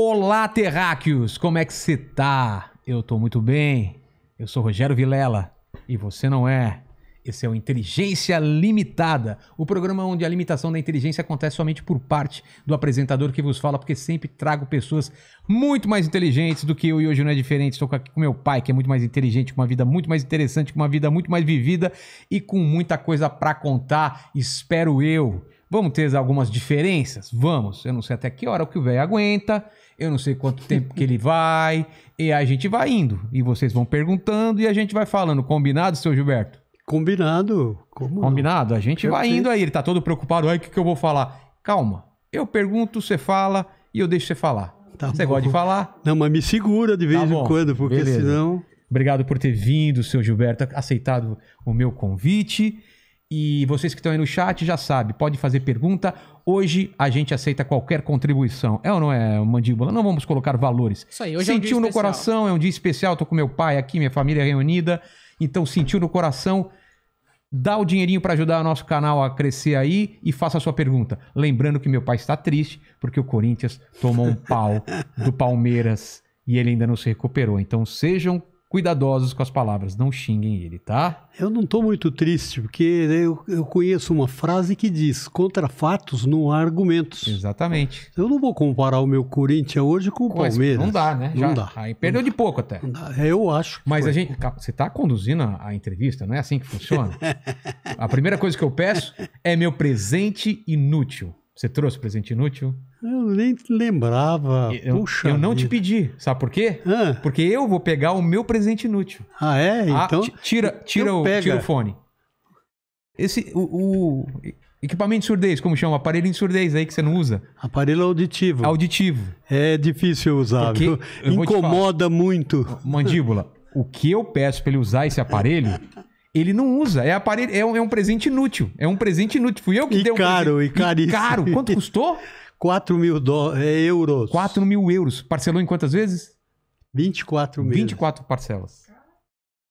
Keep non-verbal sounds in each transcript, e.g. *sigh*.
Olá, terráqueos! Como é que você tá? Eu tô muito bem. Eu sou Rogério Vilela e você não é. Esse é o Inteligência Limitada, o programa onde a limitação da inteligência acontece somente por parte do apresentador que vos fala, porque sempre trago pessoas muito mais inteligentes do que eu e hoje não é diferente. Estou aqui com meu pai, que é muito mais inteligente, com uma vida muito mais interessante, com uma vida muito mais vivida e com muita coisa para contar, espero eu. Vamos ter algumas diferenças? Vamos. Eu não sei até que hora o que o velho aguenta eu não sei quanto tempo que ele vai, e a gente vai indo. E vocês vão perguntando e a gente vai falando. Combinado, seu Gilberto? Combinado. Como Combinado? Não? A gente vai indo aí. Ele tá todo preocupado. Aí o que, que eu vou falar? Calma. Eu pergunto, você fala e eu deixo você falar. Tá você bom. gosta de falar? Não, mas me segura de tá vez tá em quando, porque Beleza. senão. Obrigado por ter vindo, seu Gilberto, aceitado o meu convite. E vocês que estão aí no chat já sabem, pode fazer pergunta. Hoje a gente aceita qualquer contribuição. É ou não é, Mandíbula? Não vamos colocar valores. Isso aí, hoje Sentiu é um no especial. coração, é um dia especial. Tô com meu pai aqui, minha família reunida. Então, sentiu no coração, dá o dinheirinho para ajudar o nosso canal a crescer aí e faça a sua pergunta. Lembrando que meu pai está triste porque o Corinthians tomou um pau do Palmeiras e ele ainda não se recuperou. Então, sejam cuidadosos com as palavras, não xinguem ele, tá? Eu não estou muito triste, porque eu, eu, conheço uma frase que diz: contra fatos não há argumentos. Exatamente. Eu não vou comparar o meu Corinthians hoje com o Palmeiras. Não dá, né? Já, não dá. Aí perdeu não de pouco até. Eu acho. Mas foi. a gente. Você está conduzindo a, a, entrevista, não é assim que funciona? *laughs* a primeira coisa que eu peço é meu presente inútil. Você trouxe presente inútil? Eu nem lembrava. Eu, Puxa. Eu não te pedi. Sabe por quê? Ah. Porque eu vou pegar o meu presente inútil. Ah, é? Ah, então. Ah, tira, tira, então o, tira o fone. Esse, o, o equipamento de surdez, como chama? Aparelho de surdez aí que você não usa. Aparelho auditivo. Auditivo. É difícil usar, Porque, viu? Incomoda muito. Mandíbula. O que eu peço para ele usar esse aparelho ele não usa. É, aparelho, é, um, é um presente inútil. É um presente inútil. Fui eu que e dei um caro, presente. E caro, e caro. Quanto custou? 4 *laughs* mil do... É, euros. 4 mil euros. Parcelou em quantas vezes? 24 mil. 24 parcelas.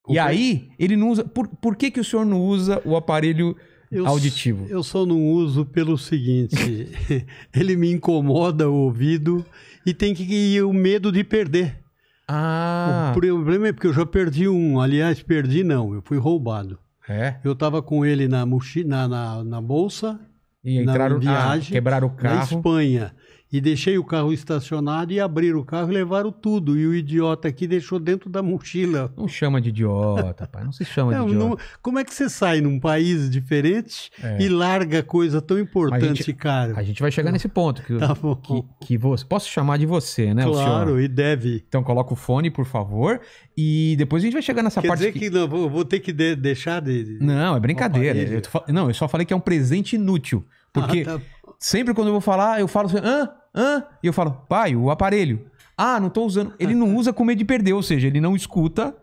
e aí, ele não usa. Por, por que, que o senhor não usa o aparelho eu, auditivo? Eu só não uso pelo seguinte: *laughs* ele me incomoda o ouvido e tem que ir o medo de perder. Ah. O problema é porque eu já perdi um. Aliás, perdi não, eu fui roubado. É? Eu tava com ele na mochi na, na, na bolsa. E entraram, na viagem, ah, quebraram o carro. Na Espanha. E deixei o carro estacionado e abriram o carro e levaram tudo. E o idiota aqui deixou dentro da mochila. Não chama de idiota, pai. Não se chama não, de idiota. Não, como é que você sai num país diferente é. e larga coisa tão importante, cara? A gente vai chegar nesse ponto. Que, tá bom. Que, que você, posso chamar de você, né? Claro, e deve. Então coloca o fone, por favor. E depois a gente vai chegar nessa Quer parte. Quer dizer que, que não, vou, vou, ter que de, deixar de. Não, é brincadeira. Eu tô, não, eu só falei que é um presente inútil. Ah, porque. Ah, tá sempre quando eu vou falar, eu falo, assim, hã? Hã? E eu falo, pai, o aparelho. Ah, não tô usando. Ele não usa com medo de perder, ou seja, ele não escuta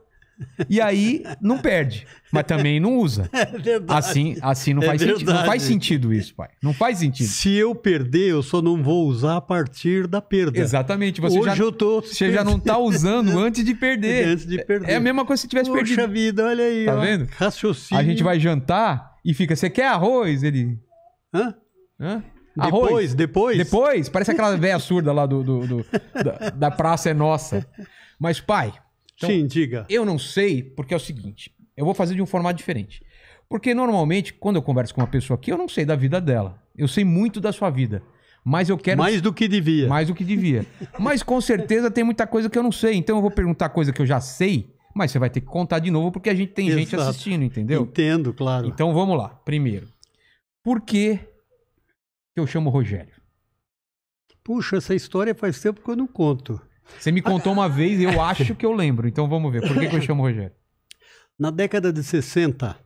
e aí não perde, mas também não usa. *laughs* É verdade. Assim, assim não, é faz sentido, não faz sentido isso, pai. Não faz sentido. Se eu perder, eu só não vou usar a partir da perda. Exatamente. Você Hoje já, eu tô Você já não está *laughs* usando antes de perder. Antes de é, é perder. É a mesma coisa se tivesse Poxa perdido. Poxa vida, olha aí. Tá ó. vendo? Raciocínio. A gente vai jantar e fica, você quer arroz? Ele... Hã? Hã? Depois, depois? Depois, parece aquela *laughs* velha surda lá do, do, do da, da, Praça é Nossa. Mas, pai. Então, Sim, diga. Eu não sei, porque é o seguinte: eu vou fazer de um formato diferente. Porque normalmente, quando eu converso com uma pessoa aqui, eu não sei da vida dela. Eu sei muito da sua vida. Mas eu quero. Mais do que devia. Mais do que devia. *laughs* mas com certeza tem muita coisa que eu não sei. Então eu vou perguntar coisa que eu já sei, mas você vai ter que contar de novo, porque a gente tem Exato. gente assistindo, entendeu? Entendo, claro. Então vamos lá. Primeiro, por que que eu chamo Rogério. Puxa, essa história faz tempo que eu não conto. Você me contou uma vez e eu *laughs* acho que eu lembro. Então vamos ver. Por que, que eu chamo Rogério? Na década de 60,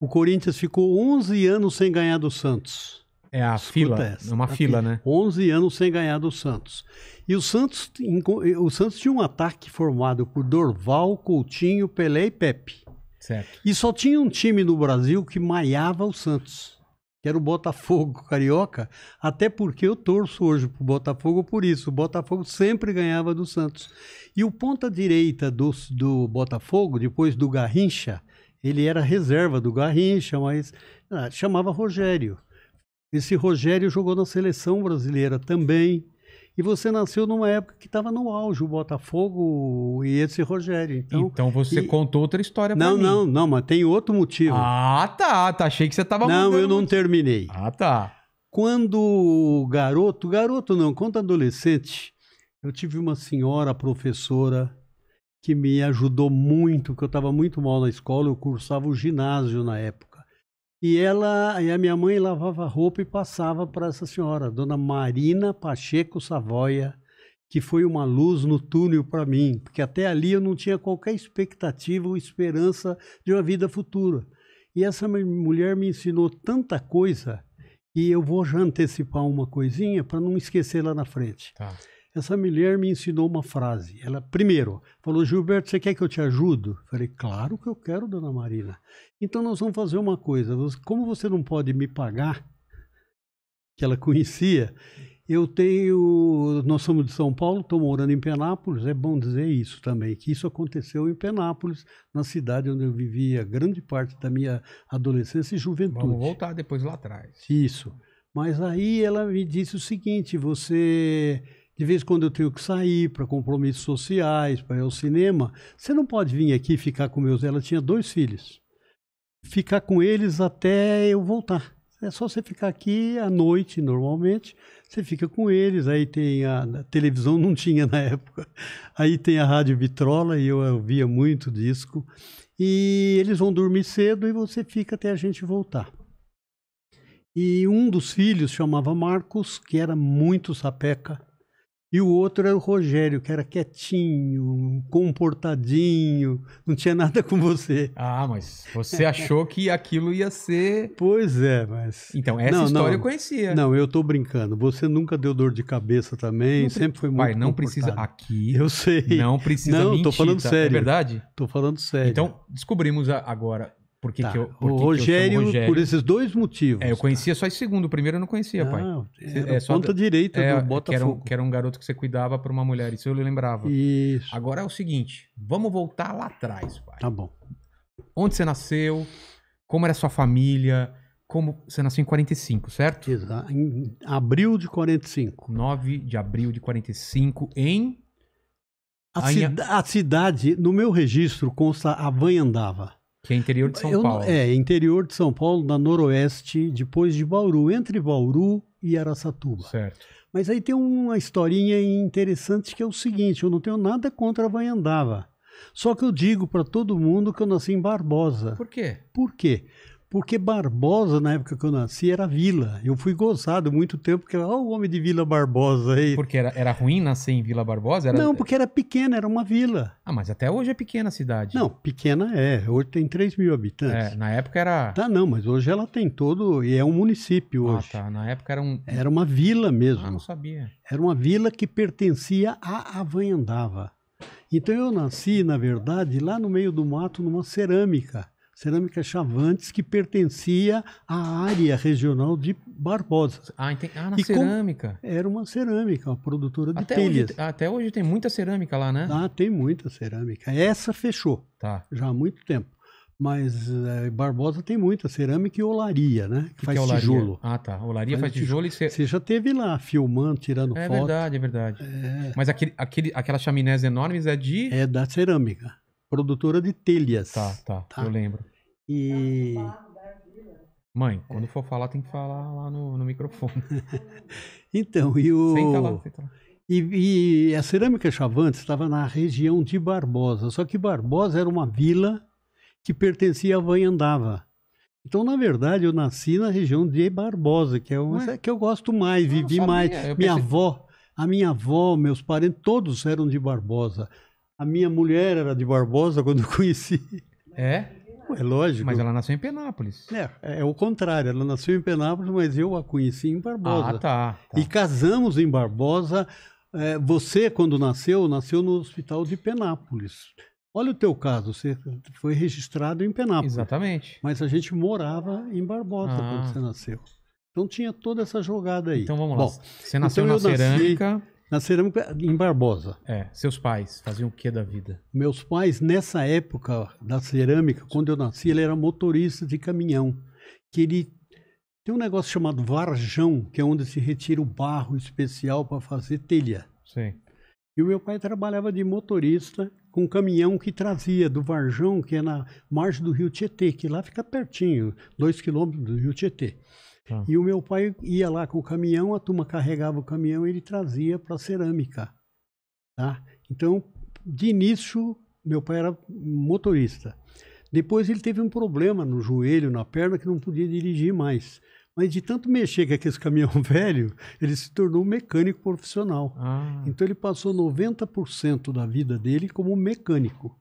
o Corinthians ficou 11 anos sem ganhar do Santos. É a Escuta fila, essa. uma fila, fila, né? 11 anos sem ganhar do Santos. E o Santos, o Santos tinha um ataque formado por Dorval, Coutinho, Pelé e Pepe. Certo. E só tinha um time no Brasil que maiava o Santos que era o Botafogo carioca, até porque eu torço hoje para o Botafogo por isso. O Botafogo sempre ganhava do Santos. E o ponta direita do, do Botafogo, depois do Garrincha, ele era reserva do Garrincha, mas ah, chamava Rogério. Esse Rogério jogou na seleção brasileira também, e você nasceu numa época que estava no auge, o Botafogo e esse Rogério. Então, então você e... contou outra história para mim. Não, não, não, mas tem outro motivo. Ah, tá, tá. Achei que você estava Não, eu não motivo. terminei. Ah, tá. Quando garoto, garoto não, quando adolescente, eu tive uma senhora professora que me ajudou muito, porque eu estava muito mal na escola, eu cursava o ginásio na época. E ela, e a minha mãe lavava roupa e passava para essa senhora, Dona Marina Pacheco Savoia, que foi uma luz no túnel para mim, porque até ali eu não tinha qualquer expectativa ou esperança de uma vida futura. E essa mulher me ensinou tanta coisa e eu vou já antecipar uma coisinha para não esquecer lá na frente. Tá. Essa mulher me ensinou uma frase. Ela, primeiro, falou: Gilberto, você quer que eu te ajude? Eu falei: Claro que eu quero, dona Marina. Então nós vamos fazer uma coisa. Como você não pode me pagar, que ela conhecia, eu tenho. Nós somos de São Paulo, estou morando em Penápolis. É bom dizer isso também, que isso aconteceu em Penápolis, na cidade onde eu vivia grande parte da minha adolescência e juventude. Vamos voltar depois lá atrás. Isso. Mas aí ela me disse o seguinte: você de vez em quando eu tenho que sair para compromissos sociais, para ir ao cinema. Você não pode vir aqui ficar com meus. Ela tinha dois filhos. Ficar com eles até eu voltar. É só você ficar aqui à noite, normalmente. Você fica com eles. Aí tem a, a televisão, não tinha na época. *laughs* Aí tem a rádio Vitrola, e eu ouvia muito disco. E eles vão dormir cedo e você fica até a gente voltar. E um dos filhos chamava Marcos, que era muito sapeca e o outro era o Rogério, que era quietinho, comportadinho, não tinha nada com você. Ah, mas você achou que aquilo ia ser. Pois é, mas. Então, essa não, história não, eu conhecia. Não, eu tô brincando. Você nunca deu dor de cabeça também, não, sempre foi muito. Pai, não precisa. Aqui. Eu sei. Não precisa. Não, mentir, tô falando tá? É sério. É verdade? Tô falando sério. Então, descobrimos agora por que tá. que eu, por o Rogério, que Rogério, por esses dois motivos. É, eu conhecia tá. só esse segundo. O primeiro eu não conhecia, pai. É, só ponta da, direita é, do Botafogo. Que era, um, que era, um, garoto que você cuidava para uma mulher. Isso eu lembrava. Isso. Agora é o seguinte. Vamos voltar lá atrás, pai. Tá bom. Onde você nasceu? Como era sua família? Como você nasceu em 45, certo? Exato. Em abril de 45. 9 de abril de 45 em... A, cida a cidade, no meu registro, consta Avanhandava. Que é interior de São eu, Paulo. É, interior de São Paulo, na noroeste, depois de Bauru, entre Bauru e Araçatuba. Certo. Mas aí tem uma historinha interessante que é o seguinte: eu não tenho nada contra a Vaiandava. Só que eu digo para todo mundo que eu nasci em Barbosa. Por quê? Por quê? Porque Barbosa, na época que eu nasci, era vila. Eu fui gozado muito tempo, porque olha o homem de Vila Barbosa aí. Porque era, era ruim nascer em Vila Barbosa? Era... Não, porque era pequena, era uma vila. Ah, mas até hoje é pequena a cidade. Não, pequena é. Hoje tem 3 mil habitantes. É, na época era. Tá, não, mas hoje ela tem todo. E é um município ah, hoje. Ah, tá. Na época era um. Era uma vila mesmo. Ah, não sabia. Era uma vila que pertencia a Avanhandava. Então eu nasci, na verdade, lá no meio do mato, numa cerâmica cerâmica Chavantes, que pertencia à área regional de Barbosa. Ah, ente... ah na e cerâmica. Com... Era uma cerâmica, uma produtora de até telhas. Hoje, até hoje tem muita cerâmica lá, né? Ah, tem muita cerâmica. Essa fechou, tá. já há muito tempo. Mas é, Barbosa tem muita cerâmica e olaria, né? Que, que faz que é tijolo. Ah, tá. Olaria faz, faz tijolo, tijolo e Você já teve lá filmando, tirando é foto. É verdade, é verdade. É... Mas aquele, aquele, aquelas chaminés enormes é de. É da cerâmica produtora de telhas. Tá, tá, tá. eu lembro. E. Mãe, é. quando for falar, tem que falar lá no, no microfone. *laughs* então, e o. Senta lá, senta lá. E, e a cerâmica Chavantes estava na região de Barbosa, só que Barbosa era uma vila que pertencia a Vanhandava. Então, na verdade, eu nasci na região de Barbosa, que é uma é que eu gosto mais, ah, eu vivi mais. minha avó, a minha avó, meus parentes, todos eram de Barbosa. A minha mulher era de Barbosa quando eu conheci. É? É lógico. Mas ela nasceu em Penápolis. É, é o contrário. Ela nasceu em Penápolis, mas eu a conheci em Barbosa. Ah, tá. tá. E casamos em Barbosa. É, você, quando nasceu, nasceu no hospital de Penápolis. Olha o teu caso, você foi registrado em Penápolis. Exatamente. Mas a gente morava em Barbosa ah. quando você nasceu. Então tinha toda essa jogada aí. Então vamos lá. Bom, você nasceu então na Cerâmica. Nasci, na cerâmica em Barbosa. É, seus pais faziam o que da vida? Meus pais, nessa época da cerâmica, quando eu nasci, ele era motorista de caminhão, que ele tem um negócio chamado varjão, que é onde se retira o barro especial para fazer telha. Sim. E o meu pai trabalhava de motorista com um caminhão que trazia do Varjão, que é na margem do rio Tietê, que lá fica pertinho, dois quilômetros do rio Tietê. Ah. E o meu pai ia lá com o caminhão, a turma carregava o caminhão e ele trazia para cerâmica. Tá? Então, de início, meu pai era motorista. Depois ele teve um problema no joelho, na perna, que não podia dirigir mais. Mas de tanto mexer com aquele caminhão *laughs* velho, ele se tornou um mecânico profissional. Ah. Então ele passou 90% da vida dele como mecânico.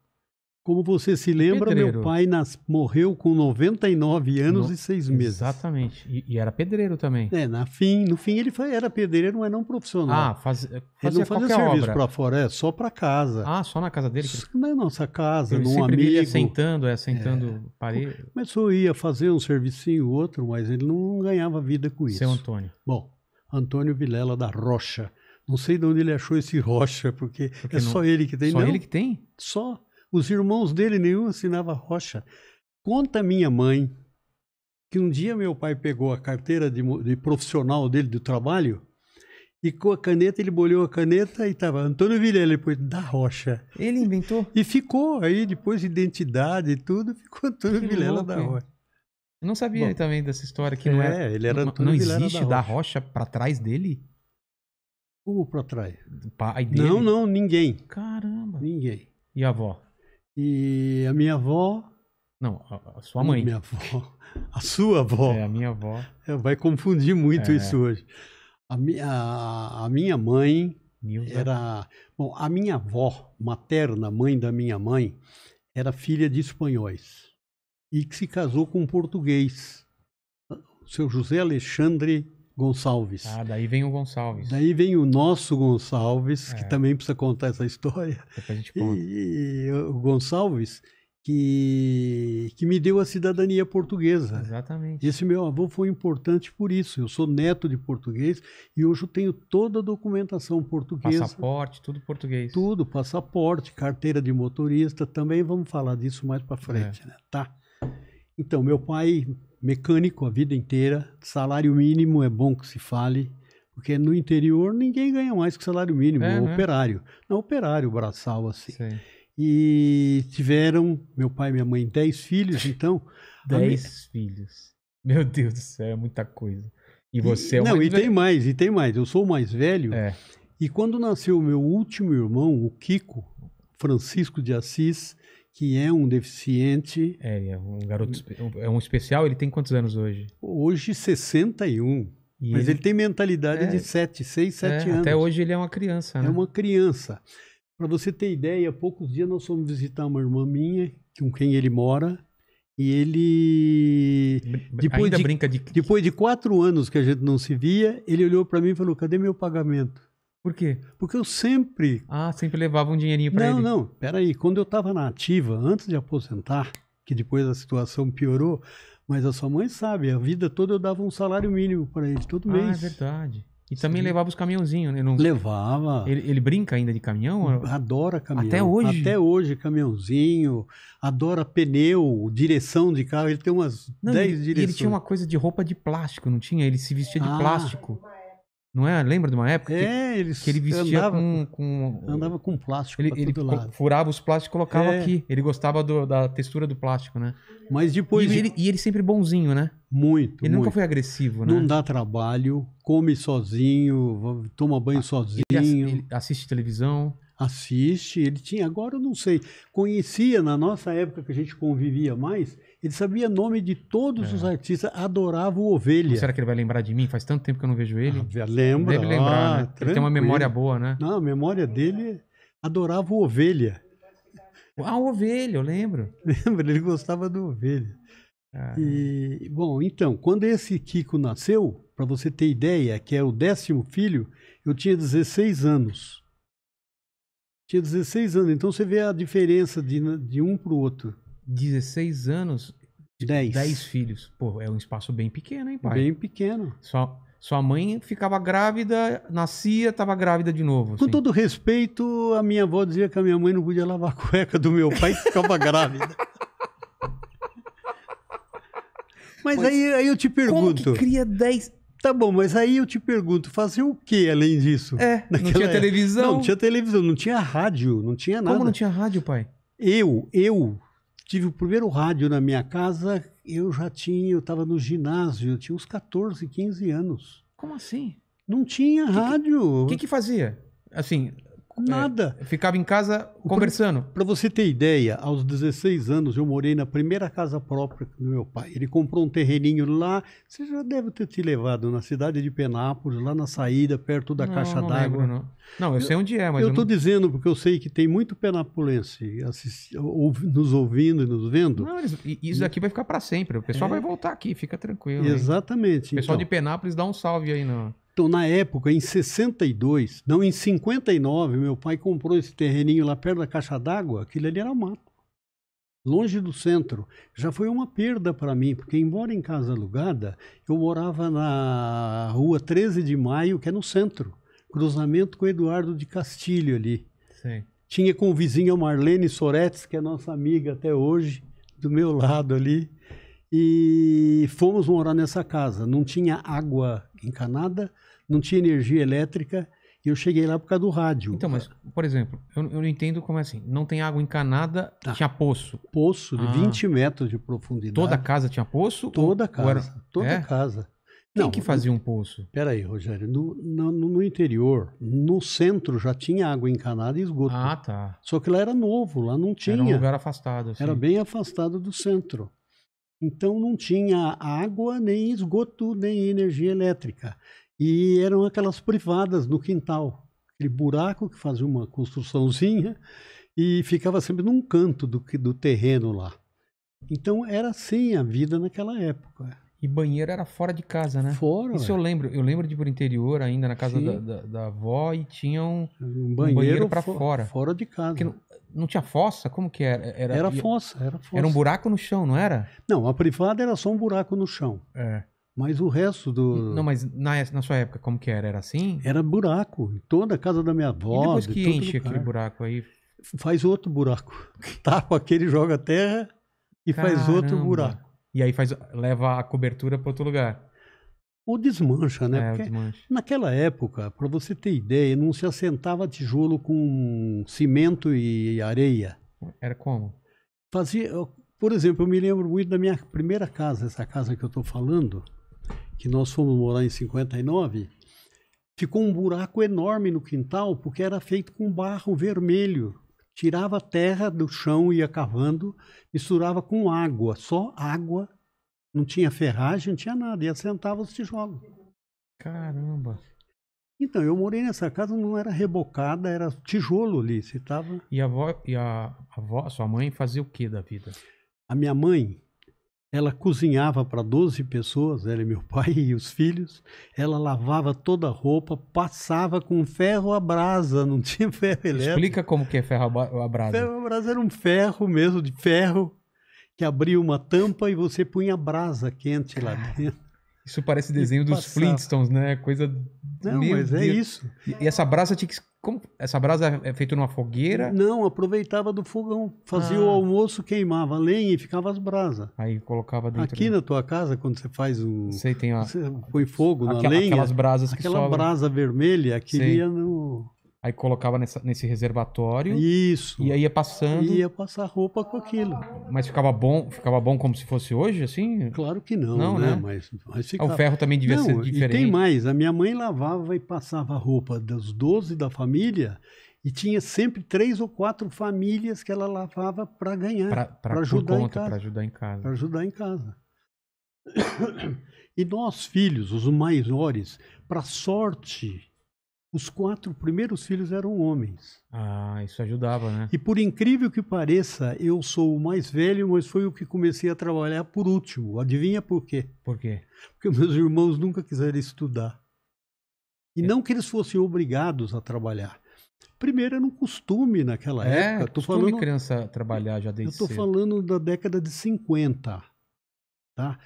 Como você se lembra, pedreiro. meu pai nas, morreu com 99 anos no, e 6 meses. Exatamente. E, e, era pedreiro também. É, na fim, no fim ele foi, era pedreiro, mas não profissional. Ah, faz, fazia Ele não fazia serviço para fora, é, só para casa. Ah, só na casa dele? Que... Na nossa casa, ele num amigo. Ele sentando, é, sentando. é. parede. Começou, ia fazer um servicinho outro, mas ele não ganhava vida com isso. Seu Antônio. Bom, Antônio Vilela da Rocha. Não sei de onde ele achou esse Rocha, porque, porque é não... só ele que tem. Só não. ele que tem? Só. Os irmãos dele nenhum assinava rocha. Conta minha mãe que um dia meu pai pegou a carteira de, de profissional dele do trabalho e com a caneta, ele bolhou a caneta e tava Antônio Vilela, depois da Rocha. Ele inventou? E ficou aí, depois de identidade e tudo, *laughs* ficou Antônio Vilela da Rocha. Eu não sabia Bom, também dessa história que é, não é. Ele era Antônio não, existe da Rocha, Rocha para trás dele? Como para trás? Do pai dele? Não, não, ninguém. Caramba. Ninguém. E a avó? E a minha avó. Não, a, sua mãe. Minha avó. A sua avó. É, a minha avó. É, vai confundir muito é. isso hoje. A minha, a, a minha mãe Nilza. era. Bom, a minha avó materna, mãe da minha mãe, era filha de espanhóis e que se casou com um português, o seu José Alexandre Gonçalves. Ah, daí vem o Gonçalves. Daí vem o nosso Gonçalves, é. que também precisa contar essa história. Depois a gente conta. E, e o Gonçalves, que, que me deu a cidadania portuguesa. Exatamente. Esse meu avô foi importante por isso. Eu sou neto de português e hoje eu tenho toda a documentação portuguesa. Passaporte, tudo português. Tudo, passaporte, carteira de motorista. Também vamos falar disso mais para frente, é. né? Tá. Então, meu pai mecânico a vida inteira, salário mínimo é bom que se fale, porque no interior ninguém ganha mais que salário mínimo, é, né? operário. Não, operário, braçal, assim. Sim. E tiveram, meu pai e minha mãe, dez filhos, então. *laughs* dez filhos. Meu Deus do céu, é muita coisa. E você e, é o Não, e velho. tem mais, e tem mais. Eu sou o mais velho. É. E quando nasceu o meu último irmão, o Kiko, Francisco de Assis, que é um deficiente. É, é um garoto. É um especial. Ele tem quantos anos hoje? Hoje, 61. E mas ele... ele tem mentalidade é, de 7, 6, 7 é, anos. Até hoje ele é uma criança, é né? É uma criança. Para você ter ideia, há poucos dias nós fomos visitar uma irmã minha, com quem ele mora, e ele. Depois Ainda de, brinca de. Depois de quatro anos que a gente não se via, ele olhou para mim e falou: cadê meu pagamento? Por quê? Porque eu sempre. Ah, sempre levava um dinheirinho para ele. Não, não, peraí. Quando eu estava na ativa, antes de aposentar, que depois a situação piorou, mas a sua mãe sabe, a vida toda eu dava um salário mínimo para ele todo ah, é mês. Ah, é verdade. E também Sim. levava os caminhãozinhos, né? Não... Levava. Ele, ele, brinca ainda de caminhão? Hum, adora caminhão. Até hoje? Até hoje, caminhãozinho. Adora pneu, direção de carro. Ele tem umas 10 direções. Ele tinha uma coisa de roupa de plástico, não tinha? Ele se vestia de ah. plástico. Não é? Lembra de uma época é, que, eles que ele vestia andava, com, com, Andava com plástico ele, ele furava os plásticos e colocava é. aqui. Ele gostava do, da textura do plástico, né? Mas depois... E ele, e ele sempre bonzinho, né? Muito, Ele muito. nunca foi agressivo, né? Não dá trabalho, come sozinho, toma banho sozinho. Ele, ele assiste televisão? Assiste. Ele tinha... Agora eu não sei. Conhecia, na nossa época que a gente convivia mais ele sabia nome de todos é. os artistas, adorava o Ovelha. será que ele vai lembrar de mim? Faz tanto tempo que eu não vejo ele. Ah, lembra. Deve lembrar, ah, né? Ele tem uma memória boa, né? Não, a memória dele adorava o Ovelha. Ah, o Ovelha, eu lembro. *laughs* Lembra, ele gostava do Ovelha. Ah. E, bom, então, quando esse Kiko nasceu, para você ter ideia, que é o décimo filho, eu tinha 16 anos. Tinha 16 anos, então você vê a diferença de, de um para o outro. 16 anos, 10. Tipo, 10 filhos. Pô, é um espaço bem pequeno, hein, pai? Bem pequeno. Só. Sua mãe ficava grávida, nascia, estava grávida de novo. Assim. Com todo respeito, a minha avó dizia que a minha mãe não podia lavar a cueca do meu pai e ficava grávida. *laughs* Mas, mas aí, aí eu te pergunto. Como que cria 10. Tá bom, mas aí eu te pergunto, fazer o que além disso? É, não tinha televisão. Não, não, tinha televisão, não tinha rádio, não tinha nada. Como não tinha rádio, pai? Eu, eu tive o primeiro rádio na minha casa, eu já tinha, eu estava no ginásio, eu tinha uns 14, 15 anos. Como assim? Não tinha que, rádio. O que, que fazia? Assim, é, nada. É, ficava em casa conversando. Para você ter ideia, aos 16 anos eu morei na primeira casa própria do meu pai. Ele comprou um terreninho lá. Você já deve ter te levado na cidade de Penápolis, lá na saída, perto da não, Caixa d'Água. Não. não, eu sei onde é, mas. Eu estou não... dizendo porque eu sei que tem muito penapolense nos ouvindo e nos vendo. Não, isso aqui vai ficar para sempre. O pessoal é. vai voltar aqui, fica tranquilo. Exatamente. Hein? O pessoal então... de Penápolis dá um salve aí, não. Então, na época, em 62, não, em 59, meu pai comprou esse terreninho lá perto da caixa d'água, aquilo ali era mato, longe do centro. Já foi uma perda para mim, porque, embora em casa alugada, eu morava na rua 13 de Maio, que é no centro, cruzamento com Eduardo de Castilho ali. Sim. Tinha com o vizinho Marlene Soretes, que é nossa amiga até hoje, do meu lado ali e fomos morar nessa casa. Não tinha água encanada, não tinha energia elétrica e eu cheguei lá por causa do rádio. Então, mas, por exemplo, eu, eu não entendo como é assim. Não tem água encanada, tá. tinha poço. Poço de ah. 20 metros de profundidade. Toda casa tinha poço? Toda a casa. era... Toda é? casa. Quem não, que fazia um poço? Peraí, Rogério. No, no, no, interior, no centro já tinha água encanada e esgoto. Ah, tá. Só que lá era novo, lá não tinha. Era um lugar afastado. Assim. Era bem afastado do centro. Então não tinha água, nem esgoto, nem energia elétrica. E eram aquelas privadas no quintal, aquele buraco que fazia uma construçãozinha e ficava sempre num canto do, do terreno lá. Então era assim a vida naquela época. E banheiro era fora de casa, né? Fora. Isso eu lembro. Eu lembro de ir pro interior ainda, na casa da, da, da, avó, e tinham um, um banheiro, um banheiro para fora. Fora de casa. Porque, não tinha fossa? Como que era? Era, era fossa, era fossa. Era um buraco no chão, não era? Não, a privada era só um buraco no chão. É. Mas o resto do. Não, mas na, na sua época, como que era? Era assim? Era buraco. Toda a casa da minha avó. E depois que de enche aquele é. buraco aí. Faz outro buraco. *laughs* Tapa tá, aquele, joga terra e Caramba. faz outro buraco. E aí faz, leva a cobertura para outro lugar ou desmancha, né? É, Porque desmancha. naquela época, para você ter ideia, não se assentava tijolo com cimento e areia. Era como? Fazia, por exemplo, eu me lembro muito da minha primeira casa, essa casa que eu estou falando, que nós fomos morar em 59, ficou um buraco enorme no quintal porque era feito com barro vermelho. Tirava terra do chão, ia cavando, misturava com água, só água não tinha ferragem, não tinha nada. E assentava os tijolos. Caramba. Então, eu morei nessa casa, não era rebocada, era tijolo ali. Você tava... E, a, avó, e a, a avó, sua mãe fazia o que da vida? A minha mãe, ela cozinhava para 12 pessoas, ela e meu *laughs* pai e os filhos. Ela lavava toda a roupa, passava com ferro a brasa, não tinha ferro elétrico. Explica como que é ferro a brasa. Ferro a brasa era um ferro mesmo, de ferro, que abria uma tampa e você punha brasa quente lá dentro. Isso parece desenho dos Flintstones, né? Coisa. Não, mas é Deus. é isso. E, essa brasa tinha que. Como? Essa brasa é feita numa fogueira? Não, aproveitava do fogão. Fazia ah. o almoço, queimava lenha e ficava as brasas. Aí colocava dentro. Aqui na tua casa, quando você faz um, Sei, tem a... Você põe fogo aquela, na lenha. Aquelas brasas que Aquela brasa vermelha que ia no. Aí colocava nessa, nesse reservatório. Isso. E aí ia passando. Ia passar roupa com aquilo. Mas ficava bom, ficava bom como se fosse hoje, assim? Claro que não, não né? né? Mas, mas ah, ficava... O ferro também devia não, ser diferente. E tem mais. A minha mãe lavava e passava a roupa dos 12 da família e tinha sempre três ou quatro famílias que ela lavava para ganhar. Para ajudar, conta, em casa, ajudar em casa. Para ajudar em casa. *coughs* e nós, filhos, os maiores, para sorte os quatro primeiros filhos eram homens. Ah, isso ajudava, né? E por incrível que pareça, eu sou o mais velho, mas foi o que comecei a trabalhar por último. Adivinha por quê? Por quê? Porque meus irmãos nunca quiseram estudar. E é. não que eles fossem obrigados a trabalhar. Primeiro era um costume naquela é, época. É, costume falando, criança trabalhar já desde Eu estou falando da década de 50, tá?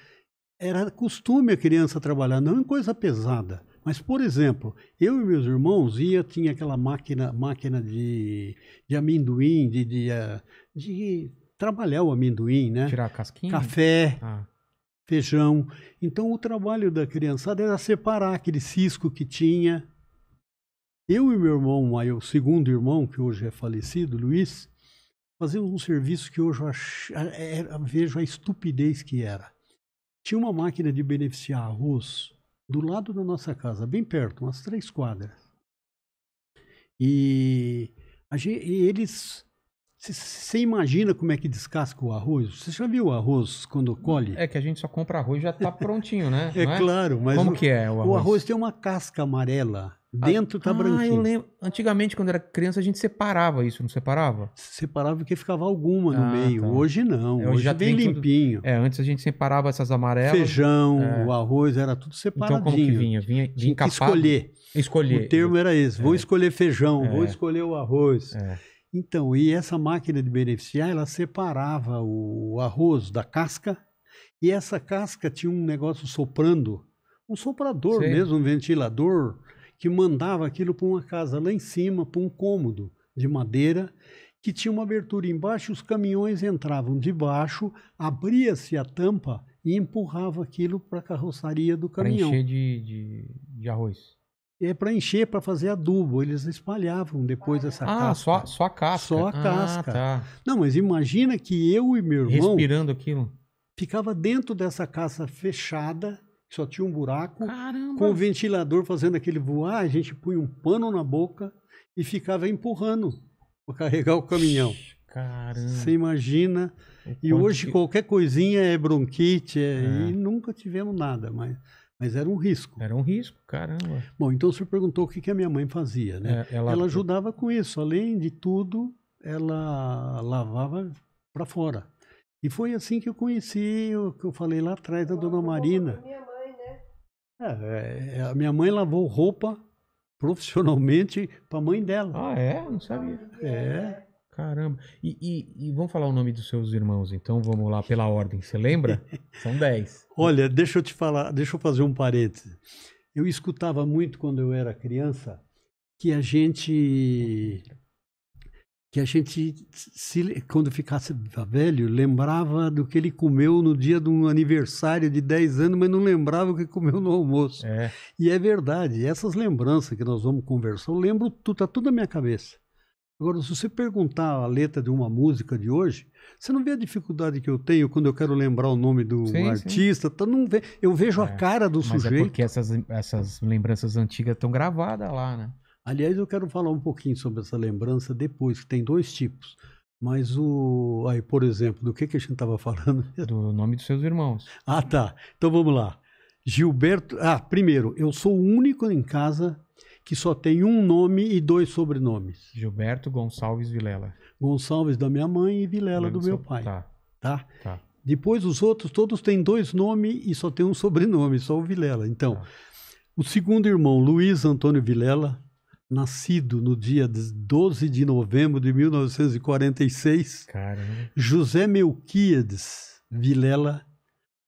Era costume a criança trabalhar, não em coisa pesada. Mas, por exemplo, eu e meus irmãos ia, tinha aquela máquina, máquina de, de amendoim, de, de, eh, de trabalhar o amendoim, né? Tirar a casquinha? Café. Ah feijão. Então o trabalho da criançada era separar aquele cisco que tinha. Eu e meu irmão, o segundo irmão, que hoje é falecido, Luiz, fazíamos um serviço que hoje eu ach... era, é, vejo a estupidez que era. Tinha uma máquina de beneficiar arroz do lado da nossa casa, bem perto, umas três quadras. E, gente, e eles. Você imagina como é que descasca o arroz? Você já viu o arroz quando colhe? É que a gente só compra arroz já está prontinho, né? é, é, claro, mas. Como o, que é o arroz? O arroz tem uma casca amarela Dentro tá ah, branquinho. Eu lembro. Antigamente, quando era criança, a gente separava isso, não separava? Separava porque ficava alguma no ah, meio. Tá. Hoje não. É, hoje já vem limpinho. Tudo... É, antes a gente separava essas amarelas. Feijão, é. o arroz, era tudo separadinho. Então como que vinha? Vinha, vinha Tinha encapado? escolher. Escolher. O termo era esse. É. Vou escolher feijão, vou é. escolher o arroz. É. Então, e essa máquina de beneficiar, ela separava o arroz da casca. E essa casca tinha um negócio soprando. Um soprador mesmo, um ventilador que mandava aquilo para uma casa lá em cima, para um cômodo de madeira, que tinha uma abertura embaixo, os caminhões entravam de baixo, abria-se a tampa e empurrava aquilo para a carroçaria do caminhão. Para encher de, de, de, arroz. É para encher, para fazer adubo. Eles espalhavam depois essa ah, casca. Ah, só, só a casca. Só a ah, casca. Tá. Não, mas imagina que eu e meu irmão. Respirando aquilo. Ficava dentro dessa casa fechada, só tinha um buraco, Caramba. com o ventilador fazendo aquele voar, a gente punha um pano na boca e ficava empurrando para carregar o caminhão. Caramba. Você imagina. E hoje que... qualquer coisinha é bronquite, é... É. e nunca tivemos nada, mas, mas era um risco. Era um risco, caramba. Bom, então o senhor perguntou o que, que a minha mãe fazia, né? É, ela... ela ajudava com isso. Além de tudo, ela lavava para fora. E foi assim que eu conheci o que eu falei lá atrás da dona Marina. É, é, a minha mãe lavou roupa profissionalmente *laughs* para a mãe dela. Ah, é? Não sabia. É. Caramba. E, e, e, vamos falar o nome dos seus irmãos, então vamos lá pela ordem. Você lembra? *laughs* São dez. Olha, deixa eu te falar, deixa eu fazer um parêntese. Eu escutava muito quando eu era criança que a gente que a gente, se, quando ficasse velho, lembrava do que ele comeu no dia de um aniversário de 10 anos, mas não lembrava o que comeu no almoço. É. E é verdade, essas lembranças que nós vamos conversar, eu lembro tudo, tá tudo na minha cabeça. Agora, se você perguntar a letra de uma música de hoje, você não vê a dificuldade que eu tenho quando eu quero lembrar o nome do sim, artista. Sim. Tá, então não vê, eu vejo é, a cara do mas é sujeito. É porque essas, essas lembranças antigas estão gravadas lá, né? Aliás, eu quero falar um pouquinho sobre essa lembrança depois, que tem dois tipos. Mas o. Aí, por exemplo, do que, que a gente estava falando? *laughs* Do nome dos seus irmãos. Ah, tá. Então vamos lá. Gilberto. Ah, primeiro, eu sou o único em casa que só tem um nome e dois sobrenomes. Gilberto Gonçalves Vilela. Gonçalves da minha mãe e Vilela do meu pai. Tá. Tá? tá. Depois os outros, todos têm dois nomes e só tem um *laughs* sobrenome, só o Vilela. Então, tá. o segundo irmão, Luiz Antônio Vilela, nascido no dia 12 de novembro de 1946. Caramba. José Melquíades Vilela,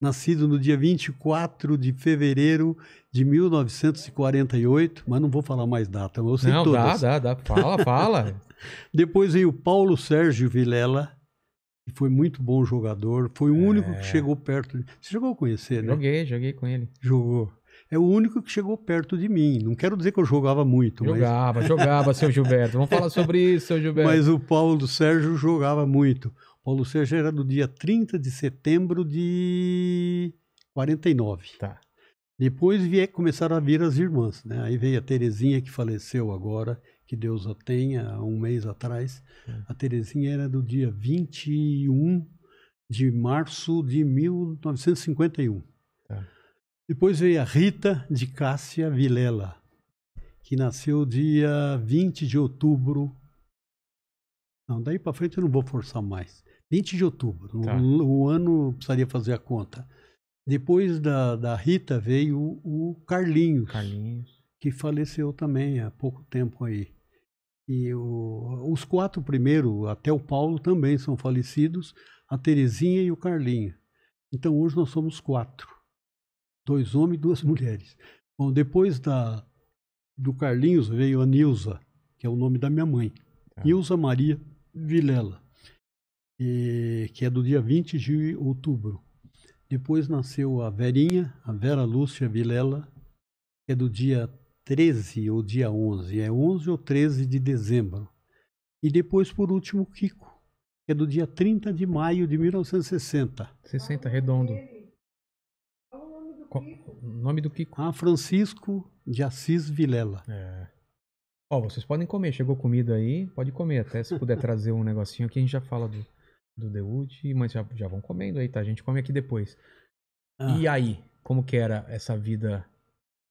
nascido no dia 24 de fevereiro de 1948, mas não vou falar mais data, eu sei não, todas. Dá, dá, dá, fala, fala. *laughs* Depois veio Paulo Sérgio Vilela, que foi muito bom jogador, foi o é... único que é. chegou perto. De... Você chegou a conhecer, né? Joguei, joguei com ele. Jogou é o único que chegou perto de mim. Não quero dizer que eu jogava muito. Jogava, mas... jogava, seu Gilberto. Vamos falar sobre isso, seu Gilberto. Mas o Paulo Sérgio jogava muito. O Paulo Sérgio era do dia 30 de setembro de 49. Tá. Depois vier, começaram a vir as irmãs, né? Aí veio a Terezinha que faleceu agora, que Deus a tenha, há um mês atrás. Hum. A Terezinha era do dia 21 de março de 1951. Depois veio a Rita de Cássia Vilela, que nasceu dia 20 de outubro. Não, daí para frente eu não vou forçar mais. 20 de outubro. Tá. O, o, ano precisaria fazer a conta. Depois da, da Rita veio o, o Carlinhos, Carlinhos, que faleceu também há pouco tempo aí. E o, os quatro primeiros, até o Paulo, também são falecidos, a Terezinha e o Carlinho. Então hoje nós somos quatro dois homens e duas mulheres. Bom, depois da, do Carlinhos veio a Nilza, que é o nome da minha mãe. Ah. Nilza Maria Vilela, e, que é do dia 20 de outubro. Depois nasceu a Verinha, a Vera Lúcia Vilela, que é do dia 13 ou dia 11, é 11 ou 13 de dezembro. E depois, por último, o Kiko, que é do dia 30 de maio de 1960. 60, redondo. Qual, nome do Kiko? Ah, Francisco de Assis Vilela. É. Ó, vocês podem comer. Chegou comida aí, pode comer. Até se puder *laughs* trazer um negocinho aqui, a gente já fala do, do The Wood, mas já, já vão comendo aí, tá? A gente come aqui depois. Ah. E aí, como que era essa vida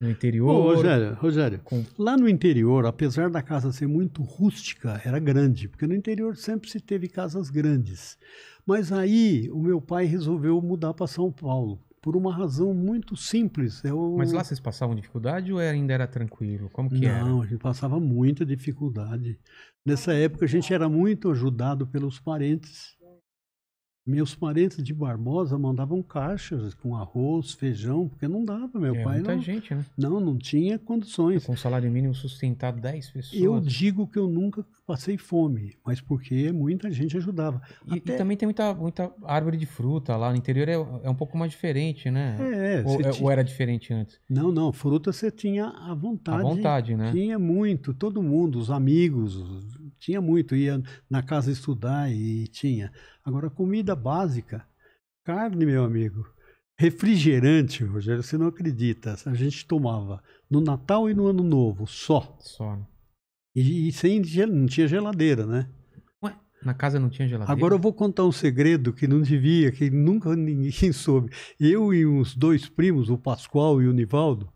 no interior? Ô, Rogério, Rogério com... lá no interior, apesar da casa ser muito rústica, era grande, porque no interior sempre se teve casas grandes. Mas aí o meu pai resolveu mudar para São Paulo por uma razão muito simples. Eu... É Mas lá vocês passavam dificuldade ou ainda era tranquilo? Como que Não, era? Não, a gente passava muita dificuldade. Nessa época a gente era muito ajudado pelos parentes. Meus parentes de Barbosa mandavam caixas com arroz, feijão, porque não dava. Meu é, pai muita não, gente, né? não, não tinha condições. Com salário mínimo sustentado 10 pessoas. Eu digo que eu nunca passei fome, mas porque muita gente ajudava. E, Até... e também tem muita, muita árvore de fruta lá no interior, é, é um pouco mais diferente, né? É, ou, é, tinha... ou era diferente antes? Não, não, fruta você tinha à vontade. À vontade, né? Tinha muito, todo mundo, os amigos, tinha muito, ia na casa estudar e tinha. Agora, comida básica, carne, meu amigo, refrigerante, Rogério, você não acredita, a gente tomava no Natal e no Ano Novo, só. Só. Né? E, e sem, não tinha geladeira, né? Ué, na casa não tinha geladeira? Agora eu vou contar um segredo que não devia, que nunca ninguém *laughs* soube. Eu e os dois primos, o Pascoal e o Nivaldo,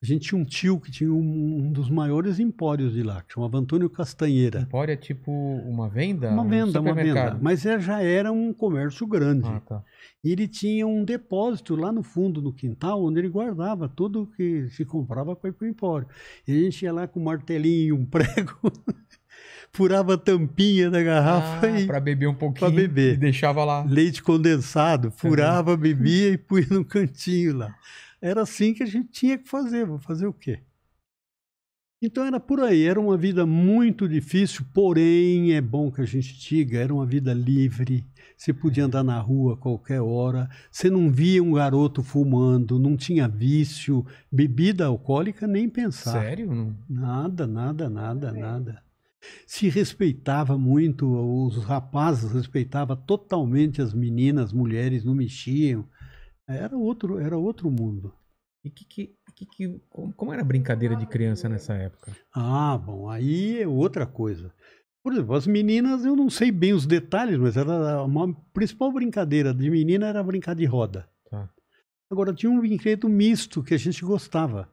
a gente tinha um tio que tinha um, um dos maiores empórios de lá, que chamava Antônio Castanheira. Empório é tipo uma venda? Uma venda, um uma venda. Mas é, já era um comércio grande. Ah, tá. E ele tinha um depósito lá no fundo, no quintal, onde ele guardava tudo que se comprava para ir para o empório. E a gente ia lá com um martelinho e um *laughs* prego. furava a tampinha da garrafa ah, e para beber um pouquinho, para beber, e deixava lá leite condensado, tá furava, bebia e punha no cantinho lá. Era assim que a gente tinha que fazer, vou fazer o quê? Então era por aí, era uma vida muito difícil, porém é bom que a gente diga, era uma vida livre, você podia andar na rua a qualquer hora, você não via um garoto fumando, não tinha vício, bebida alcoólica nem pensar. Sério? Nada, nada, nada, é. nada. Se respeitava muito, os rapazes respeitava totalmente as meninas, mulheres não mexiam, era outro, era outro mundo. E que, que, que, que como, era a brincadeira de criança nessa época? Ah, bom, aí é outra coisa. Por exemplo, as meninas, eu não sei bem os detalhes, mas era uma principal brincadeira de menina era brincar de roda. Tá. Agora tinha um brinquedo misto que a gente gostava.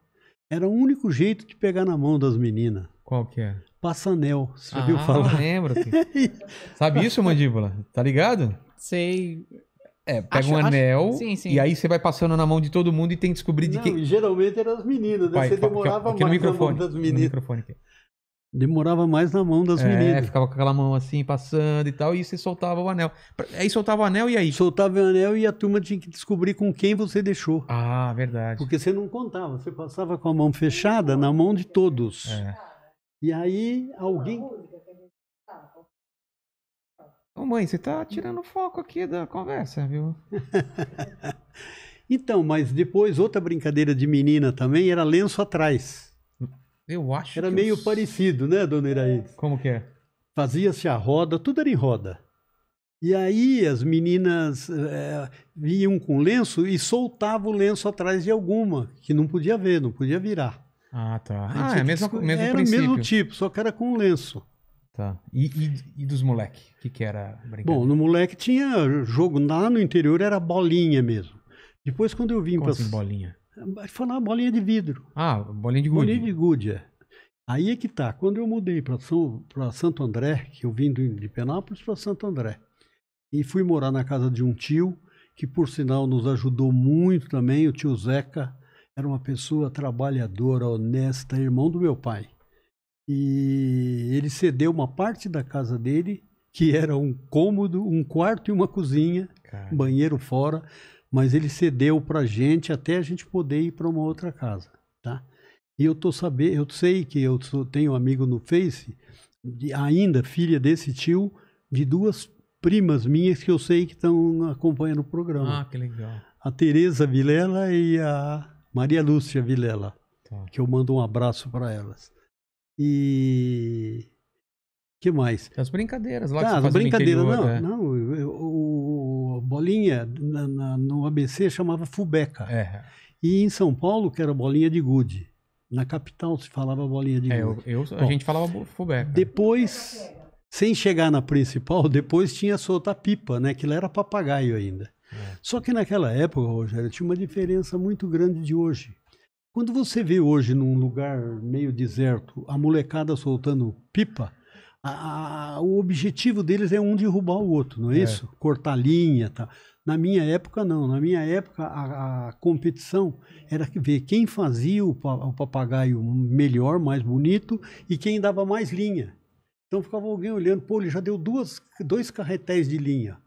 Era o único jeito de pegar na mão das meninas. Qual que é? Passanel. Você ah, viu falar? lembro. *laughs* Sabe isso, mandíbula? Tá ligado? Sei. É, pega acho, um anel acho... sim, sim. e aí você vai passando na mão de todo mundo e tem que descobrir de quem. Geralmente eram as meninas, né? Vai, você demorava aqui, aqui mais na mão das meninas. microfone aqui. Demorava mais na mão das é, meninas. Ficava com aquela mão assim, passando e tal, e você soltava o anel. Aí soltava o anel e aí? Soltava o anel e a turma tinha que descobrir com quem você deixou. Ah, verdade. Porque você não contava, você passava com a mão fechada na mão de todos. É. E aí alguém. Ô mãe, você tá tirando foco aqui da conversa, viu? *laughs* então, mas depois outra brincadeira de menina também era lenço atrás. Eu acho Era meio eu... parecido, né, dona Iraí? Como que é? Fazia-se a roda, tudo era em roda. E aí as meninas é, eh, vinham com lenço e soltavam o lenço atrás de alguma, que não podia ver, não podia virar. Ah, tá. Ah, é, mesmo, mesmo era o mesmo tipo, só que era com lenço. Tá. E, e, e dos moleque? O que, que era brincadeira? Bom, no moleque tinha jogo lá no interior, era bolinha mesmo. Depois, quando eu vim para. Assim, bolinha? Foi lá bolinha de vidro. Ah, bolinha de gude. Bolinha de gude, é. Aí é que tá. Quando eu mudei para São para Santo André, que eu vim de Penápolis para Santo André, e fui morar na casa de um tio que por sinal nos ajudou muito também, o tio Zeca, era uma pessoa trabalhadora, honesta, irmão do meu pai. E ele cedeu uma parte da casa dele, que era um cômodo, um quarto e uma cozinha, Caramba. banheiro fora, mas ele cedeu para gente até a gente poder ir para uma outra casa, tá? E eu tô saber, eu sei que eu tenho um amigo no Face, ainda filha desse tio, de duas primas minhas que eu sei que estão acompanhando o programa. Ah, que legal. A Tereza Vilela e a Maria Lúcia Vilela, tá. que eu mando um abraço para elas. E. que mais? As brincadeiras lá que tá, você as brincadeiras, interior, não. É. não o, bolinha na, na, no ABC chamava Fubeca. É. E em São Paulo, que era bolinha de gude. Na capital se falava bolinha de é, gude. Eu, eu, Bom, a gente falava Fubeca. Depois, sem chegar na principal, *laughs* depois tinha solta-pipa, né? Que lá era papagaio ainda. É. Só que naquela época, Rogério, tinha uma diferença muito grande de hoje. Quando você vê hoje num lugar meio deserto a molecada soltando pipa, a, a, o objetivo deles é um derrubar o outro, não é, é. isso? Cortar linha, tá? Na minha época não, na minha época a, a competição era ver quem fazia o, o, papagaio melhor, mais bonito e quem dava mais linha. Então ficava alguém olhando, pô, ele já deu duas, dois carretéis de linha.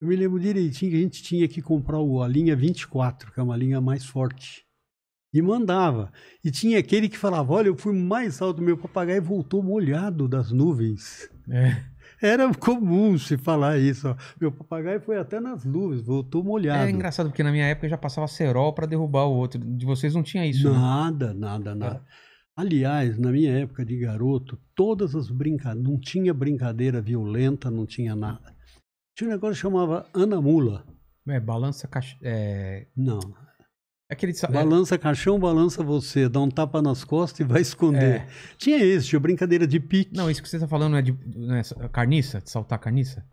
Eu me lembro direitinho que a gente tinha que comprar o, a linha 24, que é uma linha mais forte e mandava. E tinha aquele que falava: Olha, eu fui mais alto, meu papagaio voltou molhado das nuvens. É. Era comum se falar isso. Ó. Meu papagaio foi até nas nuvens, voltou molhado. É engraçado, porque na minha época já passava cerol para derrubar o outro. De vocês não tinha isso. Né? Nada, né? nada, nada. É. Aliás, na minha época de garoto, todas as brincadeiras. Não tinha brincadeira violenta, não tinha nada. Tinha um negócio que chamava Ana Mula. É, balança. Caixa... É... Não. Aquele né? Balança caixão, balança você, dá um tapa nas costas e vai esconder. É. Tinha esse, tinha brincadeira de pique. Não, isso que você está falando é de não é, carniça, de saltar carniça?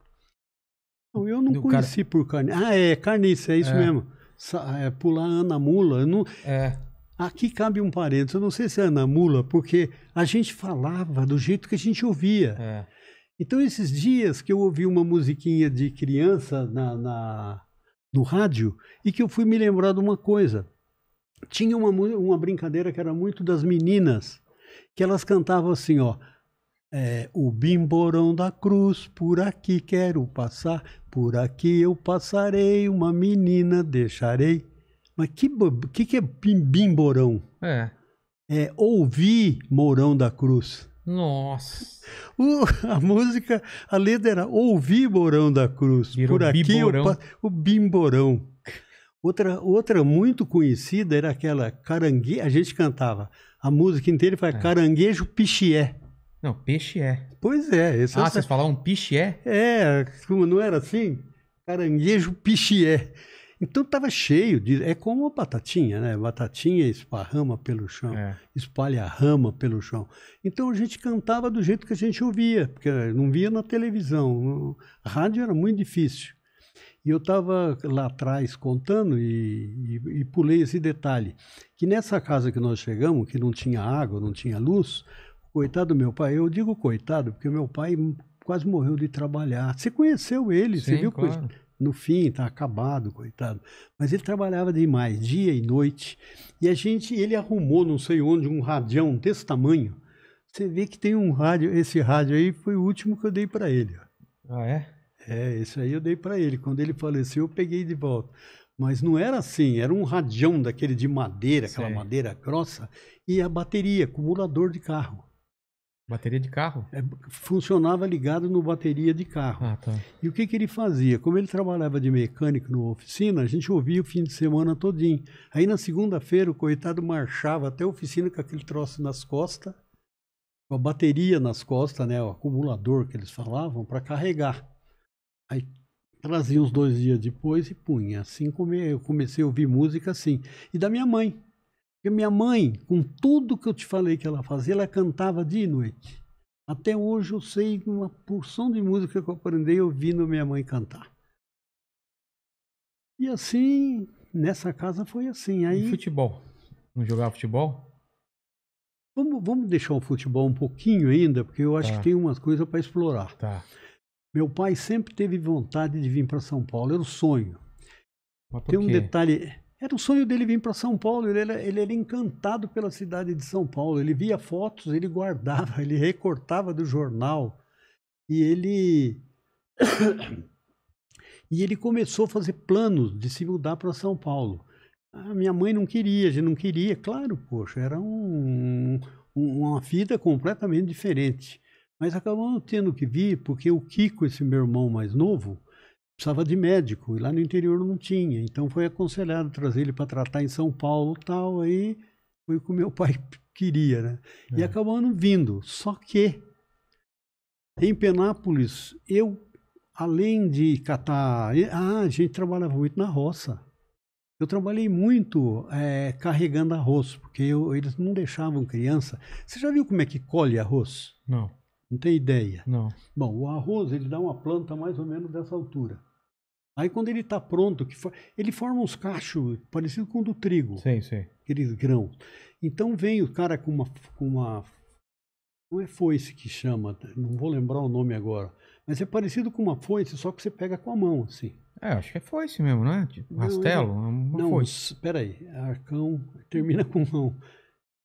Não, eu não Do conheci cara... por carniça. Ah, é, carniça, é isso é. mesmo. Sa é, pular Ana Mula. Não... É. Aqui cabe um parênteses, eu não sei se é Ana Mula, porque a gente falava do jeito que a gente ouvia. É. Então, esses dias que eu ouvi uma musiquinha de criança na, na do rádio e que eu fui me lembrar de uma coisa. Tinha uma, uma brincadeira que era muito das meninas, que elas cantavam assim, ó. É, o bimborão da cruz, por aqui quero passar, por aqui eu passarei, uma menina deixarei. Mas que, que, que é bimborão? É. É ouvir Mourão da Cruz. Nossa. O, a música, a letra era Ouvi Borão da Cruz. Virou por aqui bimborão. o, Bimborão. Outra, outra muito conhecida era aquela caranguejo. A gente cantava a música inteira foi é. Caranguejo Pichié. Não, peixe é. Pois é. Essa, ah, é essa... vocês falavam pichié? É, como não era assim? Caranguejo pichié. Então estava cheio de. É como a batatinha, né? Batatinha esparrama pelo chão, é. espalha rama pelo chão. Então a gente cantava do jeito que a gente ouvia, porque não via na televisão. rádio era muito difícil. E eu estava lá atrás contando e, e, e, pulei esse detalhe. Que nessa casa que nós chegamos, que não tinha água, não tinha luz, coitado meu pai, eu digo coitado, porque meu pai quase morreu de trabalhar. Você conheceu ele, Sim, você viu claro. coisa no fim, está acabado, coitado. Mas ele trabalhava demais, dia e noite. E a gente, ele arrumou, não sei onde, um radião desse tamanho. Você vê que tem um rádio, esse rádio aí foi o último que eu dei para ele. Ó. Ah, é? É, esse aí eu dei para ele. Quando ele faleceu, eu peguei de volta. Mas não era assim, era um radião daquele de madeira, aquela madeira grossa, e a bateria, acumulador de carro. Bateria de carro? É, funcionava ligado no bateria de carro. Ah, tá. E o que, que ele fazia? Como ele trabalhava de mecânico na oficina, a gente ouvia o fim de semana todinho. Aí na segunda-feira o coitado marchava até a oficina com aquele troço nas costas, com a bateria nas costas, né, o acumulador que eles falavam, para carregar. Aí trazia uns dois dias depois e punha. Assim come, eu comecei a ouvir música assim. E da minha mãe. Porque minha mãe, com tudo que eu te falei que ela fazia, ela cantava dia e noite. Até hoje eu sei uma porção de música que eu aprendi ouvindo minha mãe cantar. E assim, nessa casa foi assim. Aí, e futebol? Não jogar futebol? Vamos, vamos deixar o futebol um pouquinho ainda, porque eu acho tá. que tem umas coisas para explorar. Tá. Meu pai sempre teve vontade de vir para São Paulo, era o um sonho. Tem um detalhe era o sonho dele vir para São Paulo, ele era, ele era encantado pela cidade de São Paulo. Ele via fotos, ele guardava, *laughs* ele recortava do jornal. E ele. *coughs* e ele começou a fazer planos de se mudar para São Paulo. A ah, minha mãe não queria, a gente não queria, claro, poxa, era um, uma vida completamente diferente. Mas acabamos tendo que vir, porque o Kiko, esse meu irmão mais novo, precisava de médico e lá no interior não tinha. Então foi aconselhado trazer ele para tratar em São Paulo tal. Aí foi o *laughs* que meu pai queria, né? É. E acabando vindo. Só que em Penápolis, eu, além de catar. Ah, a gente trabalhava muito na roça. Eu trabalhei muito é, carregando arroz, porque eu, eles não deixavam criança. Você já viu como é que colhe arroz? Não. Não tem ideia. Não. Bom, o arroz ele dá uma planta mais ou menos dessa altura. Aí quando ele está pronto, que for, ele forma uns cachos parecidos com o do trigo. Sim, sim. Aqueles grãos. Então vem o cara com uma, com uma. Não é foice que chama, não vou lembrar o nome agora. Mas é parecido com uma foice, só que você pega com a mão, assim. É, acho que é foice mesmo, né? Tipo, rastelo, não, é uma não, foice. aí. arcão termina com mão.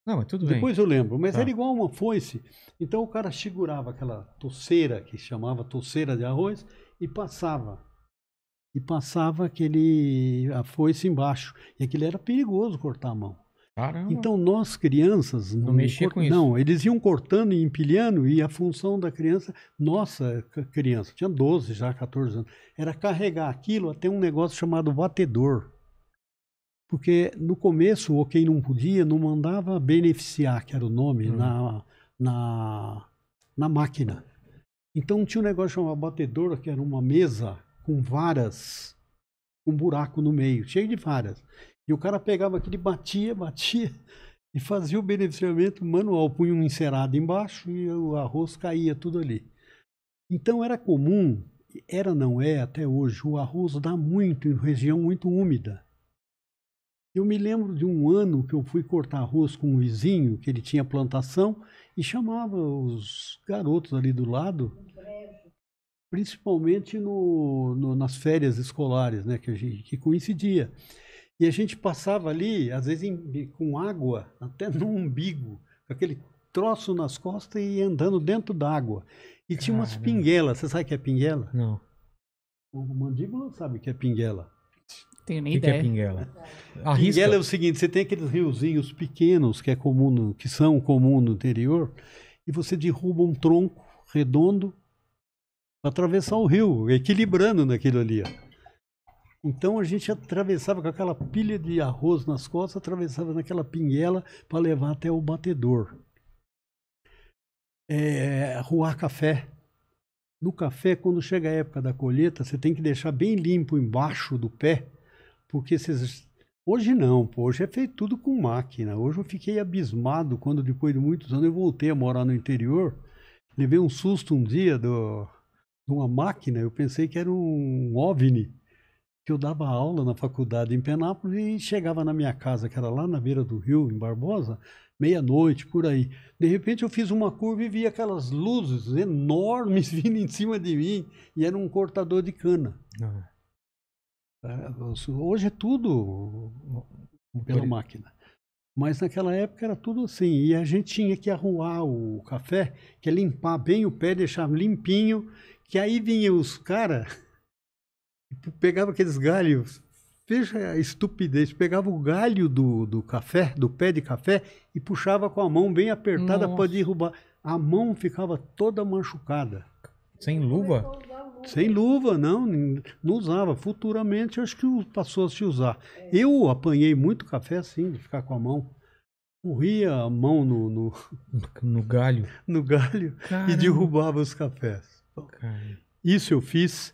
Não, tudo Depois bem. Depois eu lembro, mas tá. era igual uma foice. Então o cara segurava aquela toceira, que chamava toceira de arroz, e passava. E passava aquele a foice embaixo. E aquilo era perigoso cortar a mão. Caramba. Então nós crianças não, não mexia com isso. Não, eles iam cortando e empilhando e a função da criança, nossa criança, tinha 12 já, 14 anos, era carregar aquilo até um negócio chamado batedor porque no começo o quem não podia, não mandava beneficiar, que era o nome, hum. na, na, na máquina. Então tinha um negócio chamado batedor, que era uma mesa com varas, um buraco no meio, cheio de varas. E o cara pegava aquele, batia, batia *laughs* e fazia o beneficiamento manual, punha um encerado embaixo e o arroz caía tudo ali. Então era comum, era não é até hoje, o arroz dá muito em região muito úmida. Eu me lembro de um ano que eu fui cortar arroz com um vizinho, que ele tinha plantação, e chamava os garotos ali do lado, principalmente no, no nas férias escolares, né, que, gente, que coincidia. E a gente passava ali, às vezes em, com água, até no umbigo, aquele troço nas costas e andando dentro d'água. E tinha umas pinguelas. Você sabe o que é pinguela? Não. O mandíbula sabe o que é pinguela. Tenho nem que ideia. O que é pinguela? É. A Pinguela é o seguinte: você tem aqueles riozinhos pequenos que é comum, no, que são comum no interior, e você derruba um tronco redondo para atravessar o rio, equilibrando naquilo ali. Então a gente atravessava com aquela pilha de arroz nas costas, atravessava naquela pinguela para levar até o batedor. É, ruar café. No café, quando chega a época da colheita, você tem que deixar bem limpo embaixo do pé porque vocês. Hoje não, pô, hoje é feito tudo com máquina. Hoje eu fiquei abismado quando, depois de muitos anos, eu voltei a morar no interior. Levei um susto um dia do, de uma máquina, eu pensei que era um OVNI que eu dava aula na faculdade em Penápolis e chegava na minha casa, que era lá na beira do rio, em Barbosa, meia-noite, por aí. De repente eu fiz uma curva e vi aquelas luzes enormes *laughs* vindo em cima de mim e era um cortador de cana. Né? Hoje é tudo pela máquina. Mas naquela época era tudo assim. E a gente tinha que arruar o café, que é limpar bem o pé, deixar limpinho, que aí vinham os caras, *laughs* pegava aqueles galhos, veja a estupidez, pegava o galho do, do café, do pé de café, e puxava com a mão bem apertada para derrubar. A mão ficava toda machucada. Sem luva? Sem luva, não, não usava. Futuramente acho que passou a se usar. É. Eu apanhei muito café assim, de ficar com a mão. Corria a mão no, no, no galho. No galho *laughs* Caramba. e derrubava os cafés. Caramba. Isso eu fiz.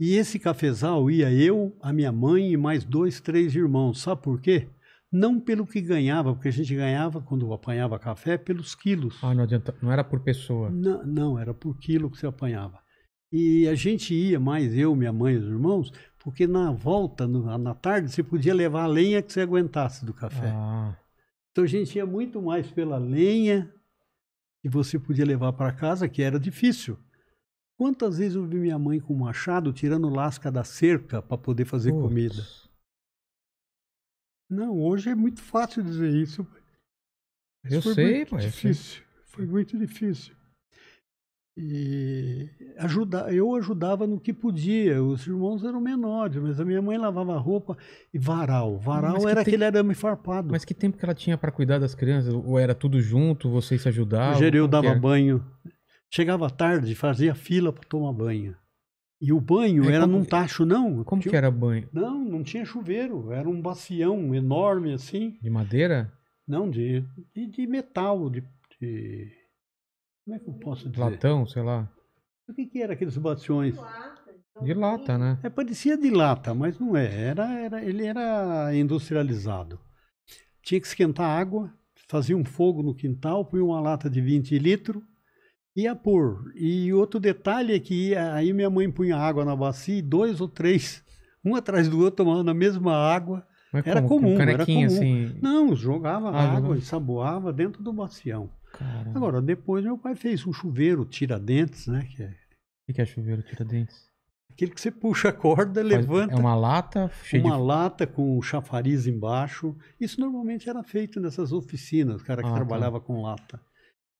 E esse cafezal ia eu, a minha mãe e mais dois, três irmãos. Sabe por quê? Não pelo que ganhava, porque a gente ganhava, quando apanhava café, pelos quilos. Ah, não adianta. Não era por pessoa? Não, não era por quilo que você apanhava. E a gente ia mais, eu, minha mãe e os irmãos, porque na volta, no, na tarde, você podia levar a lenha que você aguentasse do café. Ah. Então a gente ia muito mais pela lenha que você podia levar para casa, que era difícil. Quantas vezes eu vi minha mãe com o machado tirando lasca da cerca para poder fazer comida? Não, hoje é muito fácil dizer isso. eu sei, muito pai, é difícil. Foi muito difícil e ajuda, eu ajudava no que podia. Os irmãos eram menores, mas a minha mãe lavava roupa e varal. Varal era tem... aquele arame farpado. Mas que tempo que ela tinha para cuidar das crianças? Ou era tudo junto, vocês se ajudavam? Eu, eu dava é? banho. Chegava tarde, fazia fila para tomar banho. E o banho é, era como... num tacho, não. Como tinha... que era banho? Não, não tinha chuveiro. Era um bacião enorme assim. De madeira? Não, de, de, de metal, de... de como é que eu posso dizer? Latão, sei lá. O que, que era aqueles bastiões? De lata, né? É, parecia de lata, mas não é. Era, era, ele era industrializado. Tinha que esquentar água, fazia um fogo no quintal, punha uma lata de 20 litros, ia pôr. E outro detalhe é que aí minha mãe punha água na bacia e dois ou três, *laughs* um atrás do outro, tomando a mesma água. Mas era como, comum, com era comum. Assim... Não, jogava ah, água, e ensaboava dentro do bacião. Caramba. Agora, depois meu pai fez um chuveiro tira-dentes, né? Que é... O que é chuveiro tira-dentes? Aquele que você puxa a corda, Faz, levanta. É uma lata cheia Uma de... lata com um chafariz embaixo. Isso normalmente era feito nessas oficinas, o cara que ah, tá. trabalhava tá. com lata.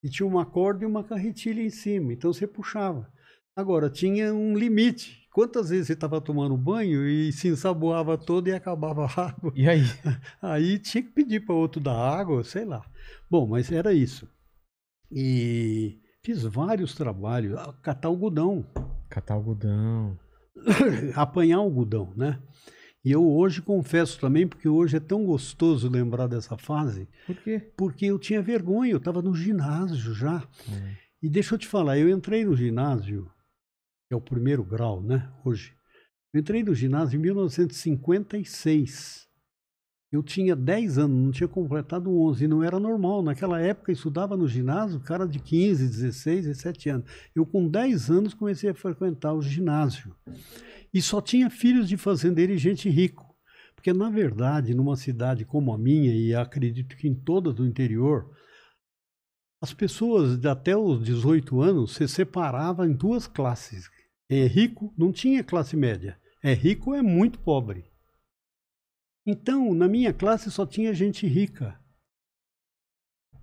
E tinha uma corda e uma carretilha em cima, então você puxava. Agora, tinha um limite. Quantas vezes você estava tomando banho e se ensaboava todo e acabava a água? E aí? *laughs* Aí tinha que pedir para outro dar água, sei lá. Bom, mas era isso. E fiz vários trabalhos. Ah, catar algodão. Catar algodão. *coughs* Apanhar algodão, né? E eu hoje confesso também, porque hoje é tão gostoso lembrar dessa fase. Por quê? Porque eu tinha vergonha, eu estava no ginásio já. Hum. E deixa eu te falar, eu entrei no ginásio, que é o primeiro grau, né? Hoje. Eu entrei no ginásio em 1956. Eu tinha 10 anos, não tinha completado 11, não era normal. Naquela época, estudava no ginásio, cara de 15, 16, 17 anos. Eu, com 10 anos, comecei a frequentar o ginásio. E só tinha filhos de fazendeiro e gente rico. Porque, na verdade, numa cidade como a minha, e acredito que em toda do interior, as pessoas de até os 18 anos se separavam em duas classes. É rico, não tinha classe média. É rico, é muito pobre. Então, na minha classe só tinha gente rica.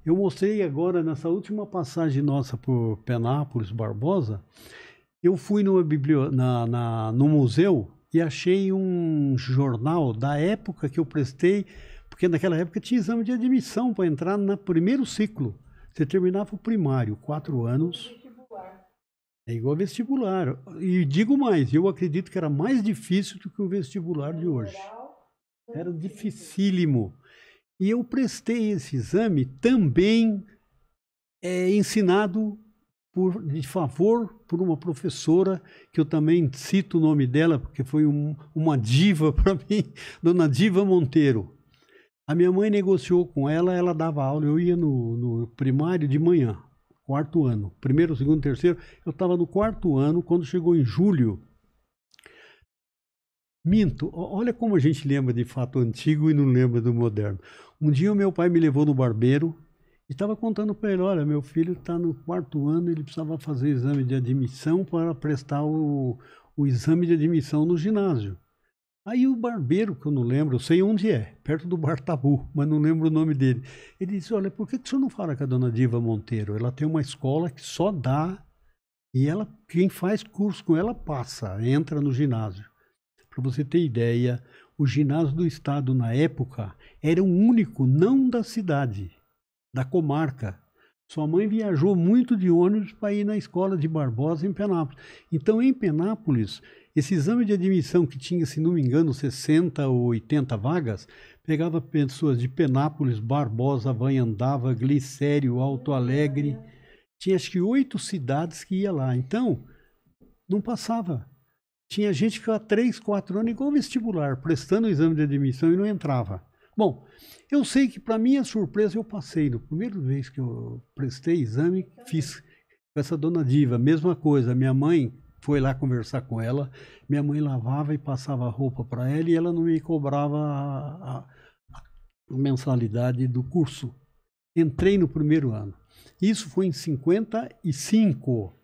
Eu mostrei agora nessa última passagem nossa por Penápolis Barbosa. Eu fui numa biblio... na, na, no museu e achei um jornal da época que eu prestei, porque naquela época tinha exame de admissão para entrar no primeiro ciclo. Você terminava o primário, quatro anos. É igual vestibular. E digo mais, eu acredito que era mais difícil do que o vestibular de hoje. Era dificílimo. E eu prestei esse exame também é, ensinado por, de favor por uma professora, que eu também cito o nome dela, porque foi um, uma diva *laughs* para mim, Dona Diva Monteiro. A minha mãe negociou com ela, ela dava aula, eu ia no, no primário de manhã, quarto ano, primeiro, segundo, terceiro. Eu estava no quarto ano, quando chegou em julho, Minto. Olha como a gente lembra de fato antigo e não lembra do moderno. Um dia o meu pai me levou no barbeiro e estava contando para ele: olha, meu filho está no quarto ano, ele precisava fazer exame de admissão para prestar o, o exame de admissão no ginásio. Aí o barbeiro, que eu não lembro, eu sei onde é, perto do Bar Tabu, mas não lembro o nome dele. Ele disse: Olha, por que, que o senhor não fala com a dona Diva Monteiro? Ela tem uma escola que só dá, e ela quem faz curso com ela passa, entra no ginásio. Para você ter ideia, o ginásio do Estado na época era o único, não da cidade, da comarca. Sua mãe viajou muito de ônibus para ir na escola de Barbosa em Penápolis. Então, em Penápolis, esse exame de admissão que tinha, se não me engano, 60 ou 80 vagas, pegava pessoas de Penápolis, Barbosa, Vanhandava, Glicério, Alto Alegre. Tinha acho que oito cidades que ia lá. Então, não passava. Tinha gente que ficou há três, quatro anos igual vestibular, prestando o exame de admissão e não entrava. Bom, eu sei que, para minha surpresa, eu passei. No primeiro vez que eu prestei exame, fiz com essa dona Diva, mesma coisa. Minha mãe foi lá conversar com ela, minha mãe lavava e passava roupa para ela e ela não me cobrava a, a mensalidade do curso. Entrei no primeiro ano. Isso foi em 55.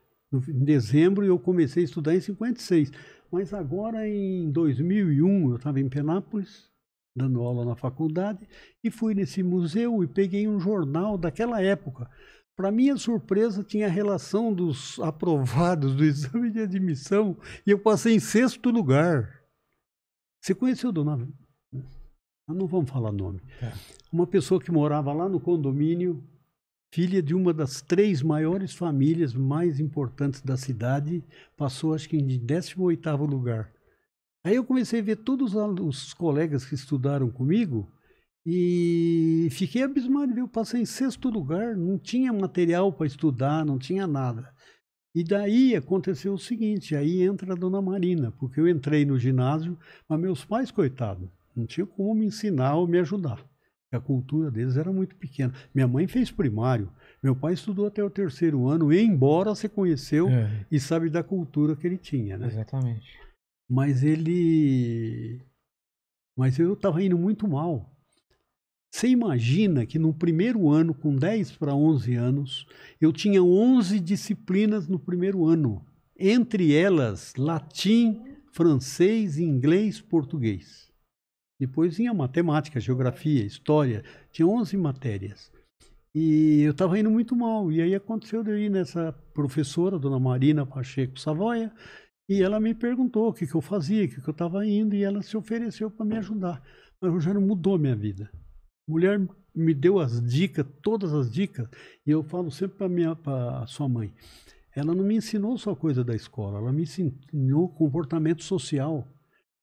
Em dezembro e eu comecei a estudar em 56. Mas agora em 2001 eu estava em Penápolis, dando aula na faculdade, e fui nesse museu e peguei um jornal daquela época. Para minha surpresa, tinha a relação dos aprovados do *laughs* exame de admissão e eu passei em sexto lugar. Você conheceu o Dona. Não vamos falar nome. É. Uma pessoa que morava lá no condomínio filha de uma das três maiores famílias mais importantes da cidade, passou acho que em 18 lugar. Aí eu comecei a ver todos os colegas que estudaram comigo e fiquei abismado, eu passei em sexto lugar, não tinha material para estudar, não tinha nada. E daí aconteceu o seguinte, aí entra a dona Marina, porque eu entrei no ginásio, mas meus pais, coitado, não tinham como me ensinar ou me ajudar. A cultura deles era muito pequena. Minha mãe fez primário, meu pai estudou até o terceiro ano, embora se conheceu é. e sabe da cultura que ele tinha, né? Exatamente. Mas ele. Mas eu estava indo muito mal. Você imagina que no primeiro ano, com 10 para 11 anos, eu tinha 11 disciplinas no primeiro ano. Entre elas, latim, francês, inglês, português. Depois vinha matemática, geografia, história, tinha 11 matérias. E eu estava indo muito mal. E aí aconteceu de eu ir nessa professora, dona Marina Pacheco Savoia, e ela me perguntou o que, que eu fazia, o que, que eu estava indo, e ela se ofereceu para me ajudar. Mas o Rogério mudou minha vida. A mulher me deu as dicas, todas as dicas, e eu falo sempre para a sua mãe. Ela não me ensinou só coisa da escola, ela me ensinou comportamento social.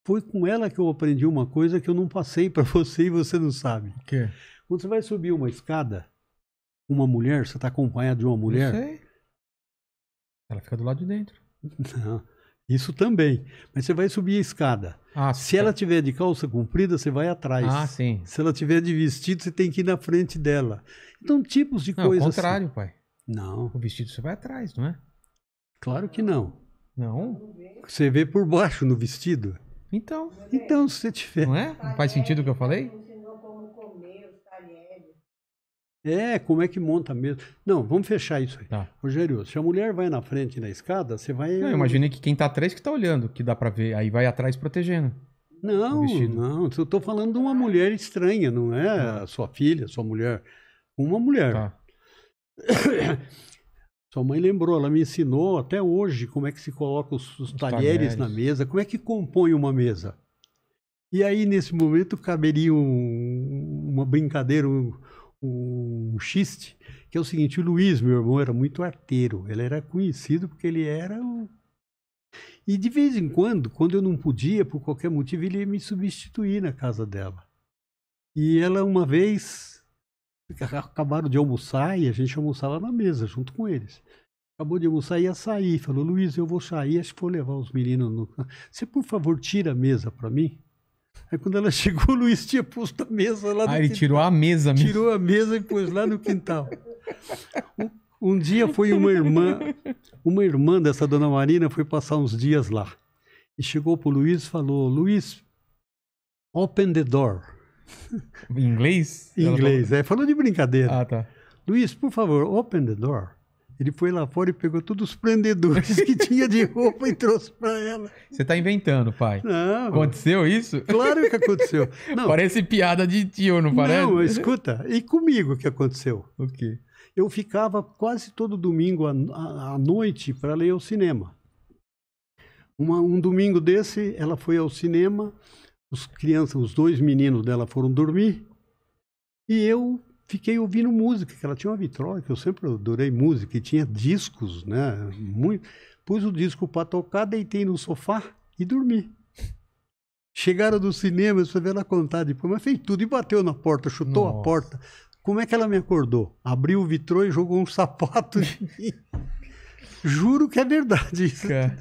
Foi com ela que eu aprendi uma coisa que eu não passei para *laughs* você e você não sabe. quê? Quando você vai subir uma escada, uma mulher, você está acompanhado de uma mulher. Eu sei. Ela fica do lado de dentro. Não, isso também. Mas você vai subir a escada. Ah, Se ela tiver de calça comprida, você vai atrás. Ah, sim. Se ela tiver de vestido, você tem que ir na frente dela. Então, tipos de não, coisas. É o assim. contrário, assim. pai. Não. O vestido você vai atrás, não é? Claro que não. Não? Você vê por baixo no vestido. Então, então se você tiver. Não é? Não faz sentido o que eu falei? Tá, é, como é que monta mesmo? Não, vamos fechar isso aí. Tá. Rogério, se a mulher vai na frente na escada, você vai. Não, imagina que quem está atrás que está olhando, que dá para ver, aí vai atrás protegendo. Não, não, eu estou falando de uma mulher estranha, não é tá. a sua filha, sua mulher. Uma mulher. Tá. *coughs* Sua mãe lembrou, ela me ensinou até hoje como é que se coloca os, os talheres, talheres, na mesa, como é que compõe uma mesa. E aí, nesse momento, caberia um, uma brincadeira, um, um xiste, que é o seguinte: o Luiz, meu irmão, era muito arteiro. Ele era conhecido porque ele era um e de vez em quando, quando eu não podia, por qualquer motivo, ele ia me substituir na casa dela. E ela, uma vez, acabaram de almoçar e a gente almoçava na mesa junto com eles. Acabou de almoçar e ia sair. Falou, Luiz, eu vou sair, acho que vou levar os meninos no. Você, por favor, tira a mesa para mim? Aí quando ela *laughs* chegou, o Luiz tinha posto a mesa lá no Ah, ele quintal. tirou a mesa mesmo. Tirou a mesa e pôs lá no quintal. Um, um dia foi uma irmã, uma irmã dessa dona Marina foi passar uns dias lá. E chegou pro Luiz e falou: Luiz, open the door. Em inglês? Em inglês, é. Falou de brincadeira. Ah, tá. Luiz, por favor, open the door. Ele foi lá fora e pegou todos os prendedores que *laughs* tinha de roupa e trouxe para ela. Você tá inventando, pai. Não. Aconteceu isso? Claro que aconteceu. *laughs* Não. Parece piada de tio, não parece? Não, escuta. E comigo que aconteceu? O quê? Eu ficava quase todo domingo à, noite para ler ao cinema. Uma, um domingo desse, ela foi ao cinema os crianças, os dois meninos dela foram dormir e eu fiquei ouvindo música, que ela tinha uma vitrola, que eu sempre adorei música, e tinha discos, né? Muito. Pus o disco para tocar, deitei no sofá e dormi. Chegaram do cinema, eu só vi ela contar depois, mas fez tudo e bateu na porta, chutou Nossa. a porta. Como é que ela me acordou? Abriu o vitrô e jogou um sapato. *laughs* Juro que é verdade isso. É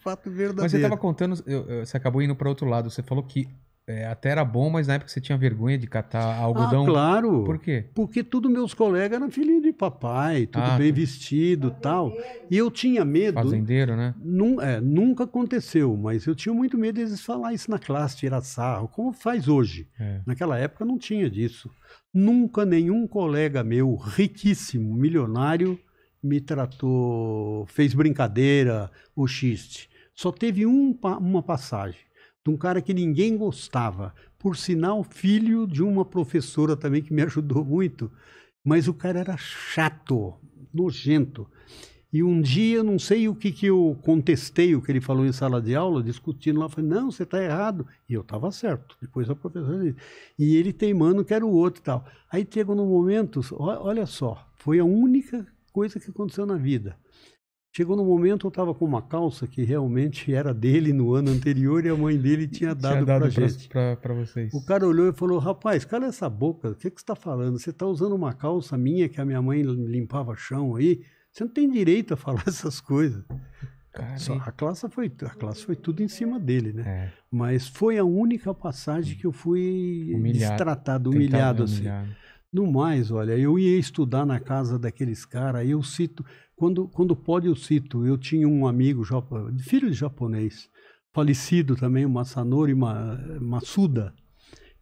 fato verdadeiro. Mas você tava contando, você acabou indo para outro lado. Você falou que é, até era bom, mas na época você tinha vergonha de catar ah, algodão. Ah, claro. Por quê? Porque tudo meus colegas eram filhinho de papai, tudo ah, bem tu... Tá. vestido tal. E eu tinha medo. Fazendeiro, né? Num, é, nunca aconteceu, mas eu tinha muito medo deles falar isso na classe, tirar sarro, como faz hoje. É. Naquela época não tinha disso. Nunca nenhum colega meu, riquíssimo, milionário, me tratou, fez brincadeira, o xiste. Só teve um, uma passagem de um cara que ninguém gostava, por sinal, filho de uma professora também que me *laughs* ajudou muito, mas o cara era chato, nojento. E um dia, não sei o que, que eu contestei, o que ele falou em sala de aula, discutindo lá, falei, não, você está errado. E eu estava certo. Depois a professora disse. E ele teimando que era o outro e tal. Aí chegou no momento, olha só, foi a única coisa que aconteceu na vida. Chegou no momento eu estava com uma calça que realmente era dele no ano anterior e a mãe dele tinha dado, para dado gente. Pra, pra, vocês. O cara olhou e falou: Rapaz, cala essa boca, o que, que você está falando? Você está usando uma calça minha que a minha mãe limpava chão aí? Você não tem direito a *laughs* falar essas coisas. Só, a, classe foi, a classe foi tudo em cima dele, né? É. Mas foi a única passagem que eu fui humilhado, destratado, humilhado, assim. Humilhado. No mais, olha, eu ia estudar na casa daqueles caras, eu cito, quando, quando pode eu cito, eu tinha um amigo, filho de japonês, falecido também, o Masanori Massuda.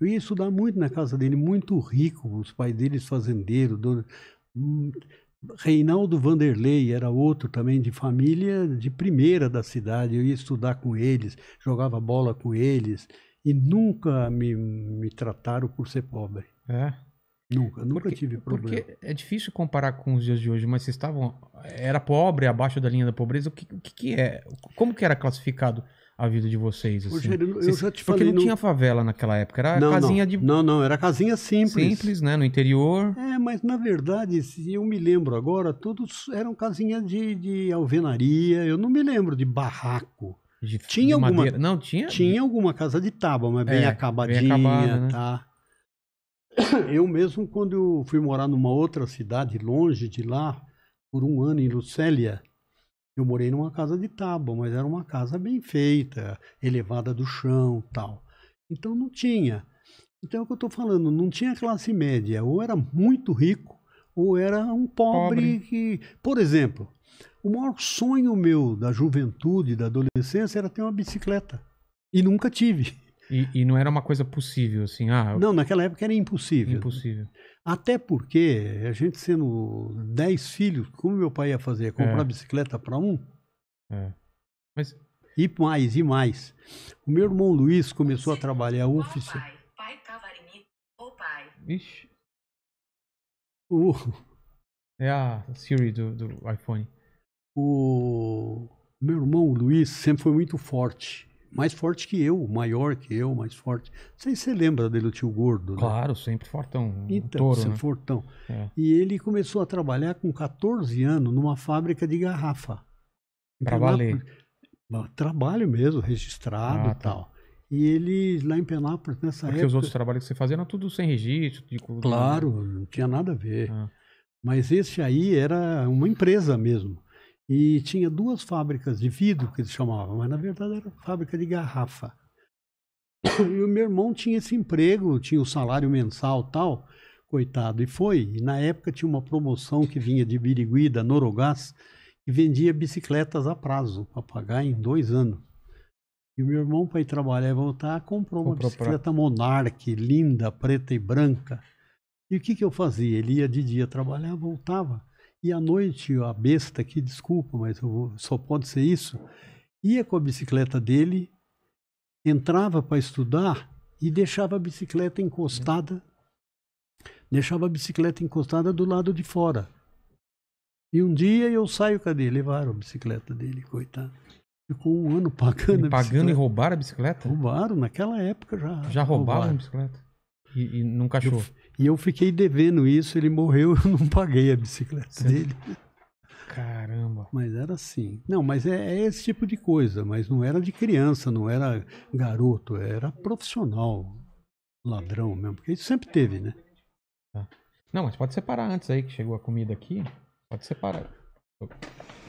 Eu ia estudar muito na casa dele, muito rico, os pais deles fazendeiros, dono, hum, Reinaldo Vanderlei era outro também de família de primeira da cidade. Eu ia estudar com eles, jogava bola com eles e nunca me, me trataram por ser pobre. É? Nunca, nunca porque, tive problema. Porque é difícil comparar com os dias de hoje, mas vocês estavam. Era pobre, abaixo da linha da pobreza. O que, o que, que é? Como que era classificado a vida de vocês? Assim? eu vocês, já te falei. Porque não, não, tinha favela naquela época, era não, casinha não, de. Não, não, era casinha simples. Simples, né? No interior. É, mas na verdade, se eu me lembro agora, todos eram casinhas de, de alvenaria. Eu não me lembro de barraco. De, tinha de alguma, madeira. Não, tinha. Tinha alguma casa de tábua, mas é, bem acabadinha, bem acabada, né? tá? *coughs* Eu mesmo, quando eu fui morar numa outra cidade longe de lá, por um ano em Lucélia, eu morei numa casa de tábua, mas era uma casa bem feita, elevada do chão tal. Então não tinha. Então é o que eu estou falando, não tinha classe média. Ou era muito rico, ou era um pobre, pobre. que. Por exemplo, o maior sonho meu da juventude, da adolescência, era ter uma bicicleta. E nunca tive. E, e, não era uma coisa possível, assim. Ah, Não, naquela época era impossível. Impossível. Até porque a gente sendo dez filhos, como meu pai ia fazer? Comprar é. bicicleta para um? É. Mas... E mais, e mais. O meu irmão Luiz começou a trabalhar oficial. Pai, pai Cavarini, o pai. Ixi. O... É a Siri do, do iPhone. O meu irmão Luiz sempre foi muito forte mais forte que eu, maior que eu, mais forte. Não sei se você lembra dele, o tio Gordo. Né? Claro, sempre fortão. Um então, touro, sempre né? fortão. É. E ele começou a trabalhar com 14 anos numa fábrica de garrafa. Trabalhei, Trabalho mesmo, registrado ah, e tá. tal. E ele, lá em Penápolis, nessa Porque época... Porque os outros trabalhos que você fazia eram tudo sem registro? De... Claro, não tinha nada a ver. Ah. Mas esse aí era uma empresa mesmo. E tinha duas fábricas de vidro, que eles chamavam, mas na verdade era fábrica de garrafa. *coughs* E o meu irmão tinha esse emprego, tinha o um salário mensal tal, coitado, e foi. E na época tinha uma promoção que vinha de Birigui, da Norogás, e vendia bicicletas a prazo, para pagar em dois anos. E o meu irmão, para ir trabalhar e voltar, comprou, comprou uma bicicleta pra... linda, preta e branca. E o que, que eu fazia? Ele ia de dia trabalhar, voltava. E à noite, a besta aqui, desculpa, mas vou, só pode ser isso, ia com a bicicleta dele, entrava para estudar e deixava a bicicleta encostada, deixava a bicicleta encostada do lado de fora. E um dia eu saio, cadê? Levaram a bicicleta dele, coitado. Ficou um ano pagando e Pagando e roubaram a bicicleta? Roubaram, naquela época já. Já roubaram, roubaram. a bicicleta? E, e nunca achou? Eu, e eu fiquei devendo isso, ele morreu, *laughs* eu não paguei a bicicleta dele. Caramba. Mas era assim. Não, mas é, é, esse tipo de coisa, mas não era de criança, não era garoto, era profissional, ladrão mesmo, porque isso sempre teve, né? Tá. Não, mas pode separar antes aí que chegou a comida aqui. Pode separar.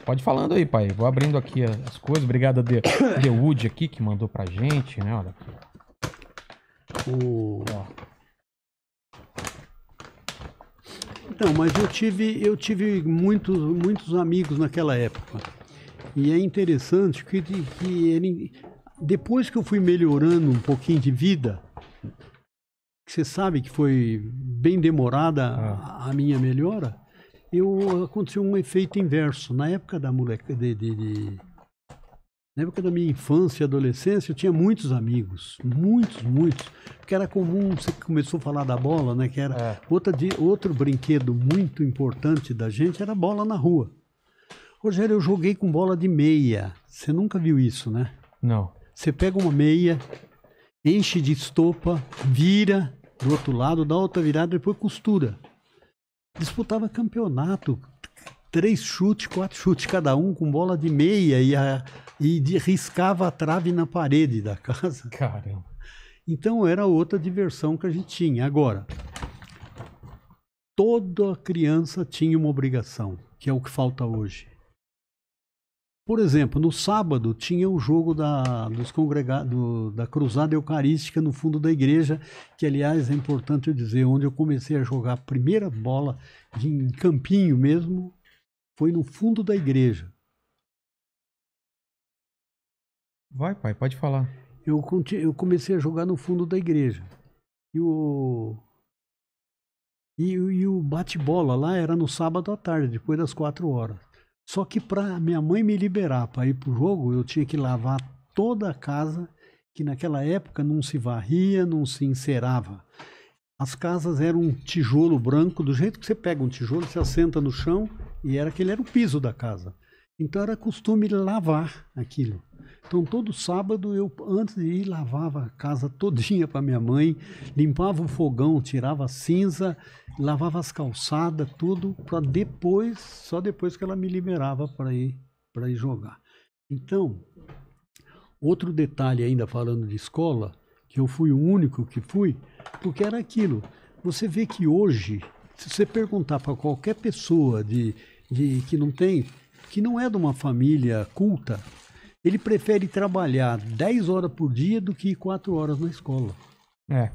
Pode falando aí, pai. Vou abrindo aqui as coisas. Obrigado a The, The Wood aqui que mandou pra gente, né? Olha aqui. O... Ó. Então, mas eu tive, eu tive muitos, muitos amigos naquela época. E é interessante que, que ele, depois que eu fui melhorando um pouquinho de vida, você sabe que foi bem demorada ah. a, a, minha melhora, eu aconteceu um efeito inverso. Na época da moleca de, de, de na época da minha infância e adolescência, eu tinha muitos amigos, muitos, muitos. Porque era comum, você começou a falar da bola, né? Que era é. outra de, outro brinquedo muito importante da gente, era bola na rua. Rogério, eu joguei com bola de meia. Você nunca viu isso, né? Não. Você pega uma meia, enche de estopa, vira do outro lado, dá outra virada, e depois costura. Disputava campeonato, três chutes, quatro chutes cada um com bola de meia e a e de, riscava a trave na parede da casa. Caramba. Então era outra diversão que a gente tinha. Agora, toda criança tinha uma obrigação, que é o que falta hoje. Por exemplo, no sábado tinha o jogo da, dos congrega, do, da Cruzada Eucarística no fundo da igreja, que aliás é importante eu dizer, onde eu comecei a jogar a primeira bola de, em campinho mesmo, foi no fundo da igreja. Vai, pai, pode falar. Eu, eu comecei a jogar no fundo da igreja. E o. E, e o bate-bola lá era no sábado à tarde, depois das quatro horas. Só que para minha mãe me liberar para ir pro jogo, eu tinha que lavar toda a casa, que naquela época não se varria, não se encerava. As casas eram um tijolo branco, do jeito que você pega um tijolo, você assenta no chão, e era aquele era o piso da casa. Então era costume lavar aquilo. Então todo sábado eu antes de ir lavava a casa todinha para minha mãe, limpava o fogão, tirava a cinza, lavava as calçadas, tudo para depois, só depois que ela me liberava para ir para ir jogar. Então, outro detalhe ainda falando de escola, que eu fui o único que fui, porque era aquilo. Você vê que hoje, se você perguntar para qualquer pessoa de, de que não tem, que não é de uma família culta, ele prefere trabalhar 10 horas por dia do que 4 horas na escola. É.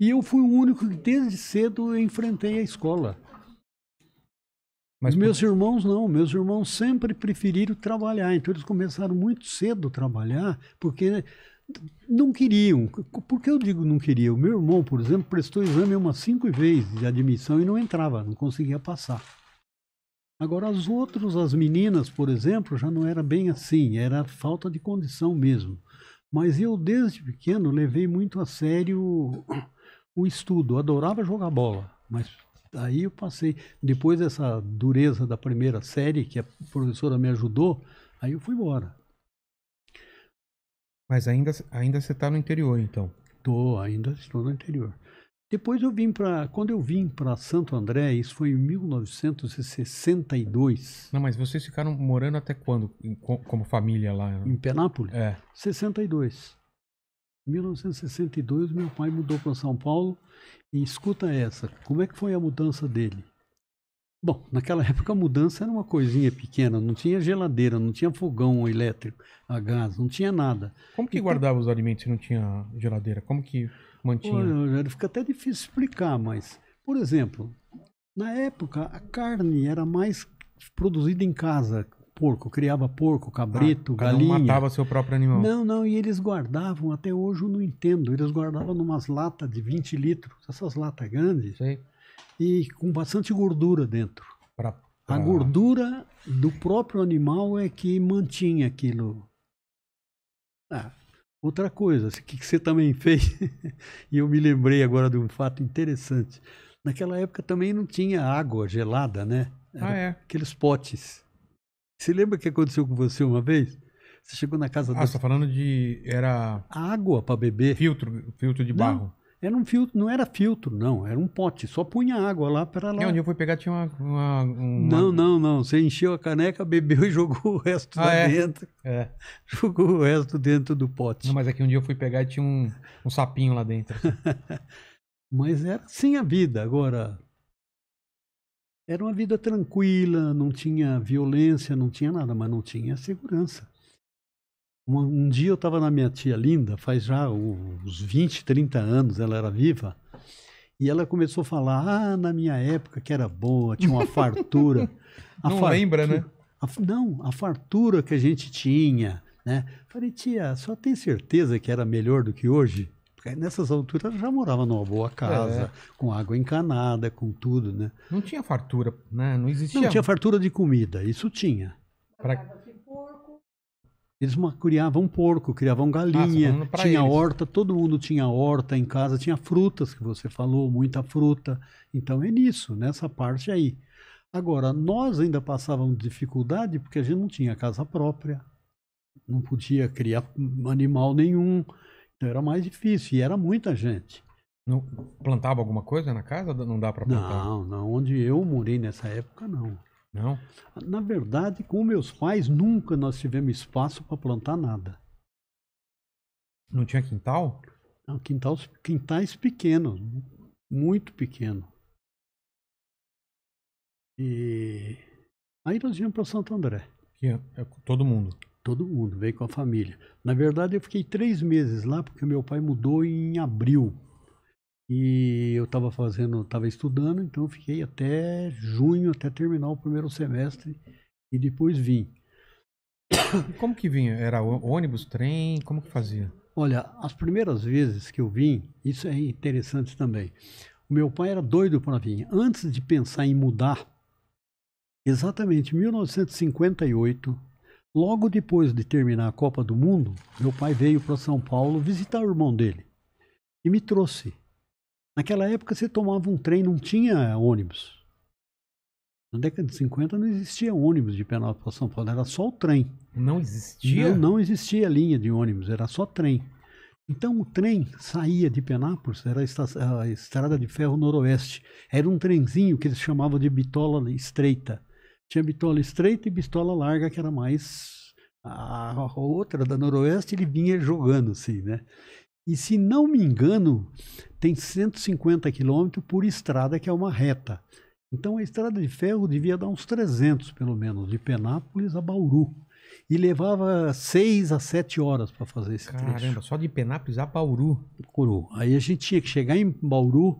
E eu fui o único que desde cedo enfrentei a escola. Mas meus por... irmãos não, meus irmãos sempre preferiram trabalhar, então eles começaram muito cedo a trabalhar, porque não queriam. Por que eu digo não queriam? Meu irmão, por exemplo, prestou exame umas cinco vezes de admissão e não entrava, não conseguia passar. Agora, as outras, as meninas, por exemplo, já não era bem assim, era falta de condição mesmo. Mas eu, desde pequeno, levei muito a sério o estudo, adorava jogar bola, mas aí eu passei. Depois dessa dureza da primeira série, que a professora me ajudou, aí eu fui embora. Mas ainda, ainda você está no interior, então? Tô, ainda estou no interior. Depois eu vim para. Quando eu vim para Santo André, isso foi em 1962. Não, mas vocês ficaram morando até quando? Em, como família lá? Em Penápolis? É. 62. 1962, meu pai mudou para São Paulo. E escuta essa: como é que foi a mudança dele? Bom, naquela *laughs* época a mudança era uma coisinha pequena, não tinha geladeira, não tinha fogão elétrico a gás, não tinha nada. Como que então, guardava os alimentos se não tinha geladeira? Como que Mantinha. Olha, Rogério, fica até difícil explicar, mas, por exemplo, na época a carne era mais produzida em casa. Porco, criava porco, cabrito, ah, galinha. não matava seu próprio animal. Não, não, e eles guardavam, até hoje eu não entendo, eles guardavam numas latas de 20 litros, essas latas grandes, Sei. e com bastante gordura dentro. Pra, pra... A ah. gordura do próprio animal é que mantinha aquilo. Ah, Outra coisa assim, que você também fez, *laughs* e eu me lembrei agora de um fato interessante. Naquela época também não tinha água gelada, né? Era ah, é. Aqueles potes. Você lembra o que aconteceu com você uma vez? Você chegou na casa ah, da. Ah, você está falando de. Era. Água para beber. Filtro, filtro de barro. Não. Era um filtro, não era filtro, não, era um pote, só punha água lá para lá. É, onde eu fui pegar tinha uma, uma, uma, Não, não, não. Você encheu a caneca, bebeu e jogou o resto ah, lá é? dentro. *laughs* É. Jogou o resto dentro do pote. Não, mas aqui é um dia eu fui pegar e tinha um, um sapinho lá dentro. *laughs* mas era assim a vida. Agora, era uma vida tranquila, não tinha violência, não tinha nada, mas não tinha segurança. Um, um dia eu estava na minha tia Linda, faz já uns 20, 30 anos, ela era viva, e ela começou a falar: ah, na minha época que era boa, tinha uma fartura. *laughs* A não fartura, lembra, né? A, não, a fartura que a gente tinha, né? Falei, tia, só tem certeza que era melhor do que hoje? Porque nessas alturas ela já morava numa boa casa, é. com água encanada, com tudo, né? Não tinha fartura, né? Não existia. Não tinha fartura de comida, isso tinha. Pra... Eles criavam um porco, criavam galinha, ah, tá tinha eles. horta, todo mundo tinha horta em casa, tinha frutas, que você falou, muita fruta. Então é nisso, nessa parte aí. Agora, nós ainda passávamos dificuldade porque a gente não tinha casa própria, não podia criar animal nenhum. Então era mais difícil e era muita gente. Não, plantava alguma coisa na casa? Não dá para plantar? Não, não. Onde eu morei nessa época, não. Não? Na verdade, com meus pais, nunca nós tivemos espaço para plantar nada. Não tinha quintal? Não, quintal, quintais pequenos, muito pequeno. E aí nós viemos para Santo André. Que é, é todo mundo? Todo mundo, veio com a família. Na verdade, eu fiquei três meses lá, porque meu pai mudou em abril e eu estava fazendo, estava estudando, então fiquei até junho, até terminar o primeiro semestre e depois vim. como que vinha? Era ônibus, trem? Como que fazia? Olha, as primeiras vezes que eu vim, isso é interessante também. O meu pai era doido para vir. Antes de pensar em mudar, exatamente em 1958, logo depois de terminar a Copa do Mundo, meu pai veio para São Paulo visitar o irmão dele e me trouxe Naquela época você tomava um trem, não tinha ônibus. Na década de 50 não existia ônibus de Penápolis para São Paulo, era só o trem. Não existia? Não, não existia linha de ônibus, era só trem. Então o trem saía de Penápolis, era a estrada de ferro noroeste. Era um trenzinho que eles chamavam de bitola estreita. Tinha bitola estreita e bitola larga, que era mais a outra da noroeste, ele vinha jogando assim, né? E se não me engano, tem 150 quilômetros por estrada, que é uma reta. Então a estrada de ferro devia dar uns 300, pelo menos, de Penápolis a Bauru. E levava 6 a 7 horas para fazer esse Caramba, trecho. Caramba, só de Penápolis a Bauru. Bauru. Aí a gente tinha que chegar em Bauru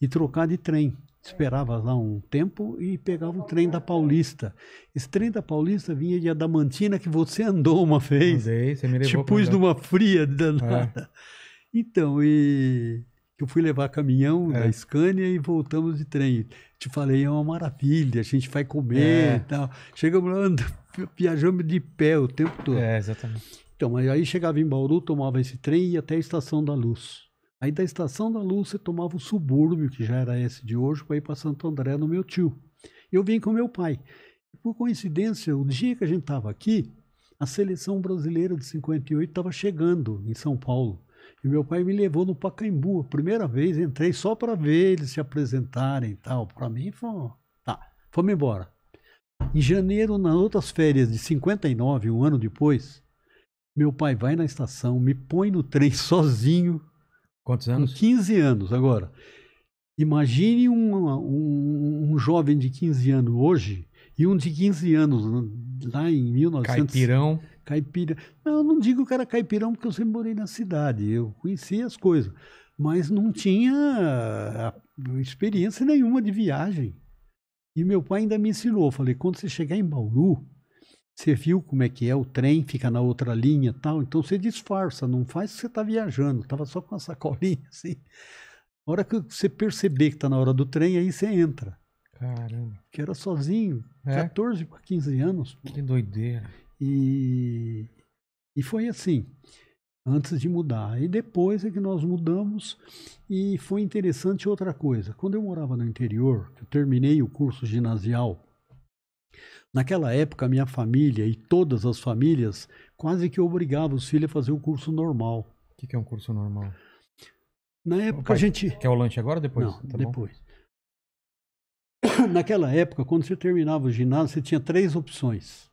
e trocar de trem. Esperava lá um tempo e pegava o trem da Paulista. Esse trem da Paulista vinha de Adamantina, que você andou uma vez. Andei, você me levou. Te pus numa fria danada. É. Então, e eu fui levar caminhão é. da Scania e voltamos de trem. Te falei, é uma maravilha, a gente vai comer é. e tal. Chegamos lá, *laughs* viajamos de pé o tempo todo. É, exatamente. Então, mas aí chegava em Bauru, tomava esse trem e ia até a Estação da Luz. Aí da Estação da Luz você tomava o subúrbio, que já era esse de hoje, para ir para Santo André no meu tio. Eu vim com meu pai. por coincidência, o dia que a gente estava aqui, a seleção brasileira de 58 estava chegando em São Paulo. E meu pai me levou no Pacaembu, a primeira vez, entrei só para ver eles se apresentarem e tal. Para mim foi. Tá, fomos embora. Em janeiro, nas outras férias de 59, um ano depois, meu pai vai na estação, me põe no trem *laughs* sozinho. Quantos anos? Com 15 anos agora. Imagine um, um, um jovem de 15 anos hoje e um de 15 anos lá em 1900. Caipirão caipira. Não, eu não digo que era caipirão porque eu sempre morei na cidade, eu conhecia as coisas, mas não tinha ah, experiência nenhuma de viagem. E meu pai ainda me ensinou, falei, quando você chegar em Bauru, você viu como é que é, o trem fica na outra linha tal, então você disfarça, não faz que você está viajando, estava só com a sacolinha *laughs* assim. A hora que você perceber que está na hora do trem, aí você entra. Caramba. Que era sozinho, é? 14 para 15 anos. Que doideira. E, e foi assim, antes de mudar. E depois é que nós mudamos e foi interessante outra coisa. Quando eu morava no interior, eu terminei o curso ginasial, naquela época minha família e todas as famílias quase que obrigava os filhos a fazer o um curso normal. O que, que, é um curso normal? Na época a gente... Quer o lanche agora ou depois? Não, tá depois. Bom? *coughs* Naquela época, quando você terminava o ginásio, você tinha três opções.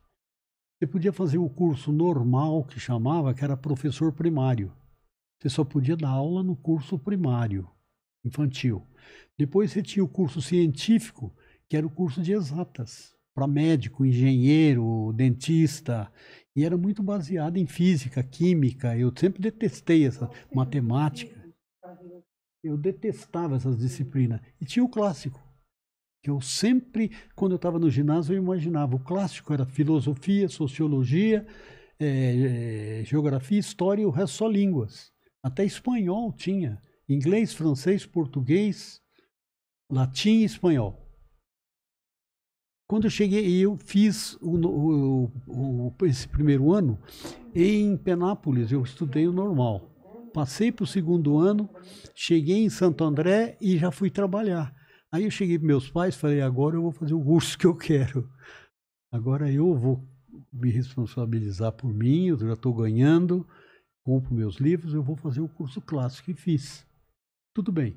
Você podia fazer o curso normal que chamava, que era professor primário. Você só podia dar aula no curso primário infantil. Depois você tinha o curso científico, que era o curso de exatas, para médico, engenheiro, dentista, e era muito baseado em física, química. Eu sempre detestei essa matemática. Eu detestava essas disciplinas. E tinha o clássico, que eu sempre, quando eu estava no ginásio, eu imaginava. O clássico era filosofia, sociologia, é, é, geografia, história e o resto só línguas. Até espanhol tinha. Inglês, francês, português, latim e espanhol. Quando eu cheguei, eu fiz o, o, o, esse primeiro ano em Penápolis, eu estudei o normal. Passei para o segundo ano, cheguei em Santo André e já fui trabalhar. Aí eu cheguei para meus pais, falei: agora eu vou fazer o curso que eu quero. Agora eu vou me responsabilizar por mim, eu já estou ganhando, compro meus livros, eu vou fazer o curso clássico e fiz. Tudo bem.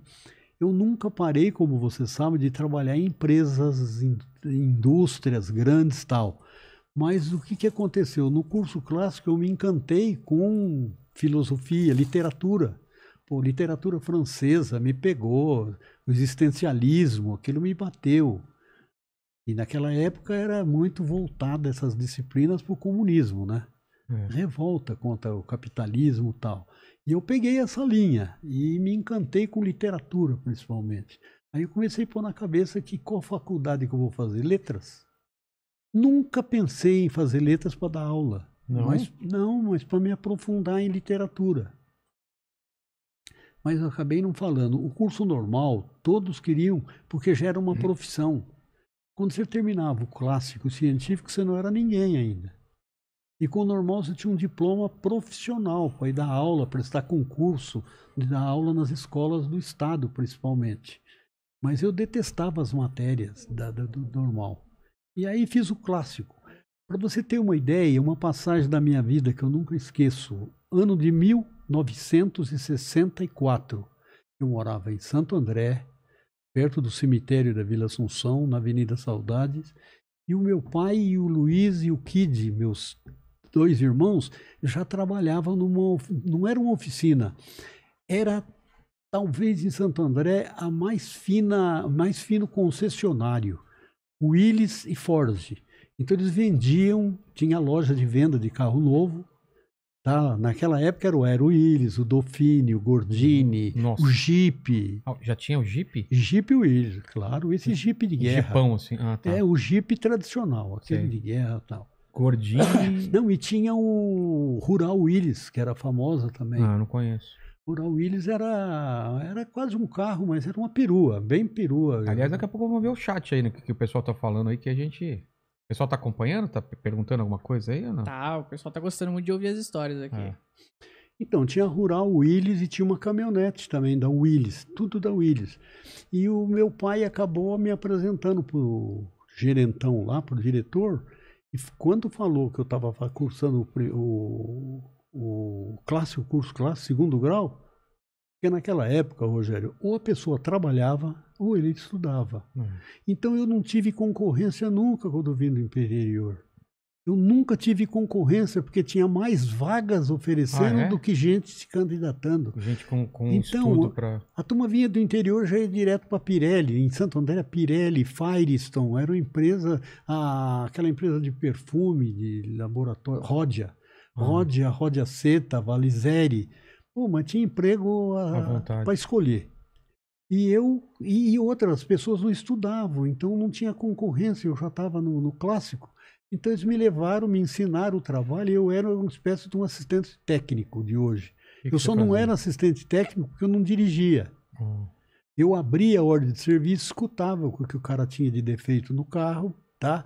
Eu nunca parei, como você sabe, de trabalhar em empresas, em indústrias grandes tal. Mas o que, que aconteceu? No curso clássico eu me encantei com filosofia, literatura. Pô, literatura francesa me pegou, o existencialismo, aquilo me bateu. E naquela época era muito voltada essas disciplinas para o comunismo, né? É. Revolta contra o capitalismo tal. E eu peguei essa linha e me encantei com literatura, principalmente. Aí eu comecei a pôr na cabeça que qual faculdade que eu vou fazer? Letras. Nunca pensei em fazer letras para dar aula. Não? Mas, não, mas para me aprofundar em literatura mas acabei não falando. O curso normal, todos queriam, porque já era uma uhum. profissão. Quando você terminava o clássico o científico, você não era ninguém ainda. E com o normal, você tinha um diploma profissional para ir dar aula, prestar concurso, dar aula nas escolas do Estado, principalmente. Mas eu detestava as matérias da, da, do normal. E aí fiz o clássico. Para você ter uma ideia, uma passagem da minha vida que eu nunca esqueço, ano de mil 1964. Eu morava em Santo André, perto do cemitério da Vila Assunção, na Avenida Saudades, e o meu pai e o Luiz e o Kid, meus dois irmãos, já trabalhavam numa não era uma oficina, era talvez em Santo André a mais fina, mais fino concessionário, Willis e Forge. Então eles vendiam, tinha loja de venda de carro novo Tá? Naquela época era o Aero Willis, o Dolphine, o Gordini, uhum. Nossa. o Jeep. Ah, já tinha o Jeep? Jeep Willis, claro. Esse Jeep de guerra. Jeepão, assim. Ah, tá. É, o Jeep tradicional, aquele Sei. de guerra e tal. Gordini. *coughs* Não, e tinha o Rural Willis, que era famosa também. Ah, não conheço. Rural Willis era, era quase um carro, mas era uma perua, bem perua. Aliás, daqui a pouco vamos ver o chat aí, né, que, que o pessoal tá falando aí, que a gente pessoal tá acompanhando? Tá perguntando alguma coisa aí ou não? Tá, o pessoal tá gostando muito de ouvir as histórias aqui. É. Então, tinha a Rural Willis e tinha uma caminhonete também da Willis, tudo da Willis. E o meu pai acabou me apresentando pro gerentão lá, pro diretor, e quando falou que eu estava cursando o, o, o clássico curso clássico, segundo grau, porque naquela época, Rogério, ou a pessoa trabalhava ou ele estudava. Uhum. Então eu não tive concorrência nunca quando vim do interior. Eu nunca tive concorrência, porque tinha mais vagas oferecendo ah, é? do que gente se candidatando. Gente com, com então, para. A turma vinha do interior já ia direto para Pirelli. Em Santo André, Pirelli, Firestone, era uma empresa, a, aquela empresa de perfume, de laboratório, Rodia. Rodia, Rodia Seta, Valizeri. Pô, mas tinha emprego para escolher. E eu e, outras pessoas não estudavam, então não tinha concorrência, eu já estava no, no, clássico. Então eles me levaram, me ensinaram o trabalho, e eu era uma espécie de um assistente técnico de hoje. Que que eu só não era assistente técnico porque eu não dirigia. Hum. Eu abria a ordem de serviço, escutava o que o cara tinha de defeito no carro, tá?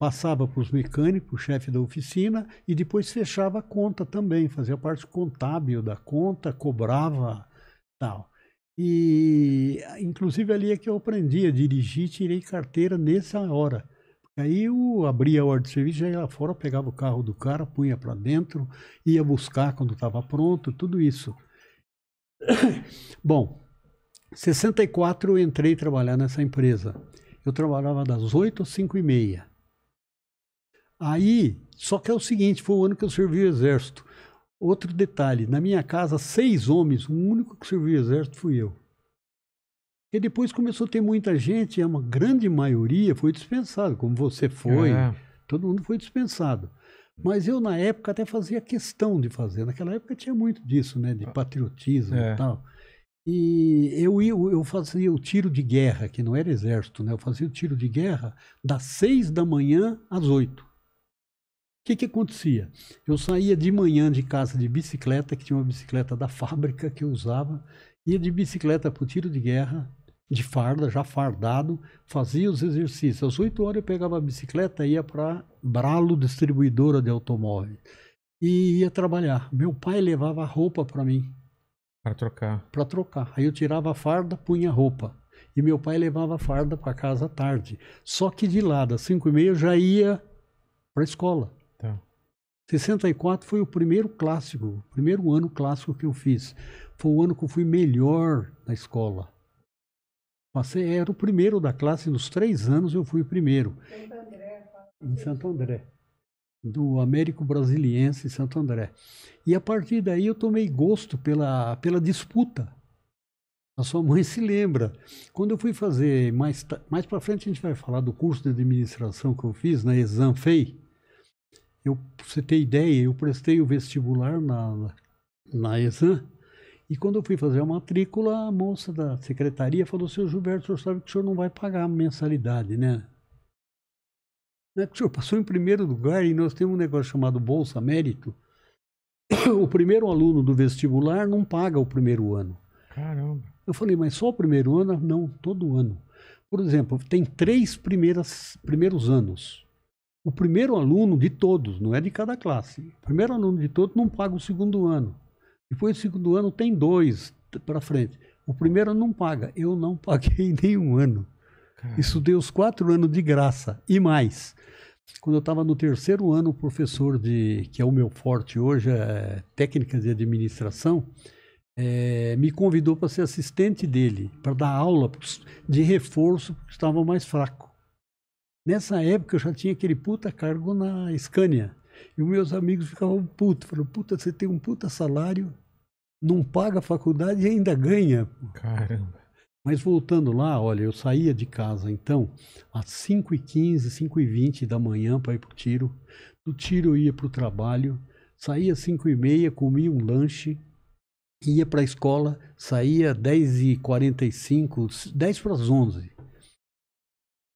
passava para os mecânicos, o chefe da oficina, e depois fechava a conta também, fazia parte contábil da conta, cobrava tal. E, ah, inclusive, ali é que eu aprendi a dirigir, tirei carteira nessa hora. Aí eu abria a hora de serviço, já ia lá fora, pegava o carro do cara, punha para dentro, ia buscar quando estava pronto, tudo isso. *coughs* Bom, 64 eu entrei trabalhar nessa empresa. Eu trabalhava das 8 às 5 e meia. Aí, só que é o seguinte, foi o ano que eu servi o exército. Outro detalhe, na minha casa, seis homens, o único que serviu exército fui eu. E depois começou a ter muita gente, e é uma grande maioria foi dispensado, como você foi. É. Todo mundo foi dispensado. Mas eu, na época, até fazia questão de fazer. Naquela época tinha muito disso, né? De ah. patriotismo é. e tal. E eu, eu fazia o tiro de guerra, que não era exército, né? Eu fazia o tiro de guerra das seis da manhã às oito. O que, que acontecia? Eu saía de manhã de casa de bicicleta, que tinha uma bicicleta da fábrica que eu usava, ia de bicicleta para o tiro de guerra, de farda, já fardado, fazia os exercícios. Às 8 horas eu pegava a bicicleta e ia para Bralo Distribuidora de Automóveis. E ia trabalhar. Meu pai levava a roupa para mim. Para trocar. Para trocar. Aí eu tirava a farda, punha a roupa. E meu pai levava a farda para casa à tarde. Só que de lá, das 5 e meia, eu já ia para a escola. 64 foi o primeiro clássico, o primeiro ano clássico que eu fiz. Foi o ano que eu fui melhor na escola. Passei, era o primeiro da classe, nos três anos eu fui o primeiro. Santo André. Em Santo André. Do Américo Brasiliense, Santo André. E a partir daí eu tomei gosto pela, pela disputa. A sua mãe se lembra. Quando eu fui fazer, mais, mais para frente a gente vai falar do curso de administração que eu fiz na Exanfei eu, pra você ter ideia, eu prestei o vestibular na, na exam e quando eu fui fazer a matrícula, a moça da secretaria falou: Seu Gilberto, o senhor sabe que o senhor não vai pagar a mensalidade, né? né? O senhor passou em primeiro lugar e nós temos um negócio chamado Bolsa Mérito. *coughs* O primeiro aluno do vestibular não paga o primeiro ano. Caramba. Eu falei, mas só o primeiro ano? Não, todo ano. Por exemplo, tem três primeiras, primeiros anos o primeiro aluno de todos, não é de cada classe, o primeiro aluno de todos não paga o segundo ano. Depois do segundo ano tem dois para frente. O primeiro não paga. Eu não *laughs* paguei nenhum ano. Caramba. Isso deu os quatro anos de graça e mais. Quando eu estava no terceiro ano, o professor de que é o meu forte hoje, é técnica de administração, é, me convidou para ser assistente dele, para dar aula de reforço, porque estava mais fraco. Nessa época eu já tinha aquele puta cargo na Scania. E os meus amigos ficavam putos. Falaram, puta, você tem um puta salário, não paga a faculdade e ainda ganha. Caramba. Mas voltando lá, olha, eu saía de casa então às 5h15, 5h20 da manhã para ir para o tiro. Do tiro eu ia para o trabalho, saía às 5h30, comia um lanche, ia para a escola, saía às 10h45, 10 para as 11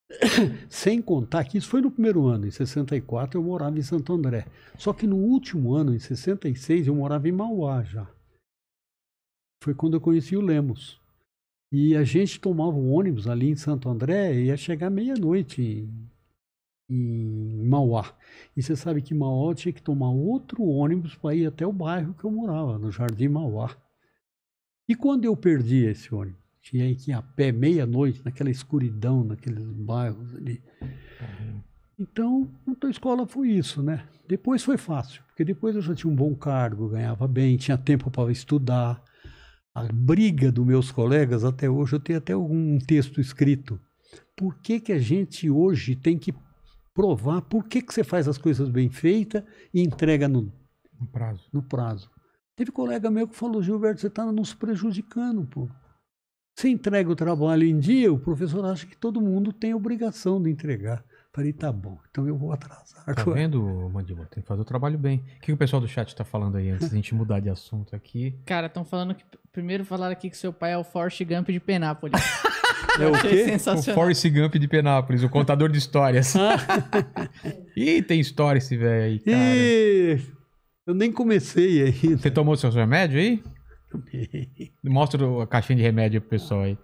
*coughs* Sem contar que isso foi no primeiro ano, em 64 eu morava em Santo André. Só que no último ano, em 66, eu morava em Mauá já. Foi quando eu conheci o Lemos. E a gente tomava um ônibus ali em Santo André e ia chegar meia-noite em, Mauá. E você sabe que Mauá tinha que tomar outro ônibus para ir até o bairro que eu morava, no Jardim Mauá. E quando eu perdi esse ônibus? Tinha que ir a pé meia-noite, naquela escuridão, naqueles bairros ali. Uhum. Então, então, a escola foi isso, né? Depois foi fácil, porque depois eu já tinha um bom cargo, ganhava bem, tinha tempo para estudar. A briga dos meus colegas até hoje, eu tenho até algum texto escrito. Por que, que a gente hoje tem que provar por que, que você faz as coisas bem feitas e entrega no, no prazo. no prazo? Teve colega meu que falou, Gilberto, você está nos prejudicando, pô. Você entrega o trabalho em dia, o professor acha que todo mundo tem obrigação de entregar. Falei, tá bom, então eu vou atrasar. Tá agora. *laughs* vendo, Mandíbula? Tem que fazer o trabalho bem. O que o pessoal do chat tá falando aí antes da gente mudar de assunto aqui? Cara, estão falando que. Primeiro falaram aqui que seu pai é o Forrest Gump de Penápolis. É o quê? O Forrest Gump de Penápolis, o contador de histórias. Ah. *laughs* Ih, tem história esse velho aí, cara. Ih, eu nem comecei ainda. Você tomou seus remédios aí? *laughs* Mostra a caixinha de remédio pro pessoal aí.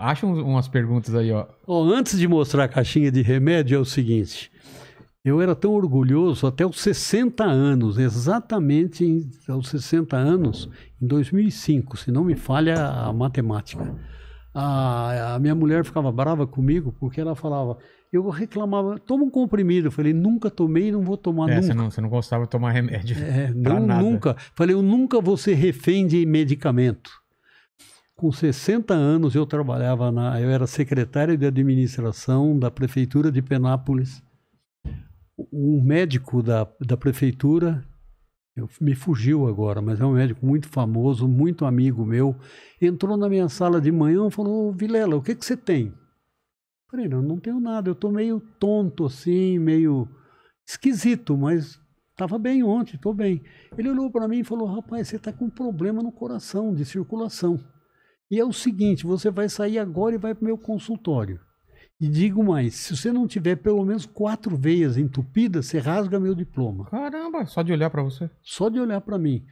Acha umas perguntas aí, ó. Oh, antes de mostrar a caixinha de remédio, é o seguinte. Eu era tão orgulhoso até os 60 anos, exatamente em, aos 60 anos, em 2005, se não me falha a matemática. A, a minha mulher ficava brava comigo porque ela falava: eu reclamava, toma um comprimido. Eu falei, nunca tomei, não vou tomar é, nunca. Você não, você não gostava de tomar remédio. É, *laughs* não, nada. nunca. Falei, eu nunca vou ser refém de medicamento. Com 60 anos eu trabalhava na. Eu era secretário de administração da prefeitura de Penápolis. Um médico da, da prefeitura, eu, me fugiu agora, mas é um médico muito famoso, muito amigo meu, entrou na minha sala de manhã e falou: Vilela, o que, que você tem? Falei, não, não tenho nada. Eu tô meio tonto assim, meio esquisito, mas tava bem ontem, tô bem. Ele olhou para mim e falou: "Rapaz, você tá com um problema no coração de circulação. E é o seguinte, você vai sair agora e vai pro meu consultório. E digo mais, se você não tiver pelo menos quatro veias entupidas, você rasga meu diploma. Caramba, só de olhar para você. Só de olhar para mim.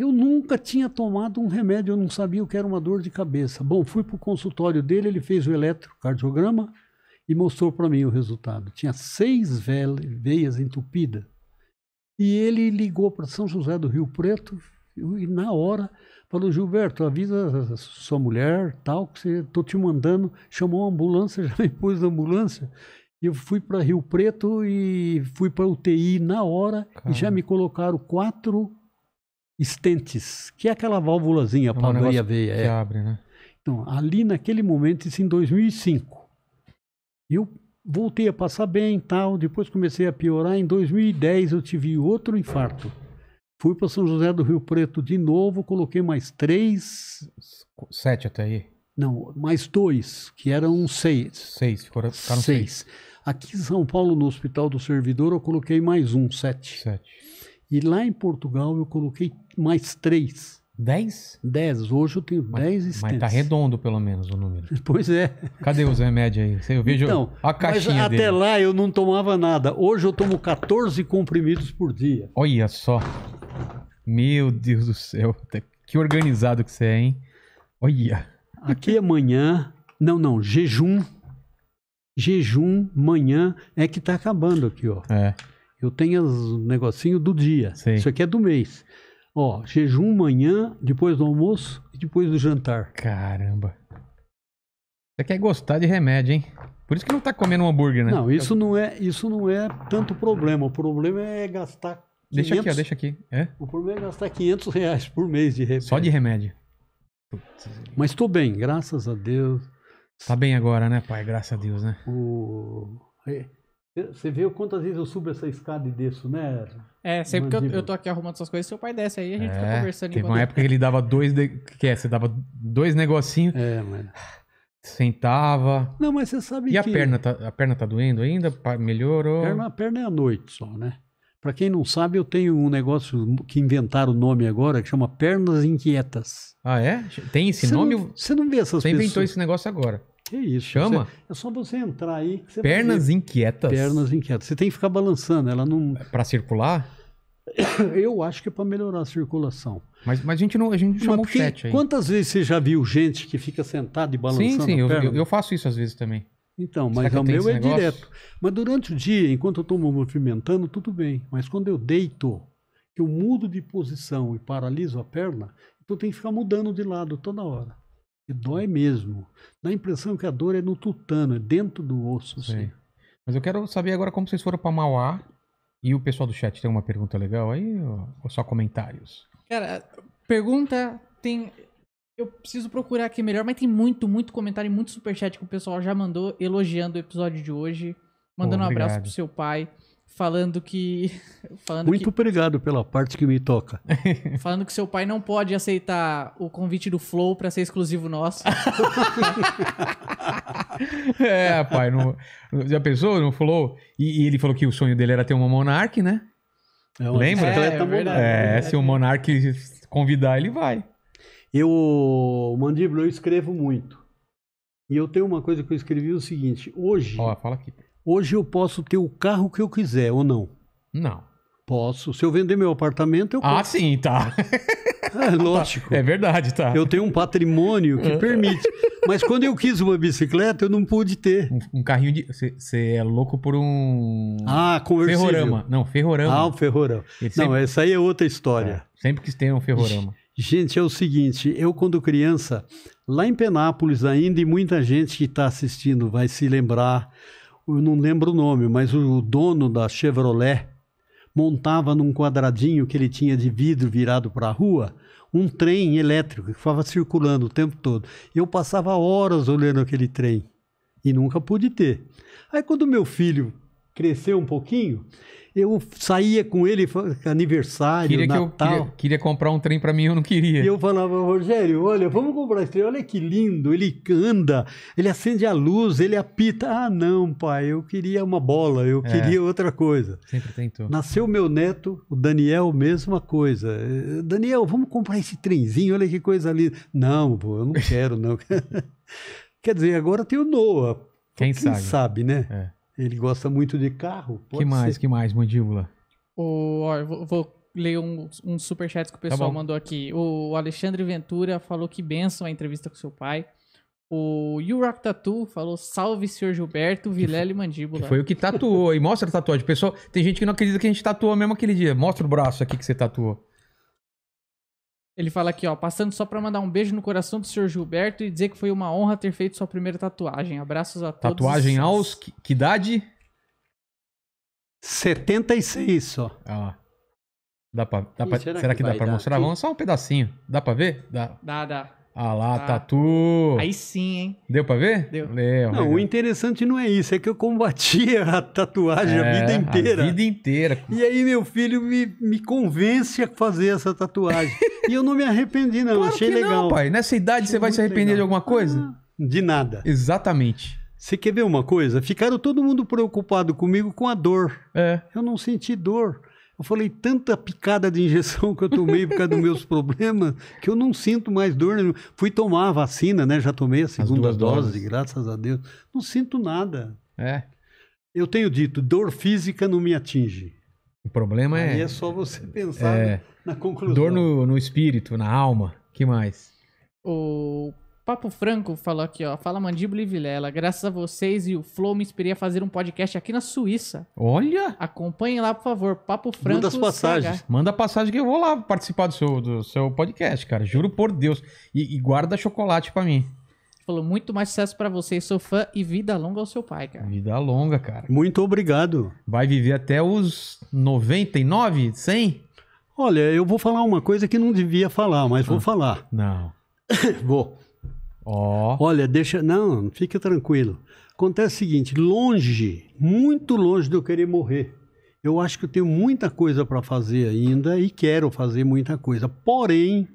Eu nunca tinha tomado um remédio, eu não sabia o que era uma dor de cabeça. Bom, fui para o consultório dele, ele fez o eletrocardiograma e mostrou para mim o resultado. Tinha seis veias entupidas. E ele ligou para São José do Rio Preto e na hora falou, Gilberto, avisa sua mulher, tal, que estou tô te mandando. Chamou a ambulância, *laughs* já me pôs na ambulância. Eu fui para Rio Preto e fui para UTI na hora Caramba. e já me colocaram quatro estentes, que é aquela válvulazinha para abrir a veia. Que é. abre, né? Então, ali naquele momento, isso em 2005, eu voltei a passar bem tal, depois comecei a piorar. Em 2010 eu tive outro infarto. Fui para São José do Rio Preto de novo, coloquei mais três. Sete até aí? Não, mais dois, que eram seis. Seis, ficaram tá seis. seis. Aqui em São Paulo, no Hospital do Servidor, eu coloquei mais um, sete. Sete. E lá em Portugal eu coloquei mais três. Dez? Dez. Hoje eu tenho mas, dez estantes. Mas tá redondo, pelo menos, o número. *laughs* Pois é. Cadê os remédios aí? Eu vejo então, a caixinha mas até dele. lá eu não tomava nada. Hoje eu tomo 14 comprimidos por dia. Olha só. Meu Deus do céu. Que organizado que você é, hein? Olha. Aqui amanhã... É não, não. Jejum. Jejum, manhã, é que tá acabando aqui, ó. É. Eu tenho os negocinho do dia. Sim. Isso aqui é do mês. Ó, jejum manhã, depois do almoço e depois do jantar. Caramba. Você quer gostar de remédio, hein? Por isso que não tá comendo um hambúrguer, né? Não, isso não é, isso não é tanto problema. O problema é gastar 500, Deixa aqui, ó, deixa aqui. É? O problema é gastar 500 reais por mês de remédio. Só de remédio. Mas estou bem, graças a Deus. Tá bem agora, né, pai? Graças a Deus, né? O... É, você vê quantas vezes eu subo essa escada e desço, né? É, sempre que eu, eu tô aqui arrumando essas coisas, seu pai desce aí, a gente é, fica conversando. Teve uma época que ele dava dois. De... Que é, você dava dois negocinhos. É, mano. Sentava. Não, mas você sabe e que. E a perna, tá, a perna tá doendo ainda? Melhorou? A perna, a perna é à noite só, né? Pra quem não sabe, eu tenho um negócio que inventaram o nome agora, que chama Pernas Inquietas. Ah, é? Tem esse nome? você não vê essas você pessoas. Você inventou esse negócio agora. Que isso. Chama? Você, é só você entrar aí. Você Pernas inquietas. Pernas inquietas. Você tem que ficar balançando, ela não. É para circular? *coughs* Eu acho que é para melhorar a circulação. Mas, mas a gente não, a gente não chamou porque, o chat aí. Quantas vezes você já viu gente que fica sentada e balançando? Sim, sim, eu, eu, eu, faço isso às vezes também. Então, mas é o meu é direto. Mas durante o dia, enquanto eu estou movimentando, tudo bem. Mas quando eu deito, que eu mudo de posição e paraliso a perna, então tem que ficar mudando de lado toda hora. E dói mesmo. Dá a impressão que a dor é no tutano, é dentro do osso. sim Assim. Mas eu quero saber agora como vocês foram para Mauá. E o pessoal do chat tem uma pergunta legal aí ou só comentários? Cara, pergunta tem. Eu preciso procurar aqui melhor, mas tem muito, muito comentário e muito superchat que o pessoal já mandou elogiando o episódio de hoje. Mandando Pô, um abraço pro seu pai falando que. *laughs* Falando Muito que, obrigado pela parte que me toca. *laughs* Falando que seu pai não pode aceitar o convite do Flow para ser exclusivo nosso. *laughs* é, pai, já pensou? Não falou? E, e, ele falou que o sonho dele era ter uma monarque, né? É Lembra? É, é, verdade, é, é, se o monarque convidar, ele vai. Eu, Mandíbula, eu escrevo muito. E eu tenho uma coisa que eu escrevi é o seguinte: hoje. Ó, fala aqui. Hoje eu posso ter o carro que eu quiser ou não? Não. Posso. Se eu vender meu apartamento, eu ah, posso. Ah, sim, tá. *laughs* É lógico. É verdade, tá. Eu tenho um patrimônio que *laughs* é. permite. Mas quando eu quis uma bicicleta, eu não pude ter. Um, um carrinho de. Você é louco por um. Ah, conversível. Ferrorama. Não, ferrorama. Ah, um ferrorama. Sempre... Não, essa aí é outra história. É, sempre que tem um ferrorama. Gente, é o seguinte: eu, quando criança, lá em Penápolis ainda, e muita gente que está assistindo vai se lembrar eu não lembro o nome, mas o dono da Chevrolet montava num quadradinho que ele tinha de vidro virado para a rua um trem elétrico que ficava circulando o tempo todo. Eu passava horas olhando aquele trem e nunca pude ter. Aí quando meu filho cresceu um pouquinho, eu saía com ele aniversário, queria Natal. Que eu, queria, queria, comprar um trem para mim, eu não queria. E eu falava, Rogério, olha, vamos comprar esse trem, olha que lindo, ele anda, ele acende a luz, ele apita. Ah, não, pai, eu queria uma bola, eu é. queria outra coisa. Sempre tentou. Nasceu meu neto, o Daniel, mesma coisa. Eh, Daniel, vamos comprar esse trenzinho, olha que coisa linda. Não, pô, eu não *laughs* quero, não. *laughs* Quer dizer, agora tem o Noah. Quem, Quem sabe? sabe, né? É. Ele gosta muito de carro. Pode que mais, ser. que mais, mandíbula? O, ó, vou, vou ler um, um superchat que o tá pessoal tá mandou aqui. O Alexandre Ventura falou que benção a entrevista com seu pai. O You Rock Tattoo falou: salve, senhor Gilberto, Vilela e Mandíbula. Foi o que tatuou. E mostra a tatuagem. Pessoal, tem gente que não acredita que a gente tatuou mesmo aquele dia. Mostra o braço aqui que você tatuou. Ele fala aqui, ó, passando só para mandar um beijo no coração do senhor Gilberto e dizer que foi uma honra ter feito sua primeira tatuagem. Abraços a todos. Tatuagem aos que, que idade? 76 só. Ah Dá pra, dá pra, será, será que, que dá pra mostrar? Aqui? Vamos só um pedacinho. Dá pra ver? Dá, dá. dá. Ah lá, tatu. Aí sim, hein? Deu pra ver? Deu. não, o interessante não é isso, é que eu combatia *laughs* a tatuagem é, a vida inteira. A vida inteira. E aí meu filho me, me convence a fazer essa tatuagem. *laughs* E eu não me arrependi, não. Claro Achei legal. Não, pai. Nessa idade Achei você vai se arrepender legal. de alguma coisa? Ah, de nada. Exatamente. Você quer ver uma coisa? Ficaram todo mundo preocupado comigo com a dor. É. Eu não senti dor. Eu falei tanta picada de injeção que eu tomei por causa dos meus *laughs* problemas que eu não sinto mais dor. Fui tomar a vacina, né? Já tomei a segunda dose, doses. graças a Deus. Não sinto nada. É. Eu tenho dito, dor física não me atinge. O problema é. Aí é só você pensar é, na conclusão. Dor no, no espírito, na alma. que mais? O Papo Franco falou aqui, ó. Fala Mandíbula e Vilela. Graças a vocês e o Flow me inspirei a fazer um podcast aqui na Suíça. Olha! Acompanhe lá, por favor. Papo Franco. Manda as passagens. CH. Manda a passagem que eu vou lá participar do seu, do seu podcast, cara. Juro por Deus. E, e guarda chocolate para mim. Falou, muito mais sucesso para você, sou fã e vida longa ao seu pai, cara. Vida longa, cara. Muito obrigado. Vai viver até os 99, 100? Olha, eu vou falar uma coisa que não devia falar, mas vou ah. falar. Não. *coughs* vou. Ó. Oh. Olha, deixa. Não, fica tranquilo. Acontece o seguinte: longe, muito longe de eu querer morrer. Eu acho que eu tenho muita coisa para fazer ainda e quero fazer muita coisa. Porém,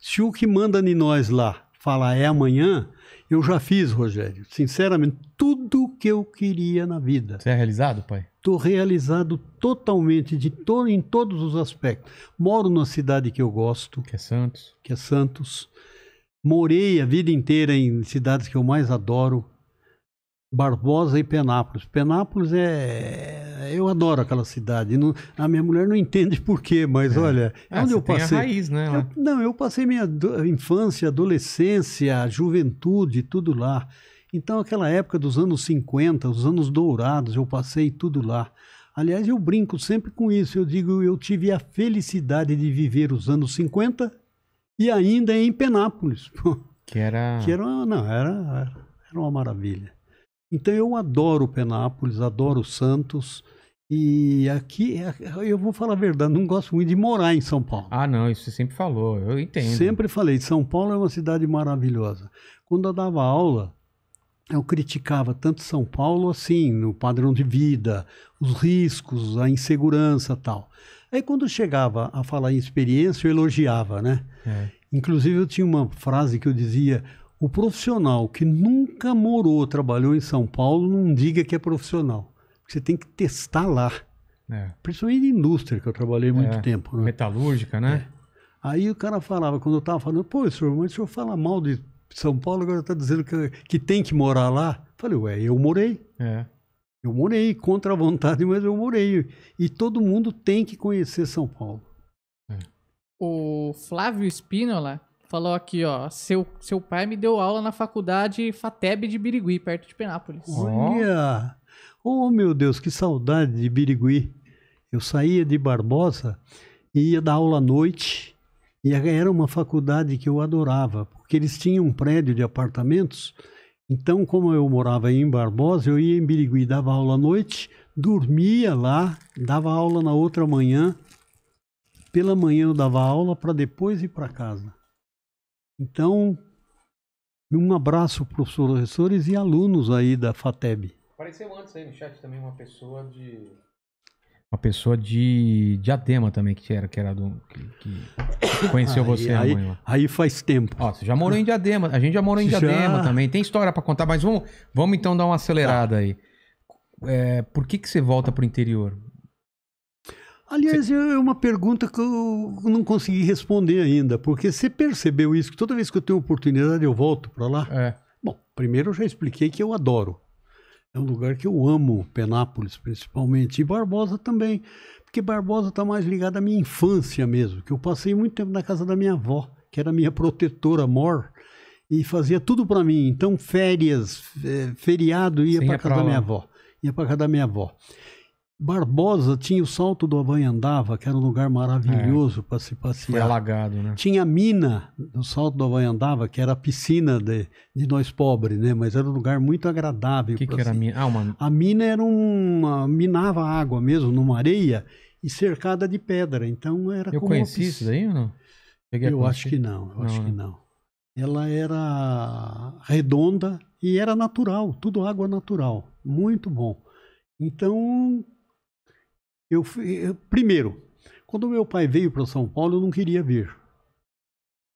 se o que manda de nós lá falar é amanhã, eu já fiz, Rogério, sinceramente, tudo o que eu queria na vida. Você é realizado, pai? Estou realizado totalmente de to em todos os aspectos. Moro numa cidade que eu gosto. Que é Santos. Que é Santos. Morei a vida inteira em cidades que eu mais adoro. Barbosa e Penápolis. Penápolis é. Eu adoro aquela cidade. Não... A minha mulher não entende por quê, mas é. olha, é onde eu passei. raiz, né? Eu... Não, eu passei minha do... infância, adolescência, juventude, tudo lá. Então, aquela época dos anos 50, os anos dourados, eu passei tudo lá. Aliás, eu brinco sempre com isso. Eu digo, eu tive a felicidade de viver os anos 50 e ainda em Penápolis. *laughs* Que era. Que era, não, era, era uma maravilha. Então eu adoro o Penápolis, adoro o Santos. E aqui, é, eu vou falar a verdade, não gosto muito de morar em São Paulo. Ah, não, isso você sempre falou, eu entendo. Sempre falei, São Paulo é uma cidade maravilhosa. Quando eu dava aula, eu criticava tanto São Paulo assim, no padrão de vida, os riscos, a insegurança tal. Aí quando chegava a falar em experiência, eu elogiava, né? É. Inclusive eu tinha uma frase que eu dizia: o profissional que nunca morou, trabalhou em São Paulo, não diga que é profissional. Você tem que testar lá. É. Principalmente indústria, que eu trabalhei muito é. tempo. Né? Metalúrgica, né? É. Aí o cara falava, quando eu estava falando, pô, senhor, mas o senhor fala mal de São Paulo, agora está dizendo que, que tem que morar lá. Falei, ué, eu morei. É. Eu morei, contra a vontade, mas eu morei. E todo mundo tem que conhecer São Paulo. É. O Flávio Spínola Falou aqui, ó. Seu, seu pai me deu aula na faculdade FATEB de Birigui, perto de Penápolis. Olha! Oh, meu Deus, que saudade de Birigui. Eu saía de Barbosa e ia dar aula à noite. E era uma faculdade que eu adorava, porque eles tinham um prédio de apartamentos. Então, como eu morava em Barbosa, eu ia em Birigui, dava aula à noite, dormia lá, dava aula na outra manhã. Pela manhã eu dava aula para depois ir para casa. Então, um abraço para os professores e alunos aí da FATEB. Apareceu antes aí no chat também uma pessoa de. Uma pessoa de Diadema também, que era, que era do. que, que conheceu aí, você, né, aí, aí faz tempo. Ó, você já morou em Diadema, a gente já morou em *laughs* já... Diadema também. Tem história para contar, mas vamos, vamos então dar uma acelerada tá. aí. É, por que, que você volta para o interior? Aliás, é, é uma pergunta que eu não consegui responder ainda, porque você percebeu isso, que toda vez que eu tenho oportunidade eu volto para lá? É. Bom, primeiro eu já expliquei que eu adoro. É um lugar que eu amo, Penápolis principalmente, e Barbosa também, porque Barbosa está mais ligada à minha infância mesmo, que eu passei muito tempo na casa da minha avó, que era minha protetora mor, e fazia tudo para mim. Então, férias, é, feriado, ia para casa, casa da minha avó. Ia para casa da minha avó. Barbosa tinha o Salto do Avanhandava, que era um lugar maravilhoso é, para se passear. Foi alagado, né? Tinha a mina do Salto do Avanhandava, que era a piscina de, de nós pobres, né? Mas era um lugar muito agradável. O que, que era a mina? Ah, uma... A mina era uma... minava água mesmo, numa areia e cercada de pedra. Então era Eu conheci pisc... isso daí ou não? eu acho que não, eu não, acho que né? não. Ela era redonda e era natural, tudo água natural. Muito bom. Então, eu, primeiro, quando meu pai veio para São Paulo, eu não queria vir.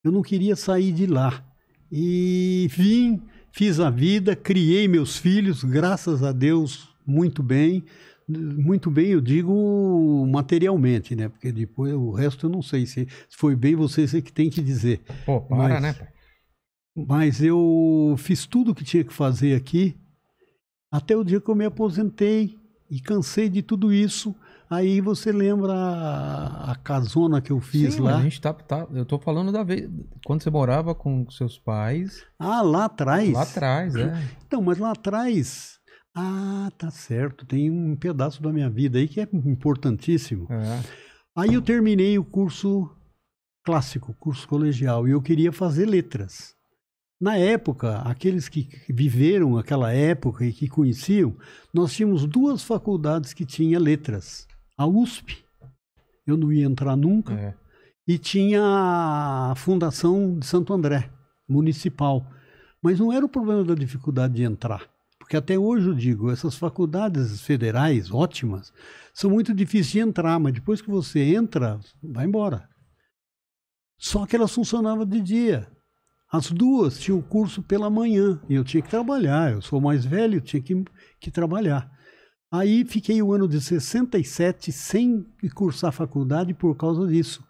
Eu não queria sair de lá. E vim, fiz a vida, criei meus filhos, graças a Deus, muito bem. Muito bem, eu digo materialmente, né? Porque depois o resto eu não sei se foi bem você que tem que dizer. Pô, para, mas, né? Mas eu fiz tudo o que tinha que fazer aqui, até o dia que eu me aposentei e cansei de tudo isso. Aí você lembra a, a casona que eu fiz Sim, lá? A gente tá, tá, eu tô falando da vez quando você morava com seus pais. Ah, lá atrás. Lá atrás, é. *coughs* Então, mas lá atrás. Ah, tá certo. Tem um pedaço da minha vida aí que é importantíssimo. É. Aí eu terminei o curso clássico, curso colegial, e eu queria fazer letras. Na época, aqueles que viveram aquela época e que conheciam, nós tínhamos duas faculdades que tinham letras a USP, eu não ia entrar nunca, é. e tinha a Fundação de Santo André, municipal. Mas não era o problema da dificuldade de entrar. Porque até hoje eu digo, essas faculdades federais ótimas são muito difíceis de entrar, mas depois que você entra, vai embora. Só que elas funcionavam de dia. As duas tinham curso pela manhã e eu tinha que trabalhar. Eu sou mais velho, tinha que, que trabalhar. Aí fiquei o ano de 67 sem cursar faculdade por causa disso.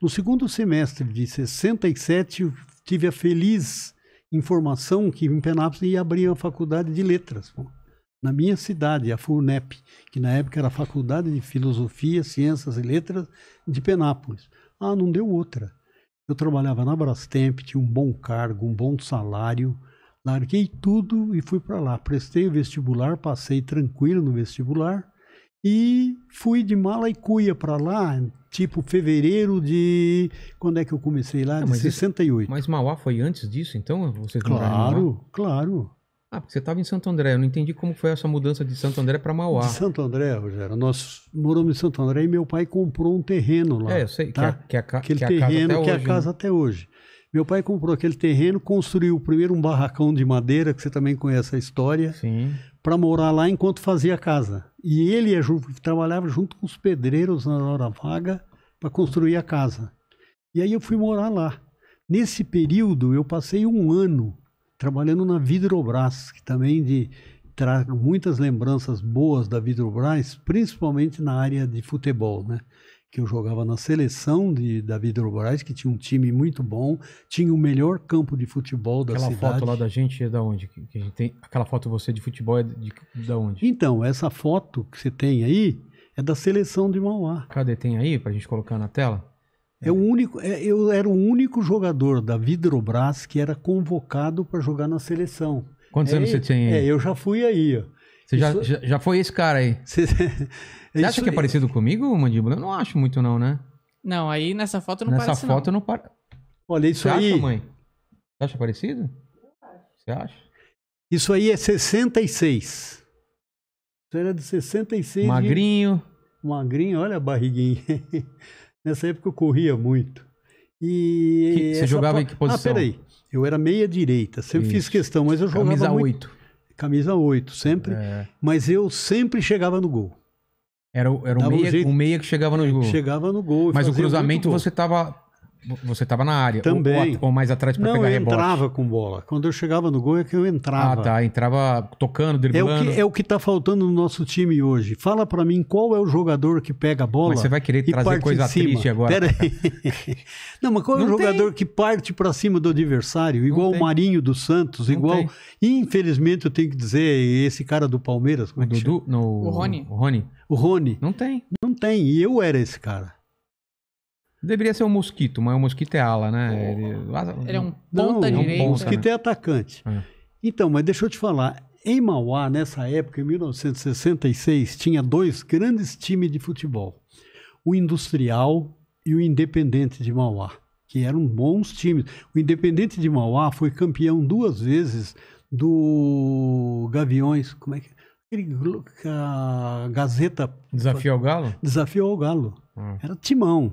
No segundo semestre de 67, tive a feliz informação que em Penápolis ia abrir a faculdade de letras. Na minha cidade, a FUNEP, que na época era a Faculdade de Filosofia, Ciências e Letras de Penápolis. Ah, não deu outra. Eu trabalhava na Brastemp, tinha um bom cargo, um bom salário, Larguei tudo e fui para lá. Prestei o vestibular, passei tranquilo no vestibular e fui de mala e cuia para lá, tipo fevereiro de quando é que eu comecei lá, não, ah, de 68. Isso, mas Mauá foi antes disso, então? Vocês claro, claro. Ah, porque você estava em Santo André. Eu não entendi como foi essa mudança de Santo André para Mauá. De Santo André, Rogério. Nós moramos em Santo André e meu pai comprou um terreno lá. É, eu sei. Tá? Que, é, é a, que, a, aquele que é terreno, a né? casa até hoje. Que a casa né? até hoje. Meu pai comprou aquele terreno, construiu primeiro um barracão de madeira, que você também conhece a história, para morar lá enquanto fazia a casa. E ele trabalhava junto com os pedreiros na hora vaga para construir a casa. E aí eu fui morar lá. Nesse período, eu passei um ano trabalhando na Vidrobras, que também de, traz muitas lembranças boas da Vidrobras, principalmente na área de futebol, né? que eu jogava na seleção de David Droborais, que tinha um time muito bom, tinha o melhor campo de futebol da aquela cidade. Aquela foto lá da gente é da onde? Que, que a gente tem, aquela foto você de futebol é de, de, da onde? Então, essa foto que você tem aí é da seleção de Mauá. Cadê? Tem aí para a gente colocar na tela? É, o único, é, eu era o único jogador da Vidrobras que era convocado para jogar na seleção. Quantos é, anos você tem aí? É, eu já fui aí, ó. Você já, já, já foi esse cara aí? Você, *laughs* Você acha que é parecido comigo, Mandíbula? Eu não acho muito, não, né? Não, aí nessa foto não nessa parece. Nessa foto não, não parece. Olha, isso Você aí. Acha, mãe? Você acha parecido? Você acha? Isso aí é 66. Isso era de 66. Magrinho. De... Magrinho, olha a barriguinha. *laughs* Nessa época eu corria muito. E. Que, você jogava pa... em que posição? Ah, peraí. Eu era meia direita, sempre Isso. fiz questão, mas eu jogava. Camisa muito... 8. Camisa 8, sempre. É. Mas eu sempre chegava no gol. Era, o, era o, meia, um o meia que chegava no gol. Chegava no gol. Mas o cruzamento você tava você estava na área. Também. Ou, ou mais atrás para pegar rebote. Não, eu entrava com bola. Quando eu chegava no gol é que eu entrava. Ah, tá. Entrava tocando, é driblando. É o que é está faltando no nosso time hoje. Fala para mim qual é o jogador que pega a bola Mas você vai querer trazer coisa triste agora. Pera aí. *laughs* Não, mas qual é o jogador que parte para cima do adversário? Igual o Marinho do Santos, não igual... Tem. Infelizmente, eu tenho que dizer, esse cara do Palmeiras... Como é que Dudu? No... O Rony. O Rony. O Rony. Não tem. Não tem. E eu era esse cara. Deveria ser um mosquito, mas o mosquito é ala, né? Ele, Ele é um ponta não, é direita. O né? mosquito é atacante. É. Então, mas deixa eu te falar. Em Mauá, nessa época, em 1966, tinha dois grandes times de futebol. O Industrial e o Independente de Mauá, que eram bons times. O Independente de Mauá foi campeão duas vezes do Gaviões, como é que é? a Gazeta Desafio ao Galo? Desafio ao Galo. Hum. Era timão.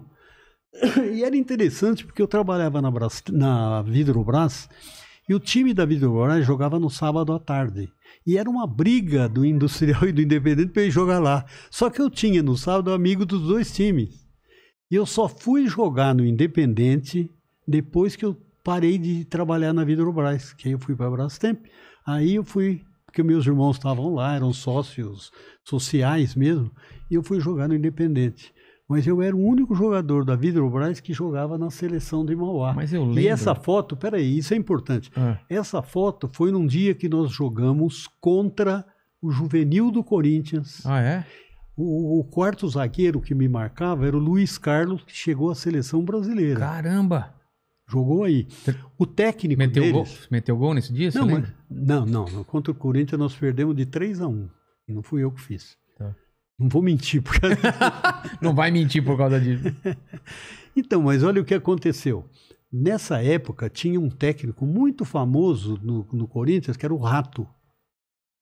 *coughs* E era interessante porque eu trabalhava na, Bras, na Vidrobras e o time da Vidrobras jogava no sábado à tarde. E era uma briga do industrial *laughs* e do independente para ir jogar lá. Só que eu tinha no sábado amigo dos dois times. E eu só fui jogar no independente depois que eu parei de trabalhar na Vidrobras, que aí eu fui para Brastemp. Aí eu fui, porque meus irmãos estavam lá, eram sócios sociais mesmo, e eu fui jogar no independente mas eu era o único jogador da Vidrobras que jogava na seleção de Mauá. Mas eu lembro. E essa foto, peraí, isso é importante. Ah. Essa foto foi num dia que nós jogamos contra o Juvenil do Corinthians. Ah, é? O, o, quarto zagueiro que me marcava era o Luiz Carlos, que chegou à seleção brasileira. Caramba! Jogou aí. O técnico meteu deles... Gol, meteu gol nesse dia? Não, mas, não, não, Contra o Corinthians nós perdemos de 3 a 1. E não fui eu que fiz. Não vou mentir por causa disso. *laughs* Não vai mentir por causa disso. *laughs* então, mas olha o que aconteceu. Nessa época, tinha um técnico muito famoso no, no Corinthians, que era o Rato.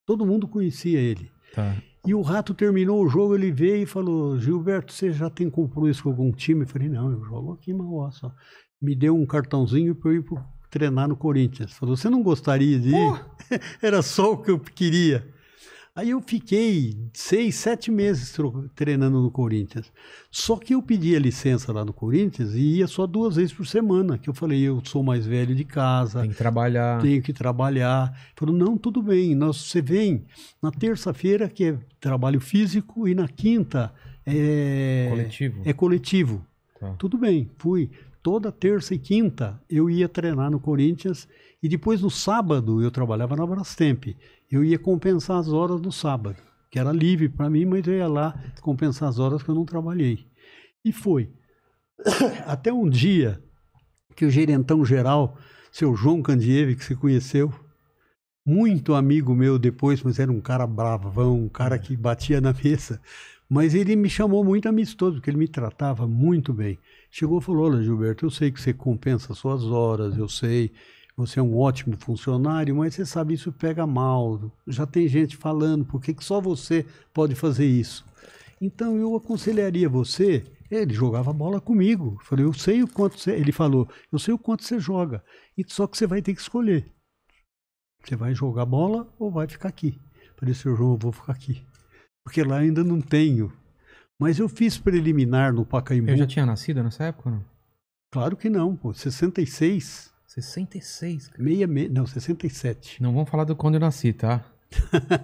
Todo mundo conhecia ele. Tá. E o Rato terminou o jogo, ele veio e falou: Gilberto, você já tem compromisso com algum time? Eu falei: Não, eu jogo aqui em Mauá só. Me deu um cartãozinho para eu ir pro, treinar no Corinthians. Falou: Você não gostaria de ir? *laughs* Era só o que eu queria. Aí eu fiquei seis, sete meses treinando no Corinthians. Só que eu pedia licença lá no Corinthians e ia só duas vezes por semana. Que eu falei, eu sou mais velho de casa. Tem que trabalhar. Tenho que trabalhar. Falou, não, tudo bem. Nós, você vem na terça-feira, que é trabalho físico, e na quinta é. Coletivo. É coletivo. Tá. Tudo bem, fui toda terça e quinta eu ia treinar no Corinthians e depois no sábado eu trabalhava na Brastemp eu ia compensar as horas do sábado, que era livre para mim, mas eu ia lá compensar as horas que eu não trabalhei. E foi. *coughs* Até um dia que o gerentão geral, seu João Candieve, que se conheceu, muito amigo meu depois, mas era um cara bravão, um cara que batia na mesa. Mas ele me chamou muito amistoso, porque ele me tratava muito bem. Chegou e falou: Olha, Gilberto, eu sei que você compensa suas horas, eu sei, você é um ótimo funcionário, mas você sabe isso pega mal. Já tem gente falando por que só você pode fazer isso. Então eu aconselharia você. Ele jogava bola comigo. falei, eu sei o quanto você. Ele falou, eu sei o quanto você joga. E só que você vai ter que escolher. Você vai jogar bola ou vai ficar aqui? falei, seu João, eu vou ficar aqui. Porque lá ainda não tenho. Mas eu fiz preliminar no Pacaembu. Eu já tinha nascido nessa época não? Claro que não, pô. 66. 66, cara. 66, não, 67. Não vamos falar do quando eu nasci, tá?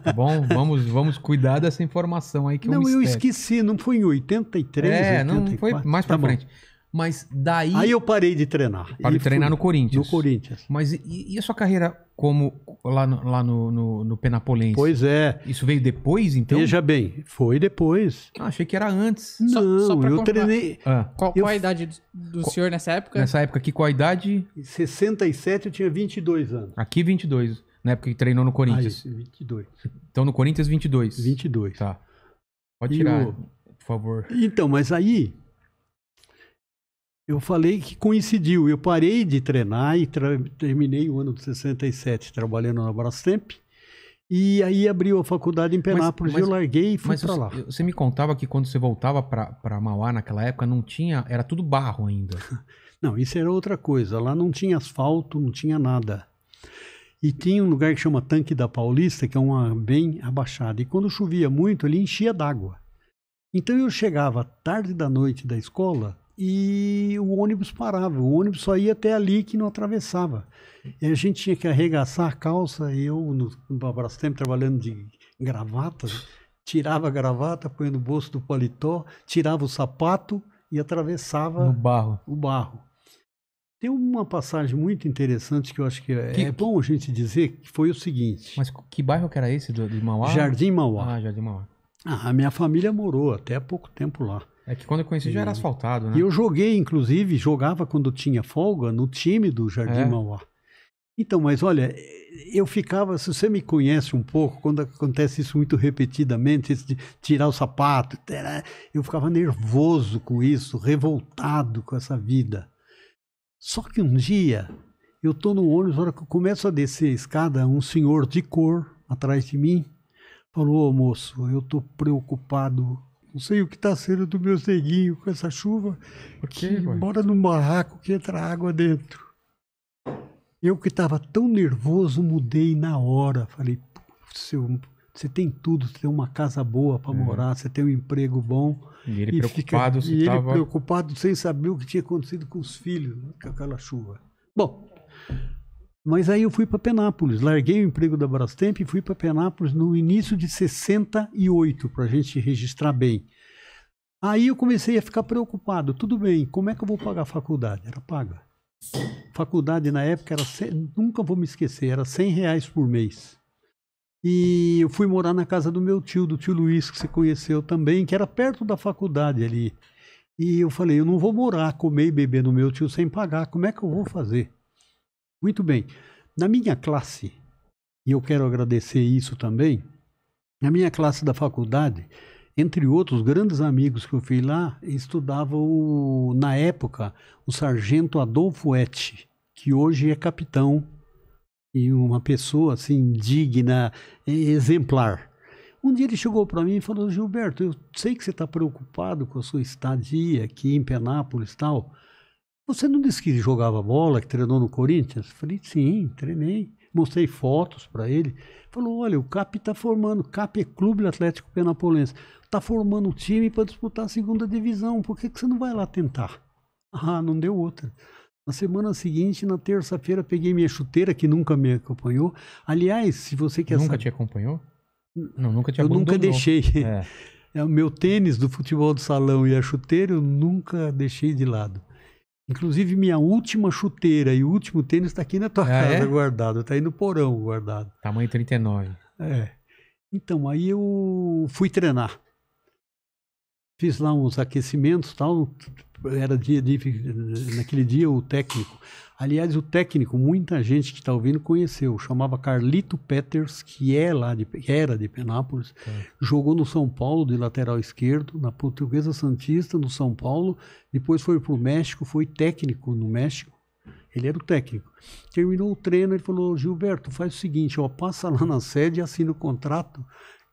Tá bom? *laughs* Vamos, vamos cuidar dessa informação aí que não, é um Não, eu esqueci, não foi em 83, É, 84. não foi mais tá pra tá frente. Bom. Mas daí. Aí eu parei de treinar. Parei de treinar fui, no Corinthians. No Corinthians. Mas e, e a sua carreira como lá no, lá no, no, no, Penapolense? Pois é. Isso veio depois, então? Veja bem, foi depois. Ah, achei que era antes. Não, só, só eu treinei. Ah. Qual, qual eu... a idade do qual, senhor nessa época? Nessa época aqui, qual a idade? Em 67 eu tinha 22 anos. Aqui, 22. Na época que treinou no Corinthians. Ah, isso, 22. Então no Corinthians, 22. 22. Tá. Pode tirar, por favor. Então, mas aí eu falei que coincidiu. Eu parei de treinar e terminei o ano de 67 trabalhando na Brastemp. E aí abriu a faculdade em Penápolis, mas, mas eu larguei e fui para lá. Você me contava que quando você voltava para Mauá naquela época não tinha, era tudo barro ainda. *laughs* não, isso era outra coisa. Lá não tinha asfalto, não tinha nada. E tinha um lugar que chama Tanque da Paulista, que é uma bem abaixada. E quando chovia muito, ele enchia d'água. Então eu chegava tarde da noite da escola, e o ônibus parava. O ônibus só ia até ali que não atravessava. E a gente tinha que arregaçar a calça. E eu, no, no tempo trabalhando de gravata, tirava a gravata, põe no bolso do paletó, tirava o sapato e atravessava no barro. o barro. Tem uma passagem muito interessante que eu acho que, é que é bom a gente dizer, que foi o seguinte. Mas que bairro que era esse do, Mauá? Jardim Mauá. Ah, Jardim Mauá. Ah, a minha família morou até há pouco tempo lá. É que quando eu conheci já era asfaltado, né? E eu joguei, inclusive, jogava quando tinha folga no time do Jardim é. Mauá. Então, mas olha, eu ficava, se você me conhece um pouco, quando acontece isso muito repetidamente, tirar o sapato, eu ficava nervoso com isso, revoltado com essa vida. Só que um dia, eu tô no ônibus, na hora que eu começo a descer a escada, um senhor de cor atrás de mim falou: Ô oh, moço, eu tô preocupado não sei o que está sendo do meu neguinhos com essa chuva, que, que mora num barraco que entra água dentro. Eu que estava tão nervoso, mudei na hora. Falei, seu, você tem tudo, você tem uma casa boa para é. morar, você tem um emprego bom. E ele e preocupado fica, se e tava... ele preocupado sem saber o que tinha acontecido com os filhos, né, com aquela chuva. Bom, mas aí eu fui para Penápolis, larguei o emprego da Brastemp e fui para Penápolis no início de 68, para a gente registrar bem. Aí eu comecei a ficar preocupado. Tudo bem, como é que eu vou pagar a faculdade? Era paga. Faculdade na época era, nunca vou me esquecer, era 100 reais por mês. E eu fui morar na casa do meu tio, do tio Luiz, que você conheceu também, que era perto da faculdade ali. E eu falei, eu não vou morar, comer e beber no meu tio sem pagar, como é que eu vou fazer? Muito bem. Na minha classe, e eu quero agradecer isso também, na minha classe da faculdade, entre outros grandes amigos que eu fui lá, estudava o, na época o sargento Adolfo Etti, que hoje é capitão e uma pessoa assim digna, exemplar. Um dia ele chegou para mim e falou: Gilberto, eu sei que você está preocupado com a sua estadia aqui em Penápolis e tal, você não disse que jogava bola, que treinou no Corinthians? Falei, sim, treinei. Mostrei fotos para ele. Falou: olha, o CAP está formando, CAP é Clube Atlético Penapolense, está formando um time para disputar a segunda divisão. Por que, que você não vai lá tentar? Ah, não deu outra. Na semana seguinte, na terça-feira, peguei minha chuteira, que nunca me acompanhou. Aliás, se você quer Nunca saber... te acompanhou? Não, nunca te acompanhou. Eu nunca deixei. É. *laughs* é. o meu tênis do futebol do salão e a chuteira eu nunca deixei de lado. Inclusive, minha última chuteira e o último tênis está aqui na tua ah, é? casa é? guardado, está aí no porão guardado. Tamanho 39. É. Então, aí eu fui treinar. Fiz lá uns aquecimentos tal. Era dia de. Naquele dia o técnico Aliás, o técnico, muita gente que está ouvindo conheceu, chamava Carlito Peters, que é lá de, era de Penápolis, é. jogou no São Paulo de lateral esquerdo, na Portuguesa Santista, no São Paulo, depois foi para o México, foi técnico no México. Ele era o técnico. Terminou o treino, ele falou: Gilberto, faz o seguinte, ó, passa lá na sede e assina o contrato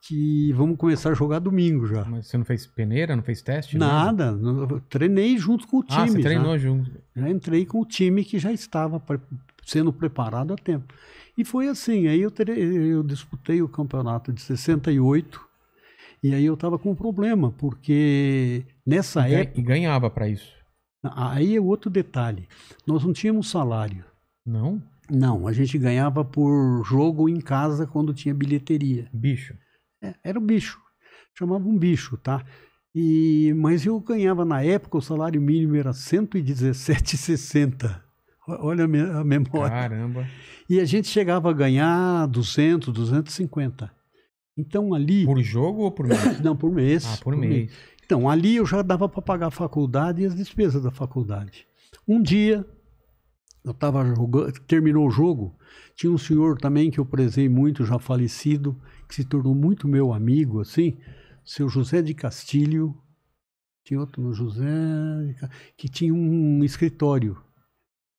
que vamos começar a jogar domingo já. Mas você não fez peneira, não fez teste? Nada, não, treinei junto com o time. Ah, você treinou junto. Já entrei com o time que já estava pre sendo preparado a tempo. E foi assim, aí eu, eu disputei o campeonato de 68, e aí eu estava com um problema, porque nessa e época... E ganhava para isso. Ah, aí é outro detalhe, nós não tínhamos salário. Não? Não, a gente ganhava por jogo em casa quando tinha bilheteria. Bicho. É, era um bicho. Chamava um bicho, tá? E, mas eu ganhava na época, o salário mínimo era 117,60. Olha a, me, a memória. Caramba. E a gente chegava a ganhar 200, 250. Então ali. Por jogo ou por mês? *coughs* Não, por mês. Ah, por, por mês. mês. Então ali eu já dava para pagar a faculdade e as despesas da faculdade. Um dia, eu estava terminou o jogo, tinha um senhor também que eu prezei muito, já falecido, que se tornou muito meu amigo, assim, seu José de Castilho, tinha outro José, que tinha um escritório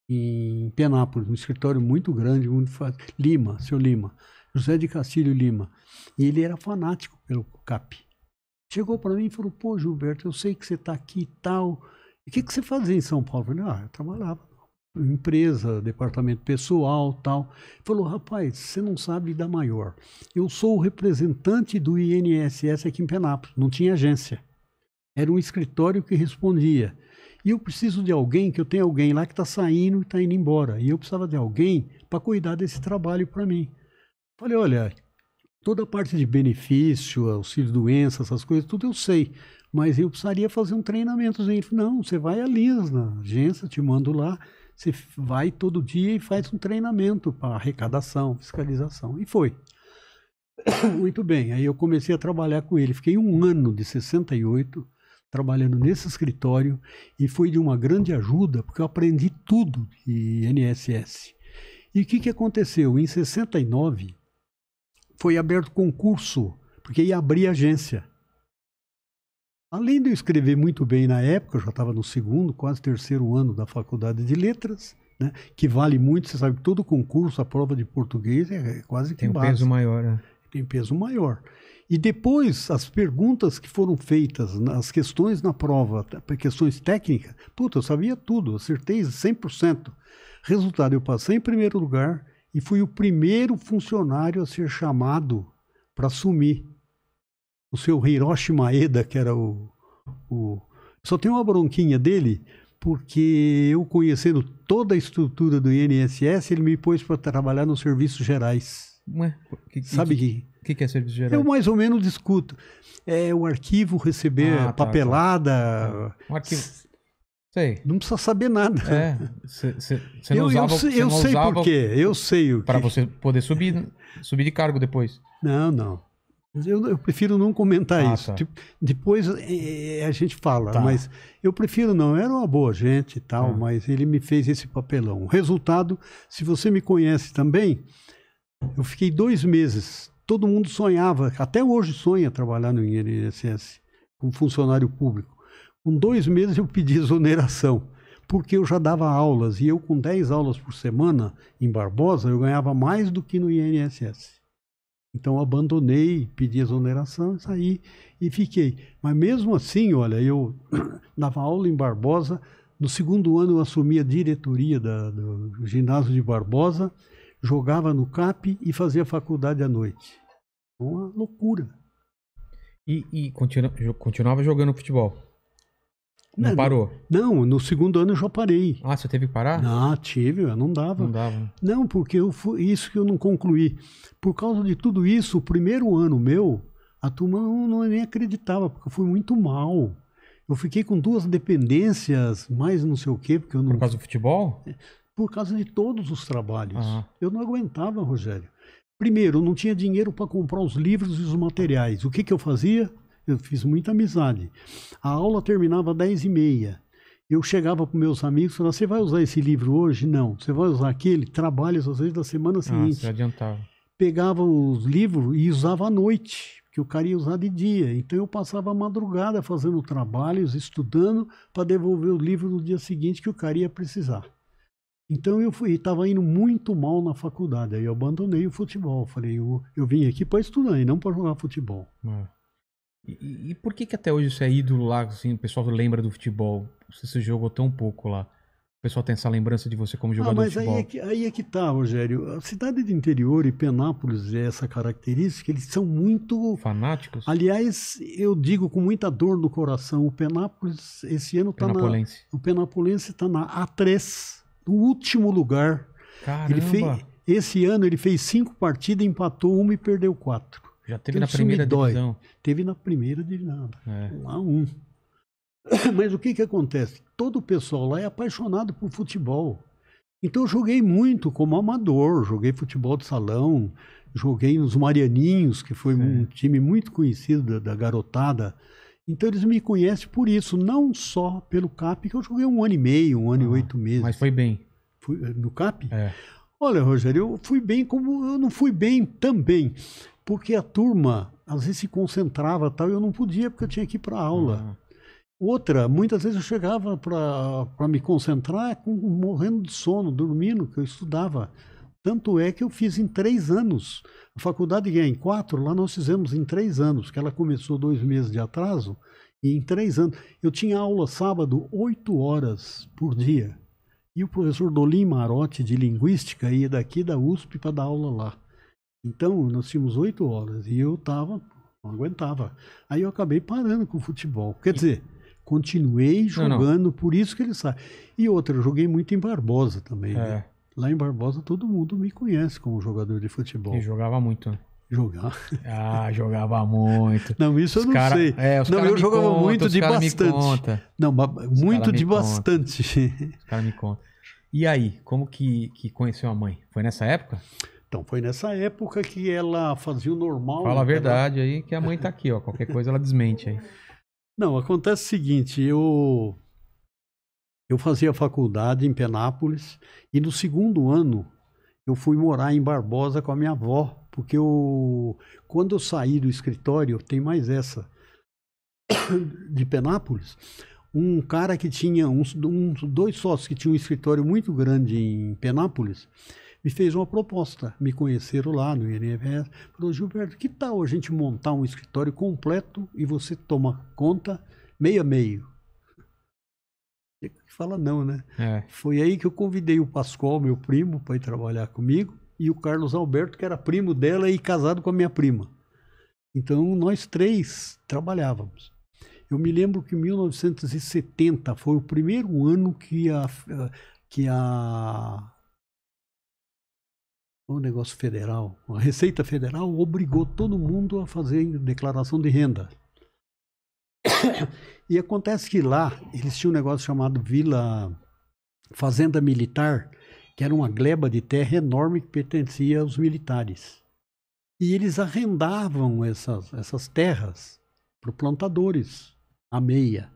em Penápolis, um escritório muito grande, muito Lima, seu Lima, José de Castilho Lima. E ele era fanático pelo CAP. Chegou para mim e falou: Pô, Gilberto, eu sei que você está aqui e tal. E o que, que você fazia em São Paulo? Eu falei: Ah, eu trabalhava empresa, departamento pessoal, tal. Falou, rapaz, você não sabe da maior. Eu sou o representante do INSS aqui em Penápolis, não tinha agência. Era um escritório que respondia. E eu preciso de alguém, que eu tenho alguém lá que está saindo e está indo embora. E eu precisava de alguém para cuidar desse trabalho para mim. Falei, olha, toda a parte de benefício, auxílio doença, essas coisas, tudo eu sei mas eu precisaria fazer um treinamentozinho. Ele falou, não, você vai à Lisna, agência, te mando lá, você vai todo dia e faz um treinamento para arrecadação, fiscalização. E foi. *coughs* Muito bem. Aí eu comecei a trabalhar com ele. Fiquei um ano de 68 trabalhando nesse escritório e foi de uma grande ajuda porque eu aprendi tudo de INSS. E o que, que aconteceu? Em 69 foi aberto concurso, porque ia abrir agência. Além de eu escrever muito bem na época, eu já estava no segundo, quase terceiro ano da faculdade de letras, né, que vale muito, você sabe que todo concurso, a prova de português é, é quase que Tem um peso maior, né? Tem peso maior. E depois, as perguntas que foram feitas, as questões na prova, questões técnicas, puta, eu sabia tudo, acertei 100%. Resultado, eu passei em primeiro lugar e fui o primeiro funcionário a ser chamado para assumir o seu Hiroshi Maeda, que era o, o. Só tem uma bronquinha dele, porque eu conhecendo toda a estrutura do INSS, ele me pôs para trabalhar nos serviços gerais. Ué, que, Sabe que, que, que, que é serviço geral? Eu mais ou menos discuto. É o arquivo receber ah, tá, tá. papelada. Tá, Um arquivo. Sei. Não precisa saber nada. É, Você não cê eu, eu, eu sei por quê. Eu sei o Para você poder subir, subir de cargo depois. Não, não. Eu, eu, prefiro não comentar ah, isso. Tá. Tipo, depois é, é a gente fala, tá. mas eu prefiro não. Era uma boa gente e tal, tá. mas ele me fez esse papelão. O resultado, se você me conhece também, eu fiquei dois meses. Todo mundo sonhava, até hoje sonha trabalhar no INSS como funcionário público. Com dois meses eu pedi exoneração, porque eu já dava aulas e eu com 10 aulas por semana em Barbosa eu ganhava mais do que no INSS. Então abandonei, pedi exoneração, saí e fiquei. Mas mesmo assim, olha, eu *coughs* dava aula em Barbosa. No segundo ano eu assumi a diretoria da, do ginásio de Barbosa, jogava no CAP e fazia faculdade à noite. Uma loucura. E, e continu, continuava jogando futebol? Não, parou? Não, no segundo ano eu já parei. Ah, você teve que parar? Ah, tive, não dava. Não dava. Né? Não, porque eu fui, isso que eu não concluí. Por causa de tudo isso, o primeiro ano meu, a turma não, não nem acreditava, porque eu fui muito mal. Eu fiquei com duas dependências, mais não sei o quê, porque eu não. Por causa do futebol? É, por causa de todos os trabalhos. Uhum. Eu não aguentava, Rogério. Primeiro, eu não tinha dinheiro para comprar os livros e os materiais. O que, que eu fazia? eu fiz muita amizade. A aula terminava às 10 e meia. Eu chegava para meus amigos e falava, você vai usar esse livro hoje? Não. Você vai usar aquele? Trabalha às vezes da semana ah, seguinte. Ah, se adiantava. Pegava os livros e usava à noite, que o cara ia usar de dia. Então eu passava a madrugada fazendo trabalhos, estudando, para devolver o livro no dia seguinte que o cara ia precisar. Então eu fui, estava indo muito mal na faculdade. Aí eu abandonei o futebol. Falei, eu, eu vim aqui para estudar e não para jogar futebol. É. E, por que, que até hoje você é ídolo lá, assim, o pessoal lembra do futebol? Você se jogou tão pouco lá. O pessoal tem essa lembrança de você como ah, jogador ah, de futebol. Aí é, aí é que tá, Rogério. A cidade do interior e Penápolis é essa característica, eles são muito. Fanáticos? Aliás, eu digo com muita dor no coração, o Penápolis esse ano está na. O Penapolense está na A3, no último lugar. Caramba. Ele fez, esse ano ele fez cinco partidas, empatou uma e perdeu quatro. Já teve na primeira divisão. Teve na primeira divisão. É. Um a um. *coughs* Mas o que, que acontece? Todo o pessoal lá é apaixonado por futebol. Então eu joguei muito como amador, joguei futebol de salão, joguei nos Marianinhos, que foi um time muito conhecido da, da, garotada. Então eles me conhecem por isso, não só pelo CAP, que eu joguei um ano e meio, um ano ah, e oito meses. Mas foi bem. Fui, eh, no CAP? É. Olha, Rogério, eu fui bem como eu não fui bem também porque a turma às vezes se concentrava tal, e eu não podia porque eu tinha que ir para aula. Uhum. Outra, muitas vezes eu chegava para me concentrar com, morrendo de sono, dormindo, que eu estudava. Tanto é que eu fiz em três anos. A faculdade ganha em quatro, lá nós fizemos em três anos, que ela começou dois meses de atraso, e em três anos. Eu tinha aula sábado, oito horas por uhum. dia. E o professor Dolim Marotti, de Linguística, ia daqui da USP para dar aula lá. Então, nós tínhamos oito horas e eu tava, não aguentava. Aí eu acabei parando com o futebol. Quer dizer, continuei jogando, por isso que ele sai. E outra, eu joguei muito em Barbosa também. Né? É. Né? Lá em Barbosa todo mundo me conhece como jogador de futebol. E jogava muito, né? Jogava. Ah, jogava muito. Não, isso os eu não cara, sei. É, não, eu jogava conta, muito de bastante. Não, muito de conta. bastante. Os caras me contam. E aí, como que, que conheceu a mãe? Foi nessa época? Então foi nessa época que ela fazia o normal. Fala a né? verdade ela... aí, que a mãe tá aqui, ó. Qualquer coisa ela desmente aí. Não, acontece o seguinte, eu eu fazia faculdade em Penápolis e no segundo ano eu fui morar em Barbosa com a minha avó, porque eu quando eu saí do escritório, tem mais essa *coughs* de Penápolis, um cara que tinha uns, uns dois sócios que tinha um escritório muito grande em Penápolis, me fez uma proposta. Me conheceram lá no INFS. Falou, Gilberto, que tal a gente montar um escritório completo e você toma conta meio a meio? fala não, né? É. Foi aí que eu convidei o Pascoal, meu primo, para ir trabalhar comigo, e o Carlos Alberto, que era primo dela e casado com a minha prima. Então, nós três trabalhávamos. Eu me lembro que 1970 foi o primeiro ano que a, que a o negócio federal, a Receita Federal obrigou todo mundo a fazer declaração de renda. E acontece que lá eles tinham um negócio chamado Vila Fazenda Militar, que era uma gleba de terra enorme que pertencia aos militares. E eles arrendavam essas, essas terras para plantadores, a meia.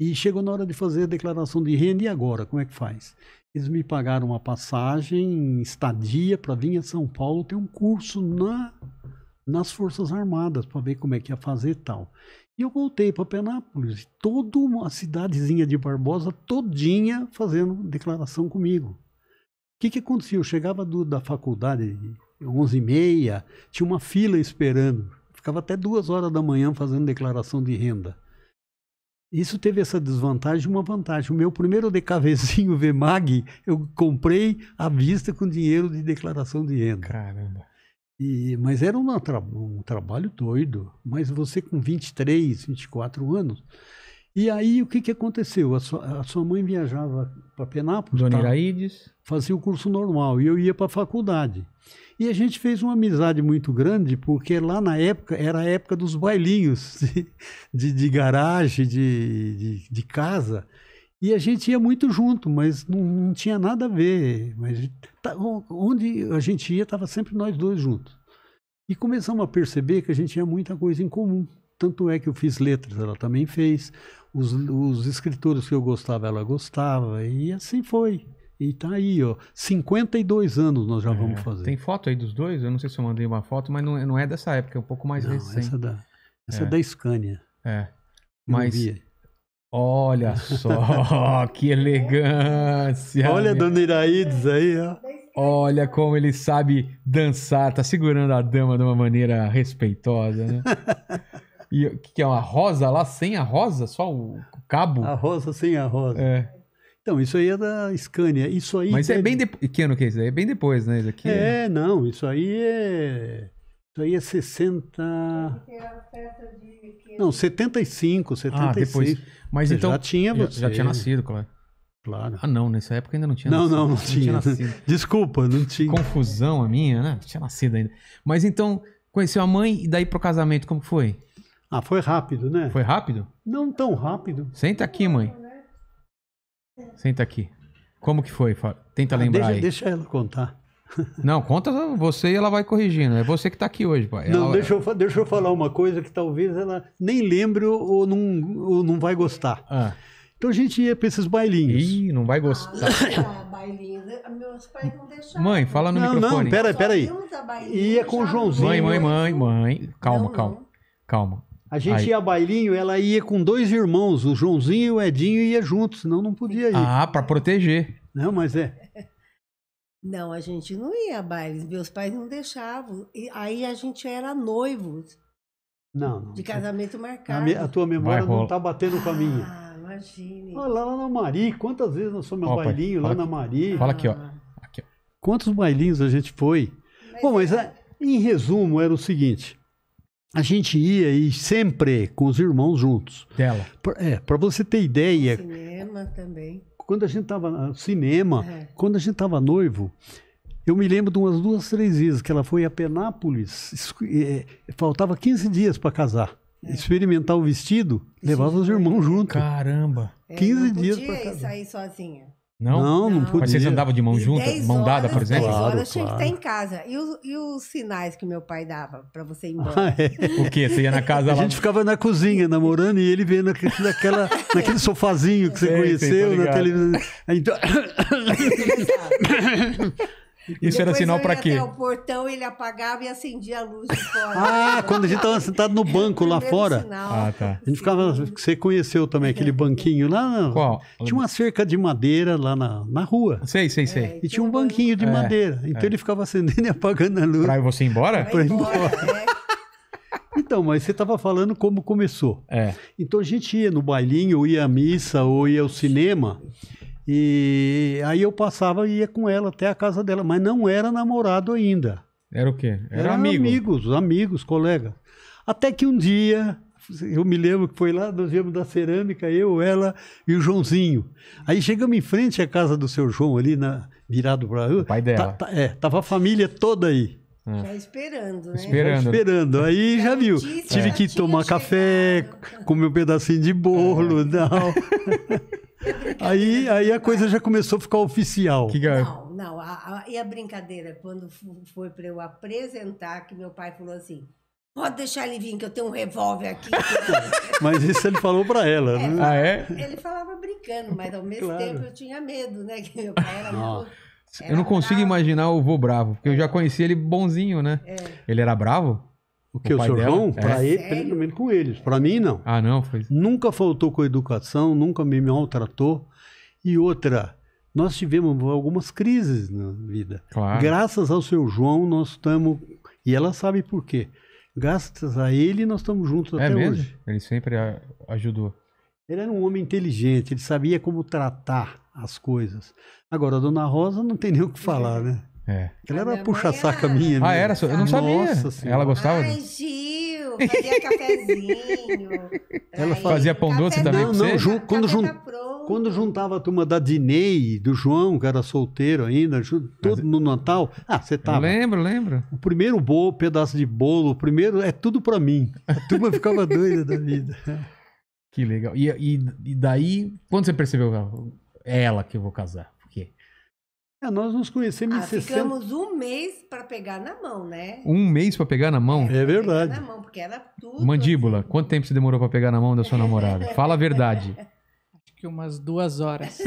E chegou na hora de fazer a declaração de renda, e agora? Como é que faz? Eles me pagaram uma passagem, estadia para vir a São Paulo ter um curso na, nas Forças Armadas para ver como é que ia fazer e tal. E eu voltei para Penápolis, toda uma cidadezinha de Barbosa todinha fazendo declaração comigo. O que, que acontecia? Eu chegava do, da faculdade, 11 e meia, tinha uma fila esperando. Ficava até duas horas da manhã fazendo declaração de renda. Isso teve essa desvantagem e uma vantagem. O meu primeiro DKVzinho VMAG, eu comprei à vista com dinheiro de declaração de renda. Caramba. E, mas era um, um, trabalho doido. Mas você com 23, 24 anos. E aí o que, que aconteceu? A sua, a sua mãe viajava para Penápolis. Dona Iraides. fazia o curso normal e eu ia para a faculdade. E a gente fez uma amizade muito grande, porque lá na época era a época dos bailinhos *laughs* de, de, de garagem, de, de, de, casa. E a gente ia muito junto, mas não, não tinha nada a ver. Mas tá, onde a gente ia, estava sempre nós dois juntos. E começamos a perceber que a gente tinha muita coisa em comum. Tanto é que eu fiz letras, ela também fez. Os, os escritores que eu gostava, ela gostava. E assim foi. E tá aí, ó. 52 anos nós já é, vamos fazer. Tem foto aí dos dois? Eu não sei se eu mandei uma foto, mas não, é, não é dessa época, é um pouco mais não, recente. Essa é da, essa é, é. da Scania. É. Mas. Olha só, *laughs* que elegância. Olha a dona Iraides aí, ó. Olha como ele sabe dançar, tá segurando a dama de uma maneira respeitosa, né? *laughs* E o que, que é uma rosa lá sem a rosa? Só o cabo? A rosa sem a rosa. É. Então, isso aí é da Scania. Isso aí. Mas é bem depois. Que ano que é isso aí? É bem depois, né? Isso aqui é, é, não, isso aí é. Isso aí é 60. Não, 75, 75. Ah, depois. Mas então. Já tinha você. Já, já tinha nascido, claro. Claro. Ah, não, nessa época ainda não tinha não, nascido. Não, não, não tinha. tinha *laughs* Desculpa, não tinha. Confusão a minha, né? Não tinha nascido ainda. Mas então, conheceu a mãe e daí pro casamento, como foi? Ah, foi rápido, né? Foi rápido? Não tão rápido. Senta aqui, mãe. Senta aqui. Como que foi? Tenta ah, lembrar deixa, aí. Deixa ela contar. *laughs* Não, conta você e ela vai corrigindo. É você que está aqui hoje, pai. Não, ela... deixa, eu, deixa eu falar uma coisa que talvez ela nem lembre ou não, ou não vai gostar. Ah. Então a gente ia para esses bailinhos. Ih, não vai gostar. Ah, bailinhos. Meus pais não deixaram. Mãe, fala no não, microfone. Não, não, pera, pera aí. Ia com o Joãozinho. Mãe, mãe, mãe, mãe. Calma, não, calma. Não. Calma. A gente Aí. ia a bailinho, ela ia com dois irmãos, o Joãozinho e o Edinho, ia juntos, senão não podia ir. Ah, para proteger. Não, mas é. *laughs* Não, a gente não ia a bailes, meus pais não deixavam. E aí a gente era noivos. Não, não. De casamento marcado. A, me, a tua memória Vai, não tá batendo com a minha. Ah, imagine. Olha lá, lá na Mari, quantas vezes nós fomos ao bailinho lá aqui, na Mari. Fala aqui ó. Ah. aqui, ó. Quantos bailinhos a gente foi? Mas Bom, mas é... é em resumo era o seguinte, a gente ia e sempre com os irmãos juntos. Dela. Pra, é, para você ter ideia. O cinema também. Quando a gente tava no ah, cinema, é. quando a gente tava noivo, eu me lembro de umas duas, três vezes que ela foi a Penápolis, é, faltava 15 dias para casar. É. Experimentar o vestido, levava os irmãos junto. Caramba! 15 é, não dias para casar. sair sozinha. Não? Não, não, podia. Mas vocês andavam de mão junta, mão dada, por exemplo? Claro, horas, claro. tinha que estar em casa. E, o, e os sinais que meu pai dava para você ir *laughs* embora? Ah, é. O quê? Você ia na casa A gente ficava na cozinha, namorando, e ele vendo naquela, *laughs* é. naquele sofazinho que você sei, conheceu, sei, na televisão. Então... *laughs* Isso era sinal para quê? o portão, ele apagava e acendia a luz de fora. Ah, quando a gente estava sentado no banco lá fora. Sinal. Ah, tá. A gente ficava. Você conheceu também aquele uhum. banquinho lá? Qual? Tinha uma cerca de madeira lá na, na rua. Sei, sei, sei. É, e tinha um banquinho de é, madeira. Então é. ele ficava acendendo e apagando a luz. Pra você ir embora? Pra ir embora. Né? *laughs* Então, mas você estava falando como começou. É. Então a gente ia no bailinho, ou ia à missa, ou ia ao cinema. E aí eu passava e ia com ela até a casa dela, mas não era namorado ainda. Era o quê? Era, era amigo. amigos, amigos, colegas. Até que um dia, eu me lembro que foi lá, nós viemos da cerâmica, eu, ela e o Joãozinho. Aí chegamos em frente à casa do seu João ali, na, virado para... O pai dela. Tá, tá, é, tava a família toda aí. Ah. Já esperando, né? Esperando. Já esperando. Aí já, já viu. Disse, Tive é. que tomar café, comer um pedacinho de bolo e é. *laughs* tal. *laughs* aí, aí a coisa já começou a ficar oficial. Que gar... Não, não. A, a, e a brincadeira, quando foi para eu apresentar, que meu pai falou assim. Pode deixar ele vir, que eu tenho um revólver aqui. *laughs* mas isso ele falou para ela, é, né? Ah, é? Ele falava brincando, mas ao mesmo claro. tempo eu tinha medo, né? Que meu pai era muito... Eu não consigo bravo. imaginar o vô bravo, porque eu já conheci ele bonzinho, né? É. Ele era bravo? O que? O, o seu dela? João? É. Para ele, pelo menos com eles. Para mim, não. Ah, não? Foi... Nunca faltou com educação, nunca me maltratou. E outra, nós tivemos algumas crises na vida. Claro. Graças ao seu João, nós estamos. E ela sabe por quê. Graças a ele, nós estamos juntos é até mesmo? hoje. Ele sempre ajudou. Ele era um homem inteligente, ele sabia como tratar as coisas. Agora, a dona Rosa não tem nem o que falar, é. né? É. Ela era puxa-saca minha. Ah, né? era? Eu não sabia. Nossa Ela gostava? Ai, Gil, fazia cafezinho. *laughs* Ela fazia pão doce também tá não, não, quando, tá quando juntava a turma da Dinei, do João, que era solteiro ainda, todo no Natal. Ah, você tava. Lembra, lembro, lembro. O primeiro bolo, pedaço de bolo, o primeiro é tudo pra mim. A turma ficava *laughs* doida da vida. Que legal. E, e, e daí, quando você percebeu, é ela que eu vou casar? É, nós nos conhecemos ah, em 60... Ficamos um mês para pegar na mão, né? Um mês para pegar na mão? É, verdade. Na mão, porque era tudo... Mandíbula, assim. quanto tempo você demorou para pegar na mão da sua namorada? Fala a verdade. Acho que umas duas horas.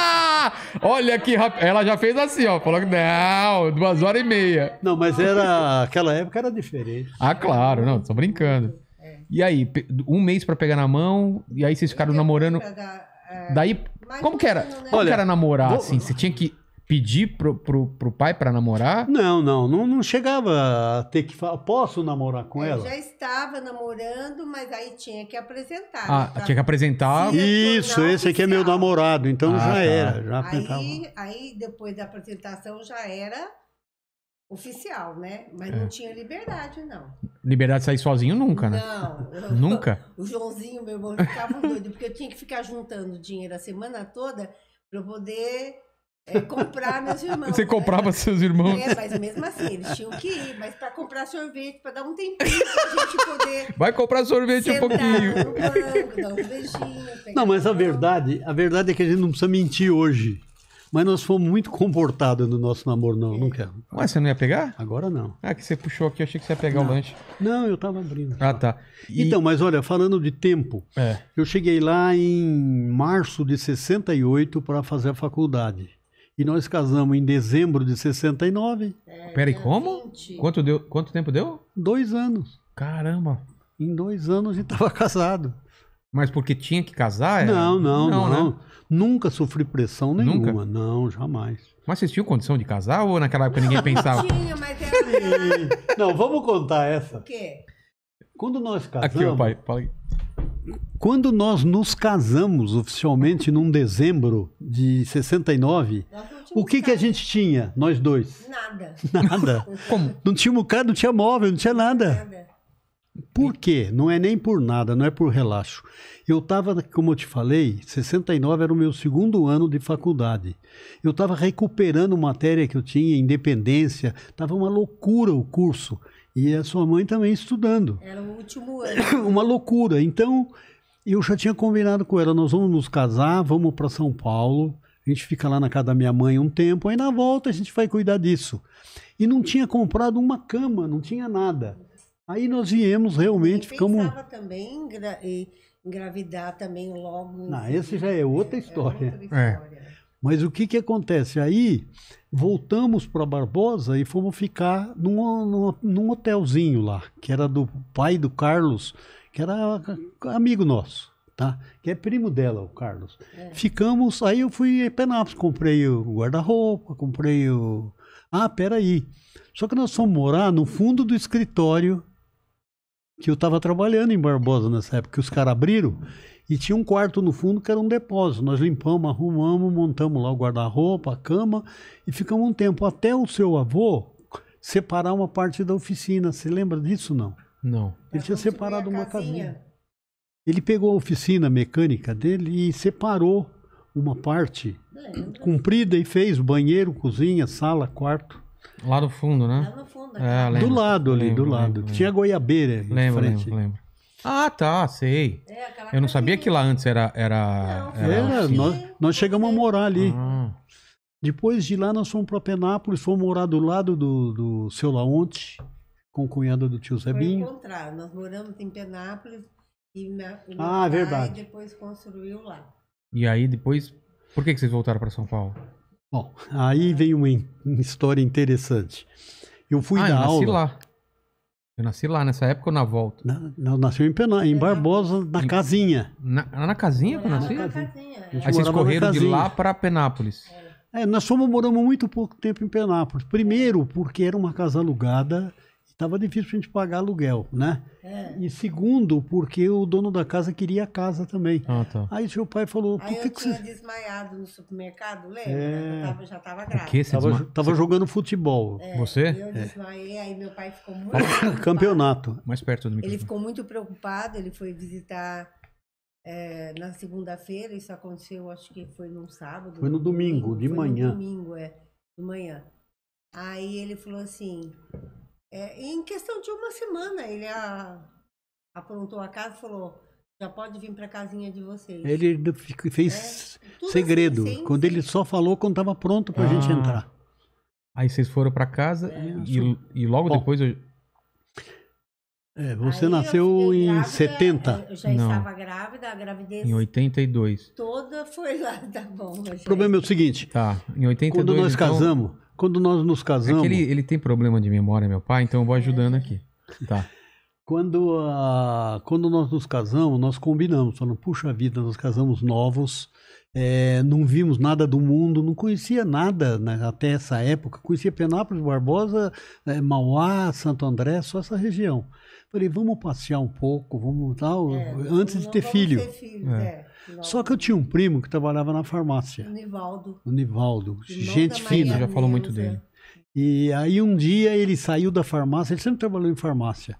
*laughs* Olha que rápido. Ela já fez assim, ó. Falou que não, duas horas e meia. Não, mas era... Aquela época era diferente. Ah, claro. Não, tô brincando. É. E aí, um mês para pegar na mão, e aí vocês ficaram namorando... é... Daí, como que era? Né? Como Olha, que era namorar, vou... assim? Você tinha que pedir pro, pro, pro pai para namorar? Não, não, não, não chegava a ter que falar, posso namorar com eu ela? Eu já estava namorando, mas aí tinha que apresentar. Ah, tá? tinha que apresentar? Isso, esse aqui é meu namorado, então ah, já tá. era. Já aí, aí, depois da apresentação, já era oficial, né? Mas é. não tinha liberdade, não. Liberdade de sair sozinho nunca, né? Não. *laughs* nunca? *laughs* O Joãozinho, meu irmão, ficava doido, porque eu tinha que ficar juntando dinheiro a semana toda para poder é comprar meus *laughs* irmãos. Você né? comprava né? seus irmãos. É, mas mesmo assim, eles tinham que ir. Mas para comprar sorvete, para dar um tempinho pra gente poder. Vai comprar sorvete um pouquinho. No banco, dar um beijinho. Não, mas a verdade, a verdade é que a gente não precisa mentir hoje. Mas nós fomos muito comportados no nosso namoro, não, não quero. Mas você não ia pegar? Agora não. Ah, que você puxou aqui, eu achei que você ia pegar não. o lanche. Não, eu tava abrindo. Ah, tá. E... Então, mas olha, falando de tempo, é. eu cheguei lá em março de 68 para fazer a faculdade. E nós casamos em dezembro de 69. É, Peraí, como? Quanto, deu, quanto tempo deu? Dois anos. Caramba. Em dois anos a gente estava *laughs* casado. Mas porque tinha que casar? Era... É? Não, não, não. não. Né? Nunca sofri pressão nenhuma. Nunca? Não, jamais. Mas vocês tinham condição de casar ou naquela época ninguém *laughs* pensava? Tinha, mas era... *laughs* não, vamos contar essa. O quê? Quando nós casamos... Aqui, o pai, fala Quando nós nos casamos oficialmente num dezembro de 69, Nossa, o que, que a gente tinha, nós dois? Nada. *laughs* Nada? Como? Não tinha mucado, não tinha móvel, não tinha nada. Nada. Por quê? Não é nem por nada, não é por relaxo. Eu estava, como eu te falei, 69 era o meu segundo ano de faculdade. Eu estava recuperando matéria que eu tinha, independência. Estava uma loucura o curso. E a sua mãe também estudando. Era o último *coughs* ano. uma loucura. Então, eu já tinha combinado com ela: nós vamos nos casar, vamos para São Paulo, a gente fica lá na casa da minha mãe um tempo, aí na volta a gente vai cuidar disso. E não tinha comprado uma cama, não tinha nada. Aí nós viemos realmente, e ficamos. também em engravidar também logo. Não, esse já é outra é, é história. É outra história. É. Mas o que que acontece? Aí voltamos para Barbosa e fomos ficar numa, numa, num hotelzinho lá, que era do pai do Carlos, que era amigo nosso, tá? que é primo dela, o Carlos. É. Ficamos, aí eu fui em Penápolis, comprei o guarda-roupa, comprei o. Ah, peraí. Só que nós fomos morar no fundo do escritório que eu estava trabalhando em Barbosa nessa época, que os caras abriram, e tinha um quarto no fundo que era um depósito. Nós limpamos, arrumamos, montamos lá o guarda-roupa, a cama, e ficamos um tempo até o seu avô separar uma parte da oficina. Você lembra disso, não? Não. Ele tinha separado uma casinha. Ele pegou a oficina mecânica dele e separou uma parte Lembra? comprida e fez banheiro, cozinha, sala, quarto. Lá no fundo, né? Lá no fundo. É, lembro, do lado ali, lembro, do lado. Lembro, Tinha goiabeira ali lembro, frente. Lembro, lembro. Ah, tá, sei. É, eu não sabia que lá antes era... Era, não, era, nós, nós chegamos a morar ali. Ah. Depois de lá, nós fomos para Penápolis, fomos morar do lado do, do seu Laonte, com cunhada do tio Zebinho. Foi encontrar. Nós moramos em Penápolis, e meu ah, é verdade. depois construiu lá. E aí depois, por que, que vocês voltaram para São Paulo? Bom, aí veio uma, uma história interessante. Eu fui ah, dar eu nasci aula. lá. Eu nasci lá nessa época ou na volta? Na, não, nasceu em Pena, em Barbosa, na em, casinha. Na, na casinha que eu nasci? Na casinha. É. Aí vocês correram de lá para Penápolis. É. é, nós fomos moramos muito pouco tempo em Penápolis. Primeiro, porque era uma casa alugada estava difícil para a gente pagar aluguel, né? É. E segundo, porque o dono da casa queria a casa também. Ah, tá. Aí seu pai falou... Aí eu que tinha você... desmaiado no supermercado, lembra? É... Eu tava, já estava grávida. Que tava, desma... tava jogando futebol. É, você? Eu é. desmaiei, aí meu pai ficou muito Campeonato. Mais perto do microfone. Ele ficou muito preocupado, ele foi visitar... É, na segunda-feira, isso aconteceu, acho que foi num sábado. Foi no domingo, domingo de foi manhã. No domingo, é, de manhã. Aí ele falou assim: é, em questão de uma semana, ele a, aprontou a casa e falou: já pode vir para a casinha de vocês. Ele fez é, assim, segredo. Assim, quando sim. ele só falou quando estava pronto para a ah. gente entrar. Aí vocês foram para casa é, e, e, logo Bom, depois. Eu... É, você Aí nasceu em grávida, 70. É, eu já Não. estava grávida, a gravidez. Em 82. Toda foi lá, *laughs* tá bom. O problema é o seguinte: tá, em 82. Quando nós então... casamos, quando nós nos é casamos. É ele, ele, tem problema de memória, meu pai, então eu vou ajudando aqui. Tá. *laughs* quando, ah, quando nós nos casamos, nós combinamos, falando, puxa vida, nós casamos novos, é, não vimos nada do mundo, não conhecia nada né, até essa época, conhecia Penápolis, Barbosa, é, Mauá, Santo André, só essa região. Falei, vamos passear um pouco, vamos tal, é, antes de ter filho. Ter filho é. É. Só que eu tinha um primo que trabalhava na farmácia. Nivaldo. O Nivaldo. gente fina. Já falou muito dele. É. E aí um dia ele saiu da farmácia, ele sempre trabalhou em farmácia.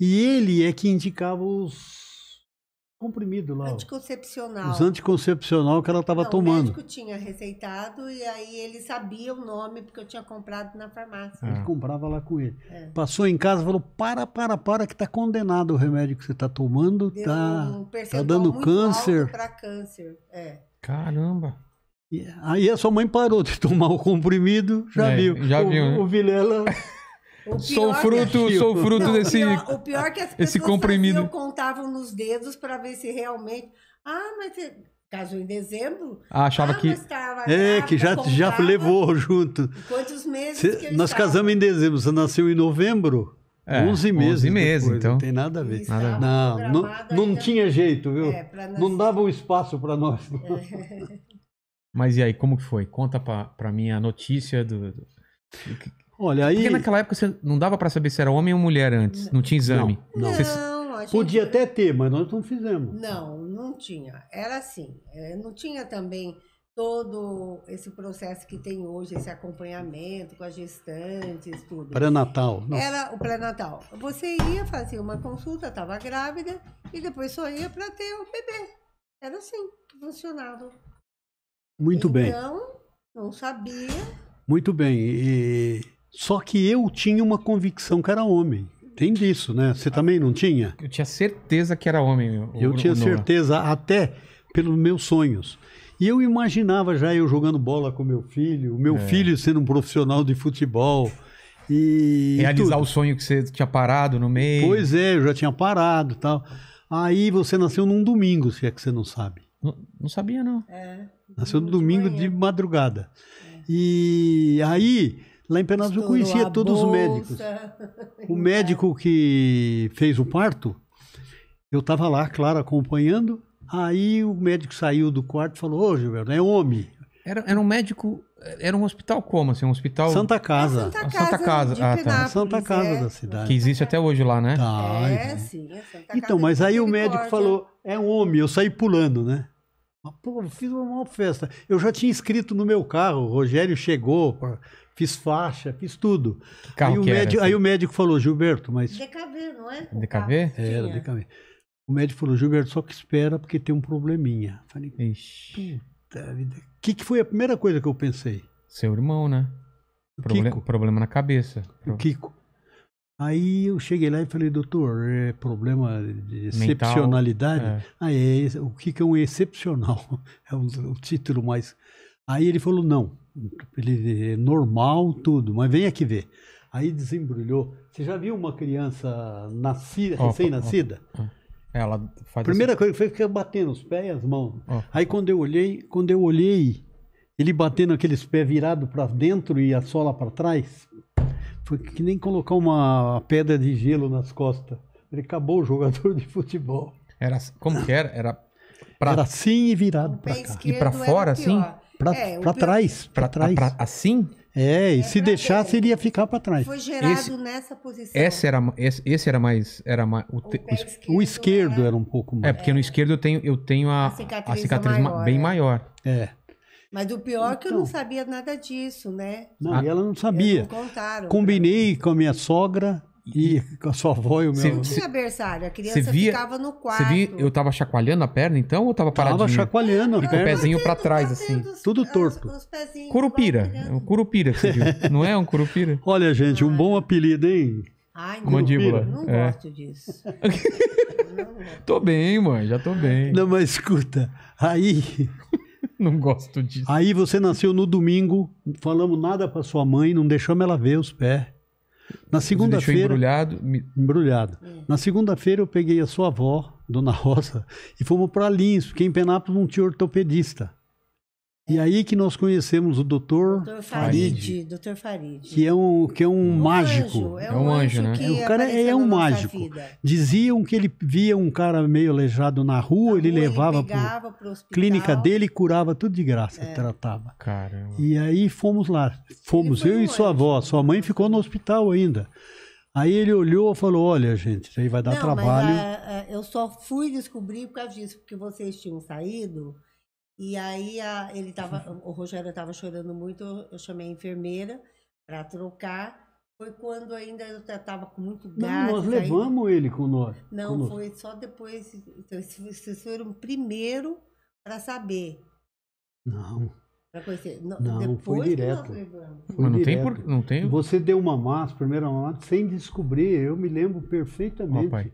E ele é que indicava os comprimido lá. Anticoncepcional. Os anticoncepcional que ela estava tomando. O médico tinha receitado e aí ele sabia o nome porque eu tinha comprado na farmácia. É. Ele comprava lá com ele. É. Passou em casa e falou: para, para, para, que está condenado o remédio que você está tomando, Está tá, um tá dando câncer. Para câncer, é. Caramba. E, aí a sua mãe parou de *laughs* tomar o comprimido, já é, viu. Já o, viu. Né? O Vilela Sou fruto, sou fruto desse. O pior, o pior que as pessoas comprimido. Faziam, contavam nos dedos para ver se realmente. Ah, mas você é, casou em dezembro. Ah, achava ah, que. Tá, é, que já, já levou junto. Quantos meses? Cê, que nós estava? casamos em dezembro, você nasceu em novembro. É, 11 meses. 11 meses, então. Não tem nada a ver. Nada. Não, não, não tinha jeito, viu? É, Não dava um espaço para nós. É. *laughs* Mas e aí, como que foi? Conta para mim a notícia do. do... Olha aí. Porque naquela época você não dava para saber se era homem ou mulher antes. Não tinha exame. Não. não. Você... Gente... Podia até ter, mas nós não fizemos. Não, não tinha. Era assim. É, não tinha também todo esse processo que tem hoje, esse acompanhamento com as gestantes, tudo. Pré-natal. Era o pré-natal. Você ia fazer uma consulta, estava grávida, e depois só ia para ter o bebê. Era assim que funcionava. Muito então, bem. Então, não sabia. Muito bem. E só que eu tinha uma convicção que era homem. Tem disso, né? Você também não tinha? Eu tinha certeza que era homem. Meu, eu tinha Noah. certeza, até pelos meus sonhos. E eu imaginava já eu jogando bola com meu filho, o meu é. filho sendo um profissional de futebol. E Realizar tudo. o sonho que você tinha parado no meio. Pois é, eu já tinha parado tal. Aí você nasceu num domingo, se é que você não sabe. Não, não sabia, não. É, nasceu no domingo de, de madrugada. É. E aí Lá em Penados eu conhecia todos os médicos. *laughs* O médico que fez o parto, eu estava lá, claro, acompanhando. Aí o médico saiu do quarto e falou: Ô, Gilberto, é homem. Era, era um médico. Era um hospital como? Assim, um hospital. Santa Casa. É Santa, ah, Casa Ah, tá. Santa Casa é. da cidade. Que existe até hoje lá, né? Tá, é, então. sim. É Santa Casa então, mas aí o médico falou: é homem. Eu saí pulando, né? Pô, fiz uma festa. Eu já tinha escrito no meu carro, o Rogério chegou fiz faixa, fiz tudo. Aí o, médico, aí, o médico, falou, Gilberto, mas. DKV, não é? DKV? Era, é, DKV. O médico falou, Gilberto, só que espera porque tem um probleminha. Falei, Ixi. puta vida. O que, que foi a primeira coisa que eu pensei? Seu irmão, né? Proble Kiko. Problema na cabeça. O Kiko. Aí eu cheguei lá e falei, doutor, é problema de excepcionalidade? Mental, é. Ah, é o que é um excepcional? *laughs* É o, título mais... Aí ele falou, não, ele é normal, tudo, mas venha aqui ver. Aí desembrulhou. Você já viu uma criança nascida, recém-nascida? Ela faz Primeira assim. coisa que fez foi batendo os pés e as mãos. Oh. Aí quando eu olhei, quando eu olhei, ele batendo aqueles pés virado para dentro e a sola para trás, foi que nem colocar uma pedra de gelo nas costas. Ele acabou o jogador de futebol. Era como que era? Era para era assim e virado para cá. E para fora assim? Pior. Pra, é, trás, para trás. Pra, assim? É, e é se deixar, ver. seria ficar para trás. Foi gerado esse, nessa posição. Essa era, esse, esse era mais. Era mais o, te, o, esquerdo, o esquerdo era... era... um pouco é, mais. É, porque é. no esquerdo eu tenho, eu tenho a, a cicatriz, a cicatriz maior, bem é. maior. É. Mas o pior é que eu não então. sabia nada disso, né? Não, a, ah. ela não sabia. Não contaram. Combinei com a minha sogra e com a sua avó e o meu. Cê, não tinha berçário, a criança via, ficava no quarto. Você via, eu tava chacoalhando a perna então ou tava paradinho? Tava chacoalhando a e Com o pezinho para trás, assim. Os, Tudo torto. Os, os curupira. É um curupira que você viu. *laughs* não é um curupira? Olha, gente, um bom apelido, hein? Ai, mandíbula. É. *laughs* Não gosto disso. tô bem, mãe, já tô bem. Não, mas escuta, aí. *laughs* não gosto disso. Aí você nasceu no domingo, falamos nada pra sua mãe, não deixamos ela ver os pés. Na segunda-feira. embrulhado? Me... Embrulhado. É. Na segunda-feira eu peguei a sua avó, Dona Rosa, e fomos para Lins, porque em Penápolis não tinha ortopedista. E aí que nós conhecemos o doutor, doutor Farid, Farid. Doutor Farid. Que é um, que é um, um mágico. Anjo, é, um é, um anjo, né? É, o cara é um mágico. Vida. Diziam que ele via um cara meio aleijado na rua, na ele rua, levava para clínica dele e curava tudo de graça, é. tratava. Caramba. E aí fomos lá. Fomos eu e sua avó. Sua mãe ficou no hospital ainda. Aí ele olhou e falou: Olha, gente, isso aí vai dar Não, trabalho. Mas, ah, ah, eu só fui descobrir por causa disso, porque vocês tinham saído e aí a, ele tava, uhum. o Rogério estava chorando muito, eu chamei a enfermeira para trocar. Foi quando ainda eu estava com muito gás. Não, nós levamos aí... ele com nós. Não, conosco. foi só depois. Então, vocês foram primeiro para saber. Não. Para conhecer. Não, não foi direto. Foi não, direto. Tem por... não tem Você deu uma massa, primeira massa, sem descobrir. Eu me lembro perfeitamente. Oh, pai.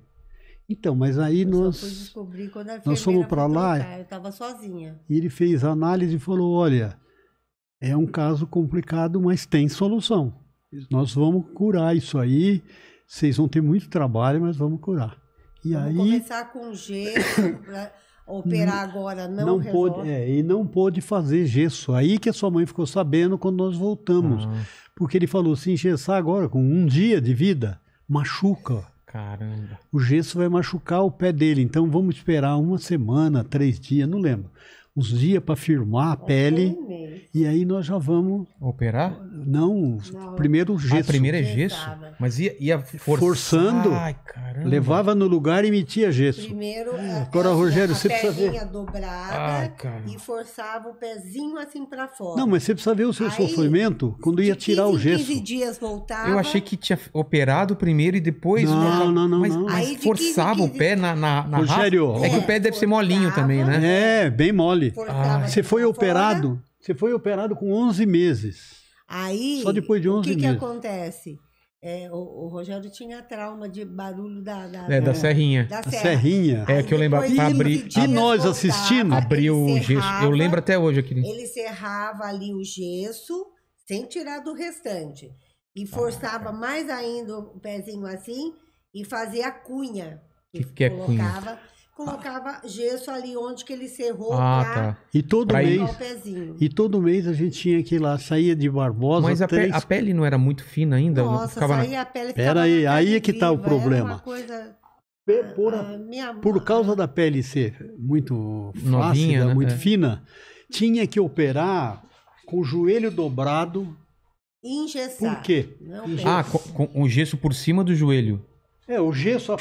Então, mas aí eu nós. Só descobrir quando a nós fomos para lá. eu estava sozinha. E ele fez a análise e falou: olha, é um caso complicado, mas tem solução. Nós vamos curar isso aí. Vocês vão ter muito trabalho, mas vamos curar. E vamos aí. começar com gesso. para Operar agora não, não é, E não pôde fazer gesso. Aí que a sua mãe ficou sabendo quando nós voltamos. Ah. Porque ele falou, se engessar assim, agora com um dia de vida, machuca Caramba. O gesso vai machucar o pé dele, então vamos esperar uma semana, três dias, não lembro uns dias para firmar a pele. E aí nós já vamos. Operar? Não, não. primeiro gesso. Ah, primeiro é gesso? Mas ia, ia forçar. forçando. Ai, caramba. Levava no lugar e metia gesso. Primeiro, ah, agora, a, Rogério, a você precisa ver. dobrada Ai, e forçava o pezinho assim para fora. Não, mas você precisa ver o seu aí, sofrimento quando ia tirar 15, o gesso. 15 dias voltava. Eu achei que tinha operado primeiro e depois. Não, não, não. Mas, não. mas forçava 15, 15, o pé na, na, na Rogério, é, é que o pé deve ser molinho também, né? É, bem mole. Ah, você foi operado, você foi operado com 11 meses. Aí, Só depois de 11 o que, meses. que acontece? É, o, o, Rogério tinha trauma de barulho da, da, é, da, da serrinha. Da serra. serrinha. É, Aí que eu lembro. abrir. E nós assistimos. assistindo? Abriu o gesso. Eu lembro até hoje aqui. Ele serrava ali o gesso, sem tirar do restante. E ah, forçava ah, mais ainda o pezinho assim e fazia cunha. Que, que, que colocava. É cunha colocava gesso ali onde que ele cerrou ah, pra, tá. e todo pra mês o pezinho. E todo mês a gente tinha que ir lá, saía de Barbosa. Mas a, três... pe a pele não era muito fina ainda? Nossa, ficava saía na... a pele Pera aí, aí é que está tá o problema. por, ah, a, por causa da pele ser muito Novinha, né? muito é. fina, tinha que operar com o joelho dobrado. Engessar. Por quê? ah, com, com, o gesso por cima do joelho. É, o gesso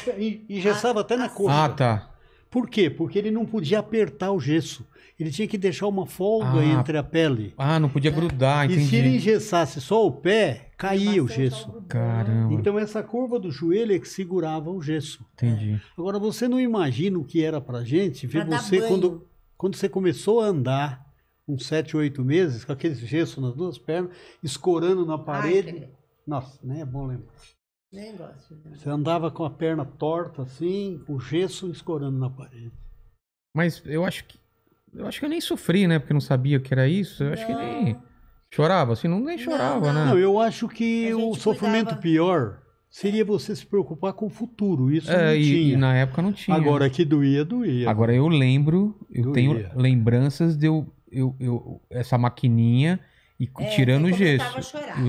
engessava até na ah, coxa. Ah, tá. Por quê? Porque ele não podia apertar o gesso. Ele tinha que deixar uma folga ah, entre a pele. Ah, não podia grudar, entendi. E se ele engessasse só o pé, caía o gesso. Caramba. Então essa curva do joelho é que segurava o gesso. Entendi. Agora você não imagina o que era pra gente ver pra você quando, quando você começou a andar uns 7, 8 meses, com aquele gesso nas duas pernas, escorando na parede. Ai, que... Nossa, né? É bom lembrar. Nem gosto. Você andava com a perna torta assim, o gesso escorando na parede. Mas eu acho que. Eu acho que eu nem sofri, né? Porque eu não sabia o que era isso. Eu não. acho que nem. Chorava, assim, não nem chorava, não, não. né? Não, eu acho que o sofrimento cuidava. pior seria você se preocupar com o futuro. Isso é, não e, tinha. E na época não tinha. Agora que doía, doía. Agora eu lembro, eu doía. tenho lembranças de eu, eu, eu essa maquininha e é, tirando o gesso.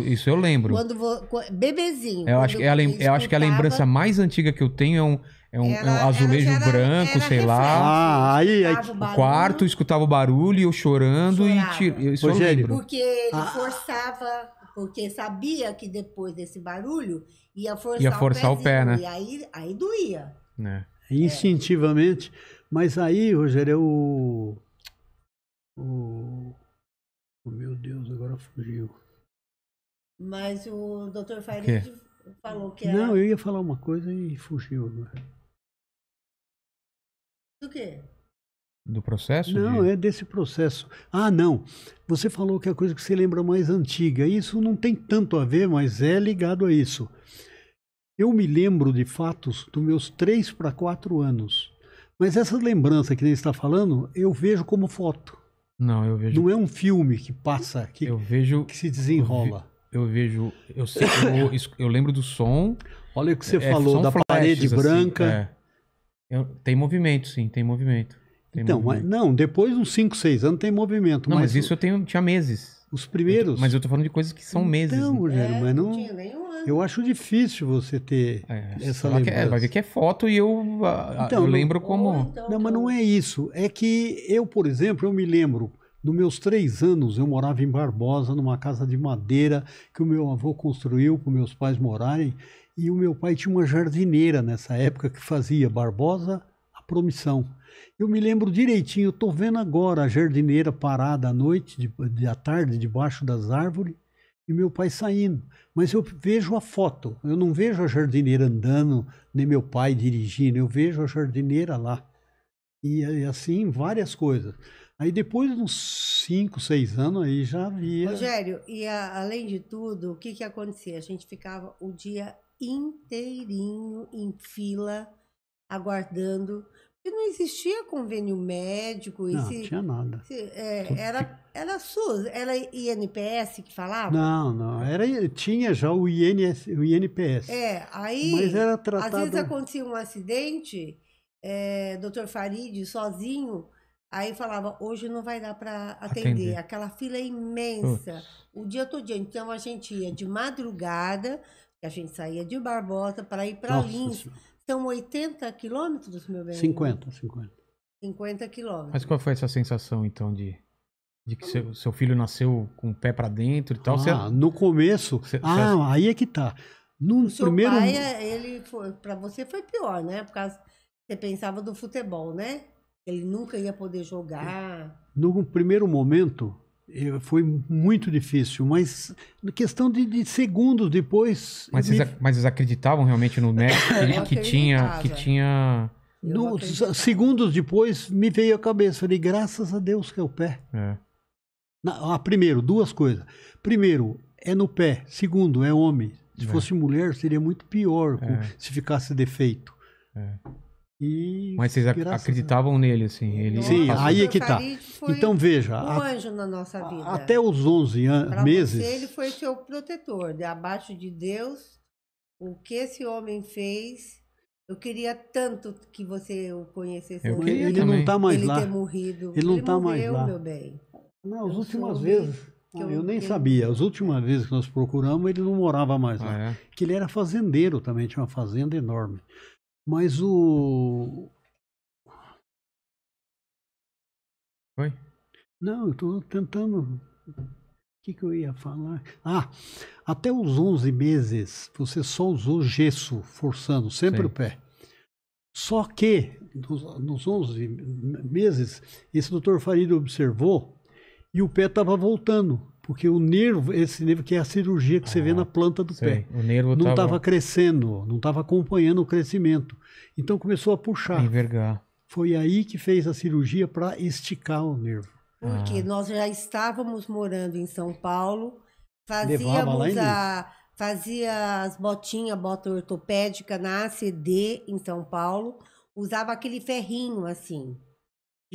Isso eu lembro. Quando vou, bebezinho. Eu acho, que, ela, eu acho que a lembrança mais antiga que eu tenho é um, é um, era, é um azulejo era, branco, era, sei lá. Ah, aí, aí. O quarto escutava o barulho, eu chorando Chorava. e tiro. Isso Rogério. eu lembro. Porque ele ah. forçava, porque sabia que depois desse barulho ia forçar, ia forçar o, pezinho, o pé, né? E aí, aí doía. É. Instintivamente. Mas aí, Rogério, o, o meu Deus, agora fugiu. Mas o doutor Farid falou que era... Não, eu ia falar uma coisa e fugiu agora. Do quê? Do processo? Não, de... é desse processo. Ah, não. Você falou que é a coisa que você lembra mais antiga. Isso não tem tanto a ver, mas é ligado a isso. Eu me lembro de fatos dos meus três para quatro anos. Mas essa lembrança que nem está falando, eu vejo como foto. Não, eu vejo. Não é um filme que passa, que, eu vejo, que se desenrola. Eu, vejo. Eu, eu, eu lembro do som. Olha o que você é, é falou da flashes, parede assim, branca. Assim, é. Eu, tem movimento, sim, tem movimento. Tem então, movimento. não, depois uns 5, 6 anos tem movimento. Não, mas, mas isso eu tenho, tinha meses. Os primeiros. mas eu tô falando de coisas que são então, meses. Então, né? Rogério, é, mas não. não tinha nenhum eu acho difícil você ter é, essa lembrança. Que é, vai ver é que é foto e eu, ah, então, eu lembro não, como. Então, não, mas não então. é isso. É que eu, por exemplo, eu me lembro. Nos meus três anos, eu morava em Barbosa, numa casa de madeira que o meu avô construiu para meus pais morarem. E o meu pai tinha uma jardineira nessa época que fazia Barbosa a promissão. Eu me lembro direitinho, estou vendo agora a jardineira parada à noite, de, de, à tarde, debaixo das árvores, e meu pai saindo. Mas eu vejo a foto, eu não vejo a jardineira andando, nem meu pai dirigindo, eu vejo a jardineira lá. E, e assim, várias coisas. Aí depois de uns 5, 6 anos, aí já havia. Rogério, e a, além de tudo, o que, que acontecia? A gente ficava o dia inteirinho em fila, aguardando e não existia convênio médico. Não, se, tinha nada. Se, é, era, era SUS, era INPS que falava? Não, não. Era, tinha já o, INS, o INPS. É, aí. Mas era tratado. Às vezes acontecia um acidente, é, doutor Farid sozinho, aí falava: hoje não vai dar para atender. atender. Aquela fila é imensa. Ups. O dia todo dia. Então a gente ia de madrugada, a gente saía de Barbosa para ir para Lins. Senhora são 80 quilômetros, meu bem? 50, 50. 50 quilômetros. Mas qual foi essa sensação, então, de, de que seu, seu filho nasceu com o pé para dentro e tal? Ah, você... no começo. Você, ah, você... aí é que tá. No o seu primeiro... pai, é, ele foi, pra você foi pior, né? Por causa. Você pensava do futebol, né? Ele nunca ia poder jogar. No primeiro momento, foi muito difícil, mas questão de, de segundos depois. Mas, me... vocês, mas, vocês, acreditavam realmente no médico *coughs* que, que tinha, que tinha. No, segundos depois me veio a cabeça, falei graças a Deus que é o pé. É. Na, ah, primeiro, duas coisas. Primeiro, é no pé. Segundo, é homem. Se é. fosse mulher, seria muito pior é. se ficasse defeito. É. E Mas vocês ac acreditavam a... nele, assim? Ele Sim, aí é que tá. Então veja. Um a... anjo na nossa vida. Até os 11 an... meses. Você, ele foi seu protetor. De abaixo de Deus, o que esse homem fez. Eu queria tanto que você o conhecesse. Eu queria ele também. não tá mais ele lá. Ele ter morrido. Ele não ele tá morreu, mais lá. meu bem. Não, as últimas vezes. Eu, eu, nem eu... sabia. As últimas vezes que nós procuramos, ele não morava mais ah, lá. é? Que ele era fazendeiro também, tinha uma fazenda enorme. Mas o. Oi? Não, eu estou tentando. O que, que eu ia falar? Ah, até os 11 meses você só usou gesso, forçando sempre Sim. o pé. Só que nos, nos 11 meses, esse doutor Farido observou e o pé estava voltando porque o nervo, esse nervo que é a cirurgia que ah, você vê ah, na planta do pé, o nervo não estava crescendo, não estava acompanhando o crescimento. Então começou a puxar. Envergar. Foi aí que fez a cirurgia para esticar o nervo. Porque ah. nós já estávamos morando em São Paulo, fazíamos a, fazia as botinhas, bota ortopédica na ACD em São Paulo, usava aquele ferrinho assim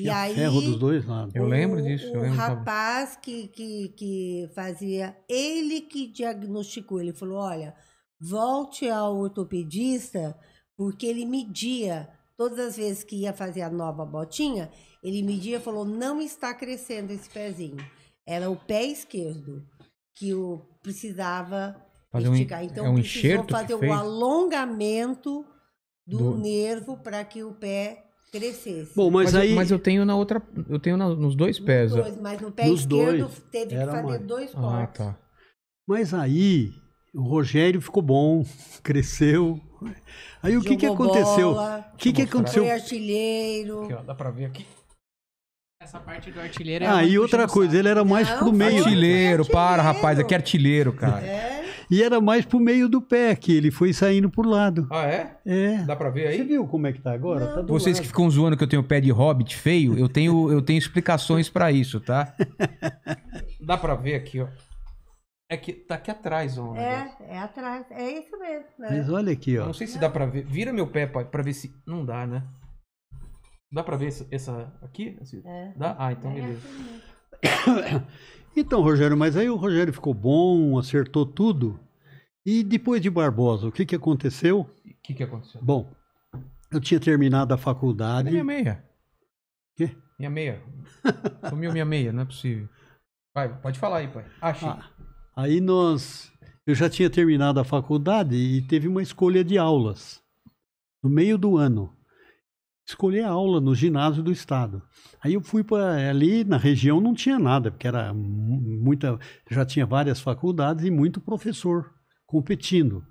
e Tinha é aí, ferro dos dois lados. Eu lembro disso. O, eu lembro rapaz que, que, que fazia, ele que diagnosticou, ele falou: olha, volte ao ortopedista, porque ele media. Todas as vezes que ia fazer a nova botinha, ele media e falou: não está crescendo esse pezinho. Era o pé esquerdo que o precisava fazer esticar. Um, então, é um precisou fazer o alongamento do, do... nervo para que o pé crescesse. Bom, mas, mas aí. Eu, mas eu tenho na outra. Eu tenho na, nos dois pés. dois, é. mas no pé nos esquerdo dois. teve Era que fazer mais. dois ah, cortes. Ah, tá. Mas aí o Rogério ficou bom, *laughs* cresceu. Aí o que, que aconteceu? O que, que aconteceu? Foi artilheiro. Aqui, ó, dá pra ver aqui. Essa parte do artilheiro é Ah, e outra coisa, ele era mais não, pro meio. Artilheiro, artilheiro, para, rapaz, aqui é artilheiro, cara. É. E era mais pro meio do pé, que ele foi saindo pro lado. Ah, é? É. Dá pra ver aí? Você viu como é que tá agora? Tá Vocês lado. que ficam zoando que eu tenho pé de hobbit feio, eu tenho, eu tenho explicações para isso, tá? *laughs* Dá pra ver aqui, ó. É que tá aqui atrás, ó. É, é atrás. É isso mesmo. Né? Mas olha aqui, ó. não sei se dá pra ver. Vira meu pé, pai, pra ver se. Não dá, né? Dá pra ver essa, essa aqui? Assim, é. Dá? Ah, então é, beleza. É assim *coughs* Então, Rogério, mas aí o Rogério ficou bom, acertou tudo. E depois de Barbosa, o que, que aconteceu? O que, que aconteceu? Bom, eu tinha terminado a faculdade. Cadê é minha meia. Quê? Minha meia. *laughs* Sumiu minha meia, não é possível. Vai, pode falar aí, pai. Acha. Ah, aí nós. Eu já tinha terminado a faculdade e teve uma escolha de aulas no meio do ano escolher aula no ginásio do estado. Aí eu fui para ali na região não tinha nada, porque era muita, já tinha várias faculdades e muito professor competindo.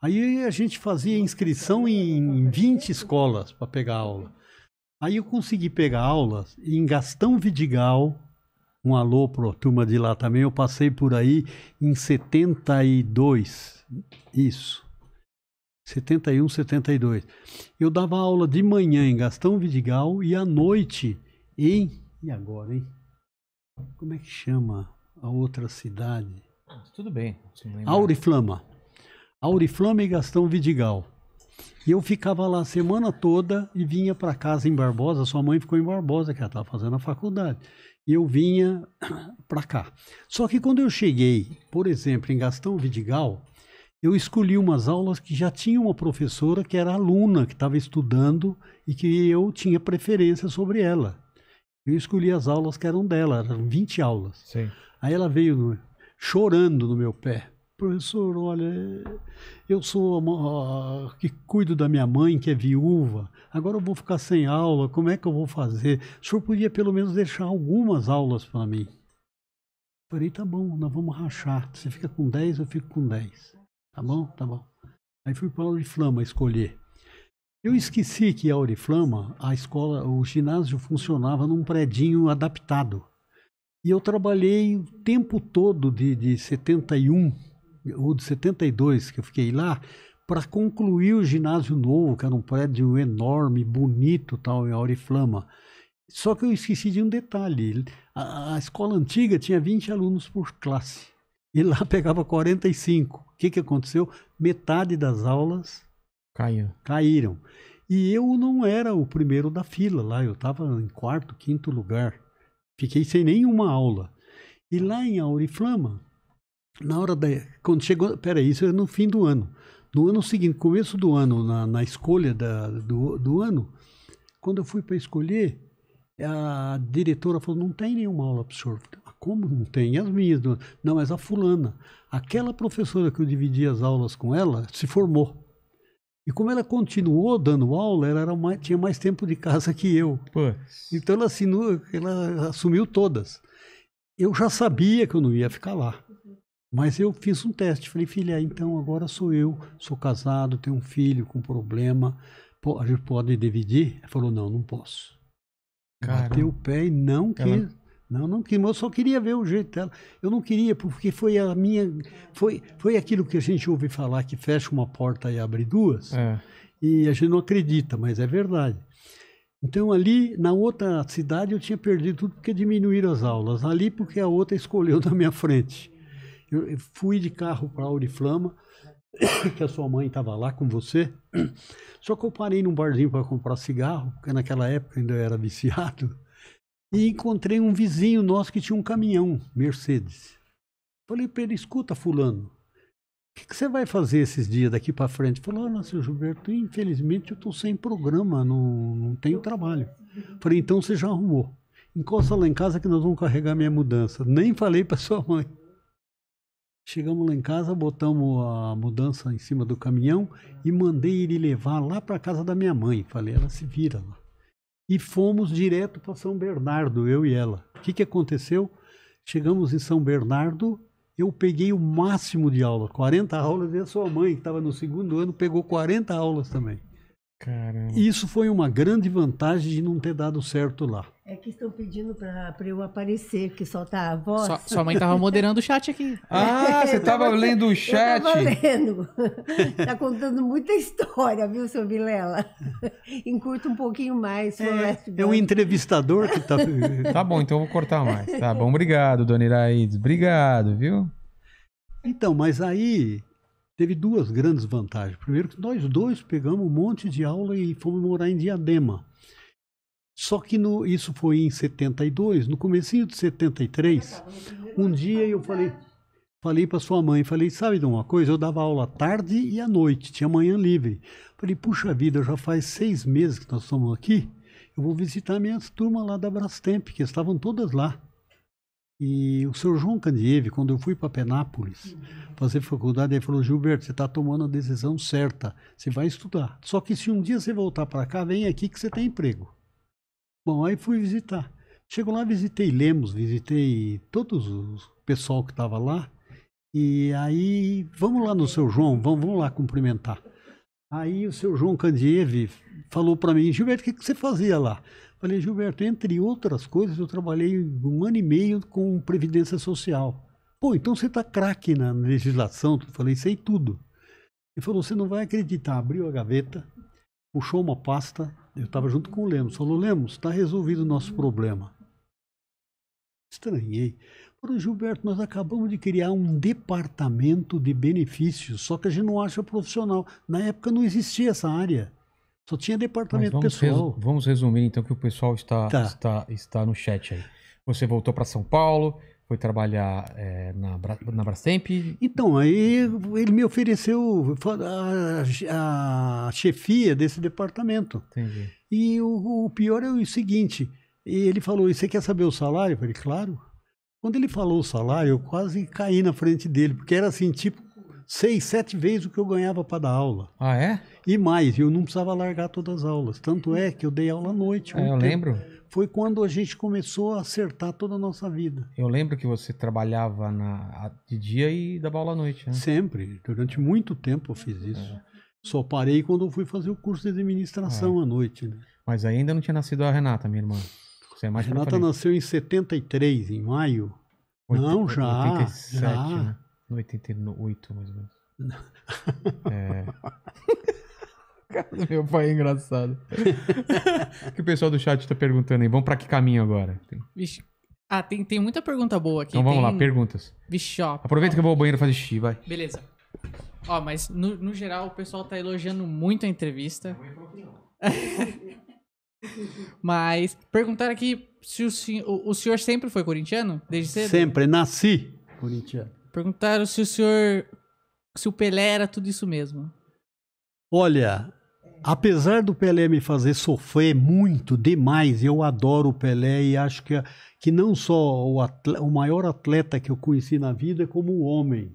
Aí a gente fazia inscrição em 20 escolas para pegar aula. Aí eu consegui pegar aulas em Gastão Vidigal, um alô para a turma de lá também, eu passei por aí em 72. Isso. 71, 72. Eu dava aula de manhã em Gastão Vidigal e à noite em. E agora, hein? Como é que chama a outra cidade? Tudo bem. Auriflama. Auriflama e Gastão Vidigal. E eu ficava lá a semana toda e vinha para casa em Barbosa. Sua mãe ficou em Barbosa, que ela estava fazendo a faculdade. E eu vinha *clears throat* para cá. Só que quando eu cheguei, por exemplo, em Gastão Vidigal, eu escolhi umas aulas que já tinha uma professora que era aluna, que estava estudando e que eu tinha preferência sobre ela. Eu escolhi as aulas que eram dela, eram 20 aulas. Sim. Aí ela veio no, chorando no meu pé. Professor, olha, eu sou a, a, que cuido da minha mãe, que é viúva. Agora eu vou ficar sem aula, como é que eu vou fazer? O senhor podia pelo menos deixar algumas aulas para mim. Eu falei, tá bom, nós vamos rachar. Você fica com 10, eu fico com 10. Tá bom? Tá bom. Aí fui para a Oriflama escolher. Eu esqueci que a Oriflama, a escola, o ginásio funcionava num predinho adaptado. E eu trabalhei o tempo todo de, de 71 ou de 72 que eu fiquei lá para concluir o ginásio novo, que era um prédio enorme, bonito, tal, em Auriflama. Só que eu esqueci de um detalhe. A, a escola antiga tinha 20 alunos por classe. E lá *laughs* pegava 45. O que, que aconteceu? Metade das aulas Caiu. caíram. E eu não era o primeiro da fila lá, eu estava em quarto, quinto lugar. Fiquei sem nenhuma aula. E lá em Auriflama, na hora da. Quando chegou. Peraí, isso era é no fim do ano. No ano seguinte, começo do ano, na, na escolha da, do, do ano, quando eu fui para escolher, a diretora falou: não tem nenhuma aula para o senhor. Como não tem? as minhas? Não, mas a fulana. Aquela professora que eu dividi as aulas com ela se formou. E como ela continuou dando aula, ela era mais, tinha mais tempo de casa que eu. Então ela, assinou, ela assumiu todas. Eu já sabia que eu não ia ficar lá. Mas eu fiz um teste. Falei, filha, então agora sou eu, sou casado, tenho um filho com problema. A gente pode dividir? Ela falou, não, não posso. Cara, Bateu o pé e não ela... quis. Não, não eu só queria ver o jeito dela. Eu não queria, porque foi a minha. Foi, foi aquilo que a gente ouve falar que fecha uma porta e abre duas. É. E a gente não acredita, mas é verdade. Então, ali, na outra cidade, eu tinha perdido tudo porque diminuíram as aulas. Ali, porque a outra escolheu *laughs* na minha frente. Eu fui de carro para Auriflama, *coughs* que a sua mãe estava lá com você. *coughs* Só que eu parei num barzinho para comprar cigarro, porque naquela época ainda eu era viciado. E encontrei um vizinho nosso que tinha um caminhão Mercedes. Falei para ele: escuta, Fulano, o que, que, você vai fazer esses dias daqui para frente? Falou: olha, ah, seu Gilberto, infelizmente eu estou sem programa, não, não tenho trabalho. Falei: então você já arrumou. Encosta lá em casa que nós vamos carregar minha mudança. Nem falei para sua mãe. Chegamos lá em casa, botamos a mudança em cima do caminhão e mandei ele levar lá para casa da minha mãe. Falei, ela se vira lá e fomos direto para São Bernardo, eu e ela. O que, que aconteceu? Chegamos em São Bernardo, eu peguei o máximo de aula, 40 aulas, e a sua mãe, que estava no segundo ano, pegou 40 aulas também. Caramba. Isso foi uma grande vantagem de não ter dado certo lá. É que estão pedindo para eu aparecer, que só tá a voz. Sua, sua mãe estava moderando o chat aqui. *laughs* É, ah, é, você estava lendo o chat. Eu Estava lendo. Está *laughs* contando muita história, viu, seu Vilela? *laughs* Encurta um pouquinho mais. É, é um entrevistador que está. tá bom, então eu vou cortar mais. Tá bom, obrigado, Dona Iraídes. Obrigado, viu? Então, mas aí teve duas grandes vantagens. Primeiro, que nós dois pegamos um monte de aula e fomos morar em Diadema. Só que no, isso foi em 72, no comecinho de 73, um dia eu falei, falei para sua mãe, falei, sabe de uma coisa? Eu dava aula tarde e à noite, tinha manhã livre. Falei, puxa vida, já faz seis meses que nós estamos aqui, eu vou visitar minhas turmas lá da Brastemp, que estavam todas lá. E o senhor João Candieve, quando eu fui para Penápolis uhum. fazer faculdade, ele falou: Gilberto, você está tomando a decisão certa, você vai estudar. Só que se um dia você voltar para cá, vem aqui que você tem emprego. Bom, aí fui visitar. Chego lá, visitei Lemos, visitei todos os pessoal que estava lá. E aí, vamos lá no seu João, vamos, vamos lá cumprimentar. Aí o seu João Candieve falou para mim: Gilberto, o que, que você fazia lá? Falei, Gilberto, entre outras coisas, eu trabalhei um ano e meio com Previdência Social. Pô, então você tá craque na legislação? falei, sei tudo. Ele falou, você não vai acreditar. Abriu a gaveta, puxou uma pasta, eu estava junto com o Lemos. Falou, Lemos, está resolvido o nosso problema. Estranhei. Falou, Gilberto, nós acabamos de criar um departamento de benefícios, só que a gente não acha profissional. Na época não existia essa área. Só tinha departamento vamos pessoal. Resu vamos resumir então que o pessoal está, tá. está, está no chat aí. Você voltou para São Paulo, foi trabalhar é, na, Bra na Brastemp? Então, aí ele me ofereceu a, a chefia desse departamento. Entendi. E o, o, pior é o seguinte, ele falou, e você quer saber o salário? Eu falei, claro. Quando ele falou o salário, eu quase caí na frente dele, porque era assim, tipo seis, sete vezes o que eu ganhava para dar aula. Ah, é? E mais, eu não precisava largar todas as aulas. Tanto é que eu dei aula à noite. Ah, eu lembro. Foi quando a gente começou a acertar toda a nossa vida. Eu lembro que você trabalhava na, de dia e dava aula à noite, né? Sempre. Durante muito tempo eu fiz isso. É. Só parei quando eu fui fazer o curso de administração é. à noite. Né? Mas ainda não tinha nascido a Renata, minha irmã. Você é a Renata nasceu em 73, em maio. Oito, não, já. 87, já. Né? No 88, mais ou menos. é. *laughs* Meu pai é engraçado. *laughs* que o pessoal do chat tá perguntando aí. Vamos pra que caminho agora? Vixe. Ah, tem, tem muita pergunta boa aqui. Então vamos tem... lá, perguntas. Vixe, ó. Aproveita ó. que eu vou ao banheiro fazer xixi, vai. Beleza. Ó, mas no, no geral o pessoal tá elogiando muito a entrevista. *laughs* mas perguntaram aqui se o, o, o senhor sempre foi corintiano? Desde cedo? Sempre, nasci corintiano. Perguntaram se o senhor. Se o Pelé era tudo isso mesmo. Olha, apesar do Pelé me fazer sofrer muito demais, eu adoro o Pelé e acho que, que não só o, atleta, o maior atleta que eu conheci na vida, é como o homem.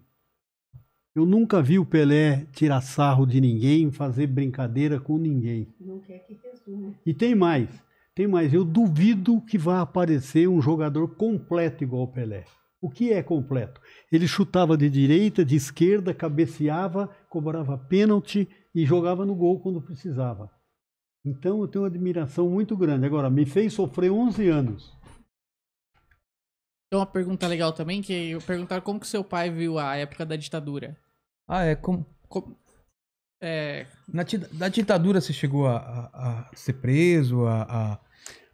Eu nunca vi o Pelé tirar sarro de ninguém, fazer brincadeira com ninguém. Não quer que E tem mais, tem mais. Eu duvido que vá aparecer um jogador completo igual o Pelé. O que é completo? Ele chutava de direita, de esquerda, cabeceava, cobrava pênalti e jogava no gol quando precisava. Então eu tenho uma admiração muito grande. Agora, me fez sofrer 11 anos. Tem uma pergunta legal também, que perguntar como que seu pai viu a época da ditadura. Ah, é? Como... como é... Na, ditadura você chegou a, a, a ser preso, a, a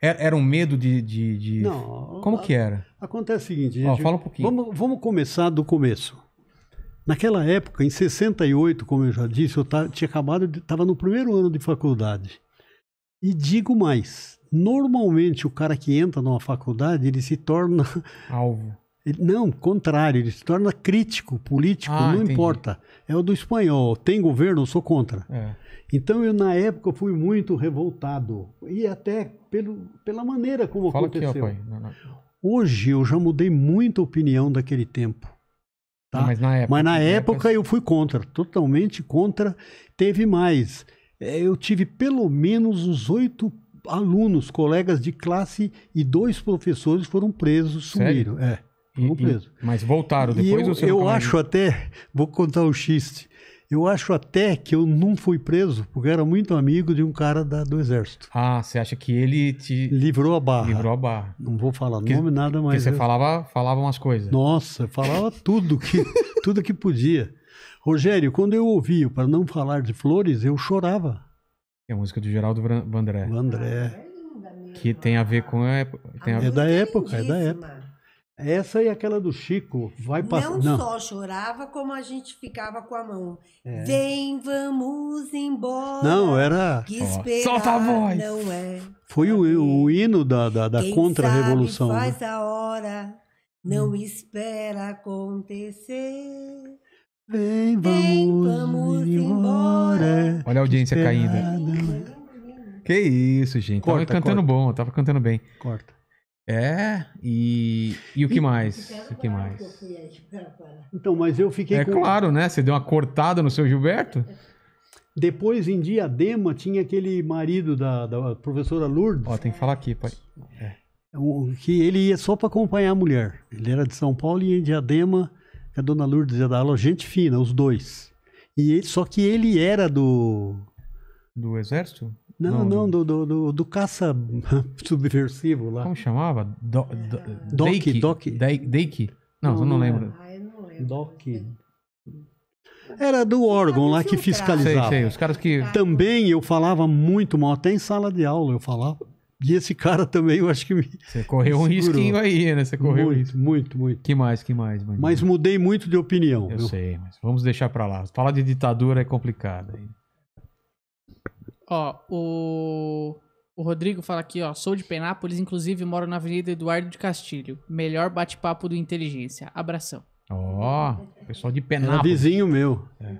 era, era um medo de. de, de... Não. Como a, que era? Acontece o seguinte, gente. Ó, fala um pouquinho. Vamos, vamos começar do começo. Naquela época, em 68, como eu já disse, eu tinha acabado, estava no primeiro ano de faculdade. E digo mais: normalmente o cara que entra numa faculdade, ele se torna. Alvo não, contrário, ele se torna crítico, político, ah, não entendi. importa. É o do espanhol, tem governo, eu sou contra. É. Então eu, na época, fui muito revoltado. E até pelo, pela maneira como Fala aconteceu. Aqui, ó, pai. Não, não. Hoje eu já mudei muito a opinião daquele tempo. Tá? Não, mas na época, mas na né, época eu fui contra, totalmente contra. Teve mais. É, eu tive pelo menos os oito alunos, colegas de classe e dois professores foram presos, sumiram. Sério? É. Ficou preso. E, mas voltaram depois e eu, você Eu tá acho até, vou contar um xiste. Eu acho até que eu não fui preso porque era muito amigo de um cara da, do exército. Ah, você acha que ele te livrou a barra? Livrou a barra. Não vou falar nome nada mais. Porque você é. falava, falava umas coisas. Nossa, falava tudo que *laughs* tudo que podia. Rogério, quando eu ouvia para não falar de flores, eu chorava. É a música do Geraldo Vandré. Vandré. Ah, é que tem a ver com a, tem a... é da época, é da época. Essa e aquela do Chico vai passar. Não, não, só chorava, como a gente ficava com a mão. É. Vem, vamos embora. Não, era. Que esperar, Solta a voz! Não é. Foi o, o hino da, da, da contra-revolução. Né? Faz né? a hora, não hum. espera acontecer. Vem, vamos, Vem, vamos embora. embora. Olha a audiência caindo. É. Que isso, gente. Corta, tava corta. cantando bom, tava cantando bem. Corta. É, e, e o que e, mais? O que mais? Então, mas eu fiquei. É com... claro, né? Você deu uma cortada no seu Gilberto. Depois, em Diadema, tinha aquele marido da, da professora Lourdes. Ó, tem que falar aqui, pai. É. é que ele ia só para acompanhar a mulher. Ele era de São Paulo e em Diadema, a dona Lourdes ia dar aula, gente fina, os dois. E ele, só que ele era do. Do exército? Não, não, do, do, do, do caça *laughs* subversivo lá. Como chamava? Do, do, é. Doc, Doc. Não, eu não é. lembro. Ah, eu não lembro. Doc. Era do órgão lá que fiscalizava. Sei, sei, os caras que... Tá. Também eu falava muito mal, até em sala de aula eu falava. E esse cara também, eu acho que me. Você correu um segurou. risquinho aí, né? Você correu muito, risco. muito, muito. Que mais, que mais, mano? Mas mudei muito de opinião. Eu viu? sei, mas vamos deixar pra lá. Falar de ditadura é complicado. Hein? Ó, o. O Rodrigo fala aqui, ó. Sou de Penápolis, inclusive moro na Avenida Eduardo de Castilho. Melhor bate-papo do Inteligência. Abração. Ó, oh, pessoal de Penápolis. Era vizinho meu. É.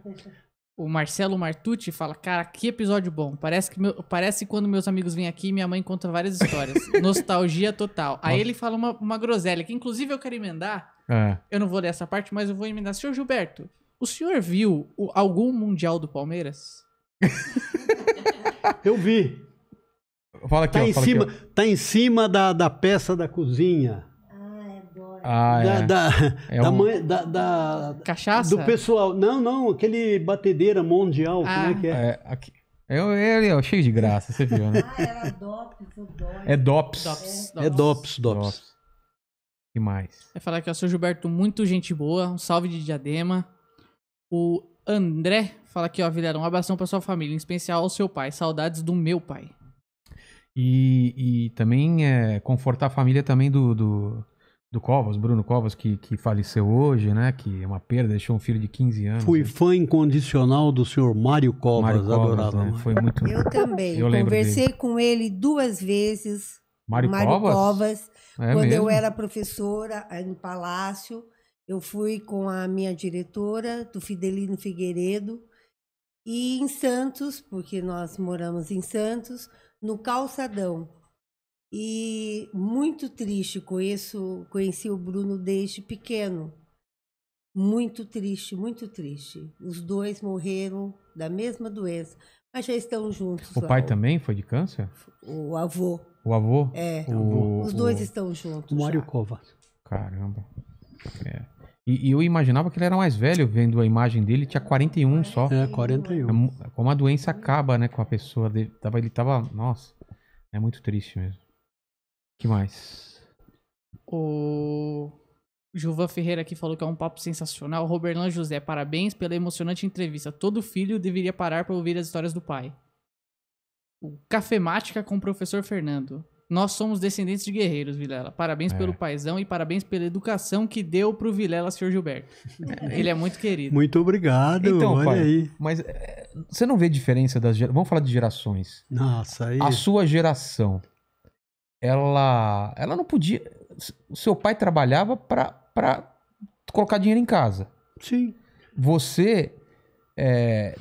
O Marcelo Martucci fala: Cara, que episódio bom. Parece que meu, parece quando meus amigos vêm aqui minha mãe conta várias histórias. *laughs* Nostalgia total. Aí ele fala uma, uma groselha, que inclusive eu quero emendar. É. Eu não vou ler essa parte, mas eu vou emendar. Senhor Gilberto, o senhor viu o, algum Mundial do Palmeiras? *laughs* Eu vi. Fala aqui, tá ó, em fala cima, aqui, Tá em cima da, da peça da cozinha. Ah, é ah é. da, é. Da, é da, um... mãe, da, da, Cachaça? Do pessoal. Não, não, aquele batedeira mundial, ah. como é que é? É, aqui. Eu, ele é, é cheio de graça, você viu, né? Ah, era DOPS, o DOPS. É DOPS. DOPS. É DOPS, DOPS. DOPS. mais? É falar que eu sou Gilberto, muito gente boa. Um salve de diadema. O André Fala aqui, ó, Vilhar, um abração pra sua família, em especial ao seu pai. Saudades do meu pai. E, e também é, confortar a família também do, do, do Covas, Bruno Covas, que, que faleceu hoje, né? Que é uma perda, deixou um filho de 15 anos. Fui né? fã incondicional do senhor Mário Covas, Mário Covas né, adorava. Né? Foi muito... Eu também. Eu Conversei dele. com ele duas vezes. Mário, Mário Covas? Covas é quando mesmo? eu era professora em eh, Palácio, eu fui com a minha diretora, do Fidelino Figueiredo, e em Santos, porque nós moramos em Santos, no Calçadão. E muito triste, conheço, conheci o Bruno desde pequeno. Muito triste, muito triste. Os dois morreram da mesma doença, mas já estão juntos. O pai também foi de câncer? O avô. O avô? É. O, os dois o... estão juntos. Mário Covas. Caramba. É. E, e, eu imaginava que ele era mais velho, vendo a imagem dele, tinha 41 só. É, 41. É, é, como a doença acaba, né, com a pessoa. Dele, tava, ele tava. Nossa, é muito triste mesmo. que mais? O. Juva Ferreira aqui falou que é um papo sensacional. Roberlan José, parabéns pela emocionante entrevista. Todo filho deveria parar para ouvir as histórias do pai. O Cafemática com o professor Fernando. Nós somos descendentes de guerreiros, Vilela. Parabéns é. pelo paizão e parabéns pela educação que deu pro Vilela, senhor Gilberto. É. Ele é muito querido. Muito obrigado, então, olha pai, aí. Mas é, você não vê diferença das gerações. Vamos falar de gerações. Nossa, aí. A sua geração, ela, ela não podia. O seu pai trabalhava para colocar dinheiro em casa. Sim. Você é,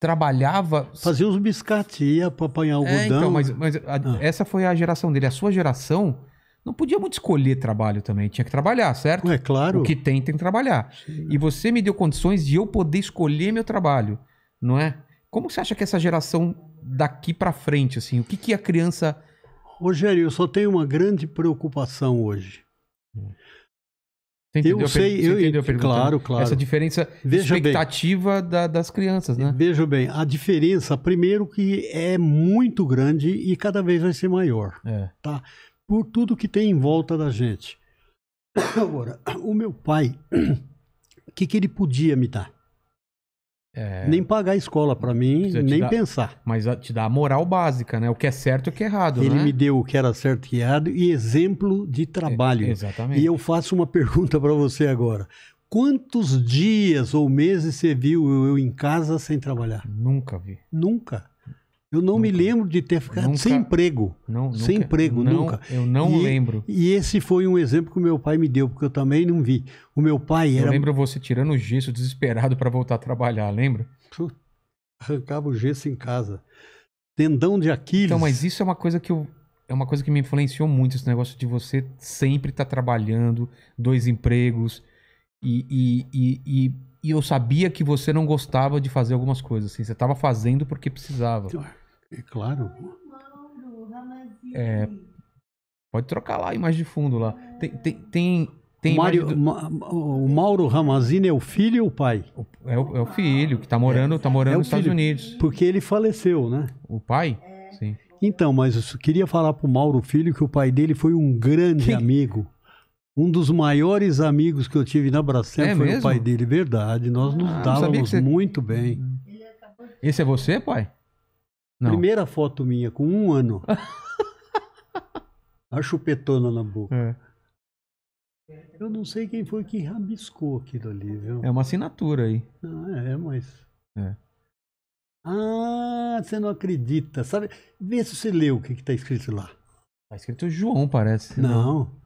trabalhava. Fazia uns biscates, ia para apanhar é, algodão. É, então, mas, mas a, ah. essa foi a geração dele. A sua geração não podia muito escolher trabalho também, tinha que trabalhar, certo? É claro. O que tem, tem que trabalhar. Sim. E você me deu condições de eu poder escolher meu trabalho, não é? Como você acha que essa geração daqui para frente, assim, o que, que a criança. Rogério, eu só tenho uma grande preocupação hoje. Hum. Entendeu? Eu sei, Você eu entendeu claro, claro. Essa diferença Veja expectativa bem, da, das crianças, né? Veja bem, a diferença, primeiro que é muito grande e cada vez vai ser maior, é. tá? Por tudo que tem em volta da gente. *coughs* Agora, o meu pai, *coughs* o que, que ele podia me dar? É... Nem pagar a escola para mim, nem dar, pensar. Mas te dá a moral básica, né? O que é certo e o que é errado. Ele né? me deu o que era certo e errado e exemplo de é, trabalho. É, exatamente. E eu faço uma *laughs* pergunta para você agora. Quantos dias ou meses você viu eu em casa sem trabalhar? Nunca vi. Nunca. Eu não nunca. me lembro de ter ficado nunca. sem emprego. Não, sem emprego, não, nunca. Eu não e, lembro. E esse foi um exemplo que o meu pai me deu, porque eu também não vi. O meu pai era. Eu lembro você tirando o gesso desesperado para voltar a trabalhar, lembra? arrancava o gesso em casa. Tendão de Aquiles. Então, mas isso é uma coisa que eu, é uma coisa que me influenciou muito, esse negócio de você sempre estar tá trabalhando, dois empregos. e, e, e, e e eu sabia que você não gostava de fazer algumas coisas, assim, você estava fazendo porque precisava. Então, é claro. É, pode trocar lá a imagem de fundo lá. Tem. tem, tem, tem Mário, do... Ma, o Mauro Ramazini é o filho ou o pai? é, o, é o filho, que tá morando, é, tá morando é nos filho, Estados Unidos. Porque ele faleceu, né? O pai? É. Sim. Então, mas eu queria falar pro Mauro Filho que o pai dele foi um grande que... amigo. Um dos maiores amigos que eu tive na Bracem é foi mesmo? o pai dele, verdade. Nós nos ah, dávamos você... muito bem. Esse é você, pai? Não. Primeira foto minha, com um ano. *laughs* a chupetona na boca. É. Eu não sei quem foi que rabiscou aquilo ali, viu? É uma assinatura aí. É, é, mas. É. Ah, você não acredita. Sabe? Vê se você leu o que está escrito lá. Está escrito João, parece. Não. não.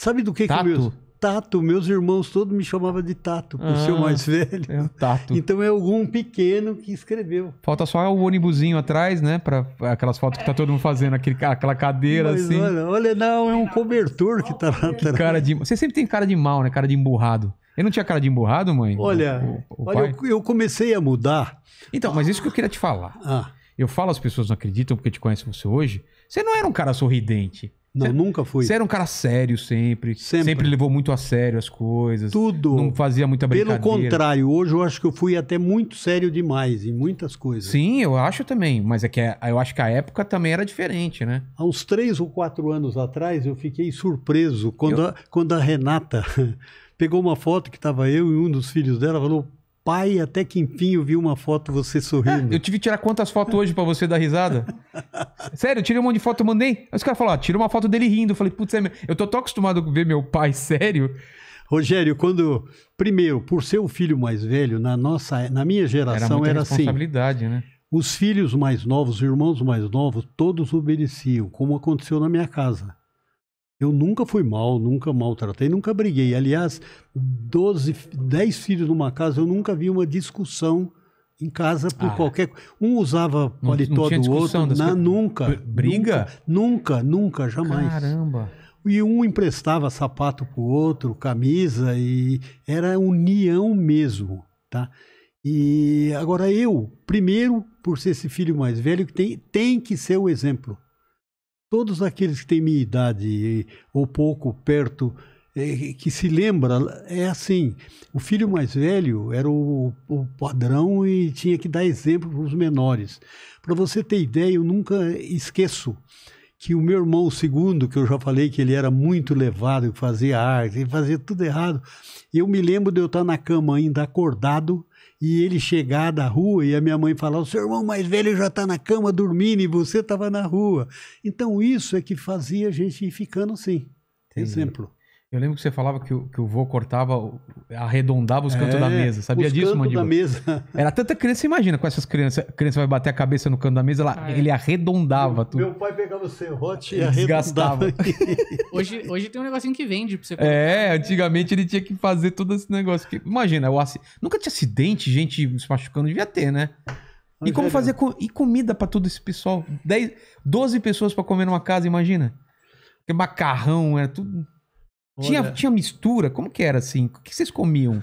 Sabe do que, é Tato. que o meu. Tato, meus irmãos todos me chamavam de Tato, por ah, ser o ah, mais velho. É o Tato. Então é algum pequeno que escreveu. Falta só o ônibusinho atrás, né? Para aquelas fotos que tá todo mundo fazendo, aquele, aquela cadeira Mas, assim. Olha, olha, não, é um cobertor que tá lá atrás. Cara de, você sempre tem cara de mal, né? Cara de emburrado. Eu não tinha cara de emburrado, mãe? Olha, o, o olha eu, eu, comecei a mudar. Então, mas isso que eu queria te falar. Ah. Eu falo, as pessoas não acreditam porque te conhecem você hoje. Você não era um cara sorridente. Não, cê, nunca fui. Você era um cara sério sempre, sempre. Sempre levou muito a sério as coisas. Tudo. Não fazia muita brincadeira. Pelo contrário, hoje eu acho que eu fui até muito sério demais em muitas coisas. Sim, eu acho também. Mas é que é, eu acho que a época também era diferente, né? Há uns três ou quatro anos atrás eu fiquei surpreso quando, eu... a, quando a Renata *laughs* pegou uma foto que estava eu e um dos filhos dela falou: pai, até que enfim eu vi uma foto você sorrindo. É, eu tive que tirar quantas fotos hoje para você dar risada? *laughs* sério, eu tirei um monte de foto, mandei. Aí os caras falaram, ah, tira uma foto dele rindo. Eu falei, putz, é eu tô tão acostumado a ver meu pai *laughs* sério. Rogério, quando. Primeiro, por ser o filho mais velho, na nossa, na minha geração era, era assim. responsabilidade, assim. Né? Os filhos mais novos, os irmãos mais novos, todos obedeciam, como aconteceu na minha casa. Eu nunca fui mal, nunca maltratei, nunca briguei. Aliás, 12, 10 filhos numa casa, eu nunca vi uma discussão em casa por ah, é. qualquer um usava paletó não, não do outro na, nunca briga nunca, nunca nunca jamais caramba e um emprestava sapato o outro camisa e era união mesmo tá e agora eu primeiro por ser esse filho mais velho que tem tem que ser o exemplo todos aqueles que têm minha idade ou pouco perto é, que se lembra é assim o filho mais velho era o, o padrão e tinha que dar exemplo para os menores para você ter ideia eu nunca esqueço que o meu irmão o segundo que eu já falei que ele era muito levado e fazia arte e fazia tudo errado eu me lembro de eu estar na cama ainda acordado e ele chegar da rua e a minha mãe falar: o seu irmão mais velho já está na cama dormindo e você estava na rua. Então, isso é que fazia a gente ir ficando assim. Entendi. Exemplo. Eu lembro que você falava que o, que o vô cortava, arredondava os é, cantos é, da mesa. Sabia disso, Mandíbula? da mesa. *laughs* Era tanta criança, você imagina com essas crianças. A criança vai bater a cabeça no canto da mesa, ela, ah, é. ele arredondava meu, tudo. Meu pai pegava o serrote e arredondava. *laughs* hoje, hoje tem um negocinho que vende pra você comer. É, antigamente ele tinha que fazer todo esse negócio. Que, imagina, o nunca tinha acidente, gente se machucando, devia ter, né? e como é, né? fazer com... e comida para todo esse pessoal? 10, 12 pessoas para comer numa casa, imagina. Que macarrão, era é tudo. Tinha, tinha mistura? Como que era assim? O que vocês comiam?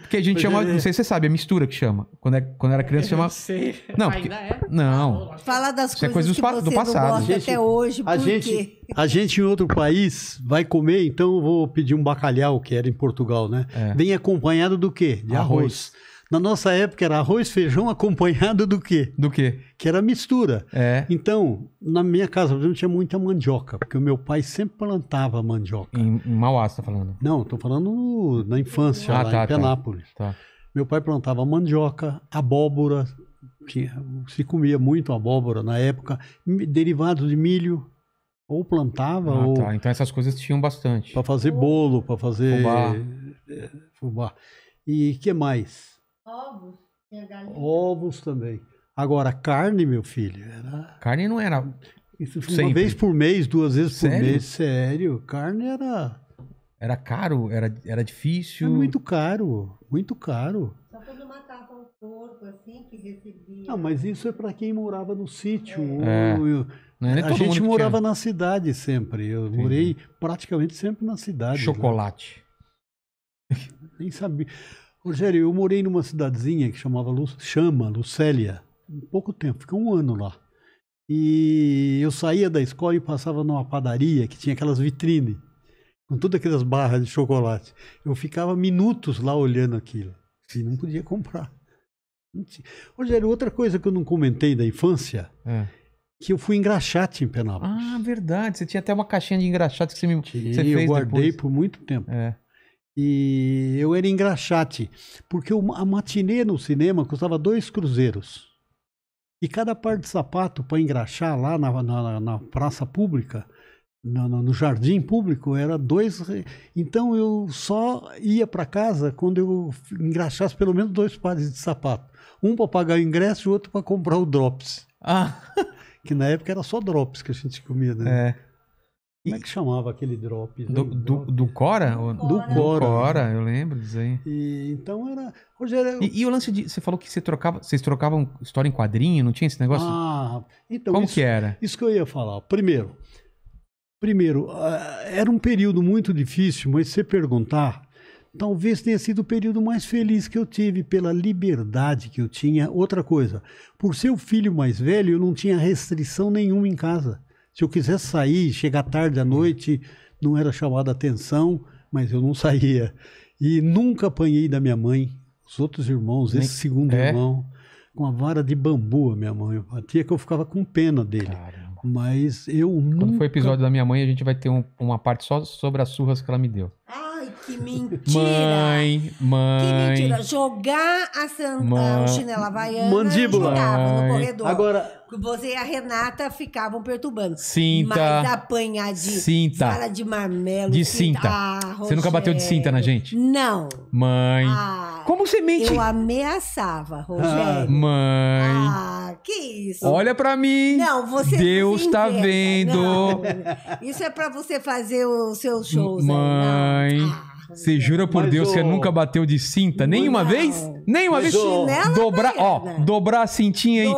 Porque a gente chama, é. não sei se você sabe, é mistura que chama. Quando, é, quando era criança, chama. Não sei. Não, porque, é? Ah, não. Fala das é coisas é que pa, você do passado. Gente, até hoje, a gente, a gente em outro país vai comer, então eu vou pedir um bacalhau, que era em Portugal, né? É. Vem acompanhado do quê? De arroz. arroz. Na nossa época era arroz, feijão acompanhado do quê? Do quê? Que era mistura. É. Então, na minha casa, por exemplo, tinha muita mandioca, porque o meu pai sempre plantava mandioca. Em, em Mauá, você tá falando? Não, estou falando na infância, ah, lá tá, em tá. Penápolis. Tá. Meu pai plantava mandioca, abóbora, tinha, se comia muito abóbora na época, derivados de milho, ou plantava ah, ou tá. então essas coisas tinham bastante para fazer bolo para fazer fubá. É, fubá e que mais Ovos. Ovos também. Agora, carne, meu filho, era. Carne não era. Isso, uma sempre. vez por mês, duas vezes sério? por mês, sério. Carne era. Era caro, era, era difícil. Era muito caro, muito caro. Só quando matava um porco, assim, que recebia. Não, mas isso é para quem morava no sítio. É. é. Eu, é a gente morava na cidade sempre. Eu morei praticamente sempre na cidade. Né? Chocolate. Nem sabia. Rogério, eu morei numa cidadezinha que chamava Lu, chama Lucélia, um pouco tempo, ficou um ano lá. E eu saía da escola e passava numa padaria que tinha aquelas vitrines, com todas aquelas barras de chocolate. Eu ficava minutos lá olhando aquilo e não podia comprar. Rogério, outra coisa que eu não comentei da infância, é. que eu fui engraxate em Penápolis. Ah, verdade. Você tinha até uma caixinha de engraxate que você me tinha, você fez Eu guardei depois. por muito tempo. É. E eu era engraxate, porque a matinê no cinema custava dois cruzeiros. E cada par de sapato para engraxar lá na, na, na praça pública, no, no, no, jardim público, era dois. Então eu só ia para casa quando eu engraxasse pelo menos dois pares de sapato. Um para pagar o ingresso e o outro para comprar o drops. Ah. *laughs* Que na época era só drops que a gente comia, né? É. Como é que chamava aquele drop? Do, do, do, Cora? Do Cora. Do Cora, eu lembro disso aí. E, então era. Rogério. E, e, o lance de. Você falou que você trocava, vocês trocavam história em quadrinho, não tinha esse negócio? Ah, então. Como isso, que era? Isso que eu ia falar. Primeiro, primeiro, ah, era um período muito difícil, mas se você perguntar, talvez tenha sido o período mais feliz que eu tive pela liberdade que eu tinha. Outra coisa, por ser o filho mais velho, eu não tinha restrição nenhuma em casa. Se eu quisesse sair, chegar tarde à noite, não era chamada atenção, mas eu não saía. E nunca apanhei da minha mãe, os outros irmãos, esse segundo é? irmão, com a vara de bambu, a minha mãe batia, que eu ficava com pena dele. Caramba. Mas eu Quando nunca... Quando foi o episódio da minha mãe, a gente vai ter um, uma parte só sobre as surras que ela me deu. Ai, que mentira! Mãe, mãe... Que mentira! Jogar a sandália, o chinelo havaiana mandíbula. jogava no corredor. Agora... Você e a Renata ficavam perturbando. Cinta. Mais apanhar de cinta. sala de marmelo. De cinta. cinta. Ah, você nunca bateu de cinta na gente? Não. Mãe. Ah, Como você mente? Eu ameaçava, Rogério. Ah, mãe. Ah, que isso? Olha para mim. Não, você Deus tá não tá vendo. Não, isso é para você fazer os seus shows. Mãe. Aí, ah, você jura por mas Deus que o... nunca bateu de cinta? Nenhuma não. vez? Nenhuma mas vez? O... Dobrar, ó, né? dobrar a cintinha aí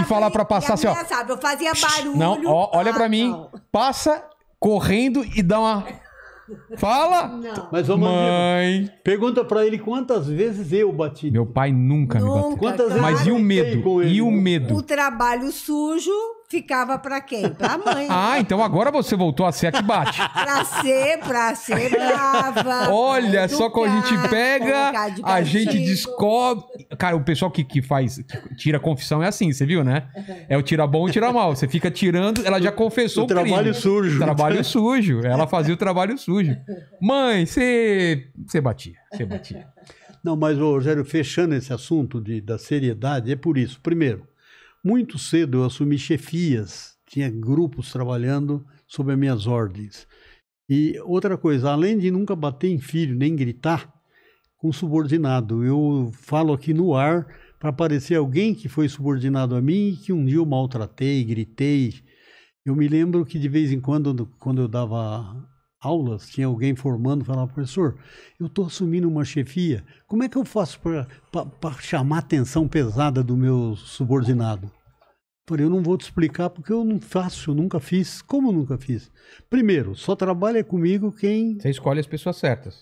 e falar para passar assim, ó. Sabe, eu fazia barulho. Não, ó, olha para ah, mim. Não. Passa correndo e dá uma Fala! Não. Mas ô Mãe. Amigo, pergunta para ele quantas vezes eu bati. Meu pai nunca, nunca me bateu. Quantas cara. vezes Mas e o medo? E o medo? O trabalho sujo ficava para quem? Para mãe. *laughs* Ah, então agora você voltou a ser a que bate. *laughs* pra ser, para ser brava. *laughs* Olha, educar, só quando a gente pega, a gente descobre. Cara, o pessoal que, que faz, que tira confissão é assim, você viu, né? Uhum. É o tira bom e tira mal. Você fica tirando, ela já confessou o, o trabalho crime. sujo. O trabalho sujo. Ela fazia o trabalho sujo. Mãe, você, você batia, você batia. Não, mas, Rogério, fechando esse assunto de, da seriedade, é por isso. Primeiro, muito cedo eu assumi chefias, tinha grupos trabalhando sob as minhas ordens. E outra coisa, além de nunca bater em filho nem gritar com subordinado, eu falo aqui no ar para parecer alguém que foi subordinado a mim e que um dia eu maltratei, gritei. Eu me lembro que de vez em quando, quando eu dava aulas, tinha alguém formando, falava, professor, eu estou assumindo uma chefia, como é que eu faço para chamar a atenção pesada do meu subordinado? Falei, eu não vou te explicar porque eu não faço, eu nunca fiz. Como eu nunca fiz? Primeiro, só trabalha comigo quem. Você escolhe as pessoas certas.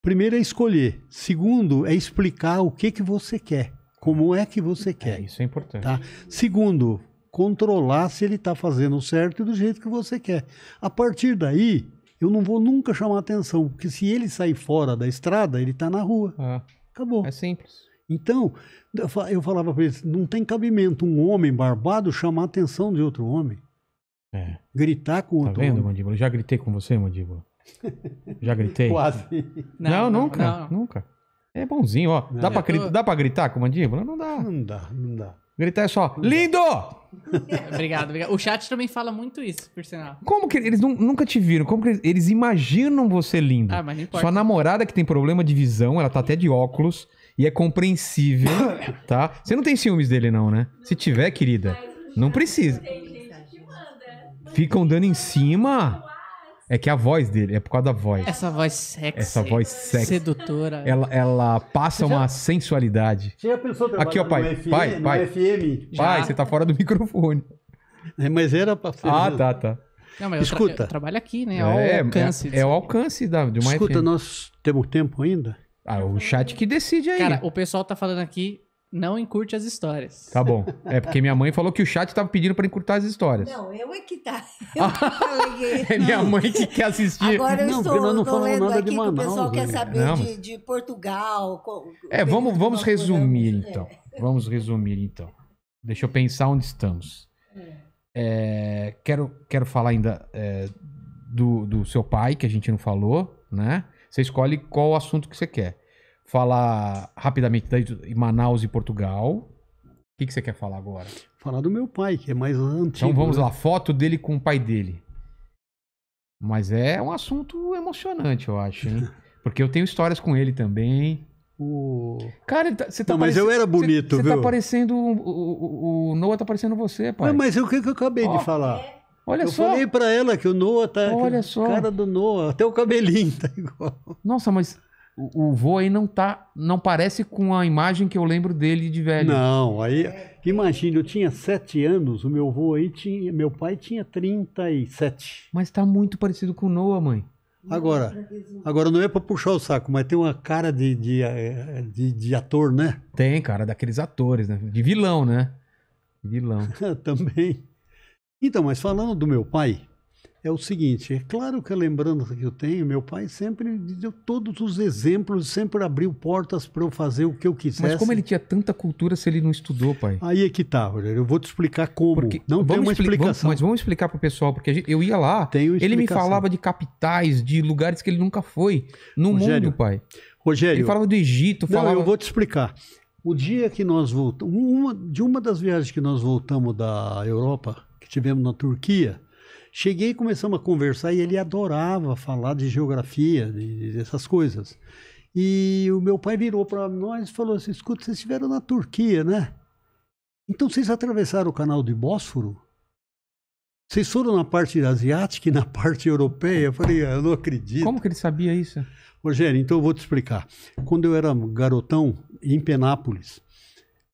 Primeiro é escolher. Segundo, é explicar o que, que você quer. Como é que você é, quer. É, isso é importante. Tá? Segundo, controlar se ele está fazendo certo do jeito que você quer. A partir daí, eu não vou nunca chamar atenção, porque se ele sair fora da estrada, ele está na rua. Ah, Acabou. É simples. Então, eu falava para eles, não tem cabimento um homem barbado chamar a atenção de outro homem. É. Gritar com outro. tá vendo, homem. Mandíbula? Já gritei com você, Mandíbula. Já gritei? *laughs* Quase. Não, não, não nunca, não. nunca. É bonzinho, ó. Dá, para tô... dá pra gritar com mandíbula? Não dá. Não dá, não dá. Gritar é só, lindo! *laughs* obrigado, obrigado. O chat também fala muito isso, por sinal. Como que eles nunca te viram? Como que eles, eles, imaginam você lindo? Ah, mas não importa. Sua namorada que tem problema de visão, ela tá até de óculos e é compreensível, *coughs* tá? Você não tem ciúmes dele não, né? Se tiver, querida, não precisa. Ficam dando em cima? É que a voz dele, é por causa da voz. Essa voz sexy. Essa voz sexy. Sedutora. Ela, ela passa já... uma sensualidade. Você já pensou trabalhar Aqui, ó, pai, FM, pai, pai, FM? Já. Pai, você tá fora do microfone. É, mas era pra fazer. Ah, tá, tá. Não, mas Escuta. Eu, tra eu trabalho aqui, né? É, é o alcance. É, é o alcance da, de uma Escuta, FM. nós temos tempo ainda? Ah, o chat que decide aí. Cara, o pessoal tá falando aqui não encurte as histórias. Tá bom. É porque minha mãe falou que o chat tava pedindo para encurtar as histórias. Não, eu é que tá. *laughs* Eu ah, é minha mãe que quer assistir. Agora eu não, estou não falando nada aqui de Manaus, que o pessoal quer saber de, de, Portugal. É, vamos, vamos resumir então. É. Vamos resumir então. Deixa eu pensar onde estamos. É. é, quero, quero falar ainda é, do, do seu pai, que a gente não falou, né? Você escolhe qual assunto que você quer falar rapidamente daí em Manaus e Portugal. O que, que você quer falar agora? Falar do meu pai, que é mais antigo. Então vamos né? lá, foto dele com o pai dele. Mas é um assunto emocionante, eu acho, hein? *laughs* Porque eu tenho histórias com ele também. O... Cara, tá, você tá Não, mas eu era bonito, cê, viu? Você tá parecendo. O, o, o, Noah tá parecendo você, pai. Mas, mas o que, que eu acabei oh, de falar? Olha eu só. Eu falei pra ela que o Noah tá. Olha só. cara do Noah, até o cabelinho tá igual. Nossa, mas o, o vô aí não tá, não parece com a imagem que eu lembro dele de velho. Não, aí, imagina, eu tinha sete anos, o meu vô aí tinha, meu pai tinha 37. Mas tá muito parecido com o Noah, mãe. Agora, agora não é para puxar o saco, mas tem uma cara de, de, eh, de, de, ator, né? Tem, cara, daqueles atores, né? De vilão, né? Vilão. *laughs* Também. Então, mas falando do meu pai, é o seguinte: é claro que a lembrança que eu tenho, meu pai sempre deu todos os exemplos, sempre abriu portas para eu fazer o que eu quisesse. Mas como ele tinha tanta cultura se ele não estudou, pai? Aí é que tá, Rogério. Eu vou te explicar como. Porque não tem uma explicação. Vamos, mas vamos explicar para o pessoal, porque gente, eu ia lá, ele me falava de capitais, de lugares que ele nunca foi no Rogério, mundo, pai. Rogério. Ele falava do Egito, falava. Não, eu vou te explicar. O dia que nós voltamos, uma, de uma das viagens que nós voltamos da Europa, que tivemos na Turquia, Cheguei e começamos a conversar e ele adorava falar de geografia, de, dessas coisas. E o meu pai virou para nós e falou assim: escuta, vocês estiveram na Turquia, né? Então vocês atravessaram o canal do Bósforo? Vocês foram na parte asiática e na parte europeia? Eu falei, ah, eu não acredito. Como que ele sabia isso? Rogério, então eu vou te explicar. Quando eu era garotão, em Penápolis,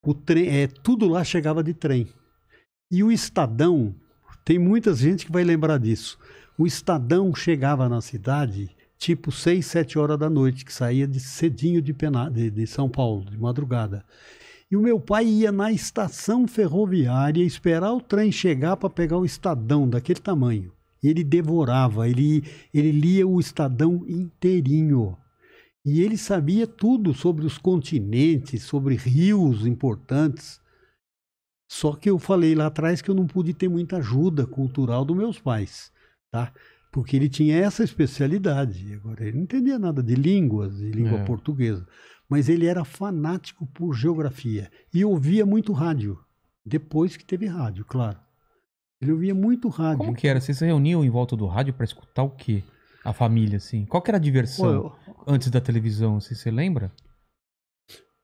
o trem, é, tudo lá chegava de trem. E o Estadão tem muita gente que vai lembrar disso. O Estadão chegava na cidade tipo 6, 7 horas da noite, que saía de cedinho de, Pena, de, de São Paulo, de madrugada. E o meu pai ia na estação ferroviária esperar o trem chegar para pegar o Estadão daquele tamanho. Ele devorava, ele, ele lia o Estadão inteirinho. E ele sabia tudo sobre os continentes, sobre rios importantes. Só que eu falei lá atrás que eu não pude ter muita ajuda cultural dos meus pais, tá? Porque ele tinha essa especialidade. Agora, ele não entendia nada de línguas, de língua é. portuguesa. Mas ele era fanático por geografia. E ouvia muito rádio. Depois que teve rádio, claro. Ele ouvia muito rádio. Como que era? Vocês se reuniam em volta do rádio para escutar o quê? A família, assim? Qual que era a diversão Pô, eu... antes da televisão? Você, você lembra?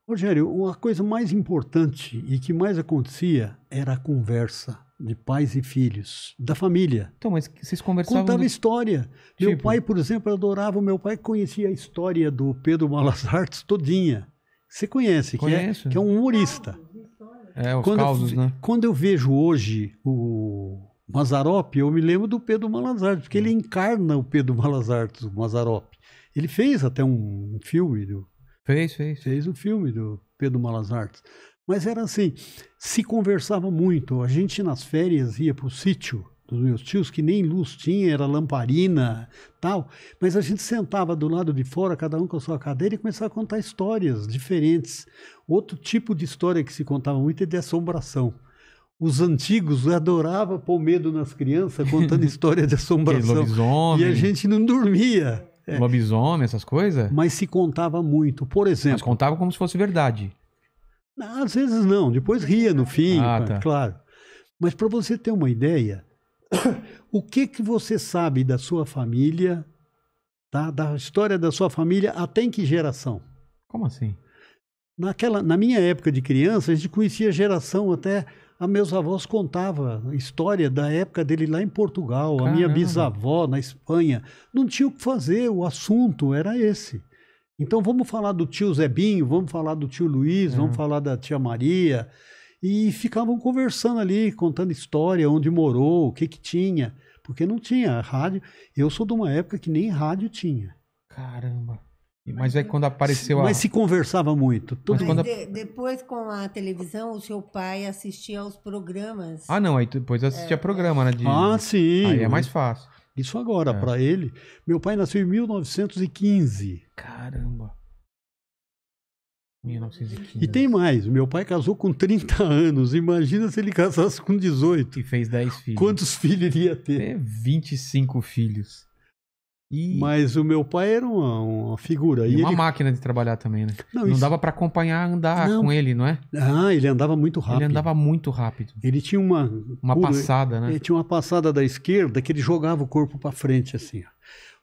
Rogério, uma coisa mais importante e que mais acontecia era a conversa de pais e filhos, da família. Então, mas vocês conversavam... Contava do... história. Tipo... Meu pai, por exemplo, adorava, meu pai conhecia a história do Pedro Malas *laughs* Artes todinha. Você conhece, que é, que é um humorista. É, os quando causos, eu, né? Quando eu vejo hoje o Mazaropi, eu me lembro do Pedro Malas Artes, porque ele hum. encarna o Pedro Malas Artes, o Mazarop. Ele fez até um filme do Fez, fez. Fez o filme do Pedro Malas Artes. Mas era assim, se conversava muito. A gente nas férias ia para o sítio dos meus tios, que nem luz tinha, era lamparina, tal. Mas a gente sentava do lado de fora, cada um com a sua cadeira, e começava a contar histórias diferentes. Outro tipo de história que se contava muito é de assombração. Os antigos adoravam pôr medo nas crianças, contando *laughs* histórias de assombração. e a gente não dormia. É. Lobisomem, essas coisas? Mas se contava muito. Por exemplo. Mas contava como se fosse verdade. às vezes não. Depois ria no fim, ah, tá. claro. Mas para você ter uma ideia, *coughs* o que que você sabe da sua família, tá? da história da sua família, até em que geração? Como assim? Naquela, na minha época de criança, a gente conhecia geração até a meus avós contava história da época dele lá em Portugal, Caramba. a minha bisavó na Espanha. Não tinha o que fazer, o assunto era esse. Então vamos falar do tio Zebinho, vamos falar do tio Luiz, vamos é. falar da tia Maria. E ficavam conversando ali, contando história, onde morou, o que que tinha. Porque não tinha rádio. Eu sou de uma época que nem rádio tinha. Caramba. Mas aí é quando apareceu a... Mas se conversava muito. Tudo Mas quando... de, depois com a televisão, o seu pai assistia aos programas. Ah, não, aí depois assistia é. programa, né? De... Ah, sim. Aí é mais fácil. Isso agora, é. para ele. Meu pai nasceu em 1915. Caramba. 1915. E tem mais, meu pai casou com 30 anos. Imagina se ele casasse com 18. E fez 10 filhos. Quantos filhos ele ia ter? 25 é, filhos. Mas o meu pai era uma, uma figura. E, e uma ele... máquina de trabalhar também, né? Não, não isso... dava para acompanhar andar não. com ele, não é? Ah, ele andava muito rápido. Ele andava muito rápido. Ele tinha uma... Uma cura... passada, né? Ele tinha uma passada da esquerda que ele jogava o corpo para frente, assim.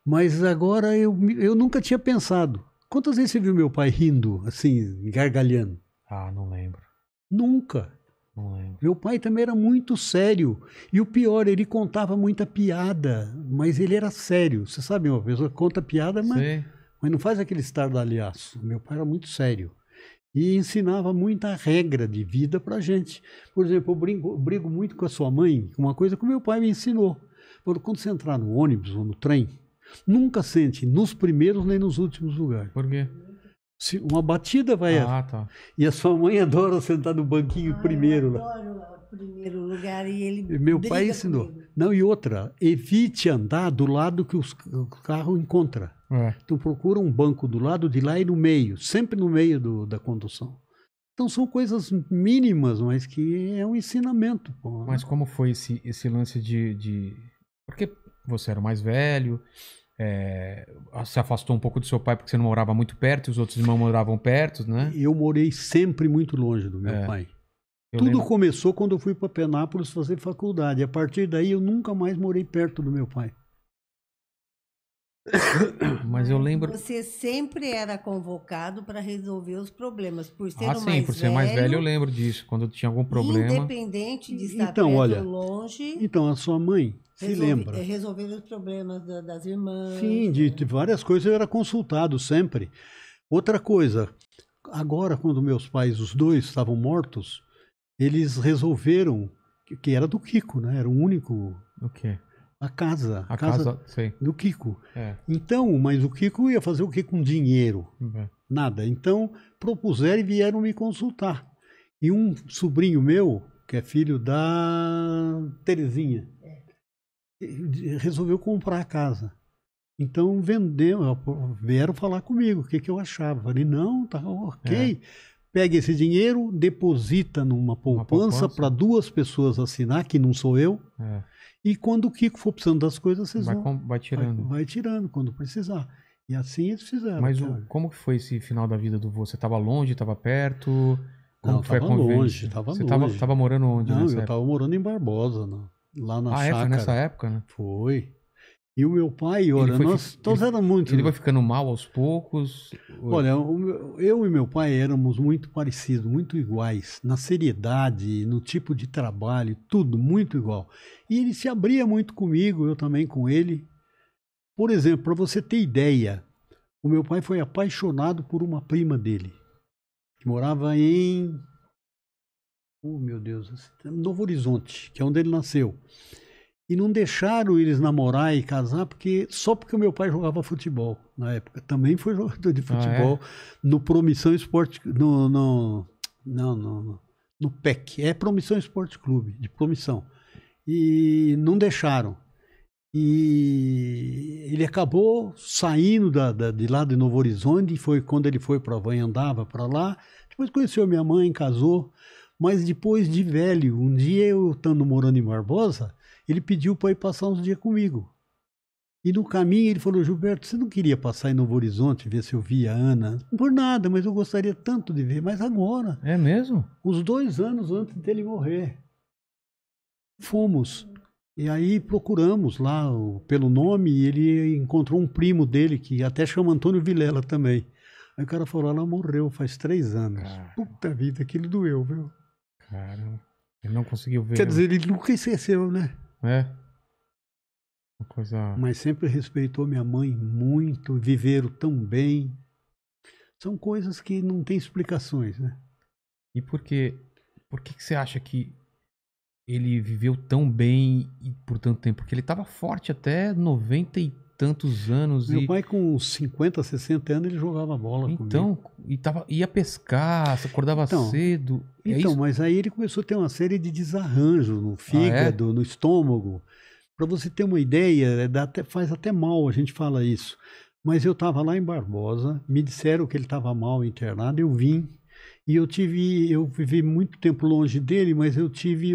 Mas agora eu, eu nunca tinha pensado. Quantas vezes você viu meu pai rindo, assim, gargalhando? Ah, não lembro. Nunca. Meu pai também era muito sério. E o pior, ele contava muita piada, mas ele era sério. Você sabe, uma pessoa conta piada, mas, mas não faz aquele estardalhaço. Meu pai era muito sério. E ensinava muita regra de vida pra gente. Por exemplo, eu brigo, brigo muito com a sua mãe, uma coisa que meu pai me ensinou. quando você entrar no ônibus ou no trem, nunca sente nos primeiros nem nos últimos lugares. Por quê? Uma batida vai. Ah, tá. E a sua mãe adora sentar no banquinho ah, primeiro eu né? lá. Adoro primeiro lugar e ele. Meu pai ensinou. Comigo. Não, e outra, evite andar do lado que os, o carro encontra. É. Então procura um banco do lado de lá e no meio, sempre no meio do, da condução. Então são coisas mínimas, mas que é um ensinamento. Pô. Né? Mas como foi esse, esse lance de, de. Porque você era o mais velho, é, se afastou um pouco do seu pai porque você não morava muito perto, os outros irmãos moravam perto, né? Eu morei sempre muito longe do meu é. pai. Eu Tudo lembro. começou quando eu fui para Penápolis fazer faculdade. A partir daí eu nunca mais morei perto do meu pai. *coughs* Mas eu lembro. Você sempre era convocado para resolver os problemas. Por ser ah, sim, mais por ser mais velho, eu lembro disso. Quando tinha algum problema. Independente de estar então, perto olha, longe. Então, a sua mãe Resolvi, se lembra. É, resolver os problemas da, das irmãs. Sim, de, é. de, várias coisas eu era consultado sempre. Outra coisa, agora quando meus pais, os dois, estavam mortos, eles resolveram, que, que era do Kiko, né? Era o único... O quê? A casa. A, casa, do Kiko. É. Então, mas o Kiko ia fazer o quê com dinheiro? Uhum. Nada. Então, propuseram e vieram me consultar. E um sobrinho meu, que é filho da Terezinha, resolveu comprar a casa. Então vendeu, vieram falar comigo o que, que eu achava. Falei, não, tá ok. É. Pega esse dinheiro, deposita numa poupança para duas pessoas assinar, que não sou eu. É. E quando o Kiko for precisando das coisas, vocês vai, vão. Vai tirando. Vai, vai, tirando quando precisar. E assim eles fizeram. Mas o, como que foi esse final da vida do voo? Você estava longe, estava perto? Como não, foi a convivência? longe, tava Você longe. Tava, morando onde? Não, eu estava morando em Barbosa, não lá na ah, é? chácara. Ah, é, nessa época, né? Foi. E o meu pai, olha, nós todos ele, muito. Ele vai ficando mal aos poucos? Olha, meu, eu e meu pai éramos muito parecidos, muito iguais, na seriedade, no tipo de trabalho, tudo muito igual. E ele se abria muito comigo, eu também com ele. Por exemplo, para você ter ideia, o meu pai foi apaixonado por uma prima dele, que morava em oh meu Deus, é Novo Horizonte, que é onde ele nasceu. E não deixaram eles namorar e casar porque só porque o meu pai jogava futebol na época. Também foi *laughs* jogador de futebol ah, é? no Promissão Esporte. No, no, não, não, no, no PEC. É Promissão Esporte Clube, de Promissão. E não deixaram. E ele acabou saindo da, da, de lá de Novo Horizonte, e foi quando ele foi para Van andava para lá. Depois conheceu minha mãe, casou. Mas depois de velho, um dia eu estando morando em Barbosa, ele pediu para ir passar uns dias comigo. E no caminho ele falou: Gilberto, você não queria passar em Novo Horizonte, ver se eu via a Ana? Por nada, mas eu gostaria tanto de ver, mas agora. É mesmo? Os dois anos antes dele morrer. Fomos. E aí procuramos lá pelo nome e ele encontrou um primo dele, que até chama Antônio Vilela também. Aí o cara falou: ela morreu faz três anos. Cara. Puta vida, aquilo doeu, viu? Cara, ele não conseguiu ver. Quer dizer, ele nunca esqueceu, né? É. Uma coisa. Mas sempre respeitou minha mãe muito, viveram tão bem. São coisas que não tem explicações, né? E por que, por que, que você acha que ele viveu tão bem e por tanto tempo? Porque ele estava forte até 93 tantos anos. Meu e... pai, com 50, 60 anos, ele jogava bola então, comigo. E tava, ia pescar, acordava então, cedo. É então, é mas aí ele começou a ter uma série de desarranjos no ah, fígado, ah, é? no estômago. Para você ter uma ideia, é, até, faz até mal a gente fala isso. Mas eu estava lá em Barbosa, me disseram que ele estava mal internado, eu vim. E eu tive, eu vivi muito tempo longe dele, mas eu tive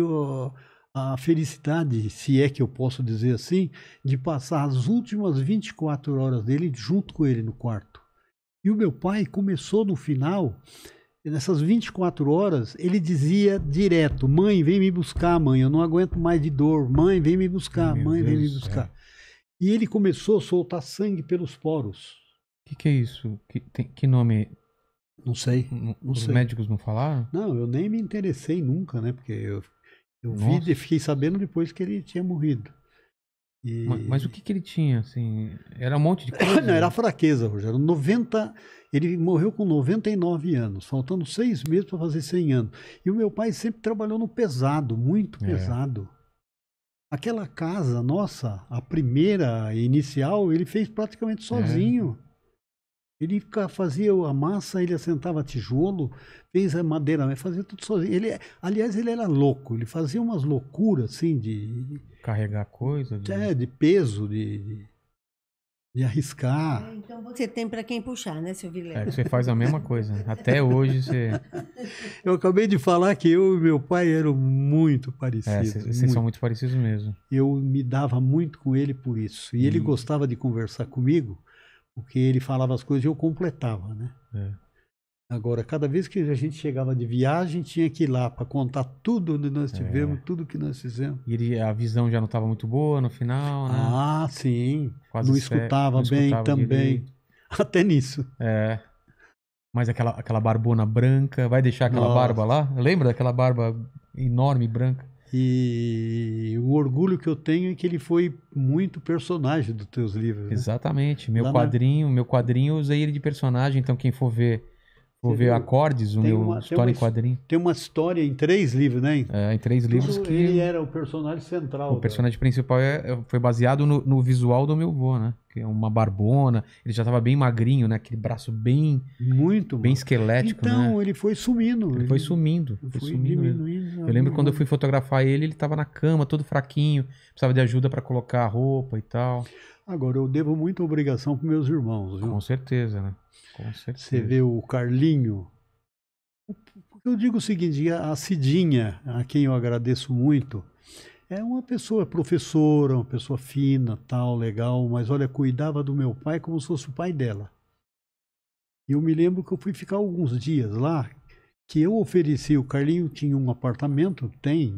a felicidade, se é que eu posso dizer assim, de passar as últimas 24 horas dele junto com ele no quarto. E o meu pai começou no final, nessas 24 horas, ele dizia direto: Mãe, vem me buscar, mãe, eu não aguento mais de dor. Mãe, vem me buscar, meu mãe, Deus vem me buscar. É. E ele começou a soltar sangue pelos poros. O que, que é isso? Que, tem, que nome não sei. Não Os sei. médicos não falaram? Não, eu nem me interessei nunca, né? Porque eu eu Nossa. vi, fiquei sabendo depois que ele tinha morrido. E... Mas, mas, o que, que ele tinha, assim? Era um monte de *coughs* coisa? Não, era fraqueza, Rogério. 90, ele morreu com 99 anos, faltando seis meses para fazer 100 anos. E o meu pai sempre trabalhou no pesado, muito é. pesado. É. Aquela casa nossa, a primeira inicial, ele fez praticamente é. sozinho. É. Ele fazia a massa, ele assentava tijolo, fez a madeira, fazia tudo sozinho. Ele, aliás, ele era louco, ele fazia umas loucuras assim de. Carregar coisa? De... É, de peso, de, de, de arriscar. É, então você tem para quem puxar, né, seu É, você faz a mesma coisa. Até hoje você. *laughs* Eu acabei de falar que eu e meu pai eram muito é, parecidos. É, vocês são muito parecidos mesmo. Eu me dava muito com ele por isso. E hum. ele uhum. gostava de conversar comigo porque ele falava as coisas e eu completava, né? É. Agora, cada vez que a gente chegava de viagem, tinha que ir lá para contar tudo onde nós é. tivemos, é. tudo que nós fizemos. E ele, a visão já não estava muito boa no final, né? Ah, sim. Quase não escutava não bem também. Direito. *laughs* Até nisso. É. Mas aquela, aquela barbona branca, vai deixar aquela Nossa. barba lá? Lembra daquela barba enorme branca? E o orgulho que eu tenho é que ele foi muito personagem dos teus livros. Né? Exatamente. Meu Lá quadrinho, na... meu quadrinho, eu usei ele de personagem, então quem for ver. Vou ver acordes, o tem meu uma, história uma, em quadrinho. Tem uma história em três livros, né? É, em três livros que... Ele era o personagem central. O personagem cara. principal é, é, foi baseado no, no visual do meu avô, né? É uma barbona. Ele já estava bem magrinho, né? Aquele braço bem. Muito. Bem esquelético. Então, né? ele foi sumindo. Ele, ele foi sumindo. Foi, sumindo. eu lembro quando eu fui fotografar ele, ele estava na cama, todo fraquinho. Precisava de ajuda para colocar a roupa e tal. Agora, eu devo muita obrigação para meus irmãos, viu? Com certeza, né? Com certeza. Você vê o Carlinho. Eu digo o seguinte, a Cidinha, a quem eu agradeço muito, é uma pessoa professora, uma pessoa fina, tal, legal, mas olha, cuidava do meu pai como se fosse o pai dela. E eu me lembro que eu fui ficar alguns dias lá, que eu ofereci, o Carlinho tinha um apartamento, tem,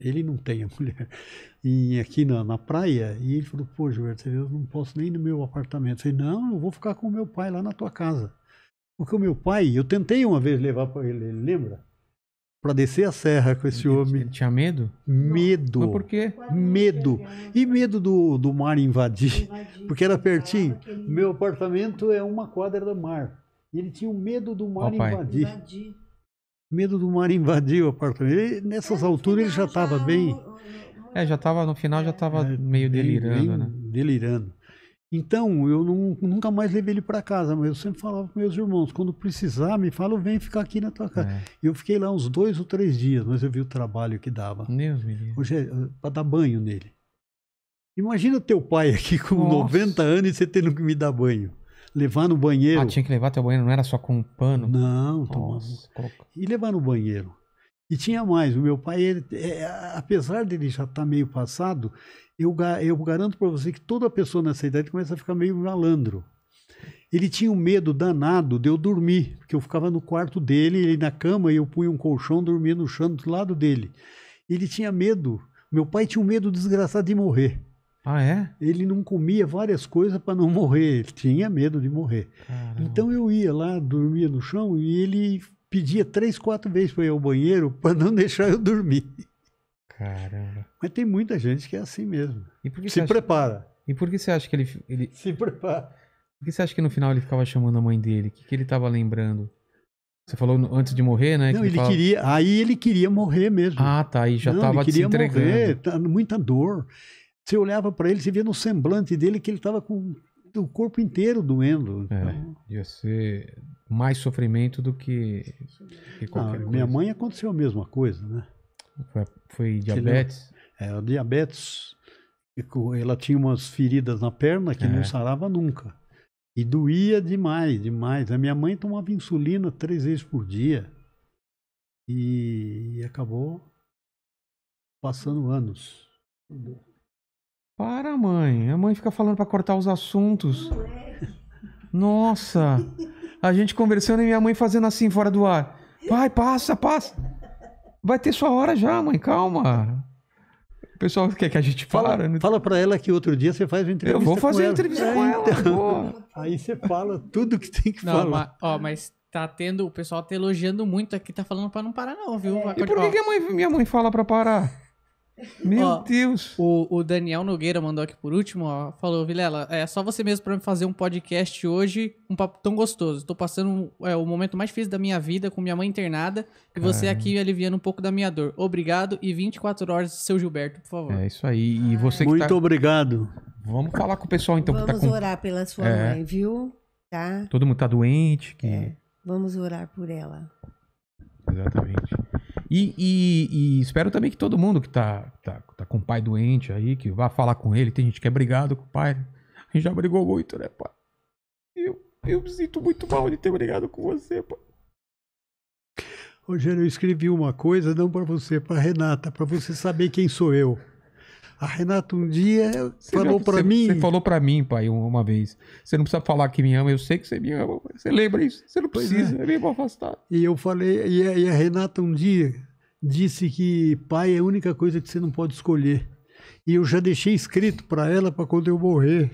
ele não tem *laughs* a mulher, e aqui na, na praia, e ele falou, pô, Gilberto, eu não posso nem no meu apartamento. Eu falei, não, eu vou ficar com o meu pai lá na tua casa. Porque o meu pai, eu tentei uma vez levar para ele, ele lembra? para descer a serra com esse ele, homem. Ele tinha medo? Medo. Mas por quê? Medo. E medo do, do mar invadir, porque era pertinho. Meu apartamento é uma quadra do mar. E ele tinha um medo do mar oh, invadir. Medo do mar invadir o apartamento. Ele, nessas é, alturas ele já estava bem. É, já estava no final já estava é, meio delirando, bem, né? Delirando. Então, eu não, nunca mais levei ele para casa, mas eu sempre falava com meus irmãos, quando precisar, me fala, vem ficar aqui na tua casa. É. Eu fiquei lá uns dois ou três dias, mas eu vi o trabalho que dava. Deus me livre. Hoje é, é para dar banho nele. Imagina teu pai aqui com Nossa. 90 anos e você tendo que me dar banho. Levar no banheiro. Ah, tinha que levar teu banheiro, não era só com um pano? Não, tá Nossa, E levar no banheiro. E tinha mais, o meu pai, ele, é, apesar dele já estar tá meio passado, eu, eu garanto para você que toda pessoa nessa idade começa a ficar meio malandro. Ele tinha um medo danado de eu dormir, porque eu ficava no quarto dele, ele na cama, e eu punha um colchão, dormia no chão do lado dele. Ele tinha medo. Meu pai tinha um medo desgraçado de morrer. Ah, é? Ele não comia várias coisas para não morrer. Ele tinha medo de morrer. Caramba. Então eu ia lá, dormia no chão e ele pedia três, quatro vezes para ir ao banheiro para não *laughs* deixar eu dormir. Caramba. Mas tem muita gente que é assim mesmo. Se acha... prepara. E por que você acha que ele, ele. Se prepara. Por que você acha que no final ele ficava chamando a mãe dele? O que, que ele estava lembrando? Você falou antes de morrer, né? Não, que ele fala... queria. Aí ele queria morrer mesmo. Ah, tá. Aí já estava se entregando. Morrer, tá, muita dor. Você olhava para ele, você via no semblante dele que ele estava com o corpo inteiro doendo. É, então ia ser mais sofrimento do que, que qualquer Não, Minha mãe aconteceu a mesma coisa, né? Foi, foi diabetes? Era é, diabetes. Ela tinha umas feridas na perna que é. não sarava nunca. E doía demais, demais. A minha mãe tomava insulina três vezes por dia. E, e acabou passando anos. Para, mãe. A mãe fica falando para cortar os assuntos. Nossa! A gente conversando e minha mãe fazendo assim fora do ar. Pai, passa, passa. Vai ter sua hora já, mãe, calma. O pessoal quer que a gente fala, para. Né? Fala para ela que outro dia você faz uma entrevista. com ela. Eu vou fazer uma entrevista é, com ela. Então, *laughs* aí você fala tudo que tem que não, falar. Mas, ó, mas tá tendo. O pessoal tá elogiando muito aqui, tá falando para não parar, não, viu? É. E por que, que mãe, minha mãe fala para parar? Meu ó, Deus! O, o, Daniel Nogueira mandou aqui por último, ó, falou, Vilela, é só você mesmo para me fazer um podcast hoje, um papo tão gostoso. Tô passando é, o momento mais difícil da minha vida com minha mãe internada e você Ai. É. aqui aliviando um pouco da minha dor. Obrigado e 24 horas, seu Gilberto, por favor. É isso aí. E você Muito tá... obrigado. Vamos falar com o pessoal então. Tá Vamos tá com... orar pela sua é. mãe, viu? Tá? Todo mundo tá doente. Que... É. Vamos orar por ela. Exatamente. E, e, e, espero também que todo mundo que tá, tá, tá com o pai doente aí, que vá falar com ele. Tem gente que é brigado com o pai. A gente já brigou muito, né, pai? Eu, eu me sinto muito mal de ter brigado com você, pai. Rogério, eu escrevi uma coisa, não para você, para Renata, para você saber quem sou eu. A Renata um dia você falou para mim. Você falou para mim, pai, uma vez. Você não precisa falar que me ama, eu sei que você me ama. Você lembra isso? Você não precisa, é. é mesmo afastado. E eu falei, e a, e a Renata um dia disse que pai é a única coisa que você não pode escolher. E eu já deixei escrito para ela para quando eu morrer.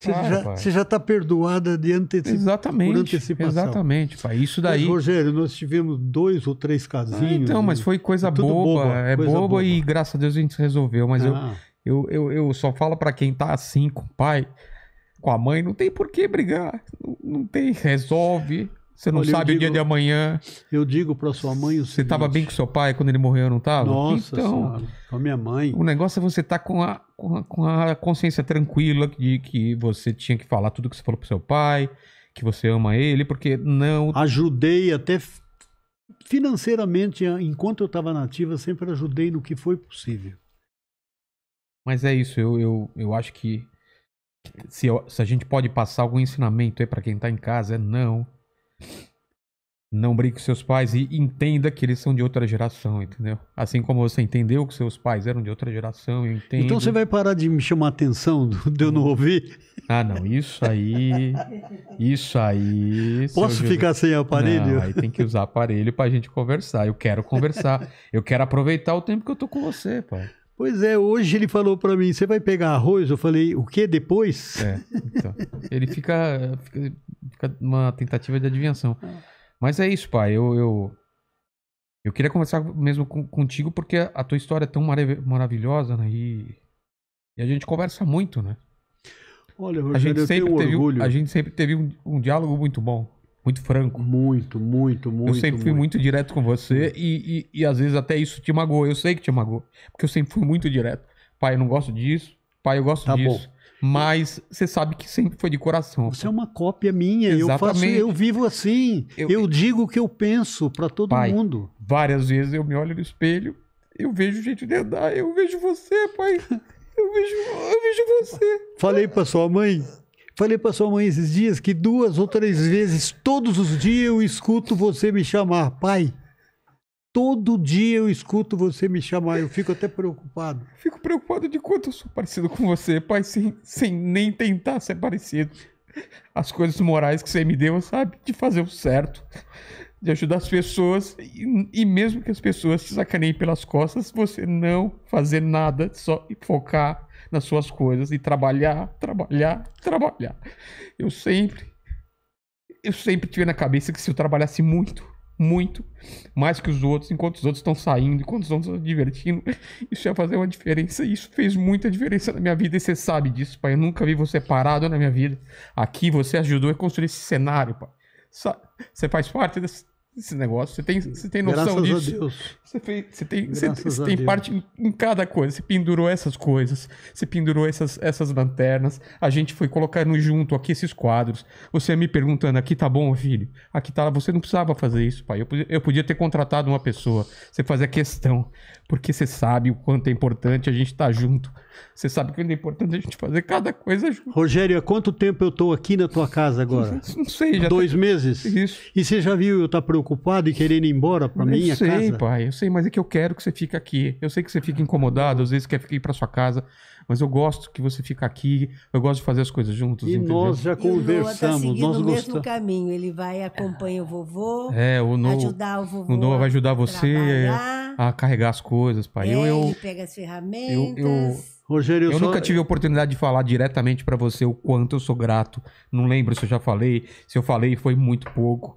Você claro, já, você já está perdoada de anteci... exatamente, por antecipação. Exatamente, pai. Isso daí. Mas, Rogério, nós tivemos dois ou três casinhos. Ah, então, mas foi coisa é boba. boba. É coisa boba, boba, e graças a Deus a gente resolveu. Mas ah. eu, eu, eu, eu só falo para quem tá assim com o pai, com a mãe, não tem por que brigar. Não, não tem. Resolve. Você não Olha, sabe digo, o dia de amanhã. Eu digo para sua mãe o seguinte, Você estava bem com seu pai quando ele morreu, não estava? Nossa então, senhora, com a minha mãe. O negócio é você estar tá com, a, com, a, com a consciência tranquila de que você tinha que falar tudo que você falou para seu pai, que você ama ele, porque não... Ajudei até financeiramente, enquanto eu estava nativa, sempre ajudei no que foi possível. Mas é isso, eu, eu, eu acho que se, eu, se a gente pode passar algum ensinamento aí para quem está em casa, é não não brigue com seus pais e entenda que eles são de outra geração, entendeu? Assim como você entendeu que seus pais eram de outra geração, eu entendo. Então você vai parar de me chamar a atenção de eu não ouvir? Ah, não, isso aí. Isso aí. Posso ficar sem aparelho? Não, aí tem que usar aparelho pra gente conversar. Eu quero conversar. eu quero aproveitar o tempo que eu tô com você, pai. Pois é, hoje ele falou para mim, você vai pegar arroz? Eu falei, o que depois? É, então, ele fica, fica, fica uma tentativa de adivinhação. Ah. Mas é isso, pai. Eu, eu, eu queria conversar mesmo com, contigo porque a tua história é tão marav maravilhosa né? e, e a gente conversa muito, né? Olha, Rogério, a gente sempre eu tenho orgulho. Teve, a gente sempre teve um, um diálogo muito bom. Muito franco. Muito, muito, muito. Eu sempre fui muito direto com você e, e, e, às vezes até isso te magoou. Eu sei que te magoou. Porque eu sempre fui muito direto. Pai, eu não gosto disso. Pai, eu gosto tá disso. Bom. Mas você sabe que sempre foi de coração. Você é uma cópia minha. Exatamente. Eu, faço, eu vivo assim. Eu, eu digo o que eu penso para todo pai, mundo. Várias vezes eu me olho no espelho, eu vejo o jeito de andar, eu vejo você, pai. Eu vejo, eu vejo você. Falei para sua mãe, Falei para sua mãe esses dias que duas ou três vezes todos os dias eu escuto você me chamar, pai. Todo dia eu escuto você me chamar, eu fico até preocupado. Fico preocupado de quanto eu sou parecido com você, pai, sem, sem nem tentar ser parecido. As coisas morais que você me deu, sabe? De fazer o certo, de ajudar as pessoas, e, e mesmo que as pessoas te sacaneiem pelas costas, você não fazer nada, só focar nas suas coisas e trabalhar, trabalhar, trabalhar. Eu sempre, eu sempre tive na cabeça que se eu trabalhasse muito, muito, mais que os outros, enquanto os outros estão saindo, enquanto os outros estão se divertindo, *laughs* isso ia fazer uma diferença. isso fez muita diferença na minha vida e você sabe disso, pai. Eu nunca vi você parado na minha vida. Aqui você ajudou a construir esse cenário, pai. Você faz parte desse esse negócio. Você tem, você tem noção Graças disso? A Deus. Você, fez, você tem, você, você tem Deus. parte em, em, cada coisa. Você pendurou essas coisas, você pendurou essas, essas lanternas. A gente foi colocando junto aqui esses quadros. Você me perguntando: aqui tá bom, filho? Aqui tá. Você não precisava fazer isso, pai. Eu podia, eu podia ter contratado uma pessoa. Você fazia questão, porque você sabe o quanto é importante a gente estar tá junto. Você sabe o quanto é importante a gente fazer cada coisa junto. Rogério, há quanto tempo eu tô aqui na tua casa agora? *laughs* Não sei, já. Dois meses? Isso. E você já viu eu estar tá preocupado? preocupado e querendo ir embora para minha sei, casa? Eu sei, pai, eu sei, mas é que eu quero que você fique aqui. Eu sei que você fica incomodado, às vezes quer ir para sua casa, mas eu gosto que você fica aqui, eu gosto de fazer as coisas juntos. E entendeu? nós já conversamos, e o Noah tá nós o mesmo caminho, ele vai acompanhar o vovô, é, o no... ajudar o vovô. O Noah vai ajudar você trabalhar. a carregar as coisas, pai. É, eu, eu, ele pega as ferramentas. eu, eu... Rogério, eu, eu nunca tive a oportunidade de falar diretamente para você o quanto eu sou grato. Não lembro se eu já falei, se eu falei foi muito pouco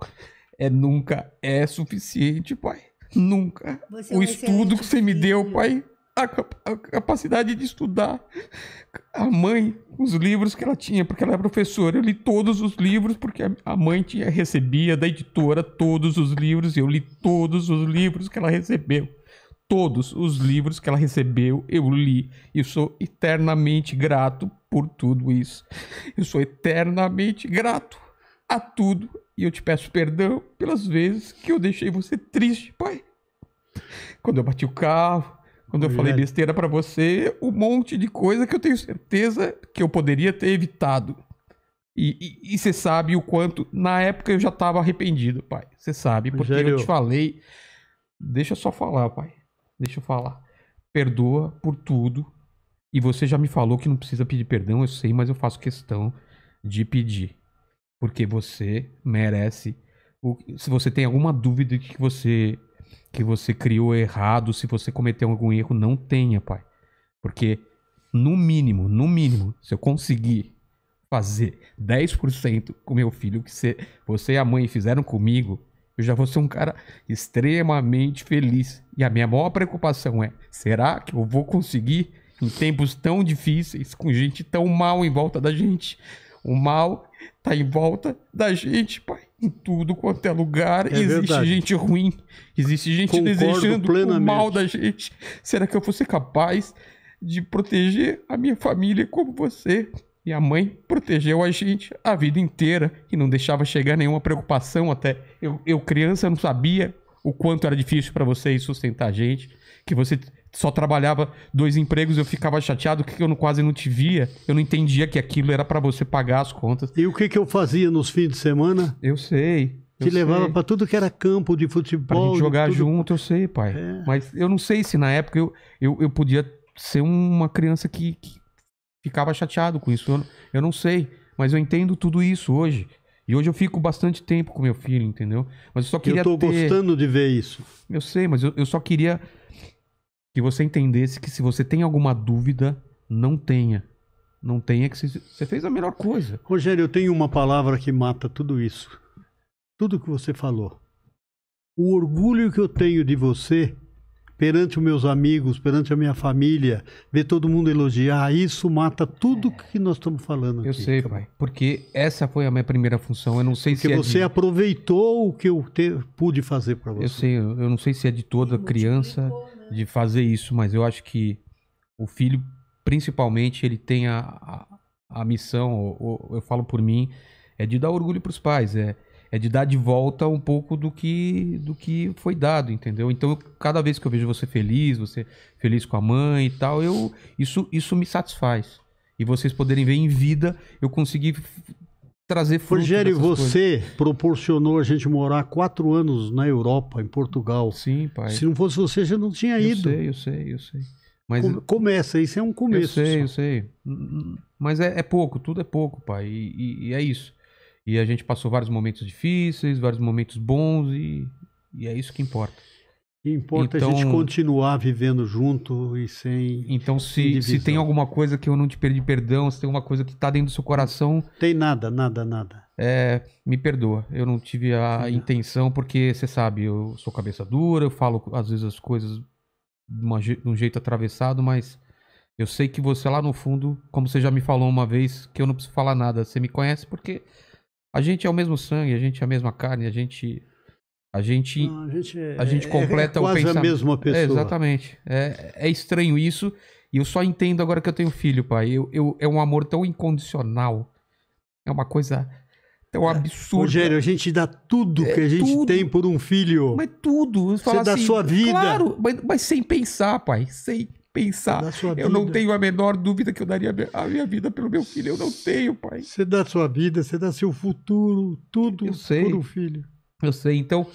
é nunca é suficiente, pai. Nunca. Você é o é estudo que você filho. me deu, pai, a, a, capacidade de estudar. A mãe, os livros que ela tinha, porque ela é professora, eu li todos os livros, porque a mãe tinha, recebia da editora todos os livros, e eu li todos os livros que ela recebeu. Todos os livros que ela recebeu, eu li. E sou eternamente grato por tudo isso. Eu sou eternamente grato a tudo e eu te peço perdão pelas vezes que eu deixei você triste, pai. Quando eu bati o carro, quando eu é falei besteira para você, um monte de coisa que eu tenho certeza que eu poderia ter evitado. E você sabe o quanto, na época eu já tava arrependido, pai. Você sabe, porque eu te falei. Deixa eu só falar, pai. Deixa eu falar. Perdoa por tudo. E você já me falou que não precisa pedir perdão, eu sei, mas eu faço questão de pedir. Porque você merece. O, se você tem alguma dúvida de que você que você criou errado, se você cometeu algum erro, não tenha, pai. Porque no mínimo, no mínimo, se eu conseguir fazer 10% com meu filho que você, você e a mãe fizeram comigo, eu já vou ser um cara extremamente feliz. E a minha maior preocupação é: será que eu vou conseguir em tempos tão difíceis, com gente tão mal em volta da gente? O mal tá em volta da gente, pai. Em tudo quanto é lugar é existe verdade. gente ruim, existe gente Concordo desejando o mal da gente. Será que eu fosse capaz de proteger a minha família como você? E a mãe protegeu a gente a vida inteira e não deixava chegar nenhuma preocupação até. Eu, eu criança, não sabia o quanto era difícil para vocês sustentar a gente, que você só trabalhava dois empregos, eu ficava chateado que eu não, quase não te via. Eu não entendia que aquilo era para você pagar as contas. E o que, que eu fazia nos fins de semana? Eu sei. Te eu levava para tudo que era campo de futebol. Pra gente jogar tudo... junto, eu sei, pai. É. Mas eu não sei se na época eu, eu, eu podia ser uma criança que, que ficava chateado com isso. Eu, eu não sei. Mas eu entendo tudo isso hoje. E hoje eu fico bastante tempo com meu filho, entendeu? Mas eu só queria. Eu tô ter... gostando de ver isso. Eu sei, mas eu, eu só queria que você entendesse que se você tem alguma dúvida, não tenha. Não tenha que você fez a melhor coisa. Rogério, eu tenho uma palavra que mata tudo isso. Tudo que você falou. O orgulho que eu tenho de você perante os meus amigos, perante a minha família, ver todo mundo elogiar, isso mata tudo é. que nós estamos falando aqui. Eu sei, pai, porque essa foi a minha primeira função. Eu não sei porque se é você de... aproveitou o que eu te... pude fazer para você. Eu sei, eu não sei se é de toda criança de fazer isso, mas eu acho que o filho, principalmente, ele tem a, a, a missão, ou, ou, eu falo por mim, é de dar orgulho para os pais, é, é de dar de volta um pouco do que, do que foi dado, entendeu? Então, eu, cada vez que eu vejo você feliz, você feliz com a mãe e tal, eu, isso, isso me satisfaz. E vocês poderem ver em vida, eu consegui trazer fruto. Rogério, você coisas. proporcionou a gente morar quatro anos na Europa, em Portugal. Sim, pai. Se não fosse você, já não tinha ido. Eu sei, eu sei, eu sei. Mas começa, isso é um começo. Eu sei, só. eu sei. Hum, hum, mas é, é, pouco, tudo é pouco, pai. E, e, e, é isso. E a gente passou vários momentos difíceis, vários momentos bons e, e é isso que importa importa então, a gente então- continuar vivendo junto e sem. Então, se, se tem alguma coisa que eu não te perdi perdão, se tem alguma coisa que está dentro do seu coração. Tem nada, nada, nada. É, me perdoa. Eu não tive a Sim. intenção, porque você sabe, eu sou cabeça dura, eu falo às vezes as coisas de, uma, de um jeito atravessado, mas eu sei que você lá no fundo, como você já me falou uma vez, que eu não preciso falar nada. Você me conhece porque a gente é o mesmo sangue, a gente é a mesma carne, a gente a gente, Não, a gente, a gente é, é completa é o pensamento. a mesma pessoa. É, exatamente. É, é estranho isso. E eu só entendo agora que eu tenho filho, pai. Eu, eu, é um amor tão incondicional. É uma coisa tão é. absurda. Rogério, a gente dá tudo que a gente tudo. tem por um filho. Mas tudo. Você dá assim, sua vida. Claro, mas, mas sem pensar, pai. Sem pensar. Eu não tenho a menor dúvida que eu daria a minha vida pelo meu filho. Eu não tenho, pai. Você dá sua vida, você dá seu futuro, tudo eu sei. por um filho. Eu sei. Então,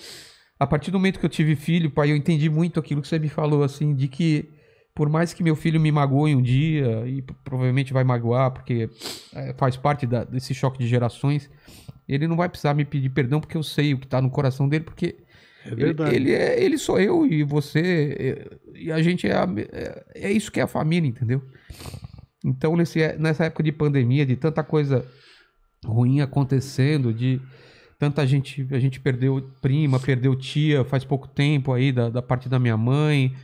a partir do momento que eu tive filho, pai, eu entendi muito aquilo que você me falou, assim, de que por mais que meu filho me magoe um dia, e provavelmente vai magoar, porque é, faz parte da, desse choque de gerações, ele não vai precisar me pedir perdão, porque eu sei o que está no coração dele, porque é verdade. Ele, ele, é, ele sou eu e você, é, e a gente é, a, é, é isso que é a família, entendeu? Então, nesse, nessa época de pandemia, de tanta coisa ruim acontecendo, de tanta gente, a gente perdeu prima, perdeu tia faz pouco tempo aí da, da parte da minha mãe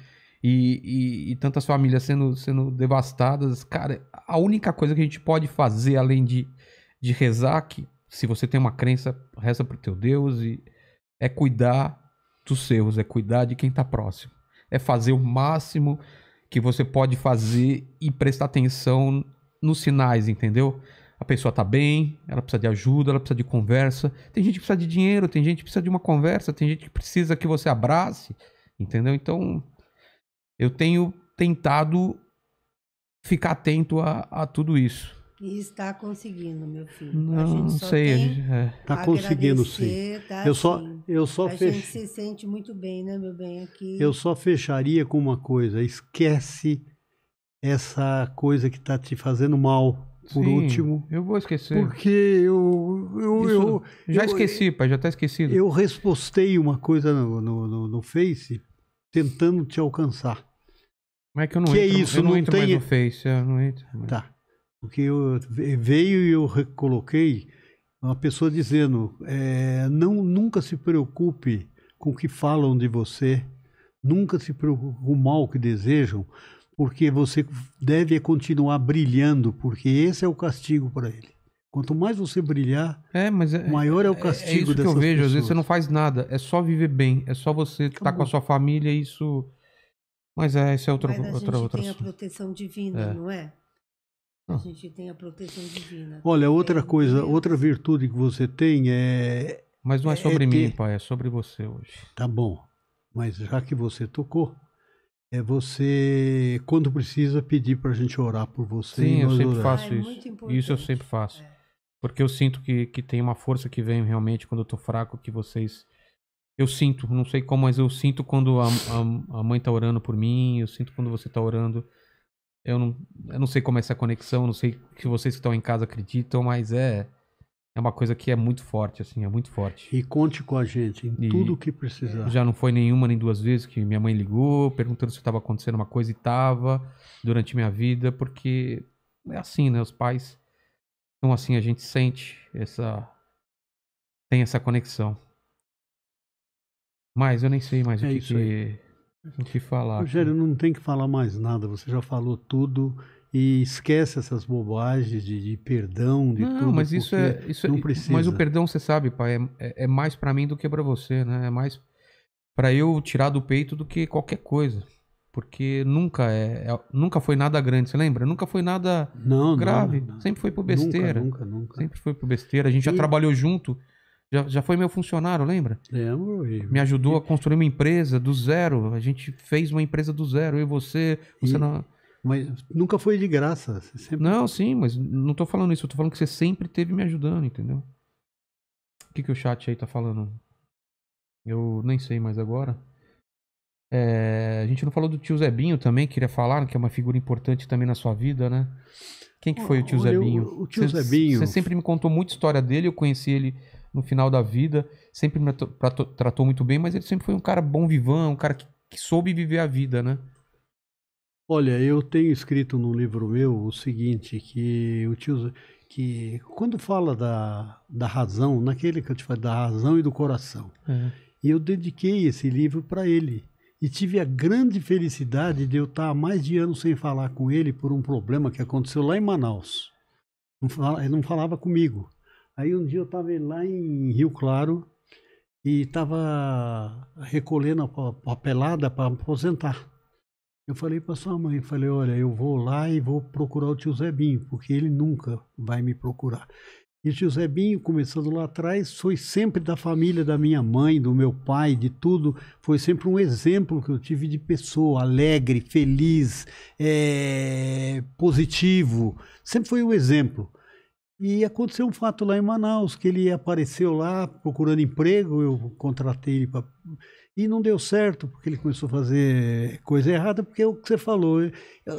e, e, e, tantas famílias sendo, sendo devastadas. Cara, a única coisa que a gente pode fazer além de, de rezar, que se você tem uma crença, reza pro teu Deus e é cuidar dos seus, é cuidar de quem tá próximo. É fazer o máximo que você pode fazer e prestar atenção nos sinais, entendeu? a pessoa está bem, ela precisa de ajuda, ela precisa de conversa. Tem gente que precisa de dinheiro, tem gente que precisa de uma conversa, tem gente que precisa que você abrace, entendeu? Então, eu tenho tentado ficar atento a, a tudo isso. E está conseguindo, meu filho. Não, sei. Está é. Tá conseguindo, sim. Tá eu assim. só, eu só a fech... gente se sente muito bem, né, meu bem, aqui. Eu só fecharia com uma coisa. Esquece essa coisa que está te fazendo mal por Sim, último. Eu vou esquecer. Porque eu. eu, eu já eu, esqueci, pai, já está esquecido. Eu respostei uma coisa no, no, no, no, Face tentando te alcançar. Mas é que eu não que é entro, é isso, eu não, não entro tem... mais no Face. É, eu não entro mais. Tá. Porque eu, veio e eu recoloquei uma pessoa dizendo: é, não, nunca se preocupe com o que falam de você, nunca se preocupe com o mal que desejam, porque você deve continuar brilhando, porque esse é o castigo para ele. Quanto mais você brilhar, é, é, maior é o castigo é, é isso que eu vejo. Pessoas. Às vezes você não faz nada, é só viver bem, é só você estar tá com a sua família. Isso, mas é esse é outra mas a outra, gente outra tem assunto. a proteção divina, é. não é? A ah. gente tem a proteção divina. Olha, outra coisa, outra virtude que você tem é. Mas não é, é sobre mim, ter... pai, é sobre você hoje. Tá bom. Mas já que você tocou, é você, quando precisa, pedir para a gente orar por você. Sim, eu sempre faço isso. Ah, é isso eu sempre faço. É. Porque eu sinto que, que tem uma força que vem realmente quando eu tô fraco, que vocês. Eu sinto, não sei como, mas eu sinto quando a, a, a mãe tá orando por mim, eu sinto quando você tá orando. Eu não, eu não sei como é essa conexão, não sei se vocês que estão em casa acreditam, mas é é uma coisa que é muito forte, assim, é muito forte. E conte com a gente em e tudo o que precisar. Já não foi nenhuma nem duas vezes que minha mãe ligou perguntando se estava acontecendo uma coisa e estava durante minha vida, porque é assim, né? Os pais são assim, a gente sente essa. tem essa conexão. Mas eu nem sei mais é o, que, que, o que falar. Rogério, assim. não tem que falar mais nada, você já falou tudo e esquece essas bobagens de, de perdão, de não, tudo. Mas isso é, isso é não precisa. Mas o perdão, você sabe, pai, é, é, é mais para mim do que para você, né? É mais para eu tirar do peito do que qualquer coisa. Porque nunca é, é nunca foi nada grande, você lembra? Nunca foi nada não, grave. Não, não, sempre foi por besteira. Nunca, nunca, nunca. Sempre foi por besteira. A gente e... já trabalhou junto. Já, já foi meu funcionário, lembra? Lembro. E... Me ajudou a construir uma empresa do zero. A gente fez uma empresa do zero, eu e você. Você e... Mas nunca foi de graça. Sempre... Não, sim, mas não tô falando isso. Eu tô falando que você sempre teve me ajudando, entendeu? O que, que o chat aí tá falando? Eu nem sei mais agora. É, a gente não falou do tio Zebinho também, queria falar, que é uma figura importante também na sua vida, né? Quem que foi o tio Olha, Zebinho? O, o tio cê, Zebinho. Você sempre me contou muita história dele, eu conheci ele no final da vida, sempre me tratou, tratou muito bem, mas ele sempre foi um cara bom vivão, um cara que, que soube viver a vida, né? Olha, eu tenho escrito num livro meu o seguinte, que o tio que quando fala da, da razão, naquele que eu te falei, da razão e do coração. É. E eu dediquei esse livro para ele. E tive a grande felicidade de eu estar tá há mais de ano sem falar com ele por um problema que aconteceu lá em Manaus. Não falava, ele não falava comigo. Aí um dia eu estava lá em Rio Claro e estava recolhendo a papelada para aposentar. Eu falei para sua mãe, falei, olha, eu vou lá e vou procurar o tio Zebinho, porque ele nunca vai me procurar. E o tio Zebinho, começando lá atrás, foi sempre da família da minha mãe, do meu pai, de tudo. Foi sempre um exemplo que eu tive de pessoa alegre, feliz, é, positivo. Sempre foi um exemplo. E aconteceu um fato lá em Manaus, que ele apareceu lá procurando emprego, eu contratei ele para e não deu certo, porque ele começou a fazer coisa errada, porque é o que você falou. É,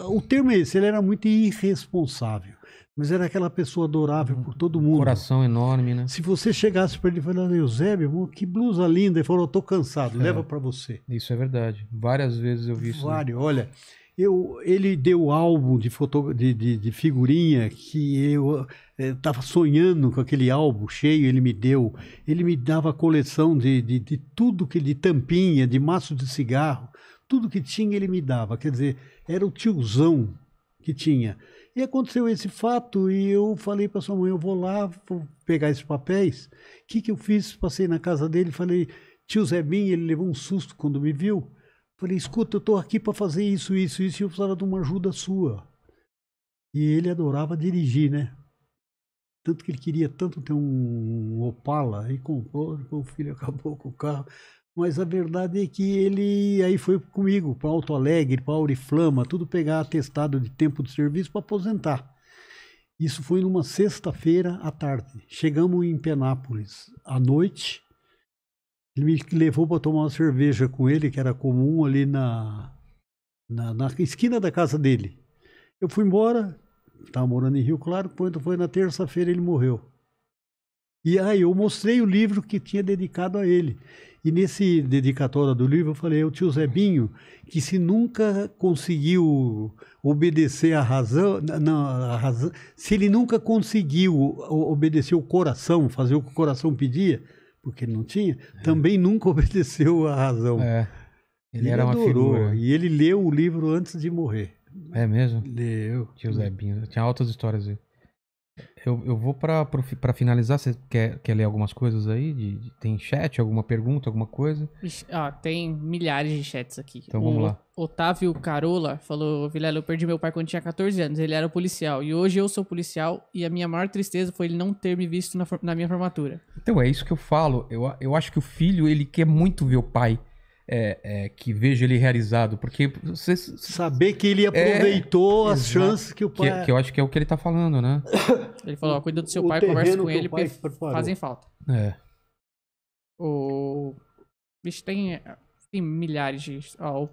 o termo é esse, ele era muito irresponsável. Mas era aquela pessoa adorável por todo mundo. Coração enorme, né? Se você chegasse para ele e falasse, Eusébio, que blusa linda. Ele falou, estou cansado, é, leva para você. Isso é verdade. Várias vezes eu vi isso. Né? Vários, olha eu, ele deu álbum de, foto, de, de, de figurinha que eu estava eh, sonhando com aquele álbum cheio, ele me deu. Ele me dava coleção de, de, de tudo que de tampinha, de maço de cigarro, tudo que tinha ele me dava. Quer dizer, era o tiozão que tinha. E aconteceu esse fato e eu falei para sua mãe, eu vou lá, vou pegar esses papéis. O que, que eu fiz? Passei na casa dele e falei, tio Bim, ele levou um susto quando me viu. Falei, escuta, eu estou aqui para fazer isso, isso, isso, e eu precisava de uma ajuda sua. E ele adorava dirigir, né? Tanto que ele queria tanto ter um Opala e comprou, o filho *laughs* acabou com o carro. Mas a verdade é que ele aí foi comigo para Alto Alegre, para Auriflama, tudo pegar atestado de tempo de serviço para aposentar. Isso foi numa sexta-feira à tarde. Chegamos em Penápolis à noite ele me levou para tomar uma cerveja com ele, que era comum ali na, na, na esquina da casa dele. Eu fui embora, estava morando em Rio Claro, quando foi na terça-feira ele morreu. E aí eu mostrei o livro que tinha dedicado a ele. E nesse dedicatória do livro eu falei, é o tio Zebinho, que se nunca conseguiu obedecer à razão, não, a razão, se ele nunca conseguiu obedecer o coração, fazer o que o coração pedia, porque ele não tinha, é. também nunca *laughs* obedeceu à razão. É. Ele, ele, era adorou, uma figura. E ele leu o livro antes de morrer. É mesmo? Leu. Tinha o Tinha altas histórias aí eu, eu vou para finalizar. Você quer, quer ler algumas coisas aí? De, de, tem chat, alguma pergunta, alguma coisa? Ah, tem milhares de chats aqui. Então o vamos lá. Otávio Carola falou: Vilela, eu perdi meu pai quando tinha 14 anos. Ele era policial. E hoje eu sou policial. E a minha maior tristeza foi ele não ter me visto na, na minha formatura. Então é isso que eu falo. Eu, eu acho que o filho, ele quer muito ver o pai é, é, que vejo ele realizado, porque você saber que ele aproveitou é, as exato, chances que o é, pai que, que, eu acho que é o que ele tá falando, né? *coughs* Ele falou, ó, cuida do seu o pai, conversa com ele, fazem falta. É. O bicho tem, tem milhares de, ó,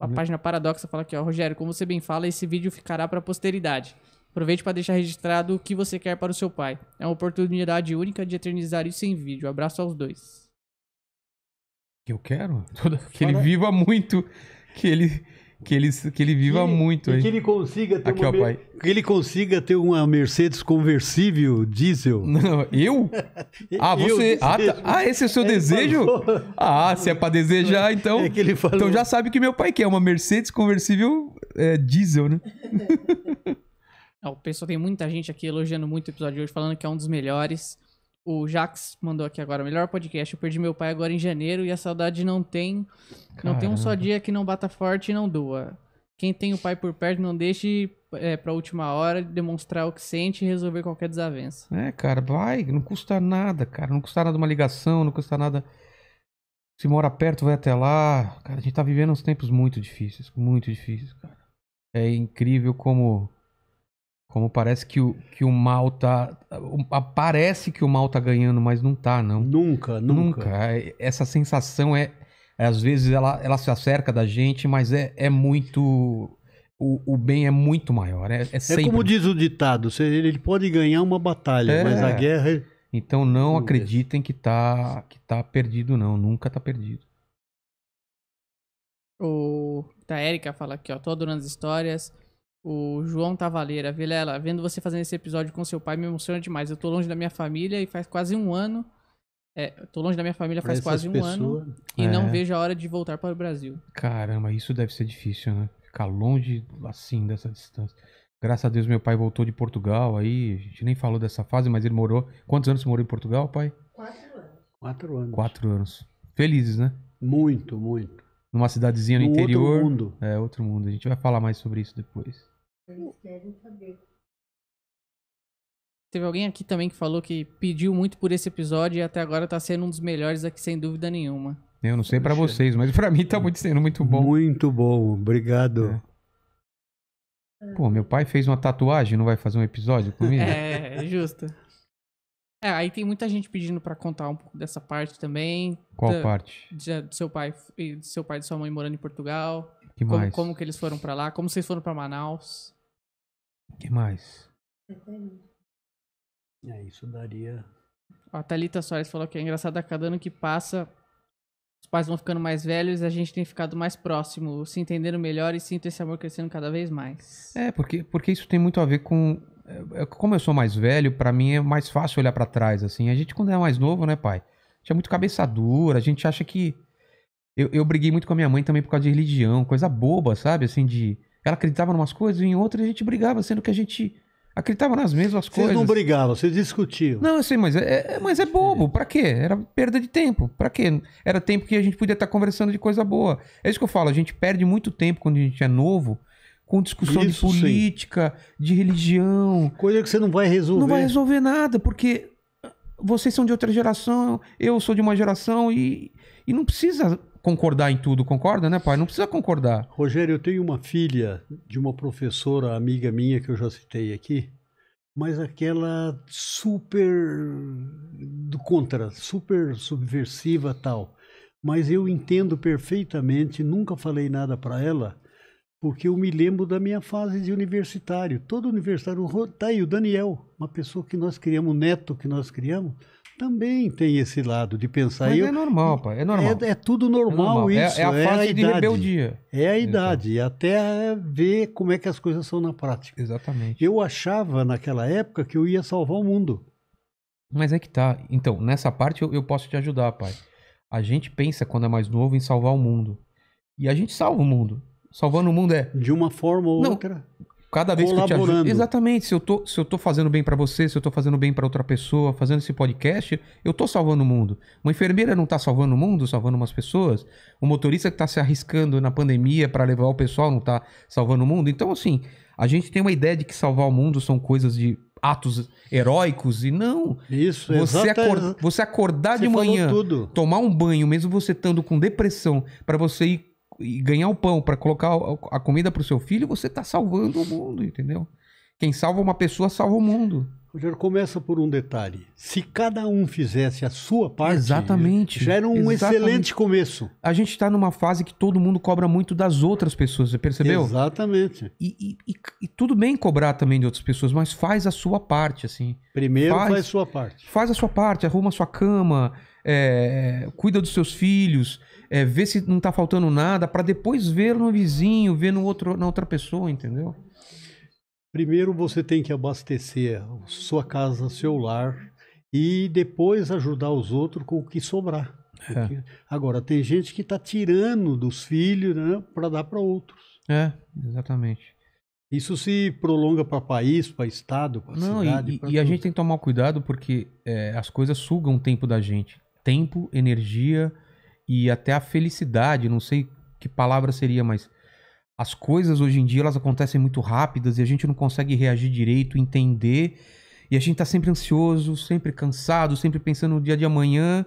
a uhum. página Paradoxa fala aqui, ó, Rogério, como você bem fala, esse vídeo ficará para posteridade. Aproveite para deixar registrado o que você quer para o seu pai. É uma oportunidade única de eternizar isso em vídeo. Abraço aos dois. Que eu quero? *laughs* Toda... Que ele viva muito. Que ele que ele, que ele viva que, muito. E que ele consiga ter Aqui, uma, ó, pai. que ele consiga ter uma Mercedes conversível diesel. *laughs* Não, eu? *laughs* Ah, eu você. Ah, tá, ah, esse é o seu é desejo? Ah, se é para desejar, é então. É então já sabe que meu pai quer uma Mercedes conversível é, diesel, né? Não, o pessoal tem muita gente aqui elogiando muito o episódio de hoje, falando que é um dos melhores. O Jax mandou aqui agora, melhor podcast. Eu perdi meu pai agora em janeiro e a saudade não tem. Caramba. Não tem um só dia que não bata forte e não doa. Quem tem o pai por perto não deixe é, pra última hora demonstrar o que sente e resolver qualquer desavença. É, cara, vai, não custa nada, cara. Não custa nada uma ligação, não custa nada. Se mora perto, vai até lá. Cara, a gente tá vivendo uns tempos muito difíceis, muito difíceis, cara. É incrível como como parece que o, que o mal tá. Parece que o mal tá ganhando, mas não tá, não. Nunca, nunca. nunca. É, essa sensação é. Às vezes ela, ela se acerca da gente, mas é, é muito. O, o bem é muito maior. É, é, é sempre... é como diz o ditado: ele pode ganhar uma batalha, é... mas a guerra. É então não acreditem que tá, que tá perdido, não. Nunca tá perdido. O da tá, Erika fala aqui, ó. Tô adorando as histórias. O João Tavaleira, Vilela, vendo você fazendo esse episódio com seu pai me emociona demais. Eu tô longe da minha família e faz quase um ano. É, tô longe da minha família faz quase um ano e é. não vejo a hora de voltar para o Brasil. Caramba, isso deve ser difícil, né? Ficar longe assim dessa distância. Graças a Deus meu pai voltou de Portugal aí. A gente nem falou dessa fase, mas ele morou. Quantos anos você morou em Portugal, pai? Quatro anos. Quatro anos. Quatro anos. Felizes, né? Muito, muito. Numa cidadezinha no um interior. Outro mundo. É, outro mundo. A gente vai falar mais sobre isso depois. Eles querem saber. Teve alguém aqui também que falou que pediu muito por esse episódio e até agora tá sendo um dos melhores aqui, sem dúvida nenhuma. Eu não sei para vocês, mas para mim tá muito, sendo muito bom. Muito bom, obrigado. É. Pô, meu pai fez uma tatuagem, não vai fazer um episódio comigo? *laughs* é, justo. É, aí tem muita gente pedindo para contar um pouco dessa parte também. Qual da, parte? De, ah, do seu pai e seu pai e de sua mãe morando em Portugal. Que como, mais? como que eles foram para lá? Como vocês foram para Manaus? Que mais? É, é isso daria. a Thalita Soares falou que é engraçado a cada ano que passa, os pais vão ficando mais velhos e a gente tem ficado mais próximo, se entendendo melhor e sinto esse amor crescendo cada vez mais. É, porque, porque isso tem muito a ver com. É, é, como eu sou mais velho, para mim é mais fácil olhar para trás, assim. A gente, quando é mais novo, né, pai? A gente é muito cabeça dura, a gente acha que. Eu, eu briguei muito com a minha mãe também por causa de religião, coisa boba, sabe? Assim, de ela acreditava em umas coisas e em outras a gente brigava, sendo que a gente acreditava nas mesmas coisas. Vocês não brigavam, vocês discutiam. Não, eu sei, mas é, é, é mas é bobo. Para quê? Era perda de tempo. Para quê? Era tempo que a gente podia estar conversando de coisa boa. É isso que eu falo, a gente perde muito tempo quando a gente é novo com discussão isso, de política, sim. de religião. Coisa que você não vai resolver. Não vai resolver nada, porque vocês são de outra geração, eu sou de uma geração e, e não precisa concordar em tudo, concorda, né, pai? Não precisa concordar. Rogério, eu tenho uma filha de uma professora amiga minha que eu já citei aqui, mas aquela super do contra, super subversiva tal. Mas eu entendo perfeitamente, nunca falei nada para ela, porque eu me lembro da minha fase de universitário. Todo universitário, tá aí o Daniel, uma pessoa que nós criamos, o neto que nós criamos, também tem esse lado de pensar. Mas é eu, é normal, pai, é normal. É, é tudo normal, é normal. isso. É, é a fase a de idade. rebeldia. É a idade, e até ver como é que as coisas são na prática. Exatamente. Eu achava naquela época que eu ia salvar o mundo. Mas é que tá. Então, nessa parte eu, eu posso te ajudar, pai. A gente pensa, quando é mais novo, em salvar o mundo. E a gente salva o mundo. Salvando o mundo é. De uma forma ou Não, outra. Cada vez que eu te ajudo. Exatamente. Se eu tô, se eu tô fazendo bem para você, se eu tô fazendo bem para outra pessoa, fazendo esse podcast, eu tô salvando o mundo. Uma enfermeira não tá salvando o mundo, salvando umas pessoas. O motorista que tá se arriscando na pandemia para levar o pessoal não tá salvando o mundo. Então, assim, a gente tem uma ideia de que salvar o mundo são coisas de atos heróicos e não. Isso, você, acor você acordar você de manhã, tomar um banho, mesmo você estando com depressão, para você ir e ganhar o pão para colocar a comida para o seu filho, você está salvando o mundo, entendeu? Quem salva uma pessoa salva o mundo. Rogério, começa por um detalhe. Se cada um fizesse a sua parte, exatamente, já era um exatamente. excelente começo. A gente está numa fase que todo mundo cobra muito das outras pessoas, você percebeu? Exatamente. E, e, e, e tudo bem cobrar também de outras pessoas, mas faz a sua parte, assim. Primeiro faz, faz sua parte. Faz a sua parte, arruma a sua cama, é, é cuida dos seus filhos é, ver se não está faltando nada, para depois ver no vizinho, ver no outro, na outra pessoa, entendeu? Primeiro você tem que abastecer sua casa, seu lar, e depois ajudar os outros com o que sobrar. É. Porque, Agora, tem gente que está tirando dos filhos né, para dar para outros. É, exatamente. Isso se prolonga para país, para estado, para cidade. E, e a gente tem que tomar cuidado porque é, as coisas sugam tempo da gente. Tempo, energia, e até a felicidade, não sei que palavra seria, mas as coisas hoje em dia elas acontecem muito rápidas e a gente não consegue reagir direito, entender, e a gente tá sempre ansioso, sempre cansado, sempre pensando no dia de amanhã.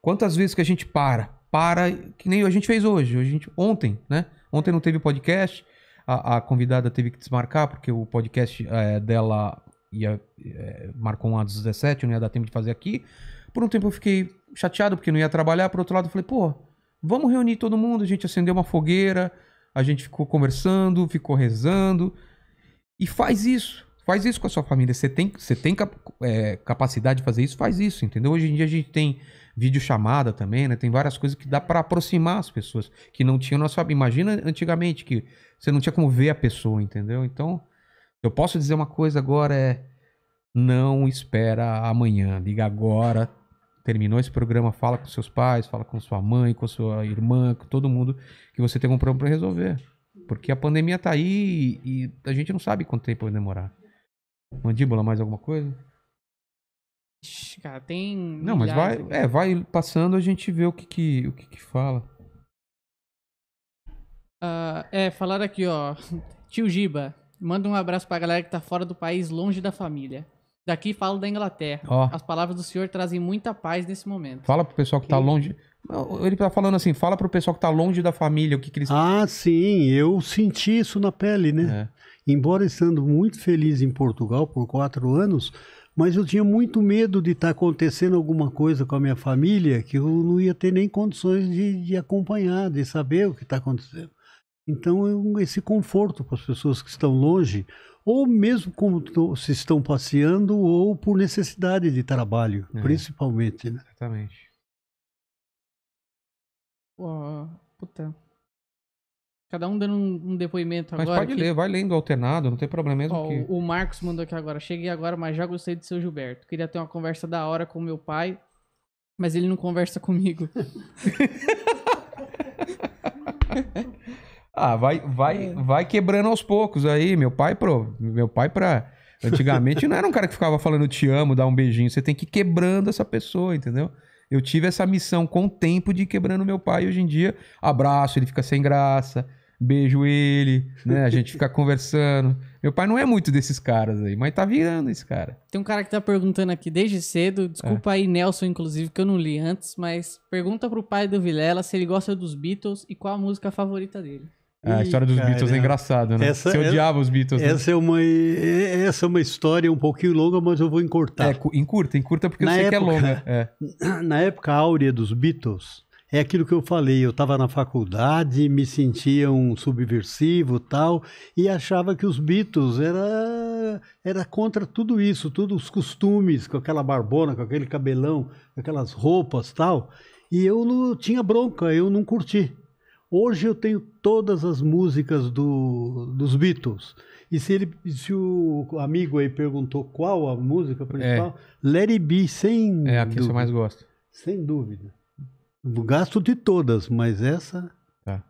Quantas vezes que a gente para? Para, que nem a gente fez hoje, a gente, ontem, né? Ontem não teve podcast, a, a convidada teve que desmarcar, porque o podcast é, dela ia, é, marcou um às 17, não ia dar tempo de fazer aqui. Por um tempo eu fiquei chateado porque não ia trabalhar. Por outro lado, eu falei, pô, vamos reunir todo mundo. A gente acendeu uma fogueira, a gente ficou conversando, ficou rezando. E faz isso. Faz isso com a sua família. Você tem, você tem é, capacidade de fazer isso? Faz isso, entendeu? Hoje em dia a gente tem videochamada também, né? Tem várias coisas que dá para aproximar as pessoas que não tinham nossa. Imagina antigamente que você não tinha como ver a pessoa, entendeu? Então, eu posso dizer uma coisa agora é não espera amanhã, liga agora, terminou esse programa, fala com seus pais, fala com sua mãe, com sua irmã, com todo mundo que você tem um problema para resolver. Porque a pandemia tá aí e a gente não sabe quanto tempo vai demorar. Mandíbula, mais alguma coisa? Cara, tem. Não, mas vai, é, vai passando, a gente vê o que, que o que, que fala. Uh, é, falaram aqui, ó. *laughs* Tio Giba, manda um abraço pra galera que tá fora do país, longe da família. Daqui falo da Inglaterra. As palavras do Senhor trazem muita paz nesse momento. Fala pro pessoal que está longe. Ele está falando assim, fala pro pessoal que está longe da família o que, que eles. Ah, sim, eu senti isso na pele, né? É. Embora estando muito feliz em Portugal por quatro anos, mas eu tinha muito medo de estar tá acontecendo alguma coisa com a minha família que eu não ia ter nem condições de, de acompanhar, de saber o que está acontecendo. Então, eu, esse conforto para as pessoas que estão longe, ou mesmo como se estão passeando, ou por necessidade de trabalho, é. principalmente. Né? Exatamente. Uou, puta. Cada um dando um, um depoimento mas agora. Mas pode que... ler, vai lendo alternado, não tem problema mesmo. É que... O Marcos mandou aqui agora. Cheguei agora, mas já gostei do seu Gilberto. Queria ter uma conversa da hora com meu pai, mas ele não conversa comigo. *laughs* *laughs* Ah, vai, vai, é. vai quebrando aos poucos aí. Meu pai, pro, meu pai pra antigamente não era um cara que ficava falando te amo, dar um beijinho. Você tem que ir quebrando essa pessoa, entendeu? Eu tive essa missão com o tempo de ir quebrando meu pai. Hoje em dia, abraço, ele fica sem graça, beijo ele, né? A gente fica conversando. Meu pai não é muito desses caras aí, mas tá virando esse cara. Tem um cara que tá perguntando aqui desde cedo. Desculpa é. aí, Nelson, inclusive, que eu não li antes, mas pergunta pro pai do Vilela se ele gosta dos Beatles e qual a música favorita dele a história dos Cara, Beatles é engraçada, né? Essa, Você é- odiava os Beatles. Né? Essa, é uma, essa é uma história um pouquinho longa, mas eu vou encurtar. É, encurta, encurta porque na eu sei época, que é longa. É. *laughs* Na época áurea dos Beatles, é aquilo que eu falei, eu estava na faculdade, me sentia um subversivo tal, e achava que os Beatles era, era contra tudo isso, todos os costumes, com aquela barbona, com aquele cabelão, com aquelas roupas tal. E eu não tinha bronca, eu não curti. Hoje eu tenho todas as músicas do, dos Beatles. E se, ele, se o amigo aí perguntou qual a música principal, é. Let It Be, sem É a que você mais gosta Sem dúvida. Gasto de todas, mas essa... Tá.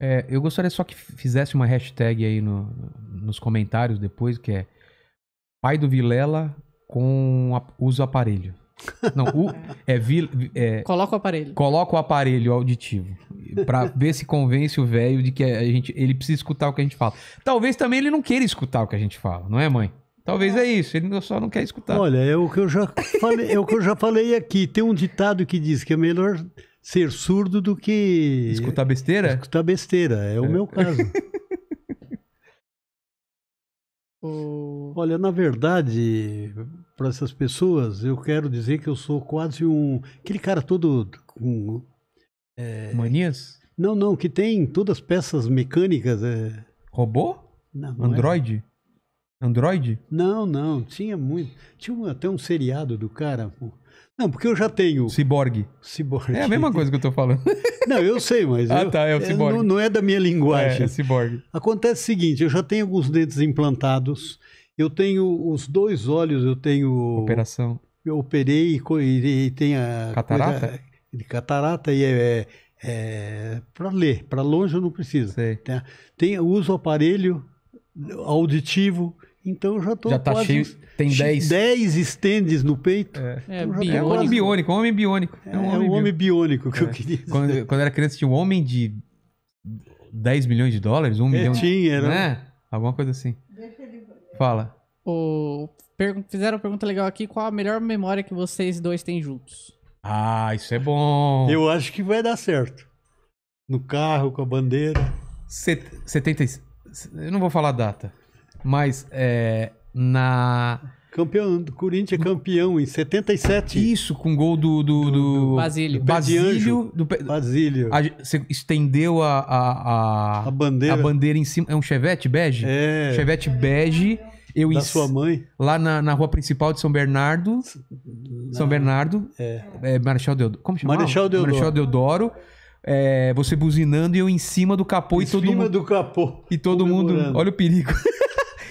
É, eu gostaria só que fizesse uma hashtag aí no, nos comentários depois, que é pai do Vilela com a, uso aparelho. Não, o, é, é, Coloca o aparelho. Coloca o aparelho auditivo. para ver se convence o velho de que a gente, ele precisa escutar o que a gente fala. Talvez também ele não queira escutar o que a gente fala, não é, mãe? Talvez é isso, ele só não quer escutar. Olha, é o que eu já falei, é o que eu já falei aqui. Tem um ditado que diz que é melhor ser surdo do que. Escutar besteira? Escutar besteira, é, é. o meu caso. *laughs* Olha, na verdade, para essas pessoas, eu quero dizer que eu sou quase um. aquele cara todo com. É, Manias? Não, não, que tem todas as peças mecânicas. É... Robô? Não, não é. Android? Android? Não, não, tinha muito. Tinha até um seriado do cara. Não, porque eu já tenho. Ciborgue. Ciborgue. É a mesma coisa que eu tô falando. *laughs* Não, eu sei, mas. ah, eu, tá, é o ciborgue. Não, não, é da minha linguagem. É, é ciborgue. Acontece o seguinte: eu já tenho alguns dentes implantados eu tenho os dois olhos, eu tenho. Operação. Eu operei e, e tem a. Catarata? Coisa, de catarata e é. é, é para ler, para longe eu não preciso. Tá? Tem, tem, uso aparelho auditivo, então eu já estou já tá quase... cheio, tem 10 10 estendes no peito. É, então é, biônico. Quase... é um biônico, um homem biônico. É, é um homem, homem biônico que é. eu queria dizer. Quando, quando era criança tinha um homem de 10 milhões de dólares, 1 um é, milhão. Tinha, era... né? Alguma coisa assim. Fala. O... Fizeram uma pergunta legal aqui: qual a melhor memória que vocês dois têm juntos? Ah, isso é bom. Eu acho que vai dar certo. No carro, com a bandeira. Set... Eu não vou falar a data. Mas é, na Campeão, do Corinthians é campeão em 77. Isso, com gol do. Do, do, do, do Basílio. Basílio. Basílio. A, você estendeu a, a, a, a, bandeira. a bandeira em cima. É um chevette bege? É. Chevette bege. Eu da em, sua mãe? Lá na, na rua principal de São Bernardo. Na, São Bernardo. É. é Marechal Deodoro. Como chama? Marechal Deodoro. Marechal Deodoro. É, você buzinando e eu em cima do capô em e todo mundo. Em cima do capô. E todo mundo. Olha o perigo. *laughs*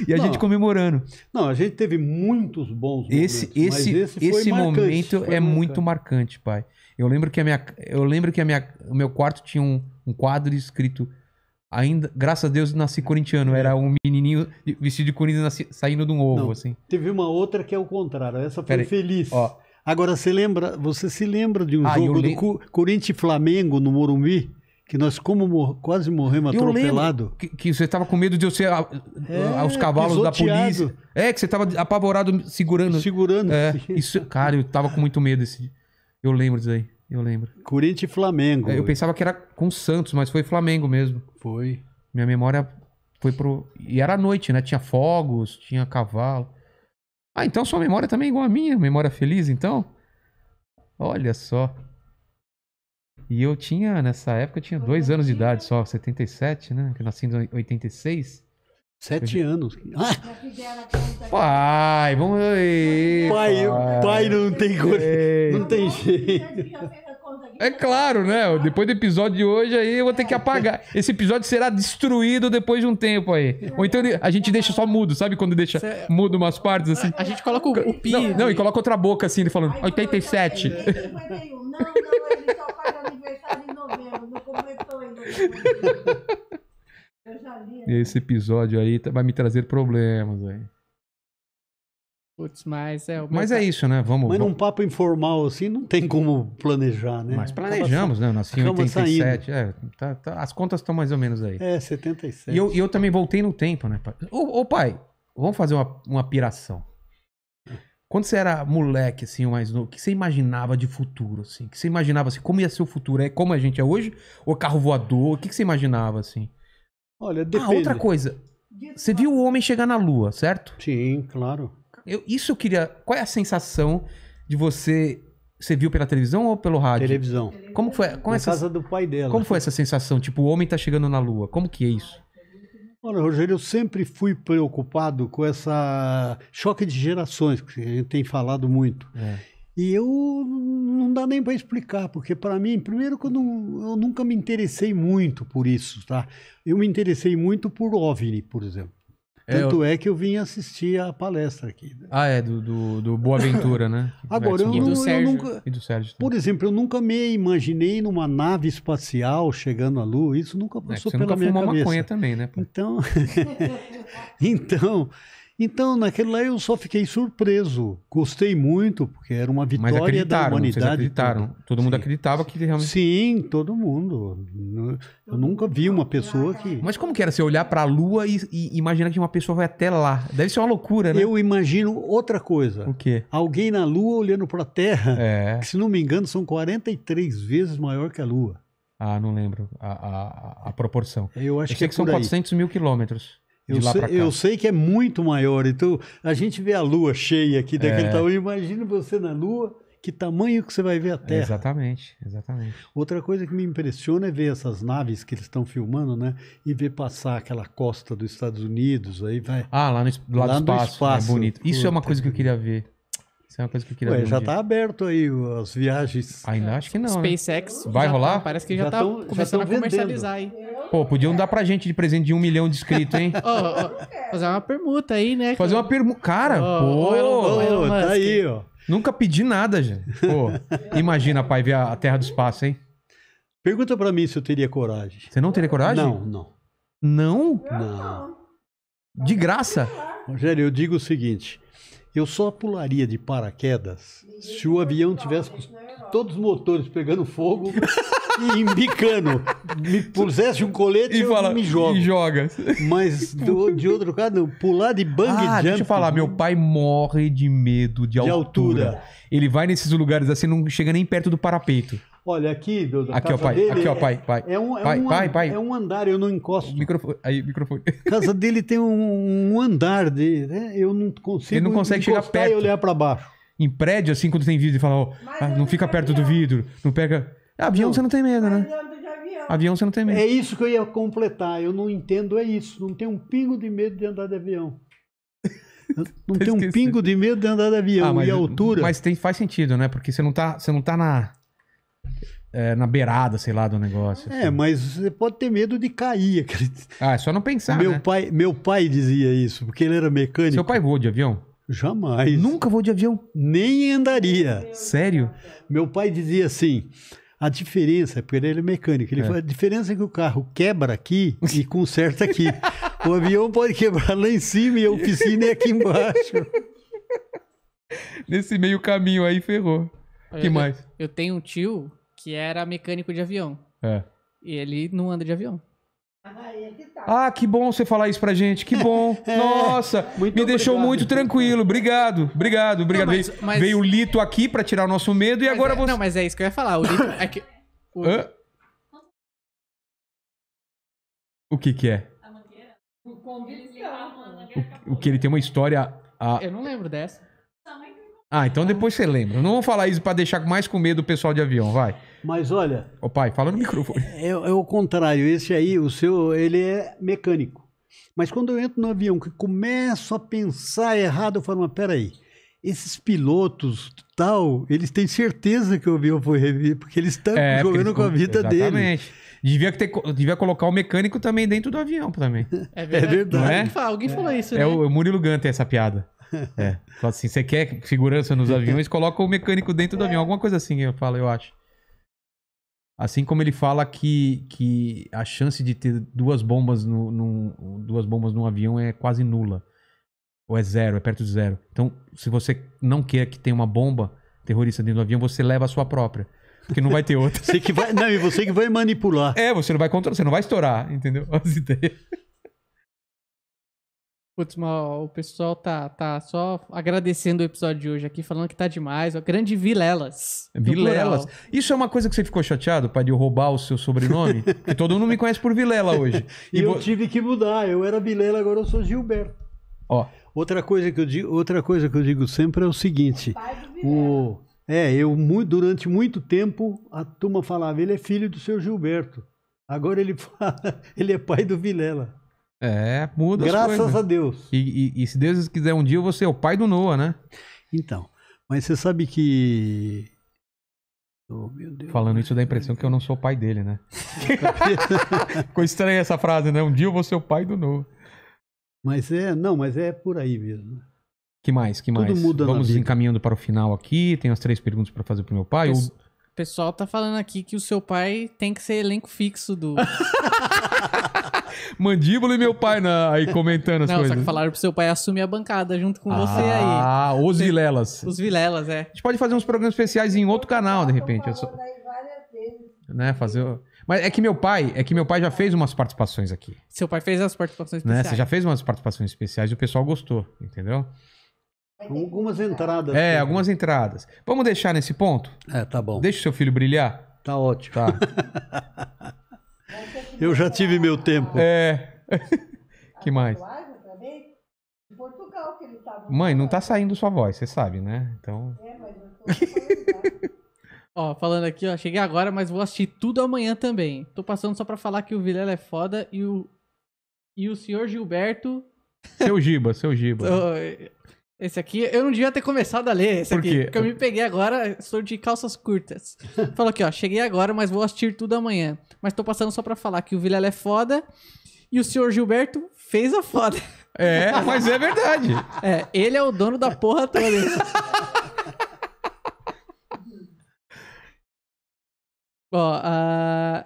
e a não, gente comemorando. Não, a gente teve muitos bons momentos. Esse, esse, esse, esse marcante, momento é marcante. muito marcante, pai. Eu lembro que, a minha, eu lembro que a minha, o meu quarto tinha um, um quadro escrito ainda, graças a Deus, nasci corintiano. Era um menininho vestido de Corinthians saindo de um ovo, Não, assim. Teve uma outra que é o contrário. Essa foi feliz. ó Agora, você lembra? Você se lembra de um ah, jogo do Corinthians Flamengo no Morumbi? Que nós como mor quase morremos eu atropelado. Que, que, você estava com medo de eu ser a, é, aos cavalos pisoteado. da polícia. É, que você estava apavorado segurando. Segurando. É, *laughs* isso, cara, eu estava com muito medo. Esse, eu lembro disso aí. Eu lembro. Corinthians e Flamengo. É, eu pensava que era com Santos, mas foi Flamengo mesmo. Foi. Minha memória foi pro. E era à noite, né? Tinha fogos, tinha cavalo. Ah, então sua memória também é igual à minha, memória feliz, então? Olha só. E eu tinha, nessa época, eu tinha dois anos de idade só, 77, né? Que eu nasci em 86. Sete eu... anos. Ah. Pai, vamos aí. Pai, pai, pai não tem cor... não tem jeito. É claro, né? Tá. Depois do episódio de hoje aí eu vou ter que apagar. Esse episódio será destruído depois de um tempo aí. Ou então a gente deixa só mudo, sabe quando deixa mudo umas partes assim? A gente coloca o, o pi. Não, não, e né? coloca outra boca assim, ele falando 87. Né? Não, não, ele *laughs* Esse episódio aí tá, vai me trazer problemas aí. Putz, mas é Mas é tá- isso, né? Vamos. Mas num vamos... papo informal assim, não tem como planejar, né? Mas planejamos, né? Eu nasci em 87. É, tá, tá, as contas estão mais ou menos aí. É, 77. E eu, e eu também voltei no tempo, né, Ô, ô pai, vamos fazer uma, uma piração. Quando você era moleque, assim, mais novo, o que você imaginava de futuro, assim? O que você imaginava, assim, como ia ser o futuro? É como a gente é hoje? Ou é carro voador? O que você imaginava, assim? Olha, ah, depende. Ah, outra coisa. Você viu o homem chegar na lua, certo? Sim, claro. Eu, isso eu queria... Qual é a sensação de você... Você viu pela televisão ou pelo rádio? Televisão. Como foi? Como é na essa, casa do pai dela. Como foi essa sensação? Tipo, o homem tá chegando na lua. Como que é isso? Olha, Rogério, eu sempre fui preocupado com essa choque de gerações, que a gente tem falado muito. É. E eu não dá nem para explicar, porque para mim, primeiro que eu, eu, nunca me interessei muito por isso, tá? Eu me interessei muito por OVNI, por exemplo. É, Tanto é, eu... é, que eu vim assistir a palestra aqui. Né? Ah, é, do, do, do Boaventura, né? *laughs* Agora, eu, e do eu nunca. E do Sérgio também. por exemplo, eu nunca me imaginei numa nave espacial chegando à Lua. Isso nunca é passou é, você pela nunca minha fumou cabeça. maconha também, né? Pô? Então. *laughs* então, então, naquele lá eu só fiquei surpreso. Gostei muito, porque era uma vitória da humanidade. acreditaram. Todo mundo Sim. acreditava que realmente. Sim, todo mundo. Eu nunca vi uma pessoa que. Mas como que era você olhar para a lua e, e imaginar que uma pessoa vai até lá? Deve ser uma loucura, né? Eu imagino outra coisa. O quê? Alguém na lua olhando para a Terra, é. que se não me engano são 43 vezes maior que a lua. Ah, não lembro a, a, a proporção. Eu acho eu que, é que são aí. 400 mil quilômetros. Eu sei, eu sei, que é muito maior. Então, a gente vê a lua cheia aqui daquele é. tamanho. Imagina você na lua, que tamanho que você vai ver a Terra. exatamente, exatamente. Outra coisa que me impressiona é ver essas naves que eles estão filmando, né? E ver passar aquela costa dos Estados Unidos. Aí vai. Ah, lá no, lá lá espaço, né, espaço. É bonito. Isso Puta é uma coisa que eu queria ver. Isso é uma coisa que eu queria Ué, já dia. tá aberto aí as viagens. Ainda acho que não. né? SpaceX. Vai tá- rolar? parece que já, Já tá tão- já começando a comercializar aí. Pô, podiam dar pra gente de presente de um milhão de inscritos, hein? *laughs* fazer uma permuta aí, né? Fazer uma permuta Cara, pô, Elon Musk. tá aí, ó. nunca pedi nada, gente. Pô, imagina, pai, ver a a Terra do Espaço, hein? Pergunta pra mim se eu teria coragem. Você não teria coragem? Não, não, Não? não. De graça? Rogério, eu digo o seguinte: eu só pularia de paraquedas se o avião tivesse todos os motores pegando fogo e embicando. Me pusesse um colete e eu fala, me joga. E joga. Mas do, de outro lado, Pular de bang ah, jump. Deixa eu falar, meu pai morre de medo de, de altura. altura. Ele vai nesses lugares assim, não chega nem perto do parapeito. Olha, aqui, do, da aqui, casa ó, pai, dele... Aqui, ó, é- pai, pai. É um, é pai, um, pai, pai. É um andar, eu não encosto. Microfone, aí, microfone. A casa dele tem um, um andar, de, né? eu não consigo Ele não consegue chegar perto. e olhar para baixo. Em prédio, assim, quando tem vidro, e fala, ó, ah, não fica perto avião. do vidro, não pega... avião não. você não tem medo, né? Avião. você não tem medo. É isso que eu ia completar, eu não entendo, é isso. Não tenho um pingo de medo de andar de avião. *laughs* Não tem um pingo de medo de andar de avião ah, mas, e a altura. Mas tem, faz sentido, né? Porque você não tá, você não tá na. É, na beirada, sei lá, do negócio. É, assim. É, mas você pode ter medo de cair. *laughs* Ah, é só não pensar. Meu, né? pai, meu pai dizia isso, porque ele era mecânico. Seu pai voou de avião? Jamais. Nunca voou de avião? Nem andaria. Sério? Meu pai dizia assim. A diferença, porque ele é mecânico, ele é. a diferença é que o carro quebra aqui e *laughs* conserta aqui. o avião pode quebrar lá em cima e a oficina é aqui embaixo. Nesse meio caminho aí ferrou que eu, mais? Eu tenho um tio que era mecânico de avião. É. E ele não anda de avião. É tá. Ah, que bom você falar isso pra gente. Que bom. *laughs* É. Nossa, me obrigado. deixou muito tranquilo. Obrigado, obrigado, obrigado. Não, mas, mas... Veio o Lito aqui pra tirar o nosso medo e mas agora é, você. Não, mas é isso que eu ia falar. O Lito. *laughs* É que... o... o... que que é? O, o que ele tem uma história. A... Eu não lembro dessa. Ah, então depois você lembra. Não vou falar isso para deixar mais com medo o pessoal de avião, vai. Mas olha. Ô pai, fala no microfone. É, é, o contrário. Esse aí, o seu, ele é mecânico. Mas quando eu entro no avião, que começo a pensar errado, eu falo, mas peraí, esses pilotos tal, eles têm certeza que o avião foi revido, porque eles estão é, jogando eles, com a vida exatamente. dele. Exatamente. Devia, ter, devia colocar o mecânico também dentro do avião também. É verdade. É verdade. É? Alguém, fala, alguém falou isso, é né? É o Murilo Gant essa piada. *laughs* É. Fala assim, você quer segurança nos aviões? Coloca o mecânico dentro do avião. Alguma coisa assim eu falo, eu acho. Assim como ele fala que, que a chance de ter duas bombas, no, num, duas bombas num avião é quase nula. Ou é zero, é perto de zero. Então, se você não quer que tenha uma bomba terrorista dentro do avião, você leva a sua própria. Porque não vai ter outra. você que vai, não, e você que vai manipular. É, você não vai controlar, você não vai estourar, entendeu? As ideias. Putz, o pessoal tá, tá só agradecendo o episódio de hoje aqui, falando que tá demais. o grande Vilelas. É Vilelas. Isso é uma coisa que você ficou chateado, pai, de eu roubar o seu sobrenome? *laughs* que todo mundo me conhece por Vilela hoje. e eu vo... tive que mudar. Eu era Vilela, agora eu sou Gilberto. Ó. Outra coisa que eu digo, outra coisa que eu digo sempre é o seguinte. O, é, eu durante muito tempo a turma falava, ele é filho do seu Gilberto. Agora ele *laughs* fala, ele é pai do Vilela. É, muda Graças coisas. a Deus. E, e, e, se Deus quiser um dia, você é o pai do Noah, né? Então, mas você sabe que. Oh, Falando isso dá a impressão que eu não sou o pai dele, né? *laughs* Ficou estranha essa frase, né? Um dia eu vou ser o pai do Noah. Mas é, não, mas é por aí mesmo. Que mais? Que mais? Tudo muda Vamos encaminhando para o final aqui. Tenho as três perguntas para fazer para meu pai. O pessoal tá falando aqui que o seu pai tem que ser elenco fixo do. *laughs* mandíbula e meu pai na, aí comentando as não, coisas. Não, só que falaram pro seu pai assumir a bancada junto com ah, você aí. Ah, os Vilelas. Os Vilelas, é. A gente pode fazer uns programas especiais em outro canal, de repente. Eu só... Né, fazer... Mas é que meu pai, é que meu pai já fez umas participações aqui. Seu pai fez as participações né, especiais. Né? Você já fez umas participações especiais e o pessoal gostou, entendeu? Algumas entradas. É, algumas entradas. Vamos deixar nesse ponto? É, tá bom. Deixa o seu filho brilhar? Tá ótimo. Tá. *laughs* Eu já tive meu tempo. É. *laughs* que mais? Mãe, não tá saindo sua voz, você sabe, né? Então. É, mas *laughs* Ó, falando aqui, ó, cheguei agora, mas vou assistir tudo amanhã também. Tô passando só para falar que o Vilela é foda e o. E o senhor Gilberto. Seu Giba, seu Giba. *laughs* Esse aqui, eu não devia ter começado a ler esse Por aqui. Quê? Porque eu me peguei agora, sou de calças curtas. *laughs* Falou aqui, ó, cheguei agora, mas vou assistir tudo amanhã. Mas tô passando só pra falar que o Vilela é foda e o senhor Gilberto fez a foda. É, mas é verdade. *laughs* é, ele é o dono da porra toda. *laughs* ó, a...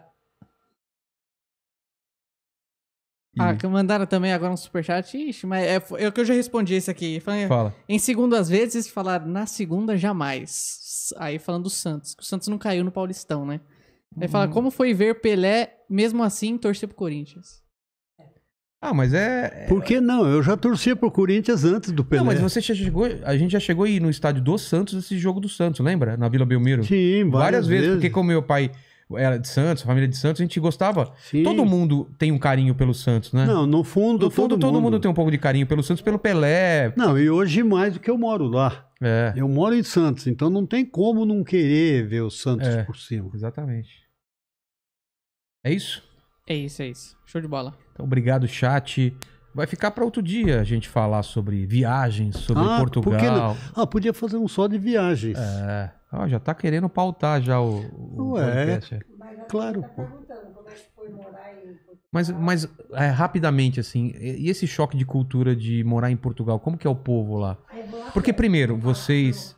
Ah, uhum. que mandaram também agora um superchat. Ixi, mas é, é o que eu já respondi esse aqui. Falei, Fala. Em segundo, às vezes, falaram na segunda, jamais. Aí falando do Santos, o Santos não caiu no Paulistão, né? Aí hum. fala, uhum. como foi ver Pelé, mesmo assim, torcer pro Corinthians? Ah, mas é. é Por que não? Eu já torcia pro Corinthians antes do Pelé. Não, mas você já chegou. A gente já chegou aí no estádio do Santos, esse jogo do Santos, lembra? Na Vila Belmiro. Sim, várias, várias vezes. vezes. Porque como meu pai era de Santos, a família de Santos, a gente gostava. Sim. Todo mundo tem um carinho pelo Santos, né? Não, no fundo, no fundo todo, todo mundo. mundo. tem um pouco de carinho pelo Santos, pelo Pelé. Não, e hoje mais do que eu moro lá. É. Eu moro em Santos, então não tem como não querer ver o Santos é, por cima. Exatamente. É isso? É isso, é isso. Show de bola. Então, obrigado, chat. Vai ficar para outro dia a gente falar sobre viagens, sobre ah, Portugal. Por ah, podia fazer um só de viagens. É. Ah, já está querendo pautar já o, o Ué, podcast. É. Claro. Tá é mas, mas é, rapidamente, assim, e esse choque de cultura de morar em Portugal, como que é o povo lá? Ah, é Porque, primeiro, vocês.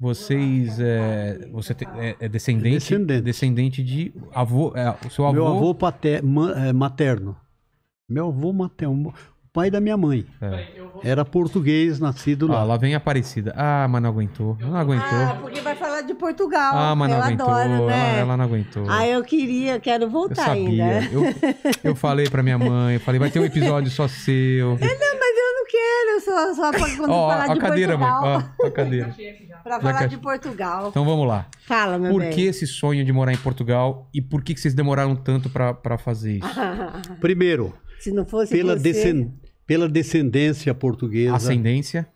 Vocês. É, você é, descendente, descendente. Descendente de avô. É, o seu avô. Meu avô pater, materno. Meu avô Matheus, o pai da minha mãe. É. Era português, nascido lá. Ah, lá vem Aparecida. Ah, mas não aguentou. Não aguentou. Ah, porque vai falar de Portugal. Ah, mas não ela aguentou. Adora, né? ela, ela não aguentou. Ah, eu queria, quero voltar eu sabia. ainda. Eu, eu falei pra minha mãe, eu falei, vai ter um episódio só seu. É, não, mas eu não quero, só, só pra quando oh, falar a de cadeira, Portugal. Mãe, ó, a cadeira, Pra falar de Portugal. Então vamos lá. Fala, meu Por bem. que esse sonho de morar em Portugal e por que, que vocês demoraram tanto pra, pra fazer isso? *laughs* Primeiro, se não fosse pela você... Descend... Pela descendência portuguesa. Ascendência?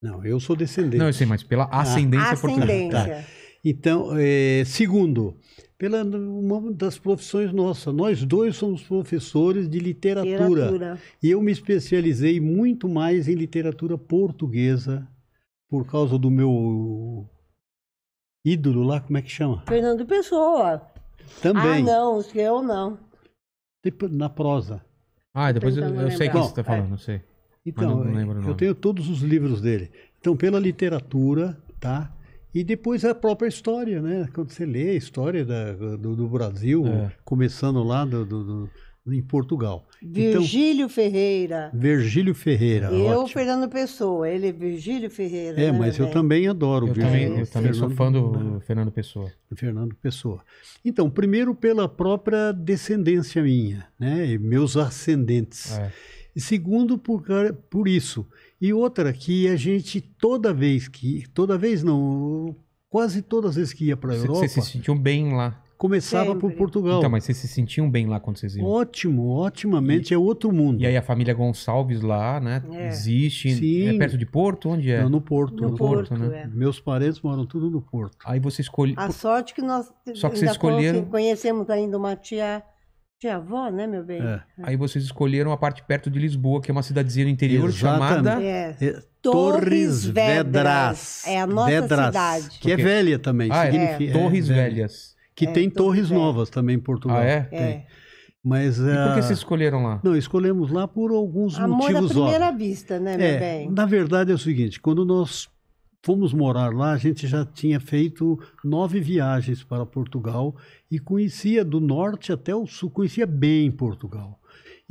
Não, eu sou descendente. Não, eu sei, mas pela ah. ascendência, ah, portuguesa. Ascendência. Tá. Então, é, segundo, pela uma das profissões nossas, nós dois somos professores de literatura, literatura, E eu me especializei muito mais em literatura portuguesa por causa do meu ídolo lá, como é que chama? Fernando Pessoa. Também. Ah, não, eu não. Tipo, na prosa. Ah, depois então, eu, eu sei que você está falando, é. sei. Então, eu, eu tenho todos os livros dele. Então, pela literatura, tá? E depois é a própria história, né? Quando você lê a história da, do, do, Brasil, é. começando lá do, do, em Portugal. Então, Virgílio então, Ferreira. Virgílio Ferreira. Eu, ótimo. Fernando Pessoa, ele é Virgílio Ferreira. É, né, mas eu também adoro eu Virgílio. Também, eu também sou fã do Fernando Pessoa. Fernando Pessoa. Então, primeiro pela própria descendência minha, né? E meus ascendentes. É. E segundo por, por isso. E outra que a gente toda vez que, toda vez não, quase todas as vezes que ia para a Europa. Você se sentiu bem lá começava Sempre. por Portugal. Então, mas vocês se sentiam bem lá quando vocês iam? Ótimo, otimamente, e, é outro mundo. E aí a família Gonçalves lá, né? É. Existe. É Sim. É perto de Porto? Onde é? Não, no Porto. No, no Porto, Porto, né? É. Meus parentes moram tudo no Porto. Aí você escolheu. A sorte que nós Só que vocês escolheram... conhecemos ainda uma tia. Tia avó, né, meu bem? É. é. Aí vocês escolheram a parte perto de Lisboa, que é uma cidadezinha no interior Exatamente. chamada. É. é Torres Vedras. É a nossa Vedras, cidade. Que é velha também. Ah, significa... Torres Velhas. Que é, tem então, torres é. novas também em Portugal. Ah, é? é. Tem. Mas, e por que ah, vocês escolheram lá? Não, escolhemos lá por alguns Amor motivos. Amor à primeira vista, né, meu é, bem? Na verdade é o seguinte, quando nós fomos morar lá, a gente já tinha feito nove viagens para Portugal e conhecia do norte até o sul, conhecia bem Portugal.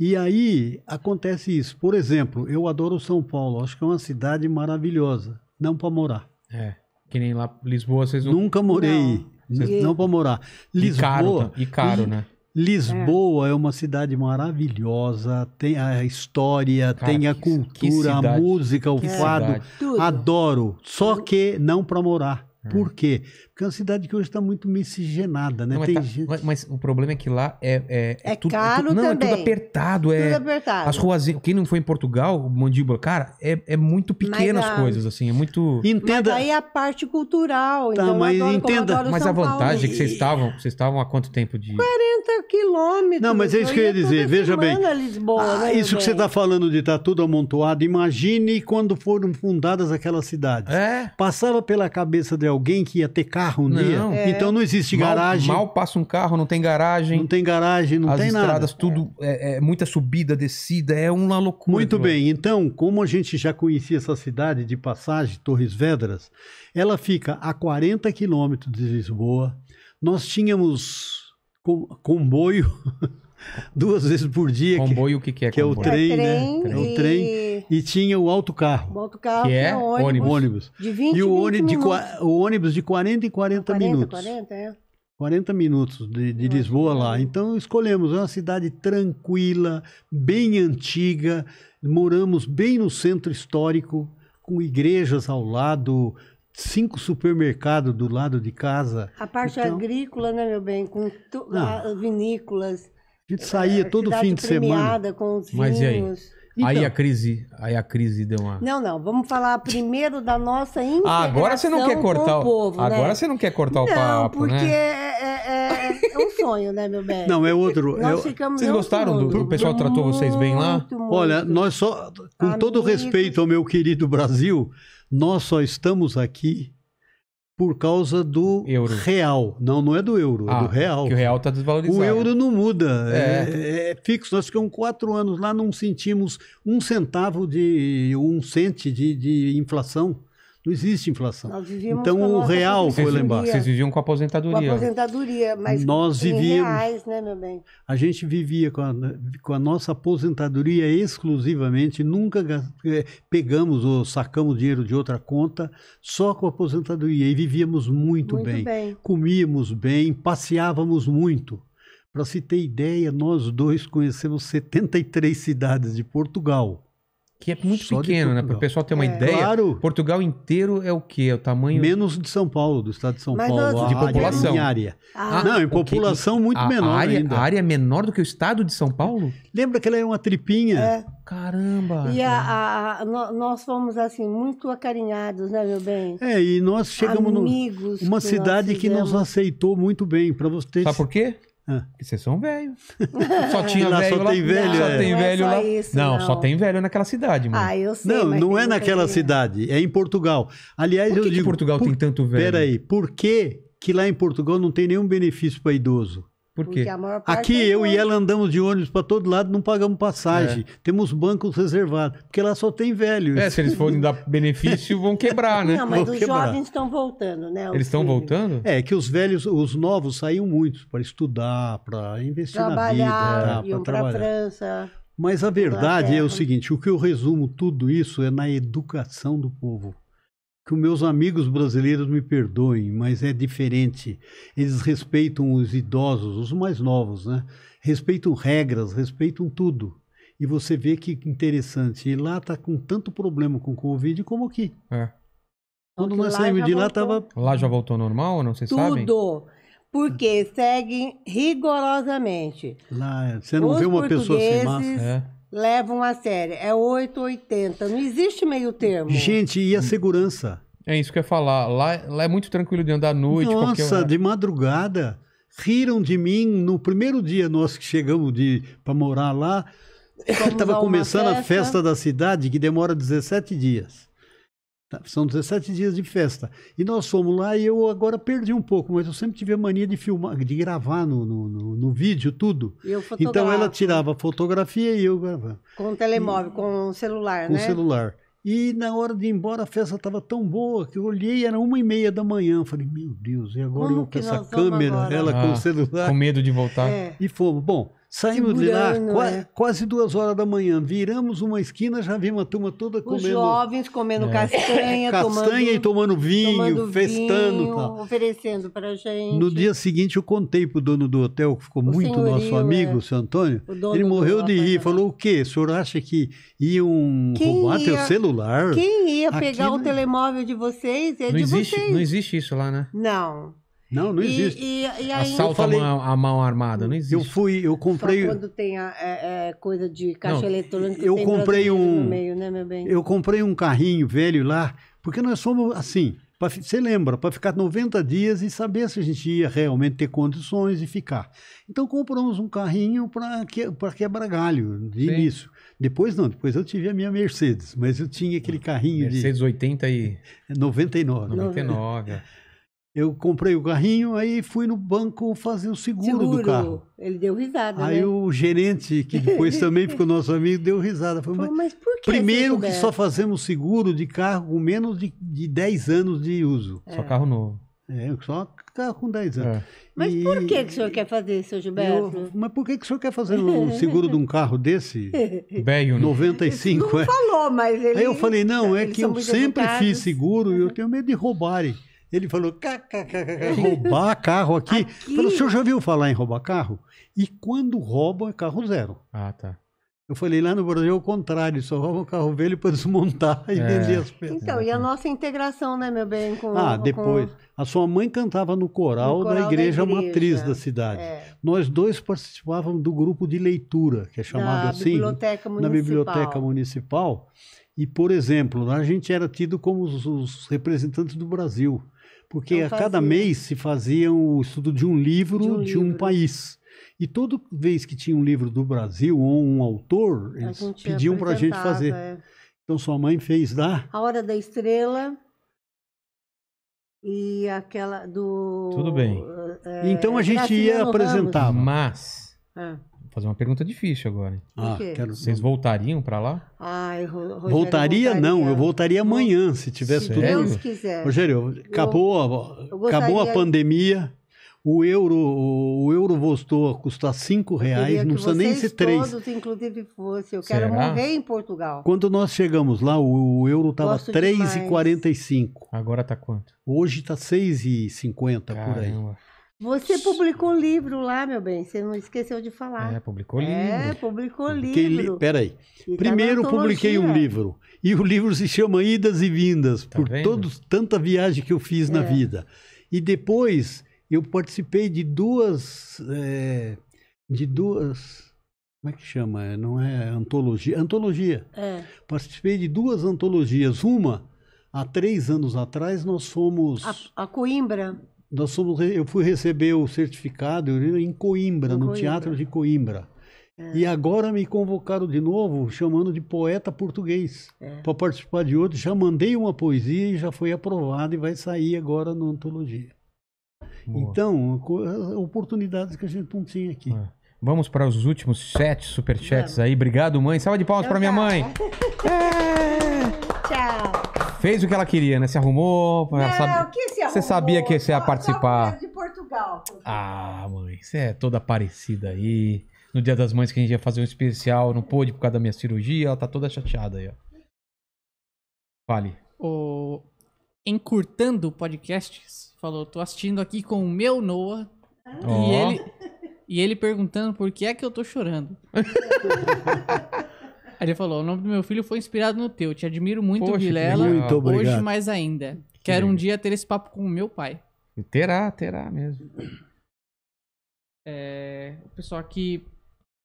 E aí acontece isso. Por exemplo, eu adoro São Paulo, acho que é uma cidade maravilhosa, não para morar. É, que nem lá Lisboa vocês não... Nunca morei. Não. E... Não para morar. Lisboa. E caro, e caro né? Lisboa é. é. uma cidade maravilhosa, tem a história, Cara, tem a cultura, a música, o fado. Cidade. Adoro. Só que não para morar. É. Por quê? Porque é uma cidade que hoje está muito miscigenada, né? Não, mas, tá, gente... mas, mas, o problema é que lá é. É, é, é tudo, é caro é não, também. é tudo apertado. É, tudo apertado. As ruas. Quem não foi em Portugal, mandíbula, cara, é, é muito pequeno mas, as coisas, assim. É muito. Entenda. Mas aí é a parte cultural. Tá, então, mas adoro, entenda. mas São a vantagem Paulo. é que vocês estavam. Vocês estavam há quanto tempo de. 40 quilômetros. Não, mas é isso que eu ia é dizer. Veja bem. Lisboa, ah, né, isso bem. que você está falando de estar tá tudo amontoado, imagine quando foram fundadas aquelas cidades. É. Passava pela cabeça de alguém que ia ter carro carro um não. dia? É. Então não existe mal, garagem. Mal passa um carro, não tem garagem. Não tem garagem, não As tem nada. As estradas, tudo, é. é. muita subida, descida, é uma loucura. Muito bem, então, como a gente já conhecia essa cidade de passagem, Torres Vedras, ela fica a 40 quilômetros de Lisboa. Nós tínhamos comboio *laughs* duas vezes por dia. Comboio, que, o que, que é? Que é comboio? Né? É, é o trem, é trem né? É o trem. E tinha o autocarro. O autocarro, que é, é ônibus, ônibus. ônibus. De 20 e o ônibus de, o ônibus de 40 e 40, 40 minutos. 40, é. 40 minutos de, de Lisboa é. lá. Então escolhemos é uma cidade tranquila, bem antiga, moramos bem no centro histórico, com igrejas ao lado, cinco supermercados do lado de casa. A parte então... agrícola, né, meu bem? Com tu... ah. vinícolas. A gente saía todo fim de semana. Com os vinhos. Mas e aí? Então, aí a então. crise, aí a crise deu uma. Não, não. Vamos falar primeiro da nossa integração ah, né? agora você não quer cortar o, o povo, Agora né? você não quer cortar não, o papo, porque né? Porque é, é, é, é, um sonho, né, meu bem? Não, é outro. Nós eu... É ficamos vocês gostaram do, do pessoal muito, tratou vocês bem lá? Muito, Olha, nós só, com Amigos. todo respeito ao meu querido Brasil, nós só estamos aqui por causa do euro. real. Não, não é do euro, é ah, é do real. Que o real está desvalorizado. O euro não muda, é. é. É, é. fixo. Nós ficamos quatro anos lá, não sentimos um centavo de, um cente de, de inflação. Não existe inflação. então o real foi lá embaixo. Vocês viviam com aposentadoria. Com aposentadoria, mas nós vivíamos, reais, né, meu bem? A gente vivia com a, com a nossa aposentadoria exclusivamente, nunca eh, pegamos ou sacamos dinheiro de outra conta, só com a aposentadoria. E vivíamos muito, muito bem. bem. Comíamos bem, passeávamos muito. Para se ter ideia, nós dois conhecemos 73 cidades de Portugal que é muito Só pequeno, né? Para o pessoal ter uma é. ideia. Claro. Portugal inteiro é o quê? É o tamanho. Menos de São Paulo, do estado de São Mas Paulo. De população. Área, ah, Não, em ah, população muito a menor. Área, ainda. A área é menor do que o estado de São Paulo? Lembra que ela é uma tripinha? É. Caramba! E a, a, nós fomos, assim, muito acarinhados, né, meu bem? É, e nós chegamos numa cidade que nos aceitou muito bem. Para vocês. Sabe por quê? Ah. Vocês são velhos. *laughs* Só tinha lá, velho só lá. Tem velho, não, só é. tem não é velho é só lá. Isso, não, não, só tem velho naquela cidade, mano. Ah, eu sei. Não, não é naquela cidade, é em Portugal. Aliás, por que eu que digo. Portugal por... tem tanto velho? Peraí, por que, que lá em Portugal não tem nenhum benefício para idoso? Por quê? Aqui é eu ônibus. e ela andamos de ônibus para todo lado, não pagamos passagem. É. Temos bancos reservados, porque lá só tem velhos. É, se eles forem dar benefício, vão quebrar, né? Não, mas vão os quebrar. jovens estão voltando, né? Eles estão voltando? É, que os velhos, os novos saíram muitos para estudar, para investir trabalhar, na vida, para trabalhar. Tá, para França. Mas a verdade é o seguinte, o que eu resumo tudo isso é na educação do povo que os meus amigos brasileiros me perdoem, mas é diferente. Eles respeitam os idosos, os mais novos, né? Respeitam regras, respeitam tudo. E você vê que interessante. E lá tá com tanto problema com o Covid como aqui. É. Quando nós saímos de voltou. lá, tava. Lá já voltou normal, não sei se sabem? Tudo. Porque seguem rigorosamente. Lá, você não os vê uma pessoa sem máscara. É levam a sério. É 880. Não existe meio termo. Gente, e a segurança? É isso que eu ia falar. Lá, lá é muito tranquilo de andar à noite. Nossa, de madrugada. Riram de mim no primeiro dia nós que chegamos para morar lá. Estava começando festa. a festa da cidade, que demora 17 dias. Tá, são 17 dias de festa. E nós fomos lá e eu agora perdi um pouco, mas eu sempre tive a mania de filmar, de gravar no, no, no, no vídeo tudo. então ela tirava fotografia e eu gravava. Com o telemóvel, e, com o celular, com né? Com o celular. E na hora de ir embora a festa estava tão boa que eu olhei era uma e meia da manhã. Falei, meu Deus, e agora Como eu com essa câmera, agora? ela ah, com o ah, celular. Com medo de voltar. É. E fomos. Bom, Saímos de lá né? quase duas horas da manhã, viramos uma esquina, já vimos a turma toda comendo. Os jovens comendo é. castanha, castanha tomando, e tomando vinho, tomando festando. Vinho, tá. tal. Oferecendo gente. No dia seguinte, eu contei pro dono do hotel, que ficou o muito senhorio, nosso amigo, é. o seu Antônio. O ele morreu de rir, falou: o quê? O senhor acha que iam quem roubar ia, teu celular? Quem ia pegar Aqui, o é. telemóvel de vocês? É não de existe, vocês. Não existe isso lá, né? Não. Não, não existe. E, e, e aí... Assalto falei... a, mão, a, mão, armada, não existe. Eu fui, eu comprei. Só quando tem a, é, é, coisa de caixa não, eletrônica. Eu comprei um. Meio, né, eu comprei um carrinho velho lá, porque nós fomos assim. você lembra, para ficar 90 dias e saber se a gente ia realmente ter condições e ficar. Então compramos um carrinho para que, quebrar galho de Sim. início. Depois não, depois eu tive a minha Mercedes, mas eu tinha aquele carrinho Mercedes de. Mercedes 80 e. 99. 99. Né? É. Eu comprei o carrinho, aí fui no banco fazer o seguro, seguro. do carro. Ele deu risada. Aí né? o gerente, que depois também ficou nosso amigo, deu risada. Falei, Pô, mas por que Primeiro que só fazemos seguro de carro com menos de, de 10 anos de uso. É. Só carro novo. É, só carro com 10 anos. É. Mas e... por que, que o senhor quer fazer, seu Gilberto? Eu... mas por que, que o senhor quer fazer um *laughs* seguro de um carro desse? *laughs* Velho, 95, né? Não é? falou, mas ele... Aí eu falei, não, é que eu sempre educados. fiz seguro e eu tenho medo de roubarem. Ele falou, roubar *laughs* carro aqui. aqui. Falei, o senhor já ouviu falar em roubar carro? E quando rouba, é carro zero. Ah, tá. Eu falei lá no Brasil é o contrário, só rouba o carro velho para *laughs* desmontar e é. vender as peças. Então, e a nossa integração, né, meu bem? Com, ah, depois. Com... A sua mãe cantava no coral, no coral da, igreja da, igreja matriz da é. cidade. É. Nós dois participávamos do grupo de leitura, que é chamado na assim, biblioteca na Biblioteca Municipal. E, por exemplo, a gente era tido como os, os representantes do Brasil. Porque a cada mês se fazia o um estudo de um livro de um, de um livro. país. E toda vez que tinha um livro do Brasil ou um autor, eles pediam para a gente fazer. É. Então sua mãe fez da A Hora da Estrela e aquela do Tudo bem. É, então a eh, gente ia apresentar Mas ah fazer uma pergunta difícil agora. Ah, quero... Vocês voltariam para lá? Ai, Rogério, voltaria, voltaria, não, eu voltaria amanhã se tivesse se tudo. Deus quiser. Rogério, acabou, eu, eu acabou a pandemia. O euro, o euro voltou a custar cinco reais, não precisa nem ser três. Todos, inclusive você, eu quero Será? morrer em Portugal. Quando nós chegamos lá, o, o euro estava 3,45. Agora está quanto? Hoje está 6,50 por aí. Você publicou livro lá, meu bem. Você não esqueceu de falar. É, publicou é, livro. É, publicou Publiquei livro. Li... Peraí. Tá Primeiro publiquei um livro. E o livro se chama Idas e Vindas, tá por todos, tanta viagem que eu fiz é. na vida. E depois eu participei de duas. É, de duas. Como é que chama? É, não é antologia? Antologia. É. Participei de duas antologias. Uma, há três anos atrás, nós fomos. A, a Coimbra nós fomos, eu fui receber o certificado em Coimbra, em no Teatro de Coimbra. É. E agora me convocaram de novo, chamando de poeta português, é. para participar de outro. Já mandei uma poesia e já foi aprovada e vai sair agora na antologia. Boa. Então, oportunidades que a gente não tinha aqui. É. Vamos para os últimos sete superchats aí. Obrigado, mãe. Salva de palmas para minha mãe. *laughs* É. Tchau fez o que ela queria, né? Se arrumou. Não, sabe... que se arrumou? Você sabia que você ia participar. de Portugal. Ah, mãe, você é toda parecida aí. No Dia das Mães que a gente ia fazer um especial, não pôde por causa da minha cirurgia, ela tá toda chateada aí, ó. Fale. O Encurtando Podcasts falou: tô assistindo aqui com o meu Noah. Ah. E, oh. ele, e ele perguntando por que é que eu tô chorando. *laughs* Ele falou: o nome do meu filho foi inspirado no teu. Te admiro muito, Poxa, Vilela. Muito obrigado. Hoje mais ainda. Quero um dia ter esse papo com o meu pai. E terá, terá mesmo. É, o pessoal aqui.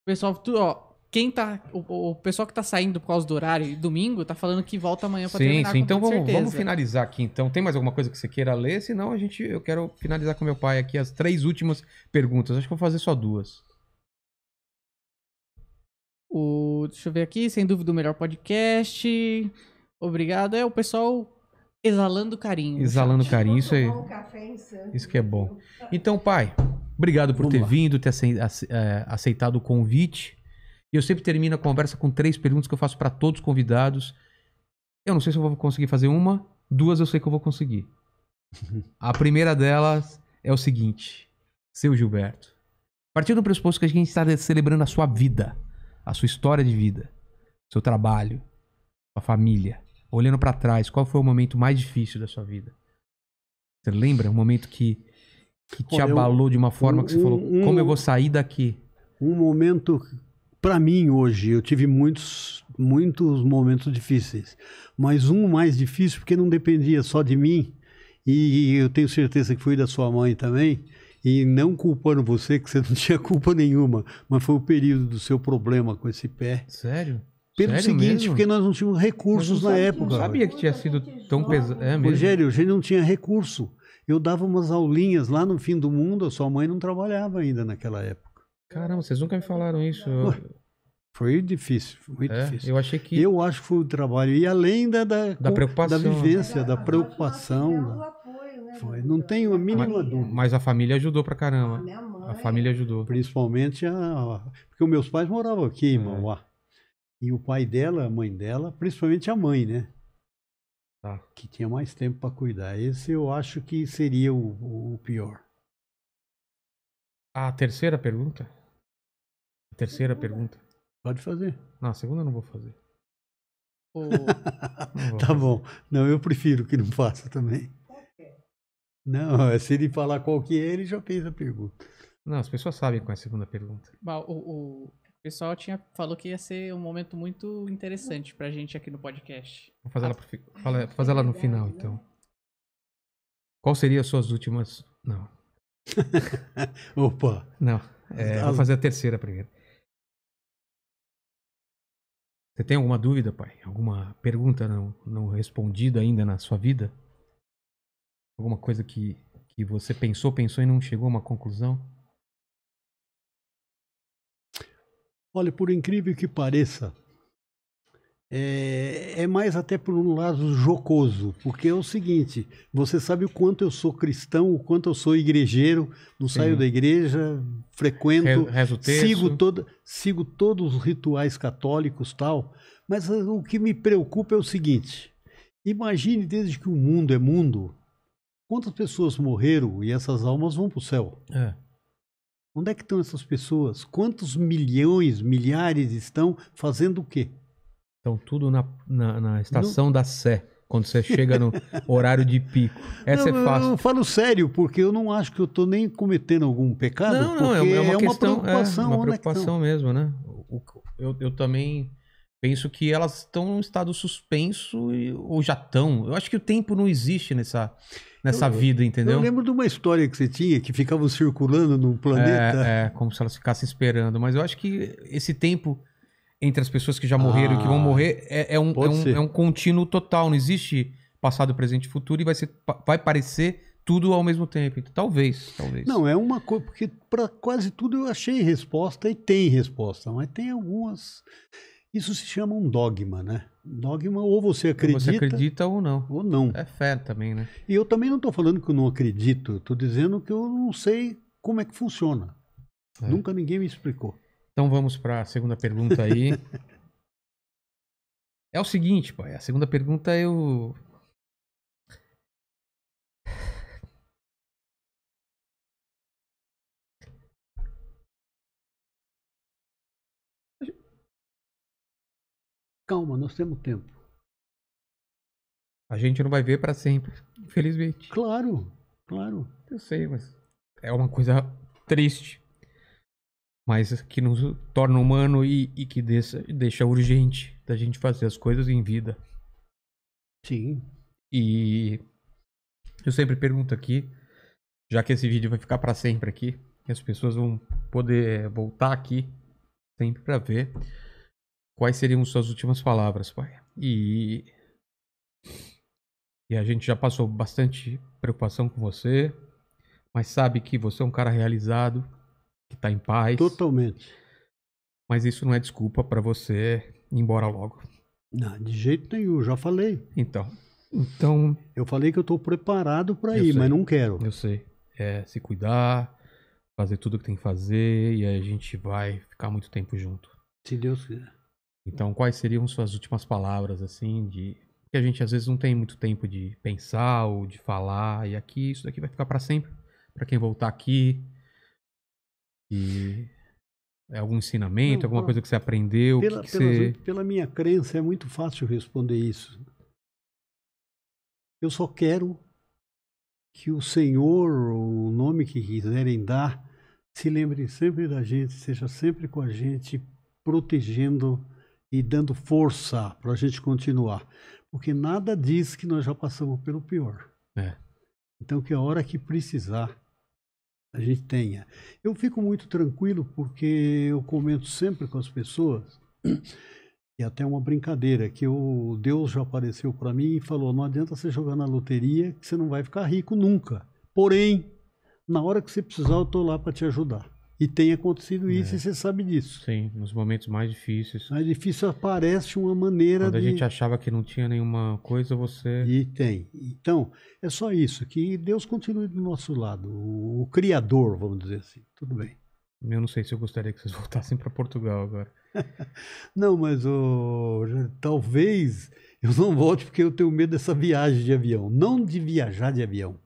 O pessoal, tu, ó. Quem tá. O, o, pessoal que tá saindo por causa do horário domingo tá falando que volta amanhã pra sim, terminar. Sim, então vamos, vamos, finalizar aqui. Então, tem mais alguma coisa que você queira ler? Senão a gente. Eu quero finalizar com meu pai aqui as três últimas perguntas. Acho que vou fazer só duas. O, deixa eu ver aqui, sem dúvida o melhor podcast. Obrigado. É o pessoal exalando carinho. Exalando gente. carinho, isso aí Isso que é bom. Então, pai, obrigado por Vamos ter lá. vindo, ter é, aceitado o convite. E eu sempre termino a conversa com três perguntas que eu faço para todos os convidados. Eu não sei se eu vou conseguir fazer uma, duas eu sei que eu vou conseguir. *laughs* a primeira delas é o seguinte, seu Gilberto. Partindo do pressuposto que a gente está celebrando a sua vida, a sua história de vida, seu trabalho, sua família, olhando para trás, qual foi o momento mais difícil da sua vida? Você lembra um momento que, que te Olha, abalou eu, de uma forma um, que você falou, um, como eu vou sair daqui? Um momento para mim hoje, eu tive muitos muitos momentos difíceis, mas um mais difícil porque não dependia só de mim e eu tenho certeza que foi da sua mãe também e não culpando você, que você *laughs* não tinha culpa nenhuma, mas foi o período do seu problema com esse pé. Sério? Pelo Sério seguinte, mesmo? porque nós não tínhamos recursos na sabia, época. Eu sabia que tinha sido tão pesado. É Rogério, a gente não tinha recurso. Eu dava umas aulinhas lá no fim do mundo, a sua mãe não trabalhava ainda naquela época. Caramba, vocês nunca me falaram isso. Eu... Foi difícil, muito é, difícil. Eu achei que. Eu acho que foi o trabalho. E além da, da, da preocupação. Da né? vivência, da preocupação. Foi, não tenho a mínima mas, dúvida. Mas a família ajudou pra caramba. A ah, minha mãe. A família ajudou. Principalmente a. Porque os meus pais moravam aqui em é. Mauá. E o pai dela, a mãe dela, principalmente a mãe, né? Tá. Que tinha mais tempo para cuidar. Esse eu acho que seria o, o pior. A terceira pergunta? A terceira pergunta. Pode fazer. Não, a segunda eu não vou fazer. *laughs* não vou tá fazer. bom. Não, eu prefiro que não faça também. Não, *laughs* se ele falar qual que é, ele já fez a pergunta. Não, as pessoas sabem qual é a segunda pergunta. o, o pessoal tinha, falou que ia ser um momento muito interessante pra gente aqui no podcast. Vou fazer, ela, pro, fala, fazer ela no final, então. Qual seria as suas últimas. Não. *laughs* Opa! Não. É, vou fazer a terceira primeiro. Você tem alguma dúvida, pai? Alguma pergunta não, não respondida ainda na sua vida? Alguma coisa que, que você pensou, pensou e não chegou a uma conclusão? Olha, por incrível que pareça, é, é, mais até por um lado jocoso, porque é o seguinte: você sabe o quanto eu sou cristão, o quanto eu sou igrejeiro, não Sim. saio da igreja, frequento, Rezo texto. sigo toda, sigo todos os rituais católicos tal. Mas ah, o que me preocupa é o seguinte: imagine desde que o mundo é mundo, Quantas pessoas morreram e essas almas vão para o céu? É. Onde é que estão essas pessoas? Quantos milhões, milhares estão fazendo o quê? Estão tudo na, na, na estação da Sé, quando você chega no horário de pico. Essa não, é fácil. Eu, eu falo sério, porque eu não acho que eu estou nem cometendo algum pecado. Não, não, é uma, é, é uma questão, é, preocupação. É uma preocupação é mesmo, né? Eu, eu também penso que elas estão em um estado suspenso e, ou já estão. Eu acho que o tempo não existe nessa nessa eu, vida, entendeu? Eu lembro de uma história que você tinha que ficavam circulando no planeta. É, é, como se elas ficassem esperando. Mas eu acho que esse tempo entre as pessoas que já morreram ah, e que vão ah, morrer é, é um, é, um, é um contínuo total. Não existe passado, presente e futuro e vai, ser, vai parecer tudo ao mesmo tempo. Então, talvez, talvez. Não, é uma coisa, porque para quase tudo eu achei resposta e tem resposta, mas tem algumas isso se chama um dogma, né? Dogma ou você acredita. Você acredita ou não. Ou não. É fé também, né? E eu também não estou falando que eu não acredito, estou dizendo que eu não sei como é que funciona. É. Nunca ninguém me explicou. Então vamos para a segunda pergunta aí. *laughs* é o seguinte, pai. A segunda pergunta eu Calma, nós temos tempo. A gente não vai ver para sempre, infelizmente. Claro, claro. Eu sei, mas é uma coisa triste. Mas que nos torna humano e, e que deixa, deixa urgente da gente fazer as coisas em vida. Sim. E eu sempre pergunto aqui, já que esse vídeo vai ficar para sempre aqui, as pessoas vão poder voltar aqui sempre para ver. Quais seriam suas últimas palavras, pai? E. E a gente já passou bastante preocupação com você, mas sabe que você é um cara realizado, que está em paz. Totalmente. Mas isso não é desculpa para você ir embora logo. Não, de jeito nenhum, já falei. Então. Então. Eu falei que eu estou preparado para ir, sei, mas não quero. Eu sei. É se cuidar, fazer tudo o que tem que fazer e a gente vai ficar muito tempo junto. Se Deus quiser. Então, quais seriam suas últimas palavras, assim, de que a gente às vezes não tem muito tempo de pensar ou de falar, e aqui isso daqui vai ficar para sempre, para quem voltar aqui. E é algum ensinamento, não, alguma coisa que você aprendeu? Pela, que que você... pela minha crença, é muito fácil responder isso. Eu só quero que o Senhor, o nome que quiserem dar, se lembre sempre da gente, seja sempre com a gente, protegendo e dando força para a gente continuar. Porque nada diz que nós já passamos pelo pior. É. Então, que a hora que precisar, a gente tenha. Eu fico muito tranquilo porque eu comento sempre com as pessoas, *clears throat* e até uma brincadeira, que o Deus já apareceu para mim e falou: não adianta você jogar na loteria que você não vai ficar rico nunca. Porém, na hora que você precisar, eu estou lá para te ajudar. E tem acontecido é. isso é. e você sabe disso. Sim, nos momentos mais difíceis. Mais difícil aparece uma maneira Quando de... a gente achava que não tinha nenhuma coisa, você... E tem. Então, é só isso. Que Deus continue do nosso lado. O, o Criador, vamos dizer assim. Tudo bem. Eu não sei se eu gostaria que vocês *laughs* voltassem para Portugal agora. *laughs* não, mas oh, talvez eu não volte porque eu tenho medo dessa viagem de avião. Não de viajar de avião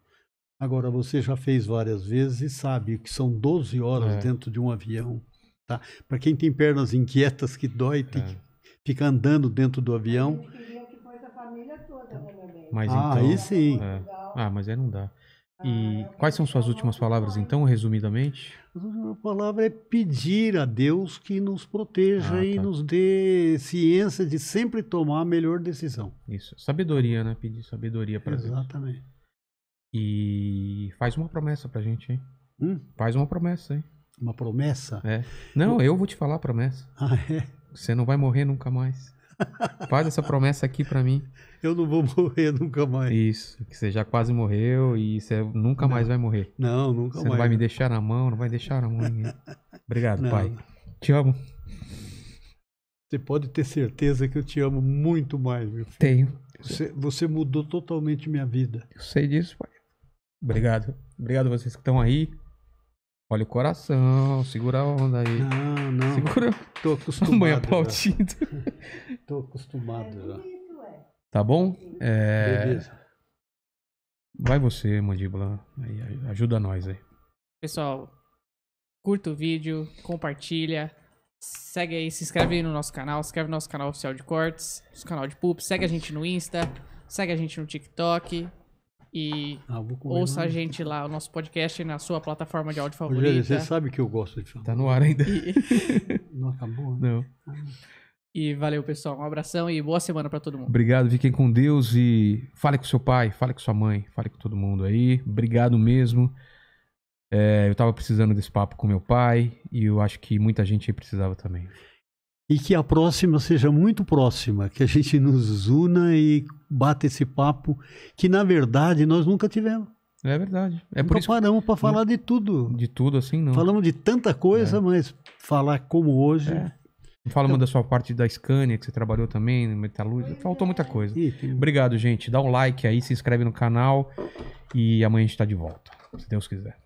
Agora, você já fez várias vezes e sabe que são 12 horas é. dentro de um avião. Tá? Para quem tem pernas inquietas, que dói, tem é. que andando dentro do avião. Né, mas ah, então, aí sim. É. Ah, mas aí não dá. Ah, e é quais são suas últimas palavras, então? então, resumidamente? A palavra é pedir a Deus que nos proteja ah, tá. e nos dê ciência de sempre tomar a melhor decisão. Isso, sabedoria, né? Pedir sabedoria para Deus. Exatamente. E faz uma promessa pra gente, hein? Hum? Faz uma promessa, hein? Uma promessa? É. Não, eu vou te falar a promessa. Ah, é? Você não vai morrer nunca mais. *laughs* Faz essa promessa aqui para mim. Eu não vou morrer nunca mais. Isso, que você já quase morreu e você nunca não. mais vai morrer. Não, nunca você mais. Você não vai me né? deixar na mão, não vai deixar na mão ninguém. *laughs* Obrigado, não. pai. Te amo. Você pode ter certeza que eu te amo muito mais, meu filho. Tenho. Você, você mudou totalmente minha vida. Eu sei disso, pai. Obrigado. Obrigado a vocês que estão aí. Olha o coração, segura a onda aí. Não, não. Segura. Tô *laughs* acostumado. Mãe aplaudindo. Já. *laughs* Tô acostumado Tá bom? É... Beleza. Vai você, mandíbula. Aí, ajuda nós aí. Pessoal, curta o vídeo, compartilha. Segue aí, se inscreve aí no nosso canal, se inscreve no nosso canal oficial de cortes, nosso canal de Pub. segue a gente no Insta, segue a gente no TikTok, e ah, ouça a gente lá, o nosso podcast na sua plataforma de áudio favorita. Rogério, você sabe que eu gosto de falar. Tá no ar ainda. E... *laughs* Não acabou, né? Não. E valeu, pessoal. Um abração e boa semana para todo mundo. Obrigado, fiquem com Deus e fale com seu pai, fale com sua mãe, fale com todo mundo aí. Obrigado mesmo. É, eu tava precisando desse papo com meu pai e eu acho que muita gente precisava também e que a próxima seja muito próxima, que a gente nos una e bata esse papo que na verdade nós nunca tivemos. É verdade. É nunca por isso paramos para falar não, de tudo. De tudo assim, não. Falamos de tanta coisa, é. mas falar como hoje. É. Falamos então, da sua parte da Scania, que você trabalhou também, no metalúrgico. Faltou muita coisa. E, tem... Obrigado, gente. Dá um like aí, se inscreve no canal e amanhã a gente está de volta, se Deus quiser.